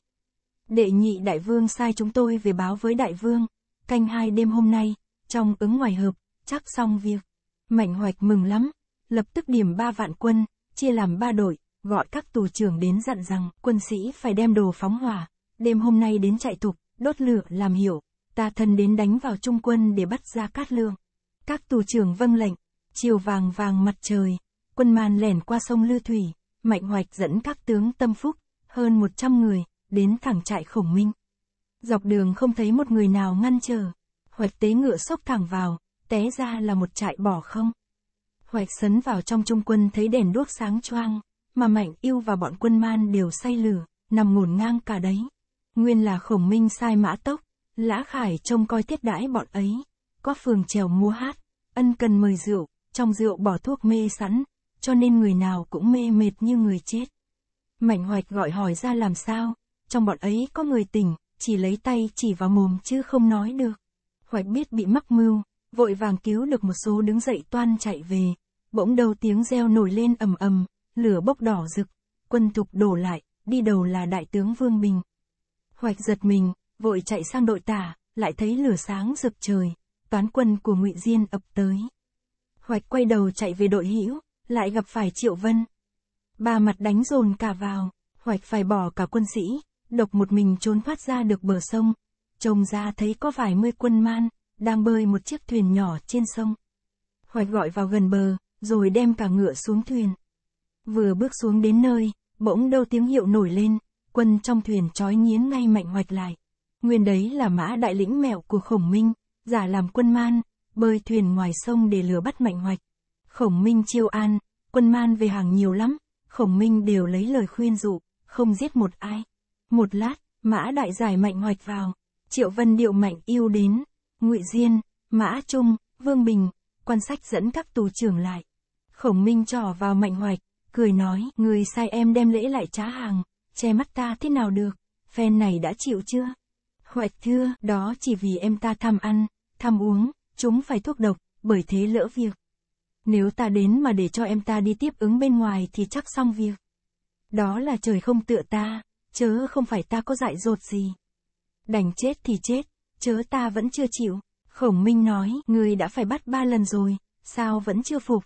Đệ nhị đại vương sai chúng tôi về báo với đại vương, canh hai đêm hôm nay, trong ứng ngoài hợp, chắc xong việc. Mạnh Hoạch mừng lắm, lập tức điểm ba vạn quân, chia làm ba đội, gọi các tù trưởng đến dặn rằng quân sĩ phải đem đồ phóng hỏa, đêm hôm nay đến chạy tục, đốt lửa làm hiệu, ta thân đến đánh vào trung quân để bắt ra Cát Lương. Các tù trưởng vâng lệnh, chiều vàng vàng mặt trời, quân man lẻn qua sông Lư Thủy, Mạnh Hoạch dẫn các tướng tâm phúc, hơn 100 người, đến thẳng trại khổng minh. Dọc đường không thấy một người nào ngăn chờ Hoạch tế ngựa sốc thẳng vào, té ra là một trại bỏ không. Hoạch sấn vào trong trung quân thấy đèn đuốc sáng choang, mà Mạnh Yêu và bọn quân man đều say lửa, nằm ngổn ngang cả đấy. Nguyên là khổng minh sai mã tốc, Lã Khải trông coi tiết đãi bọn ấy, có phường trèo múa hát, ân cần mời rượu, trong rượu bỏ thuốc mê sẵn, cho nên người nào cũng mê mệt như người chết. Mạnh hoạch gọi hỏi ra làm sao, trong bọn ấy có người tỉnh, chỉ lấy tay chỉ vào mồm chứ không nói được. Hoạch biết bị mắc mưu, vội vàng cứu được một số đứng dậy toan chạy về, bỗng đầu tiếng reo nổi lên ầm ầm, lửa bốc đỏ rực, quân thục đổ lại, đi đầu là đại tướng Vương Bình. Hoạch giật mình, vội chạy sang đội tả, lại thấy lửa sáng rực trời, toán quân của ngụy Diên ập tới. Hoạch quay đầu chạy về đội hữu, lại gặp phải Triệu Vân. Ba mặt đánh dồn cả vào, Hoạch phải bỏ cả quân sĩ, độc một mình trốn thoát ra được bờ sông. Trông ra thấy có vài mươi quân man, đang bơi một chiếc thuyền nhỏ trên sông. Hoạch gọi vào gần bờ, rồi đem cả ngựa xuống thuyền. Vừa bước xuống đến nơi, bỗng đâu tiếng hiệu nổi lên, quân trong thuyền trói nghiến ngay mạnh hoạch lại. Nguyên đấy là mã đại lĩnh mẹo của khổng minh, giả làm quân man, bơi thuyền ngoài sông để lừa bắt mạnh hoạch. Khổng minh chiêu an, quân man về hàng nhiều lắm, khổng minh đều lấy lời khuyên dụ, không giết một ai. Một lát, mã đại giải mạnh hoạch vào, triệu vân điệu mạnh yêu đến, ngụy diên, mã trung, vương bình, quan sách dẫn các tù trưởng lại. Khổng minh trỏ vào mạnh hoạch, cười nói, người sai em đem lễ lại trá hàng, che mắt ta thế nào được, phen này đã chịu chưa? Hoạch thưa, đó chỉ vì em ta tham ăn, tham uống, chúng phải thuốc độc, bởi thế lỡ việc. Nếu ta đến mà để cho em ta đi tiếp ứng bên ngoài thì chắc xong việc. Đó là trời không tựa ta, chớ không phải ta có dại dột gì. Đành chết thì chết, chớ ta vẫn chưa chịu. Khổng Minh nói, người đã phải bắt ba lần rồi, sao vẫn chưa phục.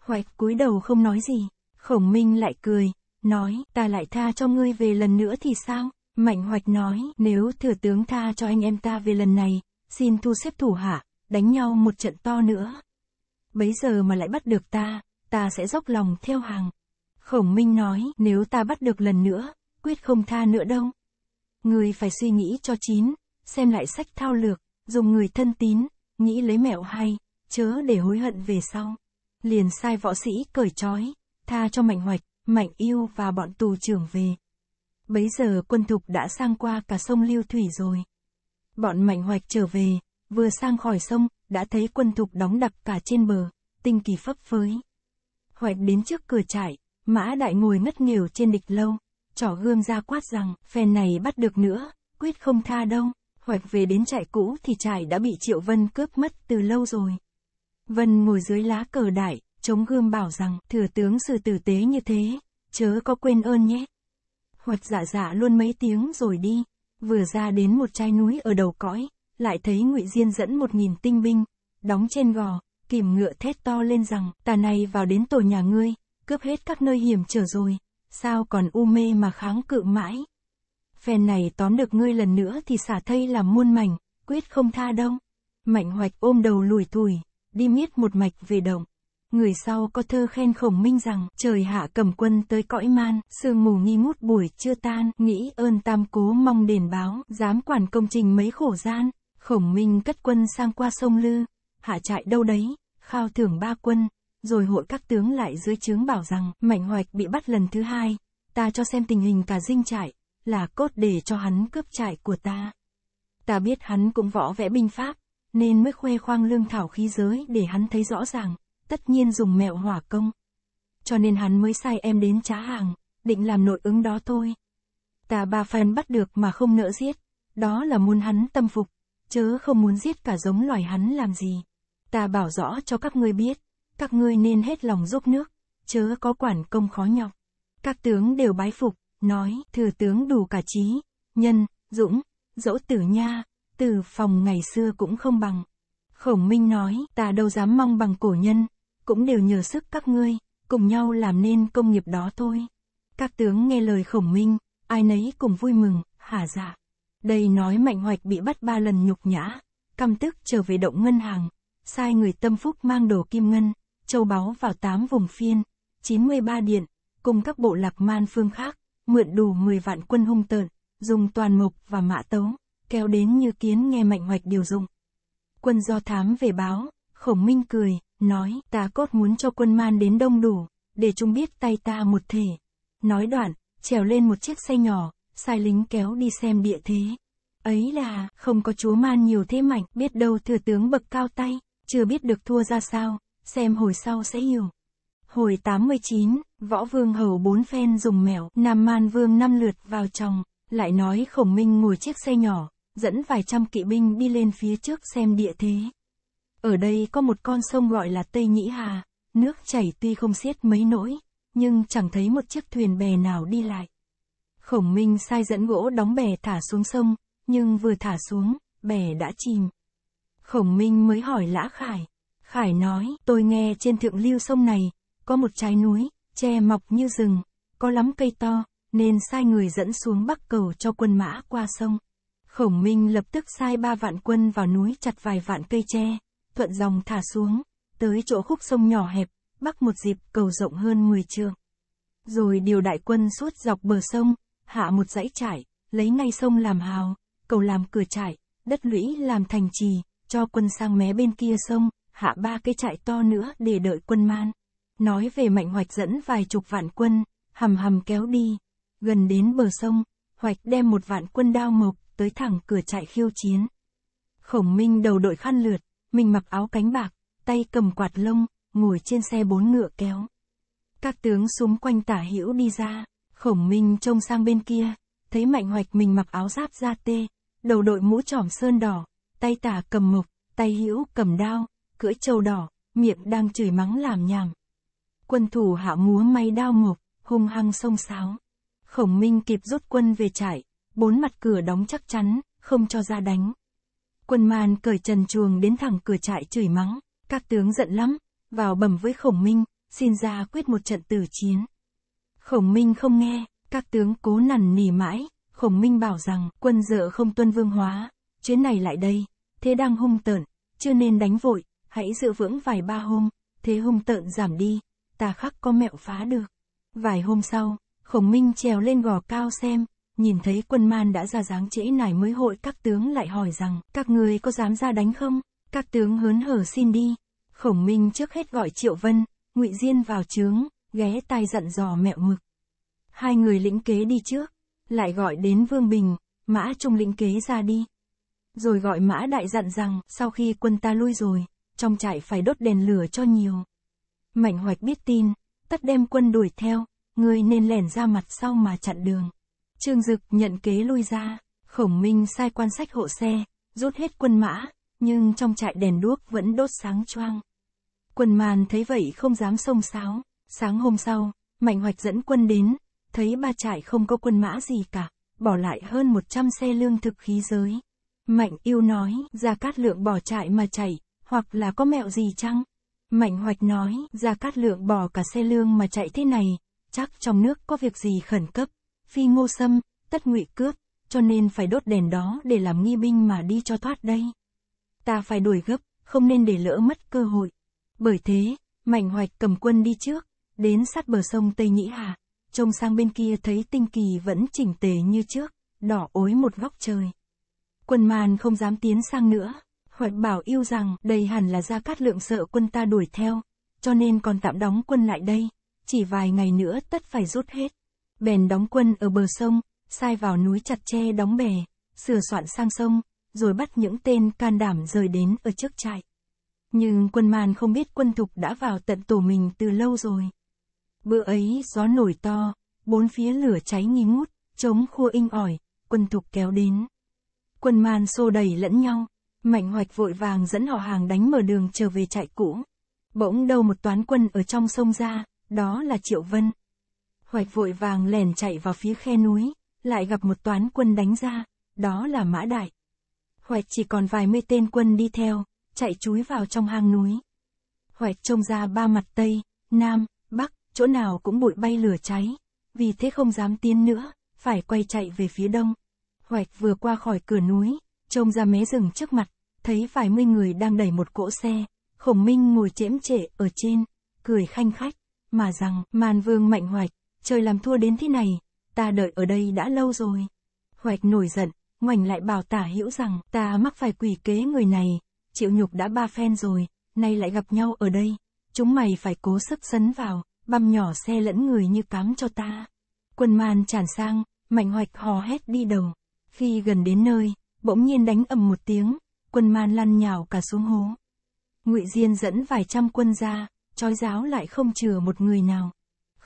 Hoạch cúi đầu không nói gì, Khổng Minh lại cười, nói, ta lại tha cho ngươi về lần nữa thì sao? Mạnh hoạch nói, nếu thừa tướng tha cho anh em ta về lần này, xin thu xếp thủ hạ, đánh nhau một trận to nữa. Bấy giờ mà lại bắt được ta, ta sẽ dốc lòng theo hàng. Khổng Minh nói, nếu ta bắt được lần nữa, quyết không tha nữa đâu. Người phải suy nghĩ cho chín, xem lại sách thao lược, dùng người thân tín, nghĩ lấy mẹo hay, chớ để hối hận về sau. Liền sai võ sĩ cởi trói, tha cho Mạnh Hoạch, Mạnh Yêu và bọn tù trưởng về. Bấy giờ quân thục đã sang qua cả sông Lưu Thủy rồi. Bọn Mạnh Hoạch trở về, vừa sang khỏi sông, đã thấy quân thục đóng đập cả trên bờ, tinh kỳ phấp phới. Hoạch đến trước cửa trại, Mã Đại ngồi ngất nghỉu trên địch lâu, trỏ gươm ra quát rằng, phen này bắt được nữa, quyết không tha đâu. Hoạch về đến trại cũ thì trại đã bị Triệu Vân cướp mất từ lâu rồi. Vân ngồi dưới lá cờ đại, chống gươm bảo rằng, thừa tướng sự tử tế như thế, chớ có quên ơn nhé. Hoạt dạ dạ luôn mấy tiếng rồi đi. Vừa ra đến một chai núi ở đầu cõi, lại thấy ngụy Diên dẫn một nghìn tinh binh, đóng trên gò, kìm ngựa thét to lên rằng, tà này vào đến tổ nhà ngươi, cướp hết các nơi hiểm trở rồi, sao còn u mê mà kháng cự mãi. Phen này tóm được ngươi lần nữa thì xả thây làm muôn mảnh, quyết không tha đông. Mạnh hoạch ôm đầu lùi thùi, đi miết một mạch về động. Người sau có thơ khen khổng minh rằng, trời hạ cầm quân tới cõi man, sương mù nghi ngút buổi chưa tan, nghĩ ơn tam cố mong đền báo, dám quản công trình mấy khổ gian. Khổng minh cất quân sang qua sông Lư, hạ trại đâu đấy, khao thưởng ba quân, rồi hội các tướng lại dưới trướng bảo rằng, mạnh hoạch bị bắt lần thứ hai, ta cho xem tình hình cả dinh trại, là cốt để cho hắn cướp trại của ta. Ta biết hắn cũng võ vẽ binh pháp, nên mới khoe khoang lương thảo khí giới để hắn thấy rõ ràng tất nhiên dùng mẹo hỏa công. Cho nên hắn mới sai em đến trá hàng, định làm nội ứng đó thôi. Tà ba phen bắt được mà không nỡ giết, đó là muốn hắn tâm phục, chớ không muốn giết cả giống loài hắn làm gì. Ta bảo rõ cho các ngươi biết, các ngươi nên hết lòng giúp nước, chớ có quản công khó nhọc. Các tướng đều bái phục, nói, thừa tướng đủ cả trí, nhân, dũng, dỗ tử nha, từ phòng ngày xưa cũng không bằng. Khổng Minh nói, ta đâu dám mong bằng cổ nhân, cũng đều nhờ sức các ngươi, cùng nhau làm nên công nghiệp đó thôi. Các tướng nghe lời khổng minh, ai nấy cùng vui mừng, hả dạ. Đây nói mạnh hoạch bị bắt ba lần nhục nhã, căm tức trở về động ngân hàng, sai người tâm phúc mang đồ kim ngân, châu báu vào tám vùng phiên, 93 điện, cùng các bộ lạc man phương khác, mượn đủ 10 vạn quân hung tợn, dùng toàn mục và mã tấu, kéo đến như kiến nghe mạnh hoạch điều dụng. Quân do thám về báo, khổng minh cười, nói ta cốt muốn cho quân man đến đông đủ, để chúng biết tay ta một thể. Nói đoạn, trèo lên một chiếc xe nhỏ, sai lính kéo đi xem địa thế. Ấy là, không có chúa man nhiều thế mạnh, biết đâu thừa tướng bậc cao tay, chưa biết được thua ra sao, xem hồi sau sẽ hiểu. Hồi 89, võ vương hầu bốn phen dùng mèo, nam man vương năm lượt vào trong, lại nói khổng minh ngồi chiếc xe nhỏ, dẫn vài trăm kỵ binh đi lên phía trước xem địa thế. Ở đây có một con sông gọi là Tây Nhĩ Hà, nước chảy tuy không xiết mấy nỗi, nhưng chẳng thấy một chiếc thuyền bè nào đi lại. Khổng Minh sai dẫn gỗ đóng bè thả xuống sông, nhưng vừa thả xuống, bè đã chìm. Khổng Minh mới hỏi Lã Khải. Khải nói, tôi nghe trên thượng lưu sông này, có một trái núi, che mọc như rừng, có lắm cây to, nên sai người dẫn xuống bắc cầu cho quân mã qua sông. Khổng Minh lập tức sai ba vạn quân vào núi chặt vài vạn cây tre, thuận dòng thả xuống, tới chỗ khúc sông nhỏ hẹp, bắc một dịp cầu rộng hơn 10 trường. Rồi điều đại quân suốt dọc bờ sông, hạ một dãy trải, lấy ngay sông làm hào, cầu làm cửa trải, đất lũy làm thành trì, cho quân sang mé bên kia sông, hạ ba cái trại to nữa để đợi quân man. Nói về mạnh hoạch dẫn vài chục vạn quân, hầm hầm kéo đi, gần đến bờ sông, hoạch đem một vạn quân đao mộc tới thẳng cửa trại khiêu chiến. Khổng Minh đầu đội khăn lượt, mình mặc áo cánh bạc, tay cầm quạt lông, ngồi trên xe bốn ngựa kéo. Các tướng súng quanh tả hữu đi ra, khổng minh trông sang bên kia, thấy mạnh hoạch mình mặc áo giáp da tê, đầu đội mũ trỏm sơn đỏ, tay tả cầm mục, tay hữu cầm đao, cưỡi trâu đỏ, miệng đang chửi mắng làm nhảm. Quân thủ hạ múa may đao mục, hung hăng sông sáo. Khổng Minh kịp rút quân về trại, bốn mặt cửa đóng chắc chắn, không cho ra đánh. Quân man cởi trần chuồng đến thẳng cửa trại chửi mắng, các tướng giận lắm, vào bẩm với khổng minh, xin ra quyết một trận tử chiến. Khổng minh không nghe, các tướng cố nằn nỉ mãi, khổng minh bảo rằng quân dợ không tuân vương hóa, chuyến này lại đây, thế đang hung tợn, chưa nên đánh vội, hãy dự vững vài ba hôm, thế hung tợn giảm đi, ta khắc có mẹo phá được. Vài hôm sau, khổng minh trèo lên gò cao xem, nhìn thấy quân man đã ra dáng trễ nải mới hội các tướng lại hỏi rằng, các người có dám ra đánh không? Các tướng hớn hở xin đi. Khổng Minh trước hết gọi Triệu Vân, ngụy Diên vào trướng, ghé tai dặn dò mẹo mực. Hai người lĩnh kế đi trước, lại gọi đến Vương Bình, Mã Trung lĩnh kế ra đi. Rồi gọi Mã Đại dặn rằng, sau khi quân ta lui rồi, trong trại phải đốt đèn lửa cho nhiều. Mạnh Hoạch biết tin, tất đem quân đuổi theo, ngươi nên lẻn ra mặt sau mà chặn đường. Trương Dực nhận kế lui ra, Khổng Minh sai quan sách hộ xe, rút hết quân mã, nhưng trong trại đèn đuốc vẫn đốt sáng choang. Quân màn thấy vậy không dám xông xáo, sáng hôm sau, Mạnh Hoạch dẫn quân đến, thấy ba trại không có quân mã gì cả, bỏ lại hơn 100 xe lương thực khí giới. Mạnh yêu nói, Ra Cát Lượng bỏ trại mà chạy, hoặc là có mẹo gì chăng? Mạnh Hoạch nói, Ra Cát Lượng bỏ cả xe lương mà chạy thế này, chắc trong nước có việc gì khẩn cấp phi ngô sâm, tất ngụy cướp, cho nên phải đốt đèn đó để làm nghi binh mà đi cho thoát đây. Ta phải đuổi gấp, không nên để lỡ mất cơ hội. Bởi thế, Mạnh Hoạch cầm quân đi trước, đến sát bờ sông Tây Nhĩ Hà, trông sang bên kia thấy tinh kỳ vẫn chỉnh tề như trước, đỏ ối một góc trời. Quân màn không dám tiến sang nữa, Hoạch bảo yêu rằng đây hẳn là Gia Cát Lượng sợ quân ta đuổi theo, cho nên còn tạm đóng quân lại đây, chỉ vài ngày nữa tất phải rút hết bèn đóng quân ở bờ sông, sai vào núi chặt tre đóng bè, sửa soạn sang sông, rồi bắt những tên can đảm rời đến ở trước trại. Nhưng quân man không biết quân thục đã vào tận tổ mình từ lâu rồi. Bữa ấy gió nổi to, bốn phía lửa cháy nghi ngút, chống khua inh ỏi, quân thục kéo đến. Quân man xô đầy lẫn nhau, mạnh hoạch vội vàng dẫn họ hàng đánh mở đường trở về trại cũ. Bỗng đâu một toán quân ở trong sông ra, đó là Triệu Vân, Hoạch vội vàng lèn chạy vào phía khe núi, lại gặp một toán quân đánh ra, đó là Mã Đại. Hoạch chỉ còn vài mươi tên quân đi theo, chạy chúi vào trong hang núi. Hoạch trông ra ba mặt Tây, Nam, Bắc, chỗ nào cũng bụi bay lửa cháy, vì thế không dám tiến nữa, phải quay chạy về phía đông. Hoạch vừa qua khỏi cửa núi, trông ra mé rừng trước mặt, thấy vài mươi người đang đẩy một cỗ xe, khổng minh ngồi chễm trệ ở trên, cười khanh khách, mà rằng, màn vương mạnh hoạch, trời làm thua đến thế này, ta đợi ở đây đã lâu rồi. Hoạch nổi giận, ngoảnh lại bảo tả hữu rằng, ta mắc phải quỷ kế người này, chịu nhục đã ba phen rồi, nay lại gặp nhau ở đây, chúng mày phải cố sức sấn vào, băm nhỏ xe lẫn người như cám cho ta. Quân man tràn sang, mạnh hoạch hò hét đi đầu. Khi gần đến nơi, bỗng nhiên đánh ầm một tiếng, quân man lăn nhào cả xuống hố. Ngụy Diên dẫn vài trăm quân ra, trói giáo lại không chừa một người nào.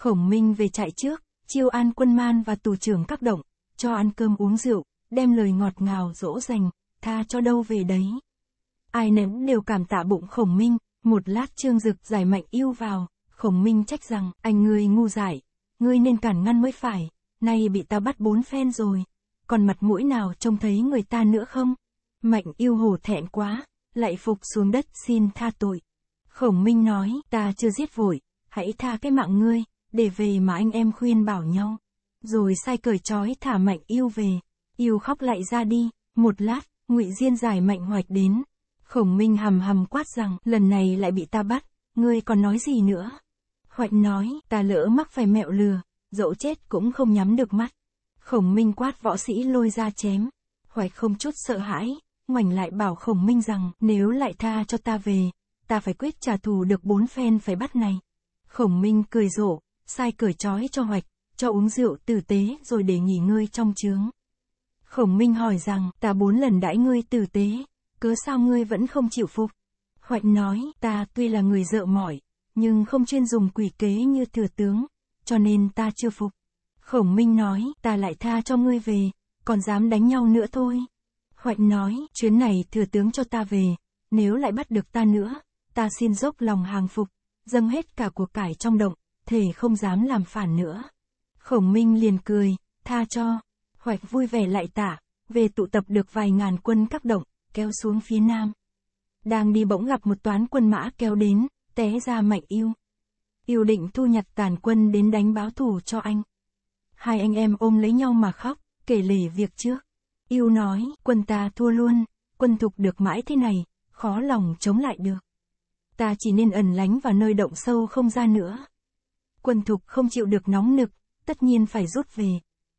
Khổng Minh về trại trước, chiêu an quân man và tù trưởng các động, cho ăn cơm uống rượu, đem lời ngọt ngào dỗ dành, tha cho đâu về đấy. Ai nếm đều cảm tạ bụng Khổng Minh, một lát Trương Dực giải mạnh yêu vào, Khổng Minh trách rằng, anh ngươi ngu dại, ngươi nên cản ngăn mới phải, nay bị ta bắt bốn phen rồi, còn mặt mũi nào trông thấy người ta nữa không? Mạnh yêu hổ thẹn quá, lại phục xuống đất xin tha tội. Khổng Minh nói, ta chưa giết vội, hãy tha cái mạng ngươi, để về mà anh em khuyên bảo nhau. Rồi sai cởi trói thả Mạnh Yêu về. Yêu khóc lại ra đi, một lát, ngụy Diên giải Mạnh Hoạch đến. Khổng Minh hầm hầm quát rằng, lần này lại bị ta bắt, ngươi còn nói gì nữa? Hoạch nói, ta lỡ mắc phải mẹo lừa, dẫu chết cũng không nhắm được mắt. Khổng Minh quát võ sĩ lôi ra chém. Hoạch không chút sợ hãi, ngoảnh lại bảo Khổng Minh rằng, nếu lại tha cho ta về, ta phải quyết trả thù được bốn phen phải bắt này. Khổng Minh cười rộ, sai cởi trói cho hoạch, cho uống rượu tử tế rồi để nghỉ ngơi trong trướng. Khổng Minh hỏi rằng, ta bốn lần đãi ngươi tử tế, cớ sao ngươi vẫn không chịu phục? Hoạch nói, ta tuy là người dợ mỏi, nhưng không chuyên dùng quỷ kế như thừa tướng, cho nên ta chưa phục. Khổng Minh nói, ta lại tha cho ngươi về, còn dám đánh nhau nữa thôi. Hoạch nói, chuyến này thừa tướng cho ta về, nếu lại bắt được ta nữa, ta xin dốc lòng hàng phục, dâng hết cả cuộc cải trong động, thể không dám làm phản nữa. Khổng Minh liền cười, tha cho, hoạch vui vẻ lại tả, về tụ tập được vài ngàn quân các động, kéo xuống phía nam. Đang đi bỗng gặp một toán quân mã kéo đến, té ra mạnh yêu. Yêu định thu nhặt tàn quân đến đánh báo thù cho anh. Hai anh em ôm lấy nhau mà khóc, kể lể việc trước. Yêu nói, quân ta thua luôn, quân thục được mãi thế này, khó lòng chống lại được. Ta chỉ nên ẩn lánh vào nơi động sâu không ra nữa. Quân thục không chịu được nóng nực, tất nhiên phải rút về.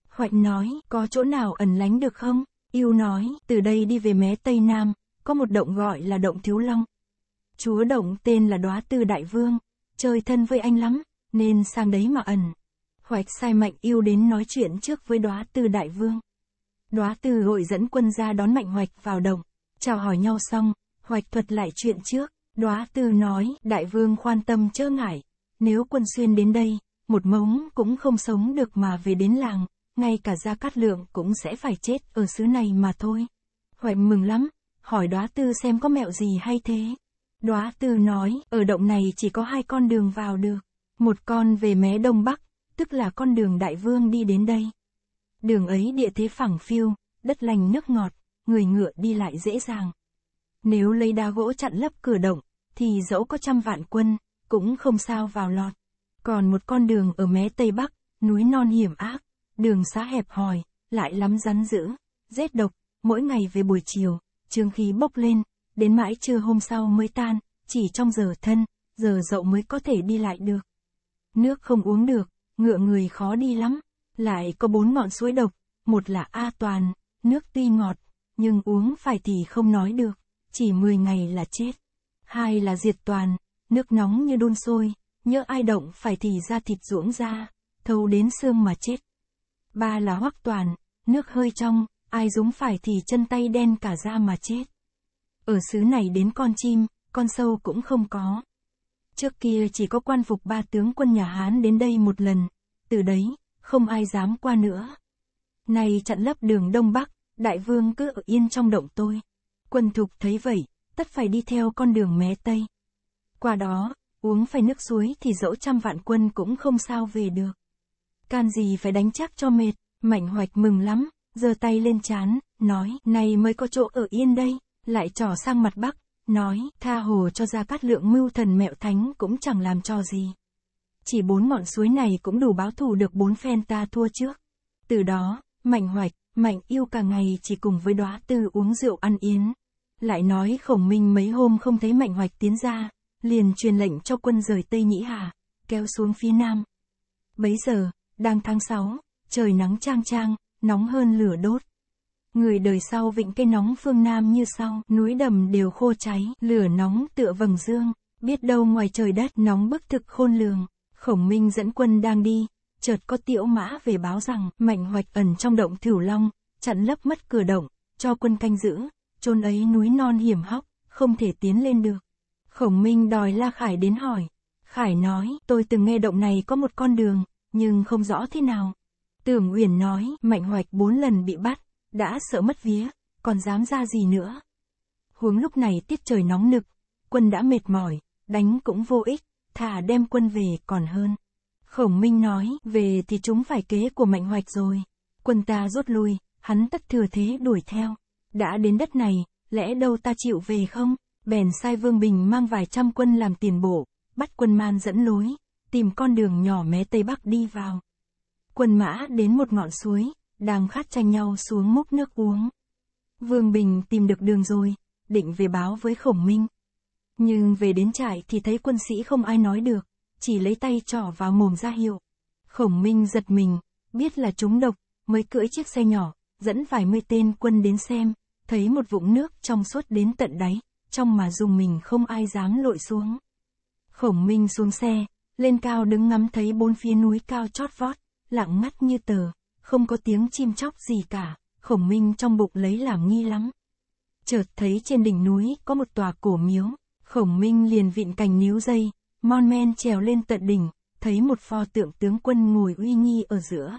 Hoạch nói, có chỗ nào ẩn lánh được không? Yêu nói, từ đây đi về mé Tây Nam, có một động gọi là động Thiếu Long. Chúa động tên là Đóa Tư Đại Vương, chơi thân với anh lắm, nên sang đấy mà ẩn. Hoạch sai mạnh yêu đến nói chuyện trước với Đóa Tư Đại Vương. Đóa Tư gọi dẫn quân ra đón mạnh hoạch vào đồng, chào hỏi nhau xong, hoạch thuật lại chuyện trước. Đóa Tư nói, Đại Vương khoan tâm chớ ngại, nếu quân xuyên đến đây, một mống cũng không sống được mà về đến làng, ngay cả Gia Cát Lượng cũng sẽ phải chết ở xứ này mà thôi. Huệ mừng lắm, hỏi đoá tư xem có mẹo gì hay thế. Đoá tư nói, ở động này chỉ có hai con đường vào được, một con về mé đông bắc, tức là con đường đại vương đi đến đây. Đường ấy địa thế phẳng phiu, đất lành nước ngọt, người ngựa đi lại dễ dàng. Nếu lấy đá gỗ chặn lấp cửa động, thì dẫu có trăm vạn quân, cũng không sao vào lọt. Còn một con đường ở mé Tây Bắc, núi non hiểm ác, đường xá hẹp hòi, lại lắm rắn dữ, rét độc, mỗi ngày về buổi chiều, trương khí bốc lên, đến mãi trưa hôm sau mới tan, chỉ trong giờ thân, giờ dậu mới có thể đi lại được. Nước không uống được, ngựa người khó đi lắm, lại có bốn ngọn suối độc, một là A Toàn, nước tuy ngọt, nhưng uống phải thì không nói được, chỉ 10 ngày là chết. Hai là Diệt Toàn, nước nóng như đun sôi, nhỡ ai động phải thì ra thịt ruỗng ra, thâu đến xương mà chết. Ba là hoắc toàn, nước hơi trong, ai dúng phải thì chân tay đen cả da mà chết. Ở xứ này đến con chim, con sâu cũng không có. Trước kia chỉ có quan phục ba tướng quân nhà Hán đến đây một lần, từ đấy, không ai dám qua nữa. Này chặn lấp đường Đông Bắc, đại vương cứ ở yên trong động tôi. Quân thục thấy vậy, tất phải đi theo con đường mé Tây. Qua đó, uống phải nước suối thì dẫu trăm vạn quân cũng không sao về được. Can gì phải đánh chắc cho mệt, mảnh hoạch mừng lắm, giơ tay lên chán, nói, này mới có chỗ ở yên đây, lại trỏ sang mặt bắc, nói, tha hồ cho ra cát lượng mưu thần mẹo thánh cũng chẳng làm cho gì. Chỉ bốn ngọn suối này cũng đủ báo thù được bốn phen ta thua trước. Từ đó, mạnh hoạch, mạnh yêu cả ngày chỉ cùng với đoá tư uống rượu ăn yến. Lại nói khổng minh mấy hôm không thấy mạnh hoạch tiến ra, liền truyền lệnh cho quân rời Tây Nhĩ Hà, kéo xuống phía Nam. Bấy giờ, đang tháng 6, trời nắng trang trang, nóng hơn lửa đốt. Người đời sau vịnh cây nóng phương Nam như sau, núi đầm đều khô cháy, lửa nóng tựa vầng dương, biết đâu ngoài trời đất nóng bức thực khôn lường. Khổng Minh dẫn quân đang đi, chợt có tiễu mã về báo rằng mạnh hoạch ẩn trong động thửu long, chặn lấp mất cửa động, cho quân canh giữ, chôn ấy núi non hiểm hóc, không thể tiến lên được. Khổng Minh đòi La Khải đến hỏi. Khải nói, tôi từng nghe động này có một con đường, nhưng không rõ thế nào. Tưởng Uyển nói, Mạnh Hoạch bốn lần bị bắt, đã sợ mất vía, còn dám ra gì nữa. Huống lúc này tiết trời nóng nực, quân đã mệt mỏi, đánh cũng vô ích, thả đem quân về còn hơn. Khổng Minh nói, về thì chúng phải kế của Mạnh Hoạch rồi. Quân ta rút lui, hắn tất thừa thế đuổi theo. Đã đến đất này, lẽ đâu ta chịu về không? bèn sai Vương Bình mang vài trăm quân làm tiền bộ bắt quân man dẫn lối, tìm con đường nhỏ mé Tây Bắc đi vào. Quân mã đến một ngọn suối, đang khát tranh nhau xuống múc nước uống. Vương Bình tìm được đường rồi, định về báo với khổng minh. Nhưng về đến trại thì thấy quân sĩ không ai nói được, chỉ lấy tay trỏ vào mồm ra hiệu. Khổng minh giật mình, biết là chúng độc, mới cưỡi chiếc xe nhỏ, dẫn vài mươi tên quân đến xem, thấy một vũng nước trong suốt đến tận đáy, trong mà dùng mình không ai dám lội xuống. Khổng Minh xuống xe, lên cao đứng ngắm thấy bốn phía núi cao chót vót, lặng ngắt như tờ, không có tiếng chim chóc gì cả, khổng minh trong bụng lấy làm nghi lắm. Chợt thấy trên đỉnh núi có một tòa cổ miếu, khổng minh liền vịn cành níu dây, mon men trèo lên tận đỉnh, thấy một pho tượng tướng quân ngồi uy nghi ở giữa.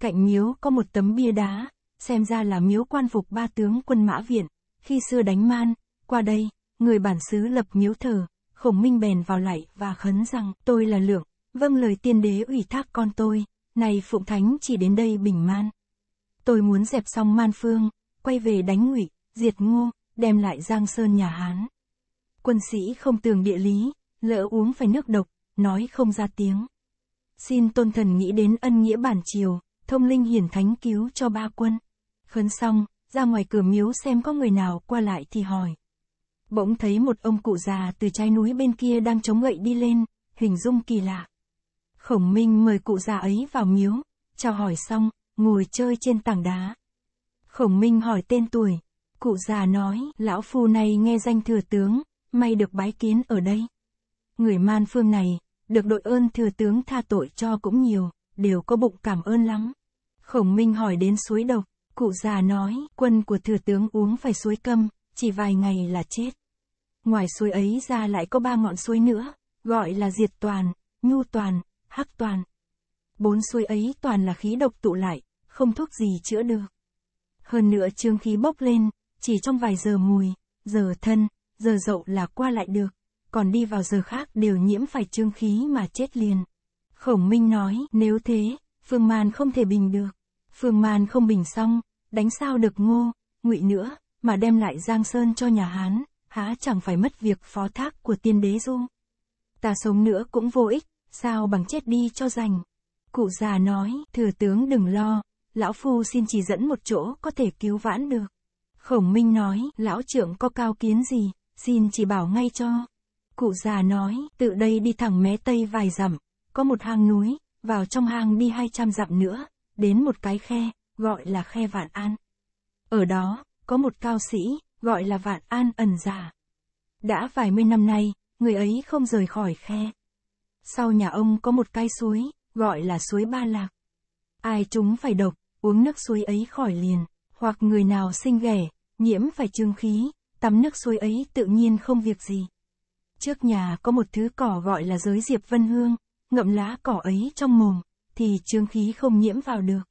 Cạnh miếu có một tấm bia đá, xem ra là miếu quan phục ba tướng quân mã viện, khi xưa đánh man, qua đây, người bản xứ lập miếu thờ, khổng minh bèn vào lạy và khấn rằng, tôi là lượng, vâng lời tiên đế ủy thác con tôi, này phụng thánh chỉ đến đây bình man. Tôi muốn dẹp xong man phương, quay về đánh ngụy, diệt ngô, đem lại giang sơn nhà Hán. Quân sĩ không tường địa lý, lỡ uống phải nước độc, nói không ra tiếng. Xin tôn thần nghĩ đến ân nghĩa bản triều, thông linh hiển thánh cứu cho ba quân. Khấn xong, ra ngoài cửa miếu xem có người nào qua lại thì hỏi. Bỗng thấy một ông cụ già từ trái núi bên kia đang chống gậy đi lên, hình dung kỳ lạ. Khổng Minh mời cụ già ấy vào miếu, chào hỏi xong, ngồi chơi trên tảng đá. Khổng Minh hỏi tên tuổi, cụ già nói, lão phu này nghe danh thừa tướng, may được bái kiến ở đây. Người man phương này, được đội ơn thừa tướng tha tội cho cũng nhiều, đều có bụng cảm ơn lắm. Khổng Minh hỏi đến suối độc, cụ già nói, quân của thừa tướng uống phải suối câm, chỉ vài ngày là chết. Ngoài suối ấy ra lại có ba ngọn suối nữa, gọi là Diệt Toàn, Nhu Toàn, Hắc Toàn. Bốn suối ấy toàn là khí độc tụ lại, không thuốc gì chữa được. Hơn nữa trương khí bốc lên, chỉ trong vài giờ mùi, giờ thân, giờ dậu là qua lại được, còn đi vào giờ khác đều nhiễm phải trương khí mà chết liền. Khổng Minh nói, nếu thế, Phương Man không thể bình được. Phương Man không bình xong, đánh sao được ngô, ngụy nữa, mà đem lại Giang Sơn cho nhà Hán, há chẳng phải mất việc phó thác của tiên đế dung Ta sống nữa cũng vô ích, sao bằng chết đi cho rành. Cụ già nói, thừa tướng đừng lo, lão phu xin chỉ dẫn một chỗ có thể cứu vãn được. Khổng Minh nói, lão trưởng có cao kiến gì, xin chỉ bảo ngay cho. Cụ già nói, tự đây đi thẳng mé tây vài dặm, có một hang núi, vào trong hang đi 200 dặm nữa, đến một cái khe, gọi là khe Vạn An. Ở đó, có một cao sĩ, gọi là Vạn An ẩn giả. Dạ. Đã vài mươi năm nay, người ấy không rời khỏi khe. Sau nhà ông có một cái suối, gọi là suối Ba Lạc. Ai chúng phải độc, uống nước suối ấy khỏi liền, hoặc người nào sinh ghẻ, nhiễm phải trương khí, tắm nước suối ấy tự nhiên không việc gì. Trước nhà có một thứ cỏ gọi là giới diệp vân hương, ngậm lá cỏ ấy trong mồm, thì trương khí không nhiễm vào được.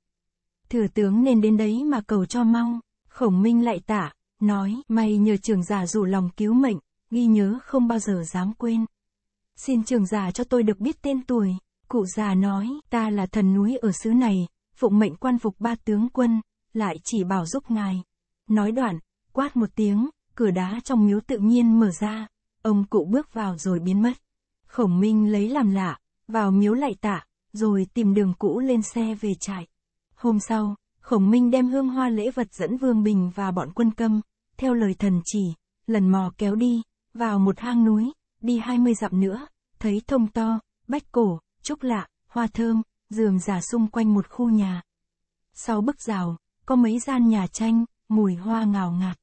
Thừa tướng nên đến đấy mà cầu cho mong Khổng Minh lại tạ, nói, may nhờ trường giả rủ lòng cứu mệnh, ghi nhớ không bao giờ dám quên. Xin trường giả cho tôi được biết tên tuổi, cụ già nói, ta là thần núi ở xứ này, phụng mệnh quan phục ba tướng quân, lại chỉ bảo giúp ngài. Nói đoạn, quát một tiếng, cửa đá trong miếu tự nhiên mở ra, ông cụ bước vào rồi biến mất. Khổng Minh lấy làm lạ, vào miếu lại tạ, rồi tìm đường cũ lên xe về trại. Hôm sau, Khổng Minh đem hương hoa lễ vật dẫn Vương Bình và bọn quân câm, theo lời thần chỉ, lần mò kéo đi, vào một hang núi, đi 20 dặm nữa, thấy thông to, bách cổ, trúc lạ, hoa thơm, rườm rà xung quanh một khu nhà. Sau bức rào, có mấy gian nhà tranh, mùi hoa ngào ngạt.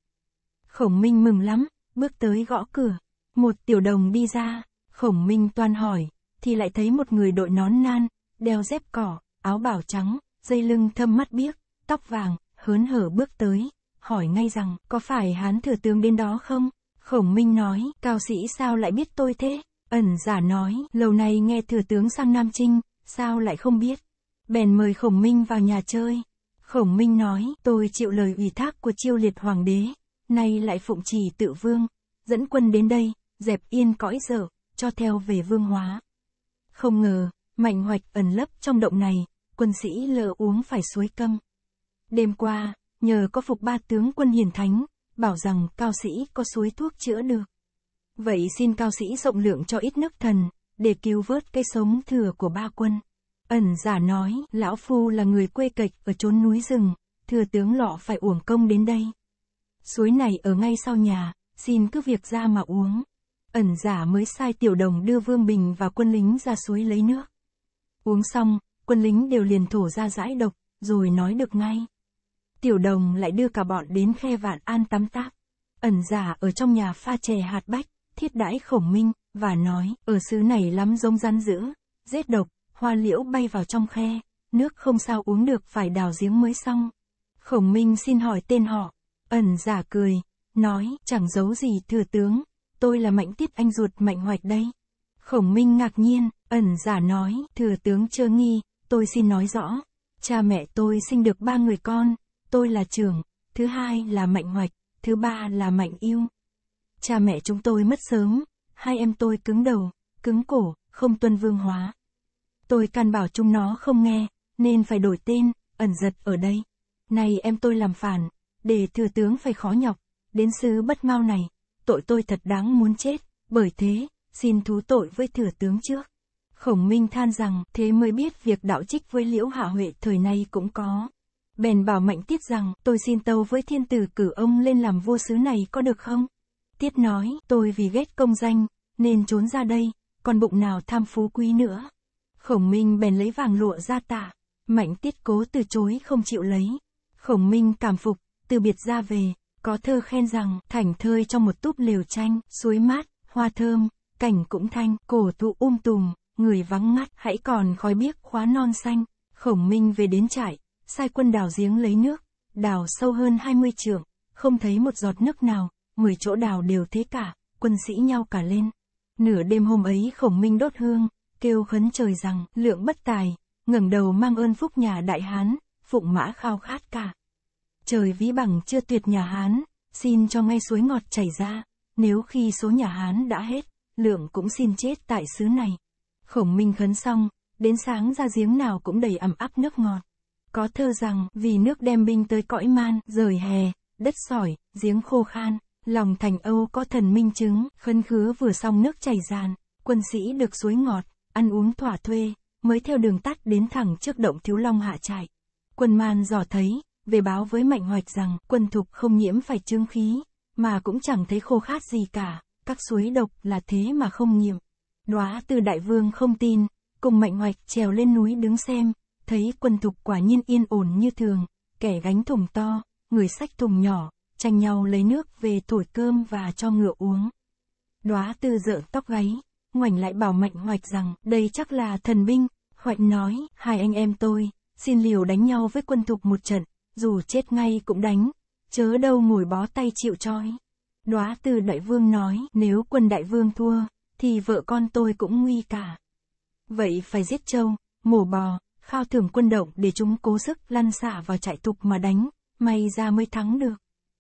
Khổng Minh mừng lắm, bước tới gõ cửa. Một tiểu đồng đi ra, khổng Minh toan hỏi, thì lại thấy một người đội nón nan, đeo dép cỏ, áo bảo trắng, dây lưng thâm mắt biếc, tóc vàng, hớn hở bước tới, hỏi ngay rằng, có phải hán thừa tướng đến đó không? Khổng Minh nói, cao sĩ sao lại biết tôi thế? Ẩn giả nói, lâu nay nghe thừa tướng sang Nam Trinh, sao lại không biết? Bèn mời Khổng Minh vào nhà chơi. Khổng Minh nói, tôi chịu lời ủy thác của chiêu liệt hoàng đế, nay lại phụng trì tự vương, dẫn quân đến đây, dẹp yên cõi dở, cho theo về vương hóa. Không ngờ, mạnh hoạch ẩn lấp trong động này, quân sĩ lỡ uống phải suối câm. Đêm qua, nhờ có phục ba tướng quân hiền thánh, bảo rằng cao sĩ có suối thuốc chữa được. Vậy xin cao sĩ rộng lượng cho ít nước thần, để cứu vớt cây sống thừa của ba quân. Ẩn giả nói, lão phu là người quê kịch ở chốn núi rừng, thừa tướng lọ phải uổng công đến đây. Suối này ở ngay sau nhà, xin cứ việc ra mà uống. Ẩn giả mới sai tiểu đồng đưa Vương Bình và quân lính ra suối lấy nước. Uống xong, quân lính đều liền thổ ra giải độc, rồi nói được ngay. Tiểu đồng lại đưa cả bọn đến khe vạn an tắm táp. Ẩn giả ở trong nhà pha chè hạt bách, thiết đãi khổng minh, và nói, ở xứ này lắm rông rắn dữ, rết độc, hoa liễu bay vào trong khe, nước không sao uống được phải đào giếng mới xong. Khổng minh xin hỏi tên họ, ẩn giả cười, nói, chẳng giấu gì thừa tướng, tôi là mạnh tiết anh ruột mạnh hoạch đây. Khổng minh ngạc nhiên, ẩn giả nói, thừa tướng chưa nghi, tôi xin nói rõ, cha mẹ tôi sinh được ba người con, tôi là trưởng, thứ hai là mạnh hoạch, thứ ba là mạnh yêu. Cha mẹ chúng tôi mất sớm, hai em tôi cứng đầu, cứng cổ, không tuân vương hóa. Tôi can bảo chúng nó không nghe, nên phải đổi tên, ẩn giật ở đây. Này em tôi làm phản, để thừa tướng phải khó nhọc, đến xứ bất mau này, tội tôi thật đáng muốn chết, bởi thế, xin thú tội với thừa tướng trước. Khổng Minh than rằng thế mới biết việc đạo trích với Liễu Hạ Huệ thời nay cũng có. Bèn bảo Mạnh Tiết rằng, tôi xin tâu với thiên tử cử ông lên làm vua sứ này có được không? Tiết nói, tôi vì ghét công danh, nên trốn ra đây, còn bụng nào tham phú quý nữa. Khổng Minh bèn lấy vàng lụa ra tạ Mạnh Tiết cố từ chối không chịu lấy. Khổng Minh cảm phục, từ biệt ra về, có thơ khen rằng, thảnh thơi trong một túp lều tranh, suối mát, hoa thơm, cảnh cũng thanh, cổ thụ um tùm, người vắng ngắt, hãy còn khói biếc khóa non xanh. Khổng Minh về đến trại, sai quân đào giếng lấy nước, đào sâu hơn 20 trượng, không thấy một giọt nước nào, 10 chỗ đào đều thế cả, quân sĩ nhau cả lên. Nửa đêm hôm ấy khổng minh đốt hương, kêu khấn trời rằng, lượng bất tài, ngẩng đầu mang ơn phúc nhà đại Hán, phụng mã khao khát cả. Trời ví bằng chưa tuyệt nhà Hán, xin cho ngay suối ngọt chảy ra, nếu khi số nhà Hán đã hết, lượng cũng xin chết tại xứ này. Khổng minh khấn xong, đến sáng ra giếng nào cũng đầy ẩm áp nước ngọt. Có thơ rằng, vì nước đem binh tới cõi man, rời hè, đất sỏi, giếng khô khan, lòng thành Âu có thần minh chứng, khấn khứa vừa xong nước chảy ràn, quân sĩ được suối ngọt, ăn uống thỏa thuê, mới theo đường tắt đến thẳng trước động thiếu long hạ trại. Quân man dò thấy, về báo với mạnh hoạch rằng, quân thục không nhiễm phải trương khí, mà cũng chẳng thấy khô khát gì cả, các suối độc là thế mà không nhiễm Nóa từ đại vương không tin, cùng mạnh hoạch trèo lên núi đứng xem, thấy quân thục quả nhiên yên ổn như thường, kẻ gánh thùng to, người sách thùng nhỏ, tranh nhau lấy nước về thổi cơm và cho ngựa uống. Đóa tư dợ tóc gáy, ngoảnh lại bảo mạnh hoạch rằng đây chắc là thần binh, hoạch nói, hai anh em tôi, xin liều đánh nhau với quân thục một trận, dù chết ngay cũng đánh, chớ đâu ngồi bó tay chịu trói. Đóa tư đại vương nói, nếu quân đại vương thua, thì vợ con tôi cũng nguy cả. Vậy phải giết trâu, mổ bò, phao thưởng quân động để chúng cố sức lăn xả vào trại tục mà đánh, may ra mới thắng được.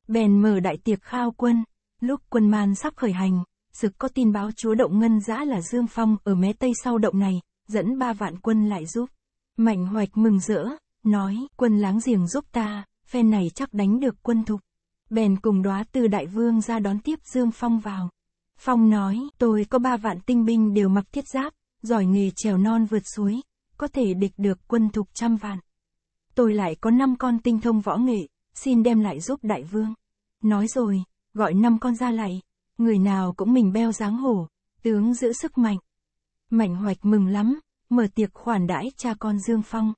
Bèn mở đại tiệc khao quân, lúc quân man sắp khởi hành, sực có tin báo chúa động ngân giã là Dương Phong ở mé tây sau động này, dẫn ba vạn quân lại giúp. Mạnh hoạch mừng rỡ, nói, quân láng giềng giúp ta, phen này chắc đánh được quân thục. Bèn cùng đoá từ đại vương ra đón tiếp Dương Phong vào. Phong nói, tôi có ba vạn tinh binh đều mặc thiết giáp, giỏi nghề trèo non vượt suối, có thể địch được quân thục trăm vạn. Tôi lại có năm con tinh thông võ nghệ, xin đem lại giúp đại vương. Nói rồi, gọi năm con ra lại, người nào cũng mình beo dáng hổ, tướng giữ sức mạnh. Mạnh hoạch mừng lắm, mở tiệc khoản đãi cha con Dương Phong.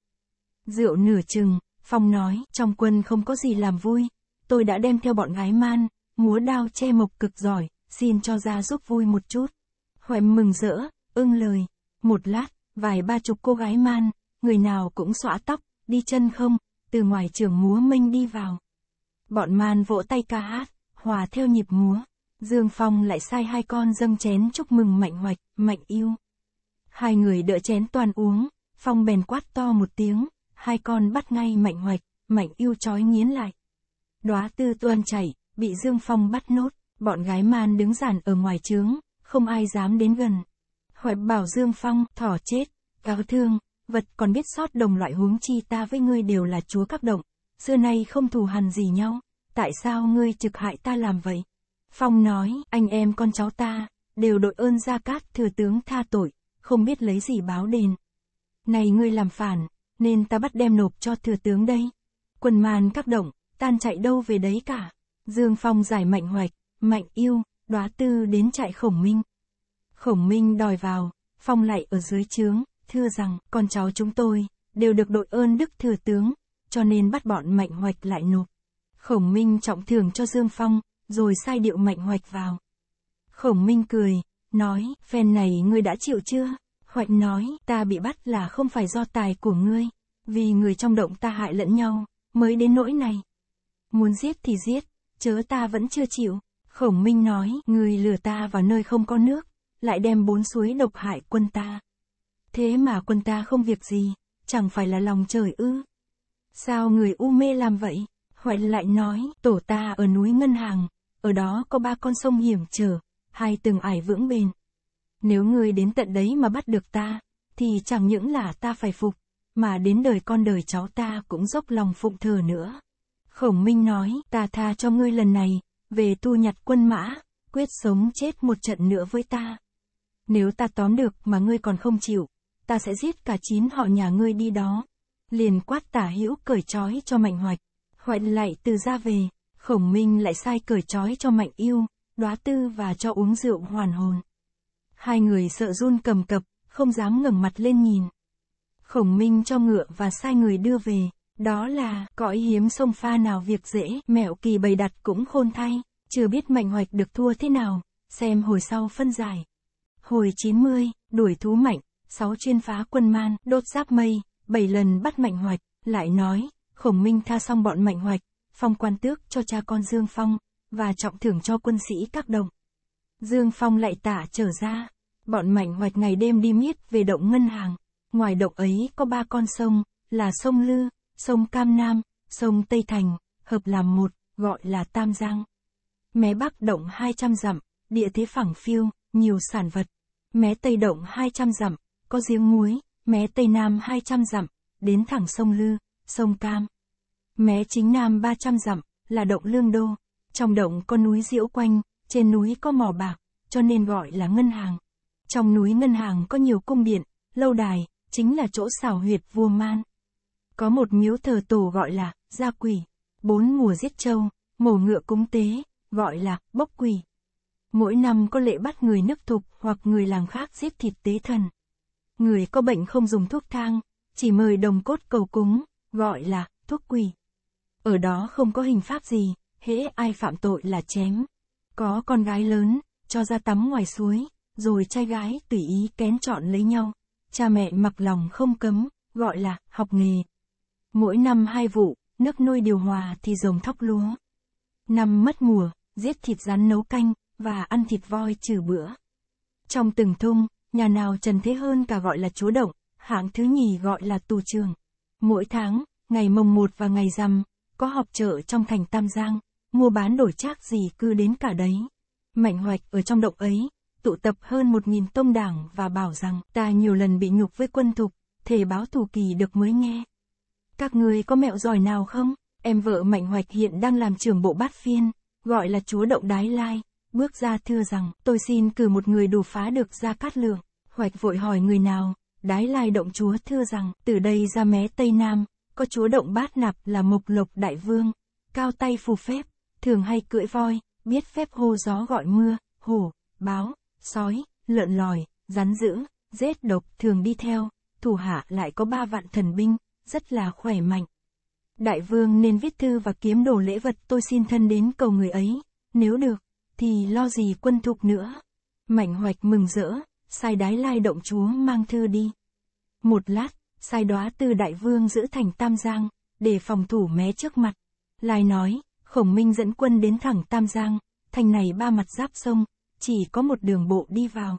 Rượu nửa chừng, Phong nói, trong quân không có gì làm vui, tôi đã đem theo bọn gái man, múa đao che mộc cực giỏi, xin cho ra giúp vui một chút. Hoẹm mừng rỡ, ưng lời, một lát, vài ba chục cô gái man, người nào cũng xõa tóc, đi chân không, từ ngoài trường múa minh đi vào. Bọn man vỗ tay ca hát, hòa theo nhịp múa. Dương Phong lại sai hai con dâng chén chúc mừng Mạnh Hoạch, Mạnh Yêu. Hai người đỡ chén toàn uống, Phong bèn quát to một tiếng, hai con bắt ngay Mạnh Hoạch, Mạnh Yêu chói nghiến lại. Đóa tư tuân chảy, bị Dương Phong bắt nốt, bọn gái man đứng giản ở ngoài trướng, không ai dám đến gần khỏi bảo Dương Phong, thỏ chết, cáo thương, vật còn biết sót đồng loại huống chi ta với ngươi đều là chúa các động, xưa nay không thù hằn gì nhau, tại sao ngươi trực hại ta làm vậy? Phong nói, anh em con cháu ta, đều đội ơn Gia Cát thừa tướng tha tội, không biết lấy gì báo đền. Này ngươi làm phản, nên ta bắt đem nộp cho thừa tướng đây. Quần màn các động, tan chạy đâu về đấy cả. Dương Phong giải mạnh hoạch, mạnh yêu, đoá tư đến trại khổng minh. Khổng Minh đòi vào, phong lại ở dưới trướng, thưa rằng, con cháu chúng tôi, đều được đội ơn Đức Thừa Tướng, cho nên bắt bọn Mạnh Hoạch lại nộp. Khổng Minh trọng thưởng cho Dương Phong, rồi sai điệu Mạnh Hoạch vào. Khổng Minh cười, nói, phen này ngươi đã chịu chưa? Hoạch nói, ta bị bắt là không phải do tài của ngươi, vì người trong động ta hại lẫn nhau, mới đến nỗi này. Muốn giết thì giết, chớ ta vẫn chưa chịu. Khổng Minh nói, ngươi lừa ta vào nơi không có nước, lại đem bốn suối độc hại quân ta. Thế mà quân ta không việc gì, chẳng phải là lòng trời ư. Sao người u mê làm vậy? Hoại lại nói, tổ ta ở núi Ngân Hàng, ở đó có ba con sông hiểm trở, hai từng ải vững bền. Nếu ngươi đến tận đấy mà bắt được ta, thì chẳng những là ta phải phục, mà đến đời con đời cháu ta cũng dốc lòng phụng thờ nữa. Khổng Minh nói, ta tha cho ngươi lần này, về tu nhặt quân mã, quyết sống chết một trận nữa với ta. Nếu ta tóm được mà ngươi còn không chịu, ta sẽ giết cả chín họ nhà ngươi đi đó. Liền quát tả hữu cởi trói cho mạnh hoạch. Hoạch lại từ ra về, khổng minh lại sai cởi trói cho mạnh yêu, đoá tư và cho uống rượu hoàn hồn. Hai người sợ run cầm cập, không dám ngẩng mặt lên nhìn. Khổng minh cho ngựa và sai người đưa về, đó là cõi hiếm sông pha nào việc dễ, mẹo kỳ bày đặt cũng khôn thay, chưa biết mạnh hoạch được thua thế nào, xem hồi sau phân giải. Hồi 90, đuổi thú mạnh, 6 chuyên phá quân man, đốt giáp mây, 7 lần bắt mạnh hoạch, lại nói, khổng minh tha xong bọn mạnh hoạch, phong quan tước cho cha con Dương Phong, và trọng thưởng cho quân sĩ các đồng. Dương Phong lại tả trở ra, bọn mạnh hoạch ngày đêm đi miết về động ngân hàng, ngoài động ấy có ba con sông, là sông Lư, sông Cam Nam, sông Tây Thành, hợp làm một, gọi là Tam Giang. Mé Bắc động 200 dặm, địa thế phẳng phiêu, nhiều sản vật, mé Tây Động 200 dặm, có giếng muối, mé Tây Nam 200 dặm, đến thẳng sông Lư, sông Cam. Mé chính Nam 300 dặm, là động Lương Đô, trong động có núi diễu quanh, trên núi có mỏ bạc, cho nên gọi là ngân hàng. Trong núi ngân hàng có nhiều cung điện, lâu đài, chính là chỗ xảo huyệt vua man. Có một miếu thờ tổ gọi là, gia quỷ, bốn mùa giết trâu, mổ ngựa cúng tế, gọi là, bốc quỷ. Mỗi năm có lệ bắt người nước thục hoặc người làng khác giết thịt tế thần. Người có bệnh không dùng thuốc thang, chỉ mời đồng cốt cầu cúng, gọi là thuốc quỷ. Ở đó không có hình pháp gì, hễ ai phạm tội là chém. Có con gái lớn, cho ra tắm ngoài suối, rồi trai gái tùy ý kén chọn lấy nhau. Cha mẹ mặc lòng không cấm, gọi là học nghề. Mỗi năm hai vụ, nước nuôi điều hòa thì rồng thóc lúa. Năm mất mùa, giết thịt rắn nấu canh, và ăn thịt voi trừ bữa. Trong từng thung, nhà nào trần thế hơn cả gọi là chúa động, hạng thứ nhì gọi là tù trường. Mỗi tháng, ngày mồng một và ngày rằm, có họp chợ trong thành Tam Giang, mua bán đổi trác gì cứ đến cả đấy. Mạnh hoạch ở trong động ấy, tụ tập hơn một nghìn tông đảng và bảo rằng ta nhiều lần bị nhục với quân thục, thể báo thù kỳ được mới nghe. Các người có mẹo giỏi nào không? Em vợ Mạnh Hoạch hiện đang làm trưởng bộ bát phiên, gọi là chúa động đái lai, bước ra thưa rằng, tôi xin cử một người đủ phá được ra cát lượng. Hoạch vội hỏi người nào, đái lai động chúa thưa rằng, từ đây ra mé Tây Nam, có chúa động bát nạp là mộc lộc đại vương, cao tay phù phép, thường hay cưỡi voi, biết phép hô gió gọi mưa, hổ, báo, sói, lợn lòi, rắn dữ, rết độc thường đi theo, thủ hạ lại có ba vạn thần binh, rất là khỏe mạnh. Đại vương nên viết thư và kiếm đồ lễ vật tôi xin thân đến cầu người ấy, nếu được, thì lo gì quân thục nữa. mạnh hoạch mừng rỡ, sai đái lai động chúa mang thư đi. Một lát, sai đoá từ đại vương giữ thành Tam Giang, để phòng thủ mé trước mặt. Lai nói, khổng minh dẫn quân đến thẳng Tam Giang, thành này ba mặt giáp sông, chỉ có một đường bộ đi vào.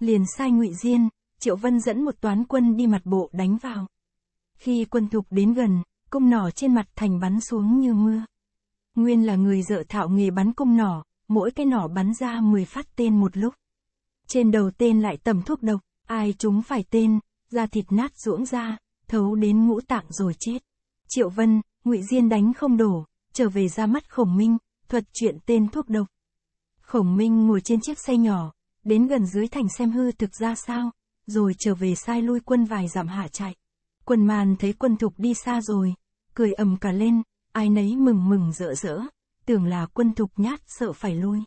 Liền sai ngụy Diên, Triệu Vân dẫn một toán quân đi mặt bộ đánh vào. Khi quân thục đến gần, cung nỏ trên mặt thành bắn xuống như mưa. Nguyên là người dợ thạo nghề bắn cung nỏ, mỗi cái nỏ bắn ra 10 phát tên một lúc. Trên đầu tên lại tầm thuốc độc, ai chúng phải tên, da thịt nát ruỗng ra, thấu đến ngũ tạng rồi chết. Triệu Vân, ngụy Diên đánh không đổ, trở về ra mắt Khổng Minh, thuật chuyện tên thuốc độc. Khổng Minh ngồi trên chiếc xe nhỏ, đến gần dưới thành xem hư thực ra sao, rồi trở về sai lui quân vài dặm hạ chạy. Quân màn thấy quân thục đi xa rồi, cười ầm cả lên, ai nấy mừng mừng rỡ rỡ tưởng là quân thục nhát sợ phải lui.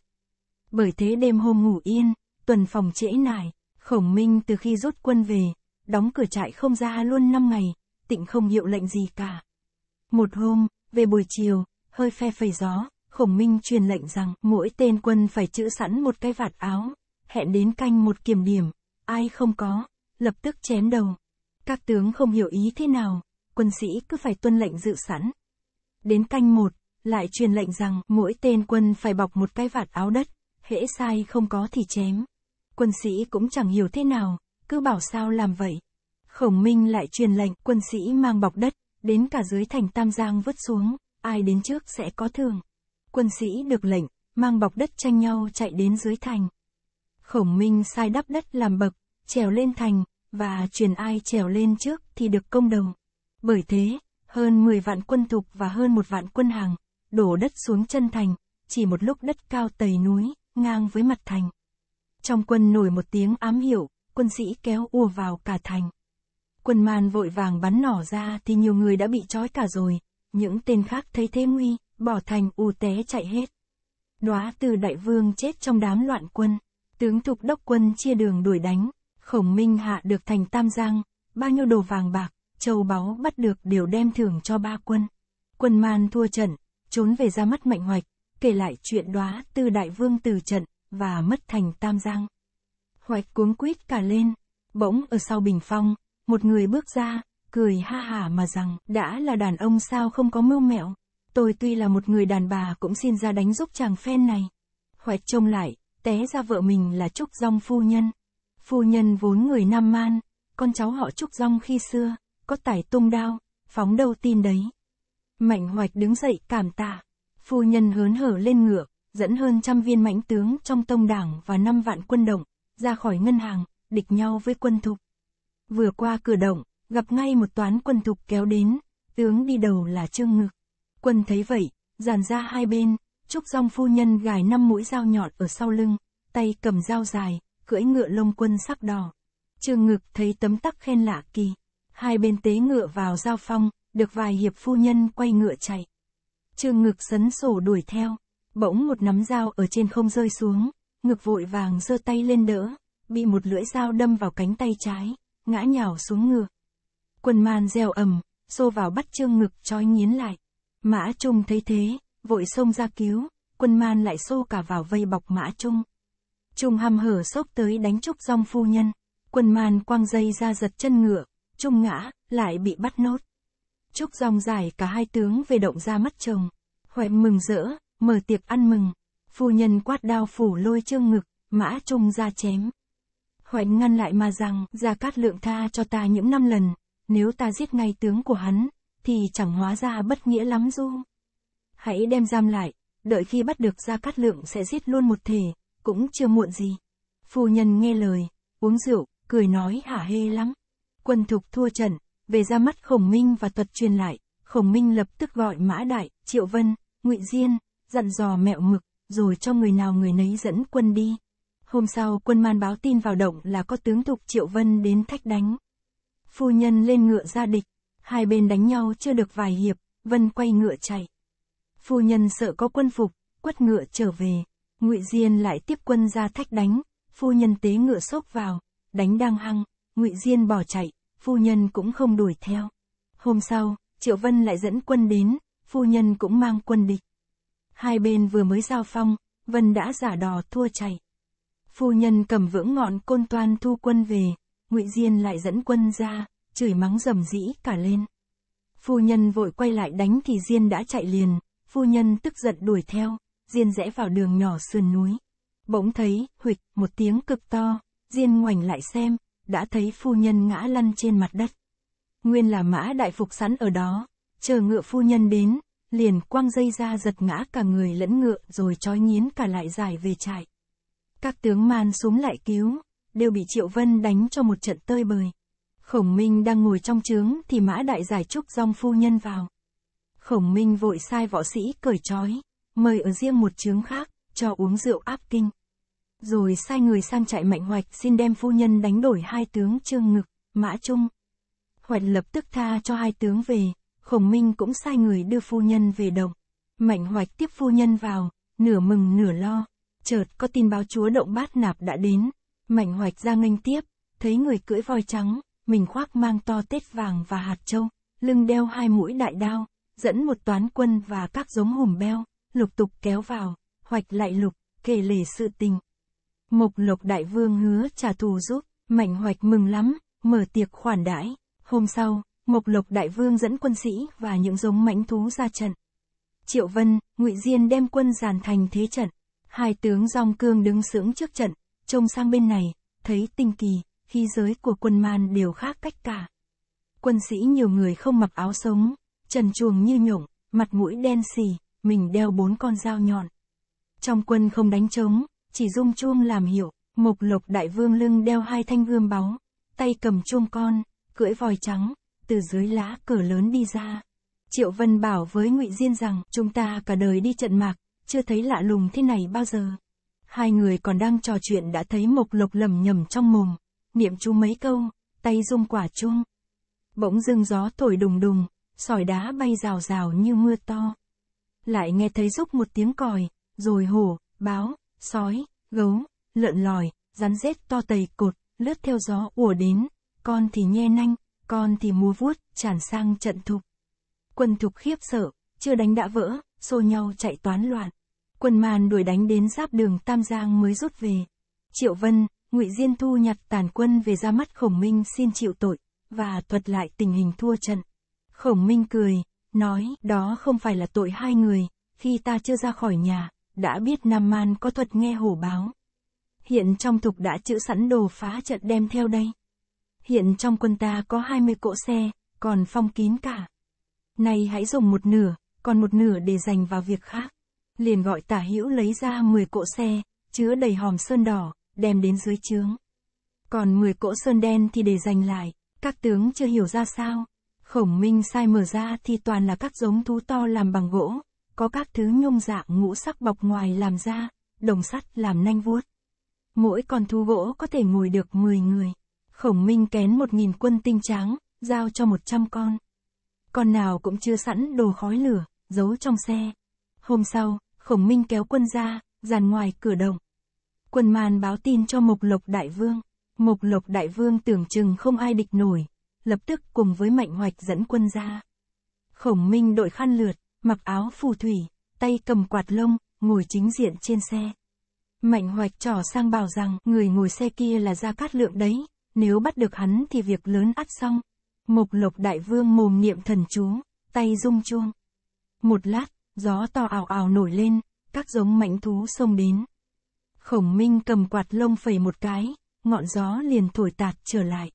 Bởi thế đêm hôm ngủ yên, tuần phòng trễ nải, khổng minh từ khi rút quân về, đóng cửa trại không ra luôn năm ngày, tịnh không hiệu lệnh gì cả. Một hôm, về buổi chiều, hơi phe phẩy gió, khổng minh truyền lệnh rằng mỗi tên quân phải chữ sẵn một cái vạt áo, hẹn đến canh một kiểm điểm, ai không có, lập tức chém đầu. Các tướng không hiểu ý thế nào, quân sĩ cứ phải tuân lệnh dự sẵn. Đến canh một, lại truyền lệnh rằng mỗi tên quân phải bọc một cái vạt áo đất, hễ sai không có thì chém. Quân sĩ cũng chẳng hiểu thế nào, cứ bảo sao làm vậy. Khổng Minh lại truyền lệnh quân sĩ mang bọc đất, đến cả dưới thành Tam Giang vứt xuống, ai đến trước sẽ có thường. Quân sĩ được lệnh, mang bọc đất tranh nhau chạy đến dưới thành. Khổng Minh sai đắp đất làm bậc, trèo lên thành, và truyền ai trèo lên trước thì được công đồng. Bởi thế, hơn 10 vạn quân tục và hơn một vạn quân hàng, đổ đất xuống chân thành, chỉ một lúc đất cao tầy núi, ngang với mặt thành. Trong quân nổi một tiếng ám hiệu, quân sĩ kéo ùa vào cả thành. Quân man vội vàng bắn nỏ ra thì nhiều người đã bị trói cả rồi, những tên khác thấy thế nguy, bỏ thành ù té chạy hết. Đóa từ đại vương chết trong đám loạn quân, tướng thục đốc quân chia đường đuổi đánh, khổng minh hạ được thành tam giang, bao nhiêu đồ vàng bạc, châu báu bắt được đều đem thưởng cho ba quân. Quân man thua trận, trốn về ra mắt mạnh hoạch, kể lại chuyện đoá tư đại vương từ trận, và mất thành tam giang. Hoạch cuống quýt cả lên, bỗng ở sau bình phong, một người bước ra, cười ha hả mà rằng, đã là đàn ông sao không có mưu mẹo, tôi tuy là một người đàn bà cũng xin ra đánh giúp chàng phen này. Hoạch trông lại, té ra vợ mình là Trúc Dong phu nhân. Phu nhân vốn người Nam Man, con cháu họ Trúc Dong khi xưa, có tài tung đao, phóng đâu tin đấy. Mạnh hoạch đứng dậy cảm tạ. Phu nhân hớn hở lên ngựa, dẫn hơn trăm viên mãnh tướng trong tông đảng và năm vạn quân động, ra khỏi ngân hàng, địch nhau với quân thục. Vừa qua cửa động, gặp ngay một toán quân thục kéo đến, tướng đi đầu là Trương Ngực. Quân thấy vậy, dàn ra hai bên, trúc dòng phu nhân gài năm mũi dao nhọn ở sau lưng, tay cầm dao dài, cưỡi ngựa lông quân sắc đỏ. Trương Ngực thấy tấm tắc khen lạ kỳ. Hai bên tế ngựa vào giao phong, được vài hiệp phu nhân quay ngựa chạy. Trương ngực sấn sổ đuổi theo, bỗng một nắm dao ở trên không rơi xuống, ngực vội vàng giơ tay lên đỡ, bị một lưỡi dao đâm vào cánh tay trái, ngã nhào xuống ngựa. Quân man gieo ầm, xô vào bắt trương ngực trói nghiến lại. Mã Trung thấy thế, vội xông ra cứu, quân man lại xô cả vào vây bọc Mã Trung. Trung hăm hở sốc tới đánh trúc rong phu nhân, quân man quăng dây ra giật chân ngựa, Trung ngã, lại bị bắt nốt chúc dòng dài cả hai tướng về động ra mất chồng. Huệ mừng rỡ, mở tiệc ăn mừng. Phu nhân quát đao phủ lôi trương ngực, mã trung ra chém. Huệ ngăn lại mà rằng, ra cát lượng tha cho ta những năm lần, nếu ta giết ngay tướng của hắn, thì chẳng hóa ra bất nghĩa lắm du. Hãy đem giam lại, đợi khi bắt được ra cát lượng sẽ giết luôn một thể, cũng chưa muộn gì. Phu nhân nghe lời, uống rượu, cười nói hả hê lắm. Quân thục thua trận, về ra mắt Khổng Minh và thuật truyền lại, Khổng Minh lập tức gọi Mã Đại, Triệu Vân, Ngụy Diên, dặn dò mẹo mực, rồi cho người nào người nấy dẫn quân đi. Hôm sau quân man báo tin vào động là có tướng tục Triệu Vân đến thách đánh. Phu nhân lên ngựa ra địch, hai bên đánh nhau chưa được vài hiệp, Vân quay ngựa chạy. Phu nhân sợ có quân phục, quất ngựa trở về, Ngụy Diên lại tiếp quân ra thách đánh, phu nhân tế ngựa sốc vào, đánh đang hăng, Ngụy Diên bỏ chạy, phu nhân cũng không đuổi theo. Hôm sau, Triệu Vân lại dẫn quân đến, phu nhân cũng mang quân địch. Hai bên vừa mới giao phong, Vân đã giả đò thua chạy. Phu nhân cầm vững ngọn côn toan thu quân về, ngụy Diên lại dẫn quân ra, chửi mắng rầm rĩ cả lên. Phu nhân vội quay lại đánh thì Diên đã chạy liền, phu nhân tức giận đuổi theo, Diên rẽ vào đường nhỏ sườn núi. Bỗng thấy, huỵch một tiếng cực to, Diên ngoảnh lại xem, đã thấy phu nhân ngã lăn trên mặt đất. Nguyên là mã đại phục sẵn ở đó, chờ ngựa phu nhân đến, liền quăng dây ra giật ngã cả người lẫn ngựa rồi trói nghiến cả lại giải về trại. Các tướng man xuống lại cứu, đều bị Triệu Vân đánh cho một trận tơi bời. Khổng Minh đang ngồi trong trướng thì mã đại giải trúc dòng phu nhân vào. Khổng Minh vội sai võ sĩ cởi trói, mời ở riêng một trướng khác, cho uống rượu áp kinh rồi sai người sang trại mạnh hoạch xin đem phu nhân đánh đổi hai tướng trương ngực, mã trung. Hoạch lập tức tha cho hai tướng về, khổng minh cũng sai người đưa phu nhân về động Mạnh hoạch tiếp phu nhân vào, nửa mừng nửa lo, chợt có tin báo chúa động bát nạp đã đến. Mạnh hoạch ra nghênh tiếp, thấy người cưỡi voi trắng, mình khoác mang to tết vàng và hạt châu, lưng đeo hai mũi đại đao, dẫn một toán quân và các giống hùm beo, lục tục kéo vào, hoạch lại lục, kể lể sự tình. Mục Lục đại vương hứa trả thù giúp, mạnh hoạch mừng lắm, mở tiệc khoản đãi. Hôm sau, Mộc Lục Đại Vương dẫn quân sĩ và những giống mãnh thú ra trận. Triệu Vân, Ngụy Diên đem quân giàn thành thế trận. Hai tướng Dòng Cương đứng sững trước trận, trông sang bên này, thấy tinh kỳ, khí giới của quân man đều khác cách cả. Quân sĩ nhiều người không mặc áo sống, trần chuồng như nhộng, mặt mũi đen xì, mình đeo bốn con dao nhọn. Trong quân không đánh trống, chỉ dung chuông làm hiệu, mục lục đại vương lưng đeo hai thanh gươm báu, tay cầm chuông con, cưỡi vòi trắng, từ dưới lá cờ lớn đi ra. Triệu Vân bảo với ngụy Diên rằng, chúng ta cả đời đi trận mạc, chưa thấy lạ lùng thế này bao giờ. Hai người còn đang trò chuyện đã thấy mục lục lầm nhầm trong mồm, niệm chú mấy câu, tay dung quả chuông. Bỗng dưng gió thổi đùng đùng, sỏi đá bay rào rào như mưa to. Lại nghe thấy rúc một tiếng còi, rồi hổ, báo, sói, gấu, lợn lòi, rắn rết to tầy cột, lướt theo gió ùa đến, con thì nhe nanh, con thì múa vuốt, tràn sang trận thục. Quân thục khiếp sợ, chưa đánh đã vỡ, xô nhau chạy toán loạn. Quân màn đuổi đánh đến giáp đường Tam Giang mới rút về. Triệu Vân, Ngụy Diên Thu nhặt tàn quân về ra mắt Khổng Minh xin chịu tội, và thuật lại tình hình thua trận. Khổng Minh cười, nói, đó không phải là tội hai người, khi ta chưa ra khỏi nhà, đã biết Nam Man có thuật nghe hổ báo. Hiện trong tục đã chữ sẵn đồ phá trận đem theo đây. Hiện trong quân ta có 20 cỗ xe, còn phong kín cả. Này hãy dùng một nửa, còn một nửa để dành vào việc khác. Liền gọi tả hữu lấy ra 10 cỗ xe, chứa đầy hòm sơn đỏ, đem đến dưới trướng. Còn 10 cỗ sơn đen thì để dành lại, các tướng chưa hiểu ra sao. Khổng Minh sai mở ra thì toàn là các giống thú to làm bằng gỗ, có các thứ nhung dạng ngũ sắc bọc ngoài làm ra, đồng sắt làm nanh vuốt. Mỗi con thú gỗ có thể ngồi được 10 người. Khổng Minh kén 1.000 quân tinh tráng, giao cho 100 con. Con nào cũng chưa sẵn đồ khói lửa, giấu trong xe. Hôm sau, Khổng Minh kéo quân ra, dàn ngoài cửa động Quân màn báo tin cho Mộc Lộc Đại Vương. Mộc Lộc Đại Vương tưởng chừng không ai địch nổi, lập tức cùng với Mạnh Hoạch dẫn quân ra. Khổng Minh đội khăn lượt, mặc áo phù thủy, tay cầm quạt lông, ngồi chính diện trên xe. Mạnh hoạch trò sang bảo rằng người ngồi xe kia là Gia Cát Lượng đấy, nếu bắt được hắn thì việc lớn ắt xong. Mộc lộc đại vương mồm niệm thần chú, tay rung chuông. Một lát, gió to ảo ảo nổi lên, các giống mãnh thú xông đến. Khổng Minh cầm quạt lông phẩy một cái, ngọn gió liền thổi tạt trở lại.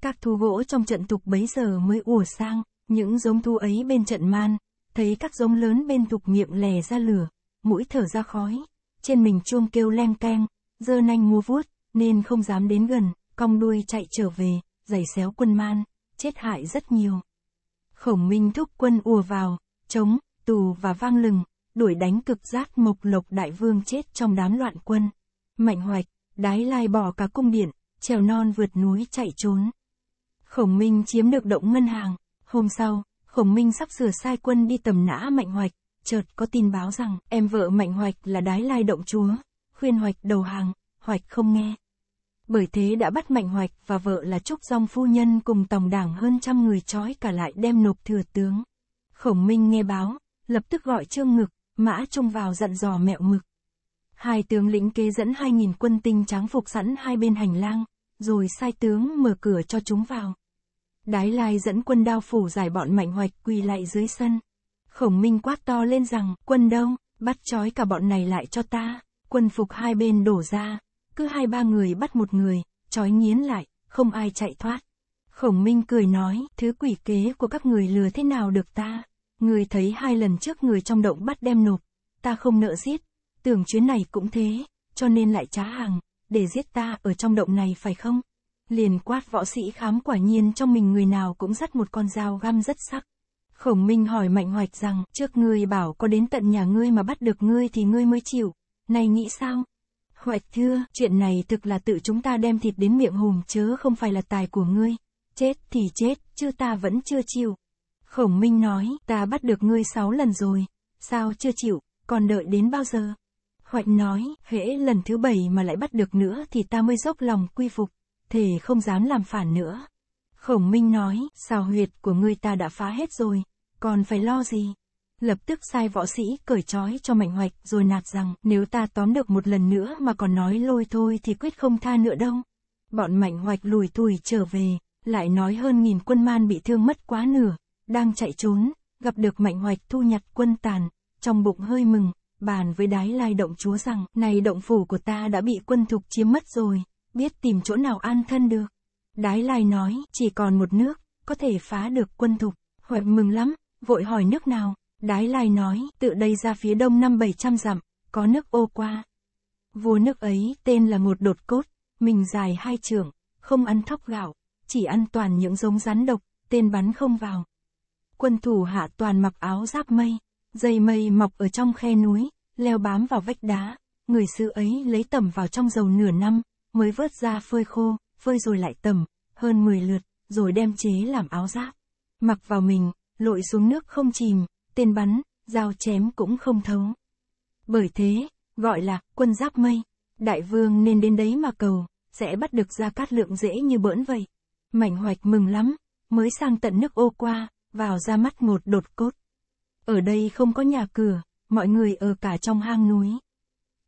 Các thú gỗ trong trận tục bấy giờ mới ùa sang, những giống thú ấy bên trận man, Thấy các giống lớn bên thục miệng lè ra lửa, mũi thở ra khói, trên mình chuông kêu leng keng, dơ nanh mua vuốt, nên không dám đến gần, cong đuôi chạy trở về, giày xéo quân man, chết hại rất nhiều. Khổng Minh thúc quân ùa vào, chống, tù và vang lừng, đuổi đánh cực giác mộc lộc đại vương chết trong đám loạn quân. Mạnh hoạch, đái lai bỏ cả cung điện, trèo non vượt núi chạy trốn. Khổng Minh chiếm được động ngân hàng, hôm sau, Khổng Minh sắp sửa sai quân đi tầm nã Mạnh Hoạch, chợt có tin báo rằng em vợ Mạnh Hoạch là đái lai động chúa, khuyên Hoạch đầu hàng, Hoạch không nghe. Bởi thế đã bắt Mạnh Hoạch và vợ là Trúc Dòng phu nhân cùng tổng đảng hơn trăm người trói cả lại đem nộp thừa tướng. Khổng Minh nghe báo, lập tức gọi Trương Ngực, Mã Trung vào dặn dò mẹo mực. Hai tướng lĩnh kế dẫn hai nghìn quân tinh tráng phục sẵn hai bên hành lang, rồi sai tướng mở cửa cho chúng vào. Đái Lai dẫn quân đao phủ giải bọn Mạnh Hoạch quỳ lại dưới sân. Khổng Minh quát to lên rằng, quân đông, bắt trói cả bọn này lại cho ta. Quân phục hai bên đổ ra, cứ hai ba người bắt một người, trói nghiến lại, không ai chạy thoát. Khổng Minh cười nói, thứ quỷ kế của các người lừa thế nào được ta. Người thấy hai lần trước người trong động bắt đem nộp, ta không nợ giết, tưởng chuyến này cũng thế, cho nên lại trá hàng, để giết ta ở trong động này phải không? liền quát võ sĩ khám quả nhiên trong mình người nào cũng dắt một con dao găm rất sắc. Khổng Minh hỏi Mạnh Hoạch rằng, trước ngươi bảo có đến tận nhà ngươi mà bắt được ngươi thì ngươi mới chịu, này nghĩ sao? Hoạch thưa, chuyện này thực là tự chúng ta đem thịt đến miệng hùm chớ không phải là tài của ngươi. Chết thì chết, chứ ta vẫn chưa chịu. Khổng Minh nói, ta bắt được ngươi sáu lần rồi, sao chưa chịu, còn đợi đến bao giờ? Hoạch nói, hễ lần thứ bảy mà lại bắt được nữa thì ta mới dốc lòng quy phục thề không dám làm phản nữa. Khổng Minh nói, sao huyệt của ngươi ta đã phá hết rồi, còn phải lo gì? Lập tức sai võ sĩ cởi trói cho mạnh hoạch rồi nạt rằng, nếu ta tóm được một lần nữa mà còn nói lôi thôi thì quyết không tha nữa đâu. Bọn mạnh hoạch lùi tùi trở về, lại nói hơn nghìn quân man bị thương mất quá nửa, đang chạy trốn, gặp được mạnh hoạch thu nhặt quân tàn, trong bụng hơi mừng, bàn với đái lai động chúa rằng, này động phủ của ta đã bị quân thục chiếm mất rồi biết tìm chỗ nào an thân được. Đái lai nói, chỉ còn một nước, có thể phá được quân thục. Huệ mừng lắm, vội hỏi nước nào. Đái lai nói, tự đây ra phía đông năm 700 dặm, có nước ô qua. Vua nước ấy tên là một đột cốt, mình dài hai trường, không ăn thóc gạo, chỉ ăn toàn những giống rắn độc, tên bắn không vào. Quân thủ hạ toàn mặc áo giáp mây, dây mây mọc ở trong khe núi, leo bám vào vách đá, người sư ấy lấy tẩm vào trong dầu nửa năm, mới vớt ra phơi khô, phơi rồi lại tầm, hơn 10 lượt, rồi đem chế làm áo giáp. Mặc vào mình, lội xuống nước không chìm, tên bắn, dao chém cũng không thấu. Bởi thế, gọi là quân giáp mây, đại vương nên đến đấy mà cầu, sẽ bắt được ra cát lượng dễ như bỡn vậy. mạnh hoạch mừng lắm, mới sang tận nước ô qua, vào ra mắt một đột cốt. Ở đây không có nhà cửa, mọi người ở cả trong hang núi.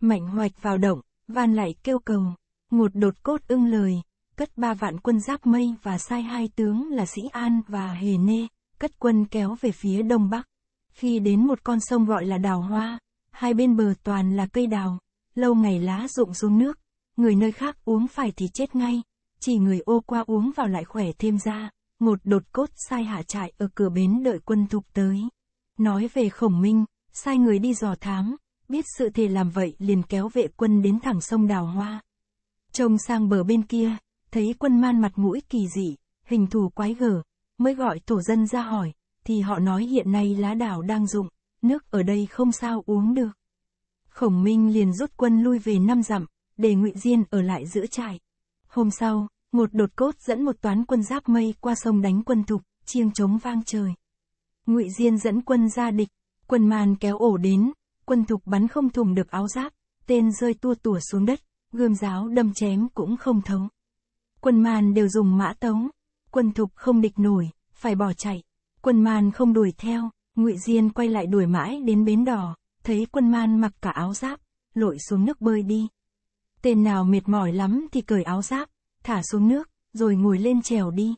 mạnh hoạch vào động, van lại kêu cầu. Ngột đột cốt ưng lời, cất ba vạn quân giáp mây và sai hai tướng là Sĩ An và Hề Nê, cất quân kéo về phía đông bắc. Khi đến một con sông gọi là đào hoa, hai bên bờ toàn là cây đào, lâu ngày lá rụng xuống nước, người nơi khác uống phải thì chết ngay, chỉ người ô qua uống vào lại khỏe thêm ra, ngột đột cốt sai hạ trại ở cửa bến đợi quân thục tới. Nói về khổng minh, sai người đi dò thám, biết sự thể làm vậy liền kéo vệ quân đến thẳng sông đào hoa, Trông sang bờ bên kia, thấy quân man mặt mũi kỳ dị, hình thù quái gở, mới gọi tổ dân ra hỏi, thì họ nói hiện nay lá đảo đang rụng nước ở đây không sao uống được. Khổng Minh liền rút quân lui về năm dặm, để Ngụy Diên ở lại giữa trại. Hôm sau, một đột cốt dẫn một toán quân giáp mây qua sông đánh quân thục, chiêng trống vang trời. Ngụy Diên dẫn quân ra địch, quân man kéo ổ đến, quân thục bắn không thủng được áo giáp, tên rơi tua tủa xuống đất gươm giáo đâm chém cũng không thấu. Quân man đều dùng mã tống, quân thục không địch nổi, phải bỏ chạy. Quân man không đuổi theo, ngụy Diên quay lại đuổi mãi đến bến đỏ, thấy quân man mặc cả áo giáp, lội xuống nước bơi đi. Tên nào mệt mỏi lắm thì cởi áo giáp, thả xuống nước, rồi ngồi lên trèo đi.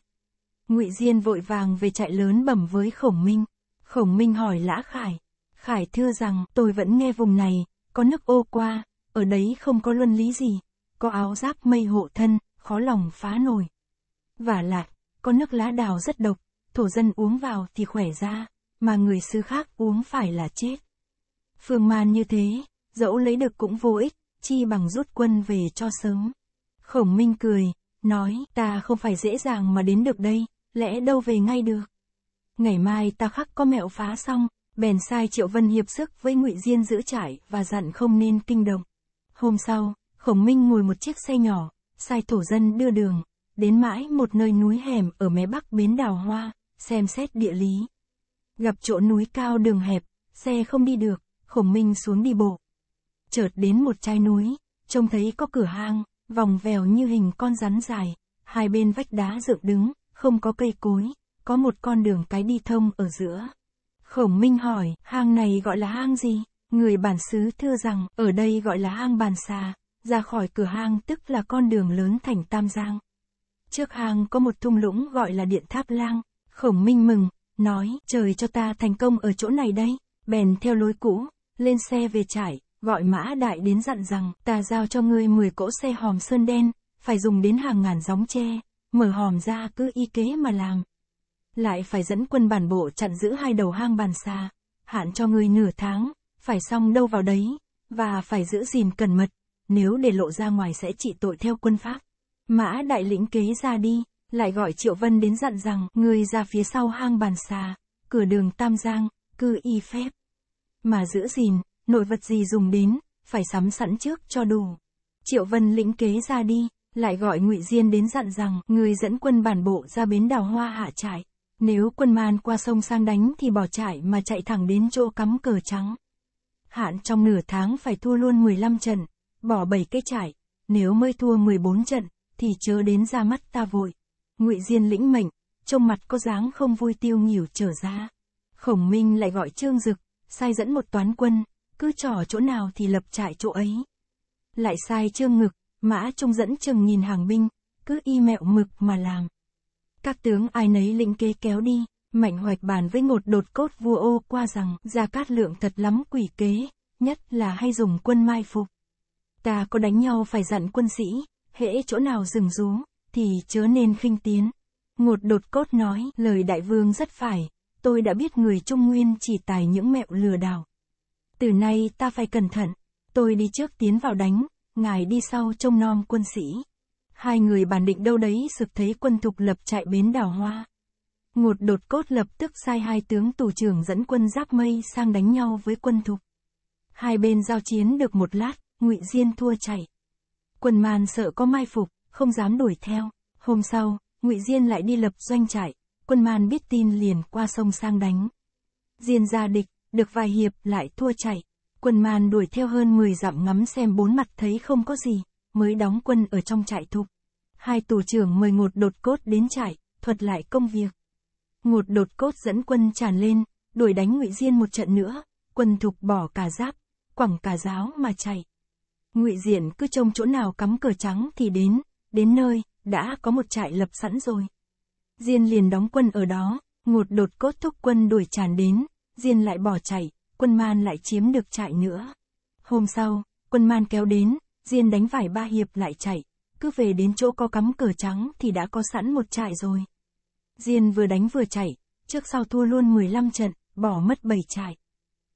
Ngụy Diên vội vàng về trại lớn bẩm với Khổng Minh. Khổng Minh hỏi Lã Khải. Khải thưa rằng, tôi vẫn nghe vùng này, có nước ô qua, ở đấy không có luân lý gì, có áo giáp mây hộ thân, khó lòng phá nổi. Và lại, có nước lá đào rất độc, thổ dân uống vào thì khỏe ra, mà người xứ khác uống phải là chết. Phương Man như thế, dẫu lấy được cũng vô ích, chi bằng rút quân về cho sớm. Khổng Minh cười, nói ta không phải dễ dàng mà đến được đây, lẽ đâu về ngay được. Ngày mai ta khắc có mẹo phá xong, bèn sai Triệu Vân hiệp sức với ngụy Diên giữ trải và dặn không nên kinh động. Hôm sau, Khổng Minh ngồi một chiếc xe nhỏ, sai thổ dân đưa đường, đến mãi một nơi núi hẻm ở mé bắc bến đào hoa, xem xét địa lý. Gặp chỗ núi cao đường hẹp, xe không đi được, Khổng Minh xuống đi bộ. Chợt đến một chai núi, trông thấy có cửa hang, vòng vèo như hình con rắn dài, hai bên vách đá dựng đứng, không có cây cối, có một con đường cái đi thông ở giữa. Khổng Minh hỏi, hang này gọi là hang gì? Người bản xứ thưa rằng, ở đây gọi là hang bàn xà, ra khỏi cửa hang tức là con đường lớn thành Tam Giang. Trước hang có một thung lũng gọi là Điện Tháp Lang, khổng minh mừng, nói, trời cho ta thành công ở chỗ này đây, bèn theo lối cũ, lên xe về trải, gọi mã đại đến dặn rằng, ta giao cho ngươi 10 cỗ xe hòm sơn đen, phải dùng đến hàng ngàn gióng tre, mở hòm ra cứ y kế mà làm. Lại phải dẫn quân bản bộ chặn giữ hai đầu hang bàn xa, hạn cho ngươi nửa tháng, phải xong đâu vào đấy, và phải giữ gìn cẩn mật, nếu để lộ ra ngoài sẽ trị tội theo quân pháp. Mã đại lĩnh kế ra đi, lại gọi Triệu Vân đến dặn rằng, người ra phía sau hang bàn xà, cửa đường Tam Giang, cư y phép. Mà giữ gìn, nội vật gì dùng đến, phải sắm sẵn trước cho đủ. Triệu Vân lĩnh kế ra đi, lại gọi ngụy Diên đến dặn rằng, người dẫn quân bản bộ ra bến đào hoa hạ trại. Nếu quân man qua sông sang đánh thì bỏ chạy mà chạy thẳng đến chỗ cắm cờ trắng hạn trong nửa tháng phải thua luôn 15 trận, bỏ 7 cái trải, nếu mới thua 14 trận, thì chớ đến ra mắt ta vội. Ngụy Diên lĩnh mệnh, trông mặt có dáng không vui tiêu nhiều trở ra. Khổng Minh lại gọi Trương Dực, sai dẫn một toán quân, cứ trò chỗ nào thì lập trại chỗ ấy. Lại sai Trương Ngực, Mã trông dẫn chừng nghìn hàng binh, cứ y mẹo mực mà làm. Các tướng ai nấy lĩnh kế kéo đi, Mạnh hoạch bàn với ngột đột cốt vua ô qua rằng, Gia Cát Lượng thật lắm quỷ kế, nhất là hay dùng quân mai phục. Ta có đánh nhau phải dặn quân sĩ, hễ chỗ nào rừng rú, thì chớ nên khinh tiến. Ngột đột cốt nói, lời đại vương rất phải, tôi đã biết người Trung Nguyên chỉ tài những mẹo lừa đảo. Từ nay ta phải cẩn thận, tôi đi trước tiến vào đánh, ngài đi sau trông nom quân sĩ. Hai người bàn định đâu đấy sực thấy quân thục lập chạy bến đảo hoa. Ngột đột cốt lập tức sai hai tướng tù trưởng dẫn quân giáp mây sang đánh nhau với quân thục. Hai bên giao chiến được một lát, ngụy Diên thua chạy. Quân man sợ có mai phục, không dám đuổi theo. Hôm sau, ngụy Diên lại đi lập doanh trại, quân man biết tin liền qua sông sang đánh. Diên ra địch, được vài hiệp lại thua chạy. Quân man đuổi theo hơn 10 dặm ngắm xem bốn mặt thấy không có gì, mới đóng quân ở trong trại thục. Hai tù trưởng mời ngột đột cốt đến trại, thuật lại công việc ngột đột cốt dẫn quân tràn lên, đuổi đánh ngụy Diên một trận nữa, quân thục bỏ cả giáp, quẳng cả giáo mà chạy. Ngụy Diển cứ trông chỗ nào cắm cờ trắng thì đến, đến nơi, đã có một trại lập sẵn rồi. Diên liền đóng quân ở đó, ngột đột cốt thúc quân đuổi tràn đến, Diên lại bỏ chạy, quân man lại chiếm được trại nữa. Hôm sau, quân man kéo đến, Diên đánh vải ba hiệp lại chạy, cứ về đến chỗ có cắm cờ trắng thì đã có sẵn một trại rồi. Diên vừa đánh vừa chạy, trước sau thua luôn 15 trận, bỏ mất 7 trại.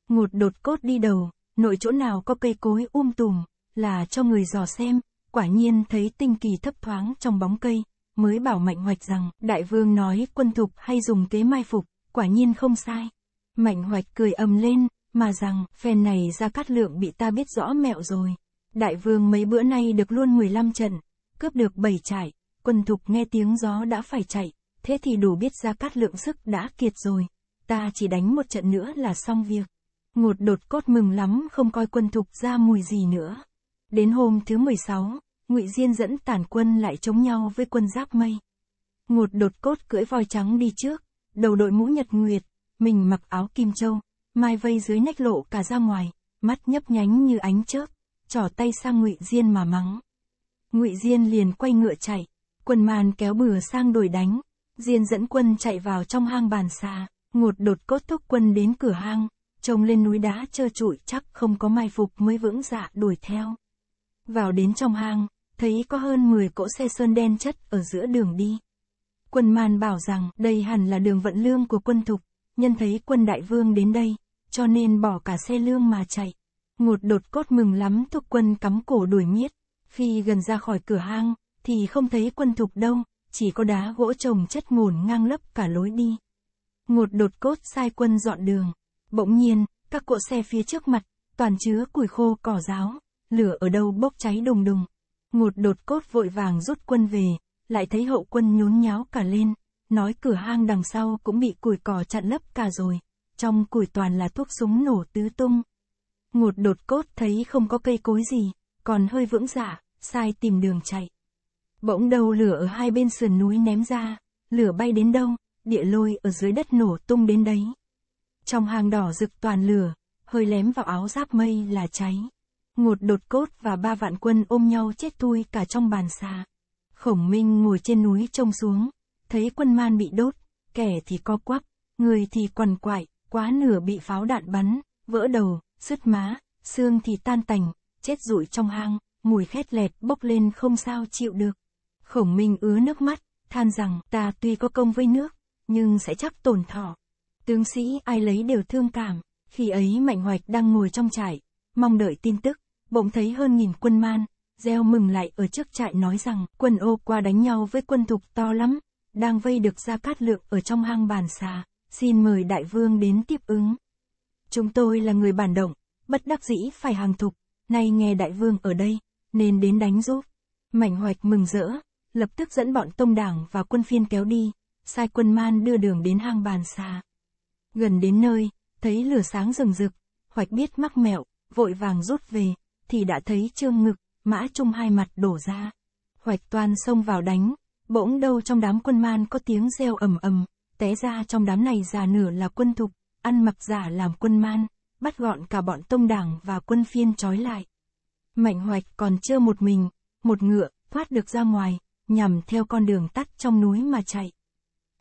Ngột đột cốt đi đầu, nội chỗ nào có cây cối um tùm, là cho người dò xem, quả nhiên thấy tinh kỳ thấp thoáng trong bóng cây, mới bảo Mạnh Hoạch rằng, đại vương nói quân thục hay dùng kế mai phục, quả nhiên không sai. Mạnh Hoạch cười ầm lên, mà rằng, phen này ra cát lượng bị ta biết rõ mẹo rồi. Đại vương mấy bữa nay được luôn 15 trận, cướp được 7 trại, quân thục nghe tiếng gió đã phải chạy, Thế thì đủ biết ra cát lượng sức đã kiệt rồi. Ta chỉ đánh một trận nữa là xong việc. Ngột đột cốt mừng lắm không coi quân thục ra mùi gì nữa. Đến hôm thứ 16, ngụy Diên dẫn tản quân lại chống nhau với quân giáp mây. Ngột đột cốt cưỡi voi trắng đi trước, đầu đội mũ nhật nguyệt, mình mặc áo kim châu, mai vây dưới nách lộ cả ra ngoài, mắt nhấp nhánh như ánh chớp, trỏ tay sang ngụy Diên mà mắng. Ngụy Diên liền quay ngựa chạy, quân màn kéo bừa sang đồi đánh, Diên dẫn quân chạy vào trong hang bàn xa ngột đột cốt thúc quân đến cửa hang, trông lên núi đá trơ trụi chắc không có mai phục mới vững dạ đuổi theo. Vào đến trong hang, thấy có hơn 10 cỗ xe sơn đen chất ở giữa đường đi. Quân man bảo rằng đây hẳn là đường vận lương của quân thục, nhân thấy quân đại vương đến đây, cho nên bỏ cả xe lương mà chạy. Ngột đột cốt mừng lắm thúc quân cắm cổ đuổi miết, khi gần ra khỏi cửa hang, thì không thấy quân thục đâu, chỉ có đá gỗ trồng chất ngổn ngang lấp cả lối đi. Ngột đột cốt sai quân dọn đường. Bỗng nhiên, các cỗ xe phía trước mặt, toàn chứa củi khô cỏ ráo, lửa ở đâu bốc cháy đùng đùng. Ngột đột cốt vội vàng rút quân về, lại thấy hậu quân nhốn nháo cả lên, nói cửa hang đằng sau cũng bị củi cỏ chặn lấp cả rồi, trong củi toàn là thuốc súng nổ tứ tung. Ngột đột cốt thấy không có cây cối gì, còn hơi vững dạ, sai tìm đường chạy. Bỗng đầu lửa ở hai bên sườn núi ném ra, lửa bay đến đâu, địa lôi ở dưới đất nổ tung đến đấy. Trong hàng đỏ rực toàn lửa, hơi lém vào áo giáp mây là cháy. Ngột đột cốt và ba vạn quân ôm nhau chết tui cả trong bàn xa. Khổng Minh ngồi trên núi trông xuống, thấy quân man bị đốt, kẻ thì co quắp, người thì quằn quại, quá nửa bị pháo đạn bắn, vỡ đầu, sứt má, xương thì tan tành, chết rụi trong hang, mùi khét lẹt bốc lên không sao chịu được. Khổng Minh ứa nước mắt, than rằng ta tuy có công với nước, nhưng sẽ chắc tổn thọ. Tướng sĩ ai lấy đều thương cảm, khi ấy Mạnh Hoạch đang ngồi trong trại, mong đợi tin tức, bỗng thấy hơn nghìn quân man, gieo mừng lại ở trước trại nói rằng quân ô qua đánh nhau với quân thục to lắm, đang vây được ra cát lượng ở trong hang bàn xà, xin mời đại vương đến tiếp ứng. Chúng tôi là người bản động, bất đắc dĩ phải hàng thục, nay nghe đại vương ở đây, nên đến đánh giúp. Mạnh hoạch mừng rỡ, lập tức dẫn bọn tông đảng và quân phiên kéo đi, sai quân man đưa đường đến hang bàn xa Gần đến nơi, thấy lửa sáng rừng rực, hoạch biết mắc mẹo, vội vàng rút về, thì đã thấy trương ngực, mã trung hai mặt đổ ra. Hoạch toàn xông vào đánh, bỗng đâu trong đám quân man có tiếng reo ầm ầm, té ra trong đám này già nửa là quân thục, ăn mặc giả làm quân man, bắt gọn cả bọn tông đảng và quân phiên trói lại. Mạnh hoạch còn chưa một mình, một ngựa, thoát được ra ngoài, nhằm theo con đường tắt trong núi mà chạy.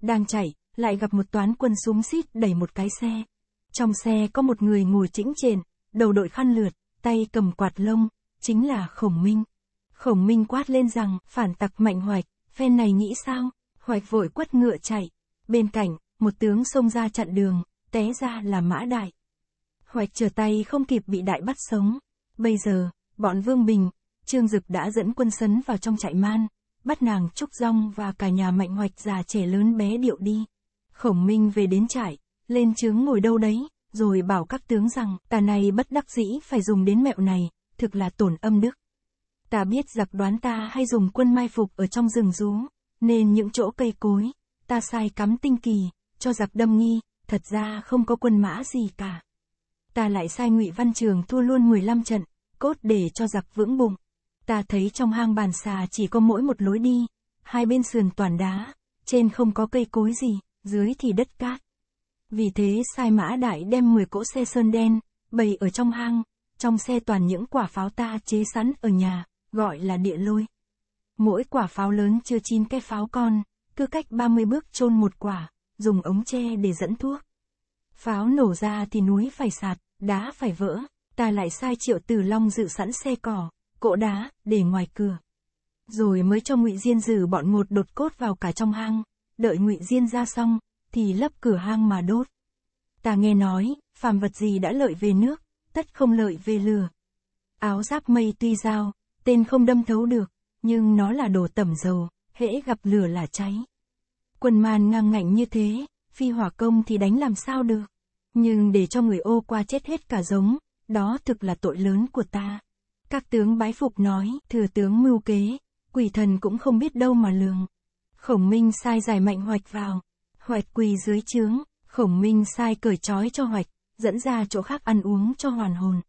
Đang chạy, lại gặp một toán quân súng xít đẩy một cái xe. Trong xe có một người ngồi chỉnh chền, đầu đội khăn lượt, tay cầm quạt lông, chính là Khổng Minh. Khổng Minh quát lên rằng, phản tặc mạnh hoạch, phen này nghĩ sao, hoạch vội quất ngựa chạy. Bên cạnh, một tướng xông ra chặn đường, té ra là mã đại. Hoạch trở tay không kịp bị đại bắt sống. Bây giờ, bọn Vương Bình, Trương Dực đã dẫn quân sấn vào trong trại man, bắt nàng trúc rong và cả nhà mạnh hoạch già trẻ lớn bé điệu đi. Khổng Minh về đến trại, lên trướng ngồi đâu đấy, rồi bảo các tướng rằng, ta này bất đắc dĩ phải dùng đến mẹo này, thực là tổn âm đức. Ta biết giặc đoán ta hay dùng quân mai phục ở trong rừng rú, nên những chỗ cây cối, ta sai cắm tinh kỳ, cho giặc đâm nghi, thật ra không có quân mã gì cả. Ta lại sai ngụy Văn Trường thua luôn 15 trận, cốt để cho giặc vững bụng. Ta thấy trong hang bàn xà chỉ có mỗi một lối đi, hai bên sườn toàn đá, trên không có cây cối gì, dưới thì đất cát. Vì thế sai mã đại đem 10 cỗ xe sơn đen, bày ở trong hang, trong xe toàn những quả pháo ta chế sẵn ở nhà, gọi là địa lôi. Mỗi quả pháo lớn chưa chín cái pháo con, cứ cách 30 bước chôn một quả, dùng ống tre để dẫn thuốc. Pháo nổ ra thì núi phải sạt, đá phải vỡ, ta lại sai triệu tử long dự sẵn xe cỏ, cỗ đá, để ngoài cửa. Rồi mới cho ngụy Diên dử bọn một đột cốt vào cả trong hang, đợi ngụy Diên ra xong, thì lấp cửa hang mà đốt. Ta nghe nói, phàm vật gì đã lợi về nước, tất không lợi về lửa. Áo giáp mây tuy dao, tên không đâm thấu được, nhưng nó là đồ tẩm dầu, hễ gặp lửa là cháy. Quần màn ngang ngạnh như thế, phi hỏa công thì đánh làm sao được. Nhưng để cho người ô qua chết hết cả giống, đó thực là tội lớn của ta. Các tướng bái phục nói, thừa tướng mưu kế, quỷ thần cũng không biết đâu mà lường. Khổng Minh sai giải mạnh hoạch vào, hoạch quỳ dưới trướng, Khổng Minh sai cởi trói cho hoạch, dẫn ra chỗ khác ăn uống cho hoàn hồn.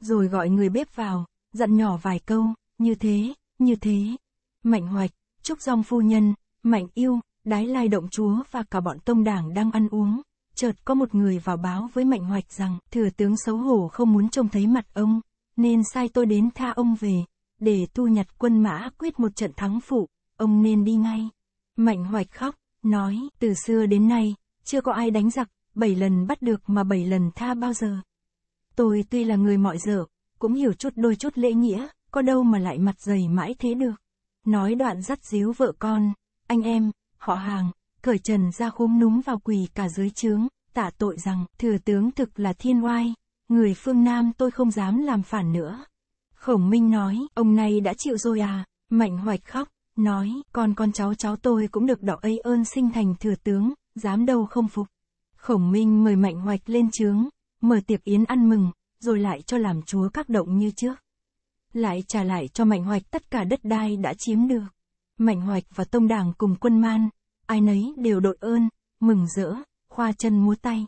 Rồi gọi người bếp vào, dặn nhỏ vài câu, như thế, như thế. Mạnh hoạch, trúc dòng phu nhân, mạnh yêu, đái lai động chúa và cả bọn tông đảng đang ăn uống. Chợt có một người vào báo với mạnh hoạch rằng thừa tướng xấu hổ không muốn trông thấy mặt ông, nên sai tôi đến tha ông về, để tu nhặt quân mã quyết một trận thắng phụ, ông nên đi ngay. Mạnh hoạch khóc, nói, từ xưa đến nay, chưa có ai đánh giặc, bảy lần bắt được mà bảy lần tha bao giờ. Tôi tuy là người mọi dở, cũng hiểu chút đôi chút lễ nghĩa, có đâu mà lại mặt dày mãi thế được. Nói đoạn dắt díu vợ con, anh em, họ hàng, cởi trần ra khúm núm vào quỳ cả dưới trướng, tả tội rằng, thừa tướng thực là thiên oai, người phương Nam tôi không dám làm phản nữa. Khổng Minh nói, ông này đã chịu rồi à, Mạnh Hoạch khóc, nói, con con cháu cháu tôi cũng được đỏ ây ơn sinh thành thừa tướng, dám đâu không phục. Khổng Minh mời Mạnh Hoạch lên trướng, mở tiệc yến ăn mừng, rồi lại cho làm chúa các động như trước. Lại trả lại cho Mạnh Hoạch tất cả đất đai đã chiếm được. Mạnh Hoạch và Tông Đảng cùng quân man, ai nấy đều đội ơn, mừng rỡ, khoa chân múa tay.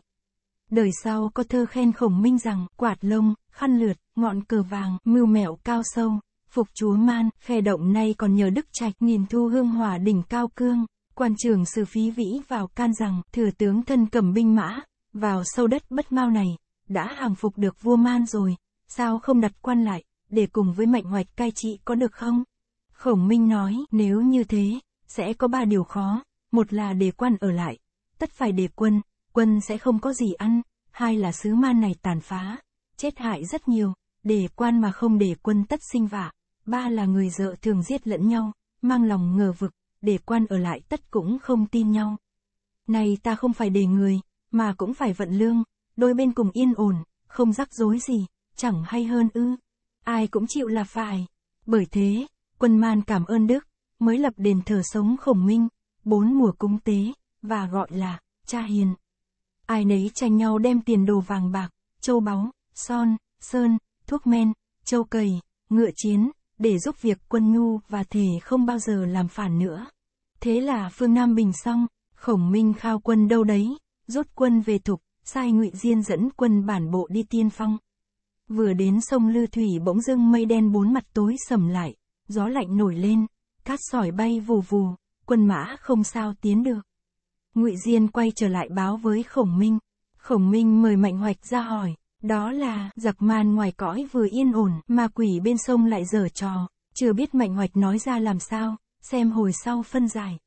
Đời sau có thơ khen khổng minh rằng, quạt lông, khăn lượt, ngọn cờ vàng, mưu mẹo cao sâu, phục chúa man, khe động nay còn nhờ đức trạch, nghìn thu hương hòa đỉnh cao cương. Quan trường sư phí vĩ vào can rằng, thừa tướng thân cầm binh mã, vào sâu đất bất mau này, đã hàng phục được vua man rồi, sao không đặt quan lại, để cùng với mệnh hoạch cai trị có được không? Khổng Minh nói, nếu như thế, sẽ có ba điều khó, một là để quan ở lại, tất phải để quân, quân sẽ không có gì ăn, hai là sứ man này tàn phá, chết hại rất nhiều, để quan mà không để quân tất sinh vạ, ba là người dợ thường giết lẫn nhau, mang lòng ngờ vực, để quan ở lại tất cũng không tin nhau. Này ta không phải để người, mà cũng phải vận lương, đôi bên cùng yên ổn, không rắc rối gì, chẳng hay hơn ư. Ai cũng chịu là phải. Bởi thế, quân man cảm ơn Đức, mới lập đền thờ sống khổng minh, bốn mùa cung tế, và gọi là, cha hiền ai nấy tranh nhau đem tiền đồ vàng bạc, châu báu, son, sơn, thuốc men, châu cầy, ngựa chiến, để giúp việc quân nhu và thể không bao giờ làm phản nữa. Thế là phương Nam Bình xong, khổng minh khao quân đâu đấy, rút quân về thục, sai ngụy Diên dẫn quân bản bộ đi tiên phong. Vừa đến sông Lư Thủy bỗng dưng mây đen bốn mặt tối sầm lại, gió lạnh nổi lên, cát sỏi bay vù vù, quân mã không sao tiến được ngụy diên quay trở lại báo với khổng minh khổng minh mời mạnh hoạch ra hỏi đó là giặc man ngoài cõi vừa yên ổn mà quỷ bên sông lại dở trò chưa biết mạnh hoạch nói ra làm sao xem hồi sau phân giải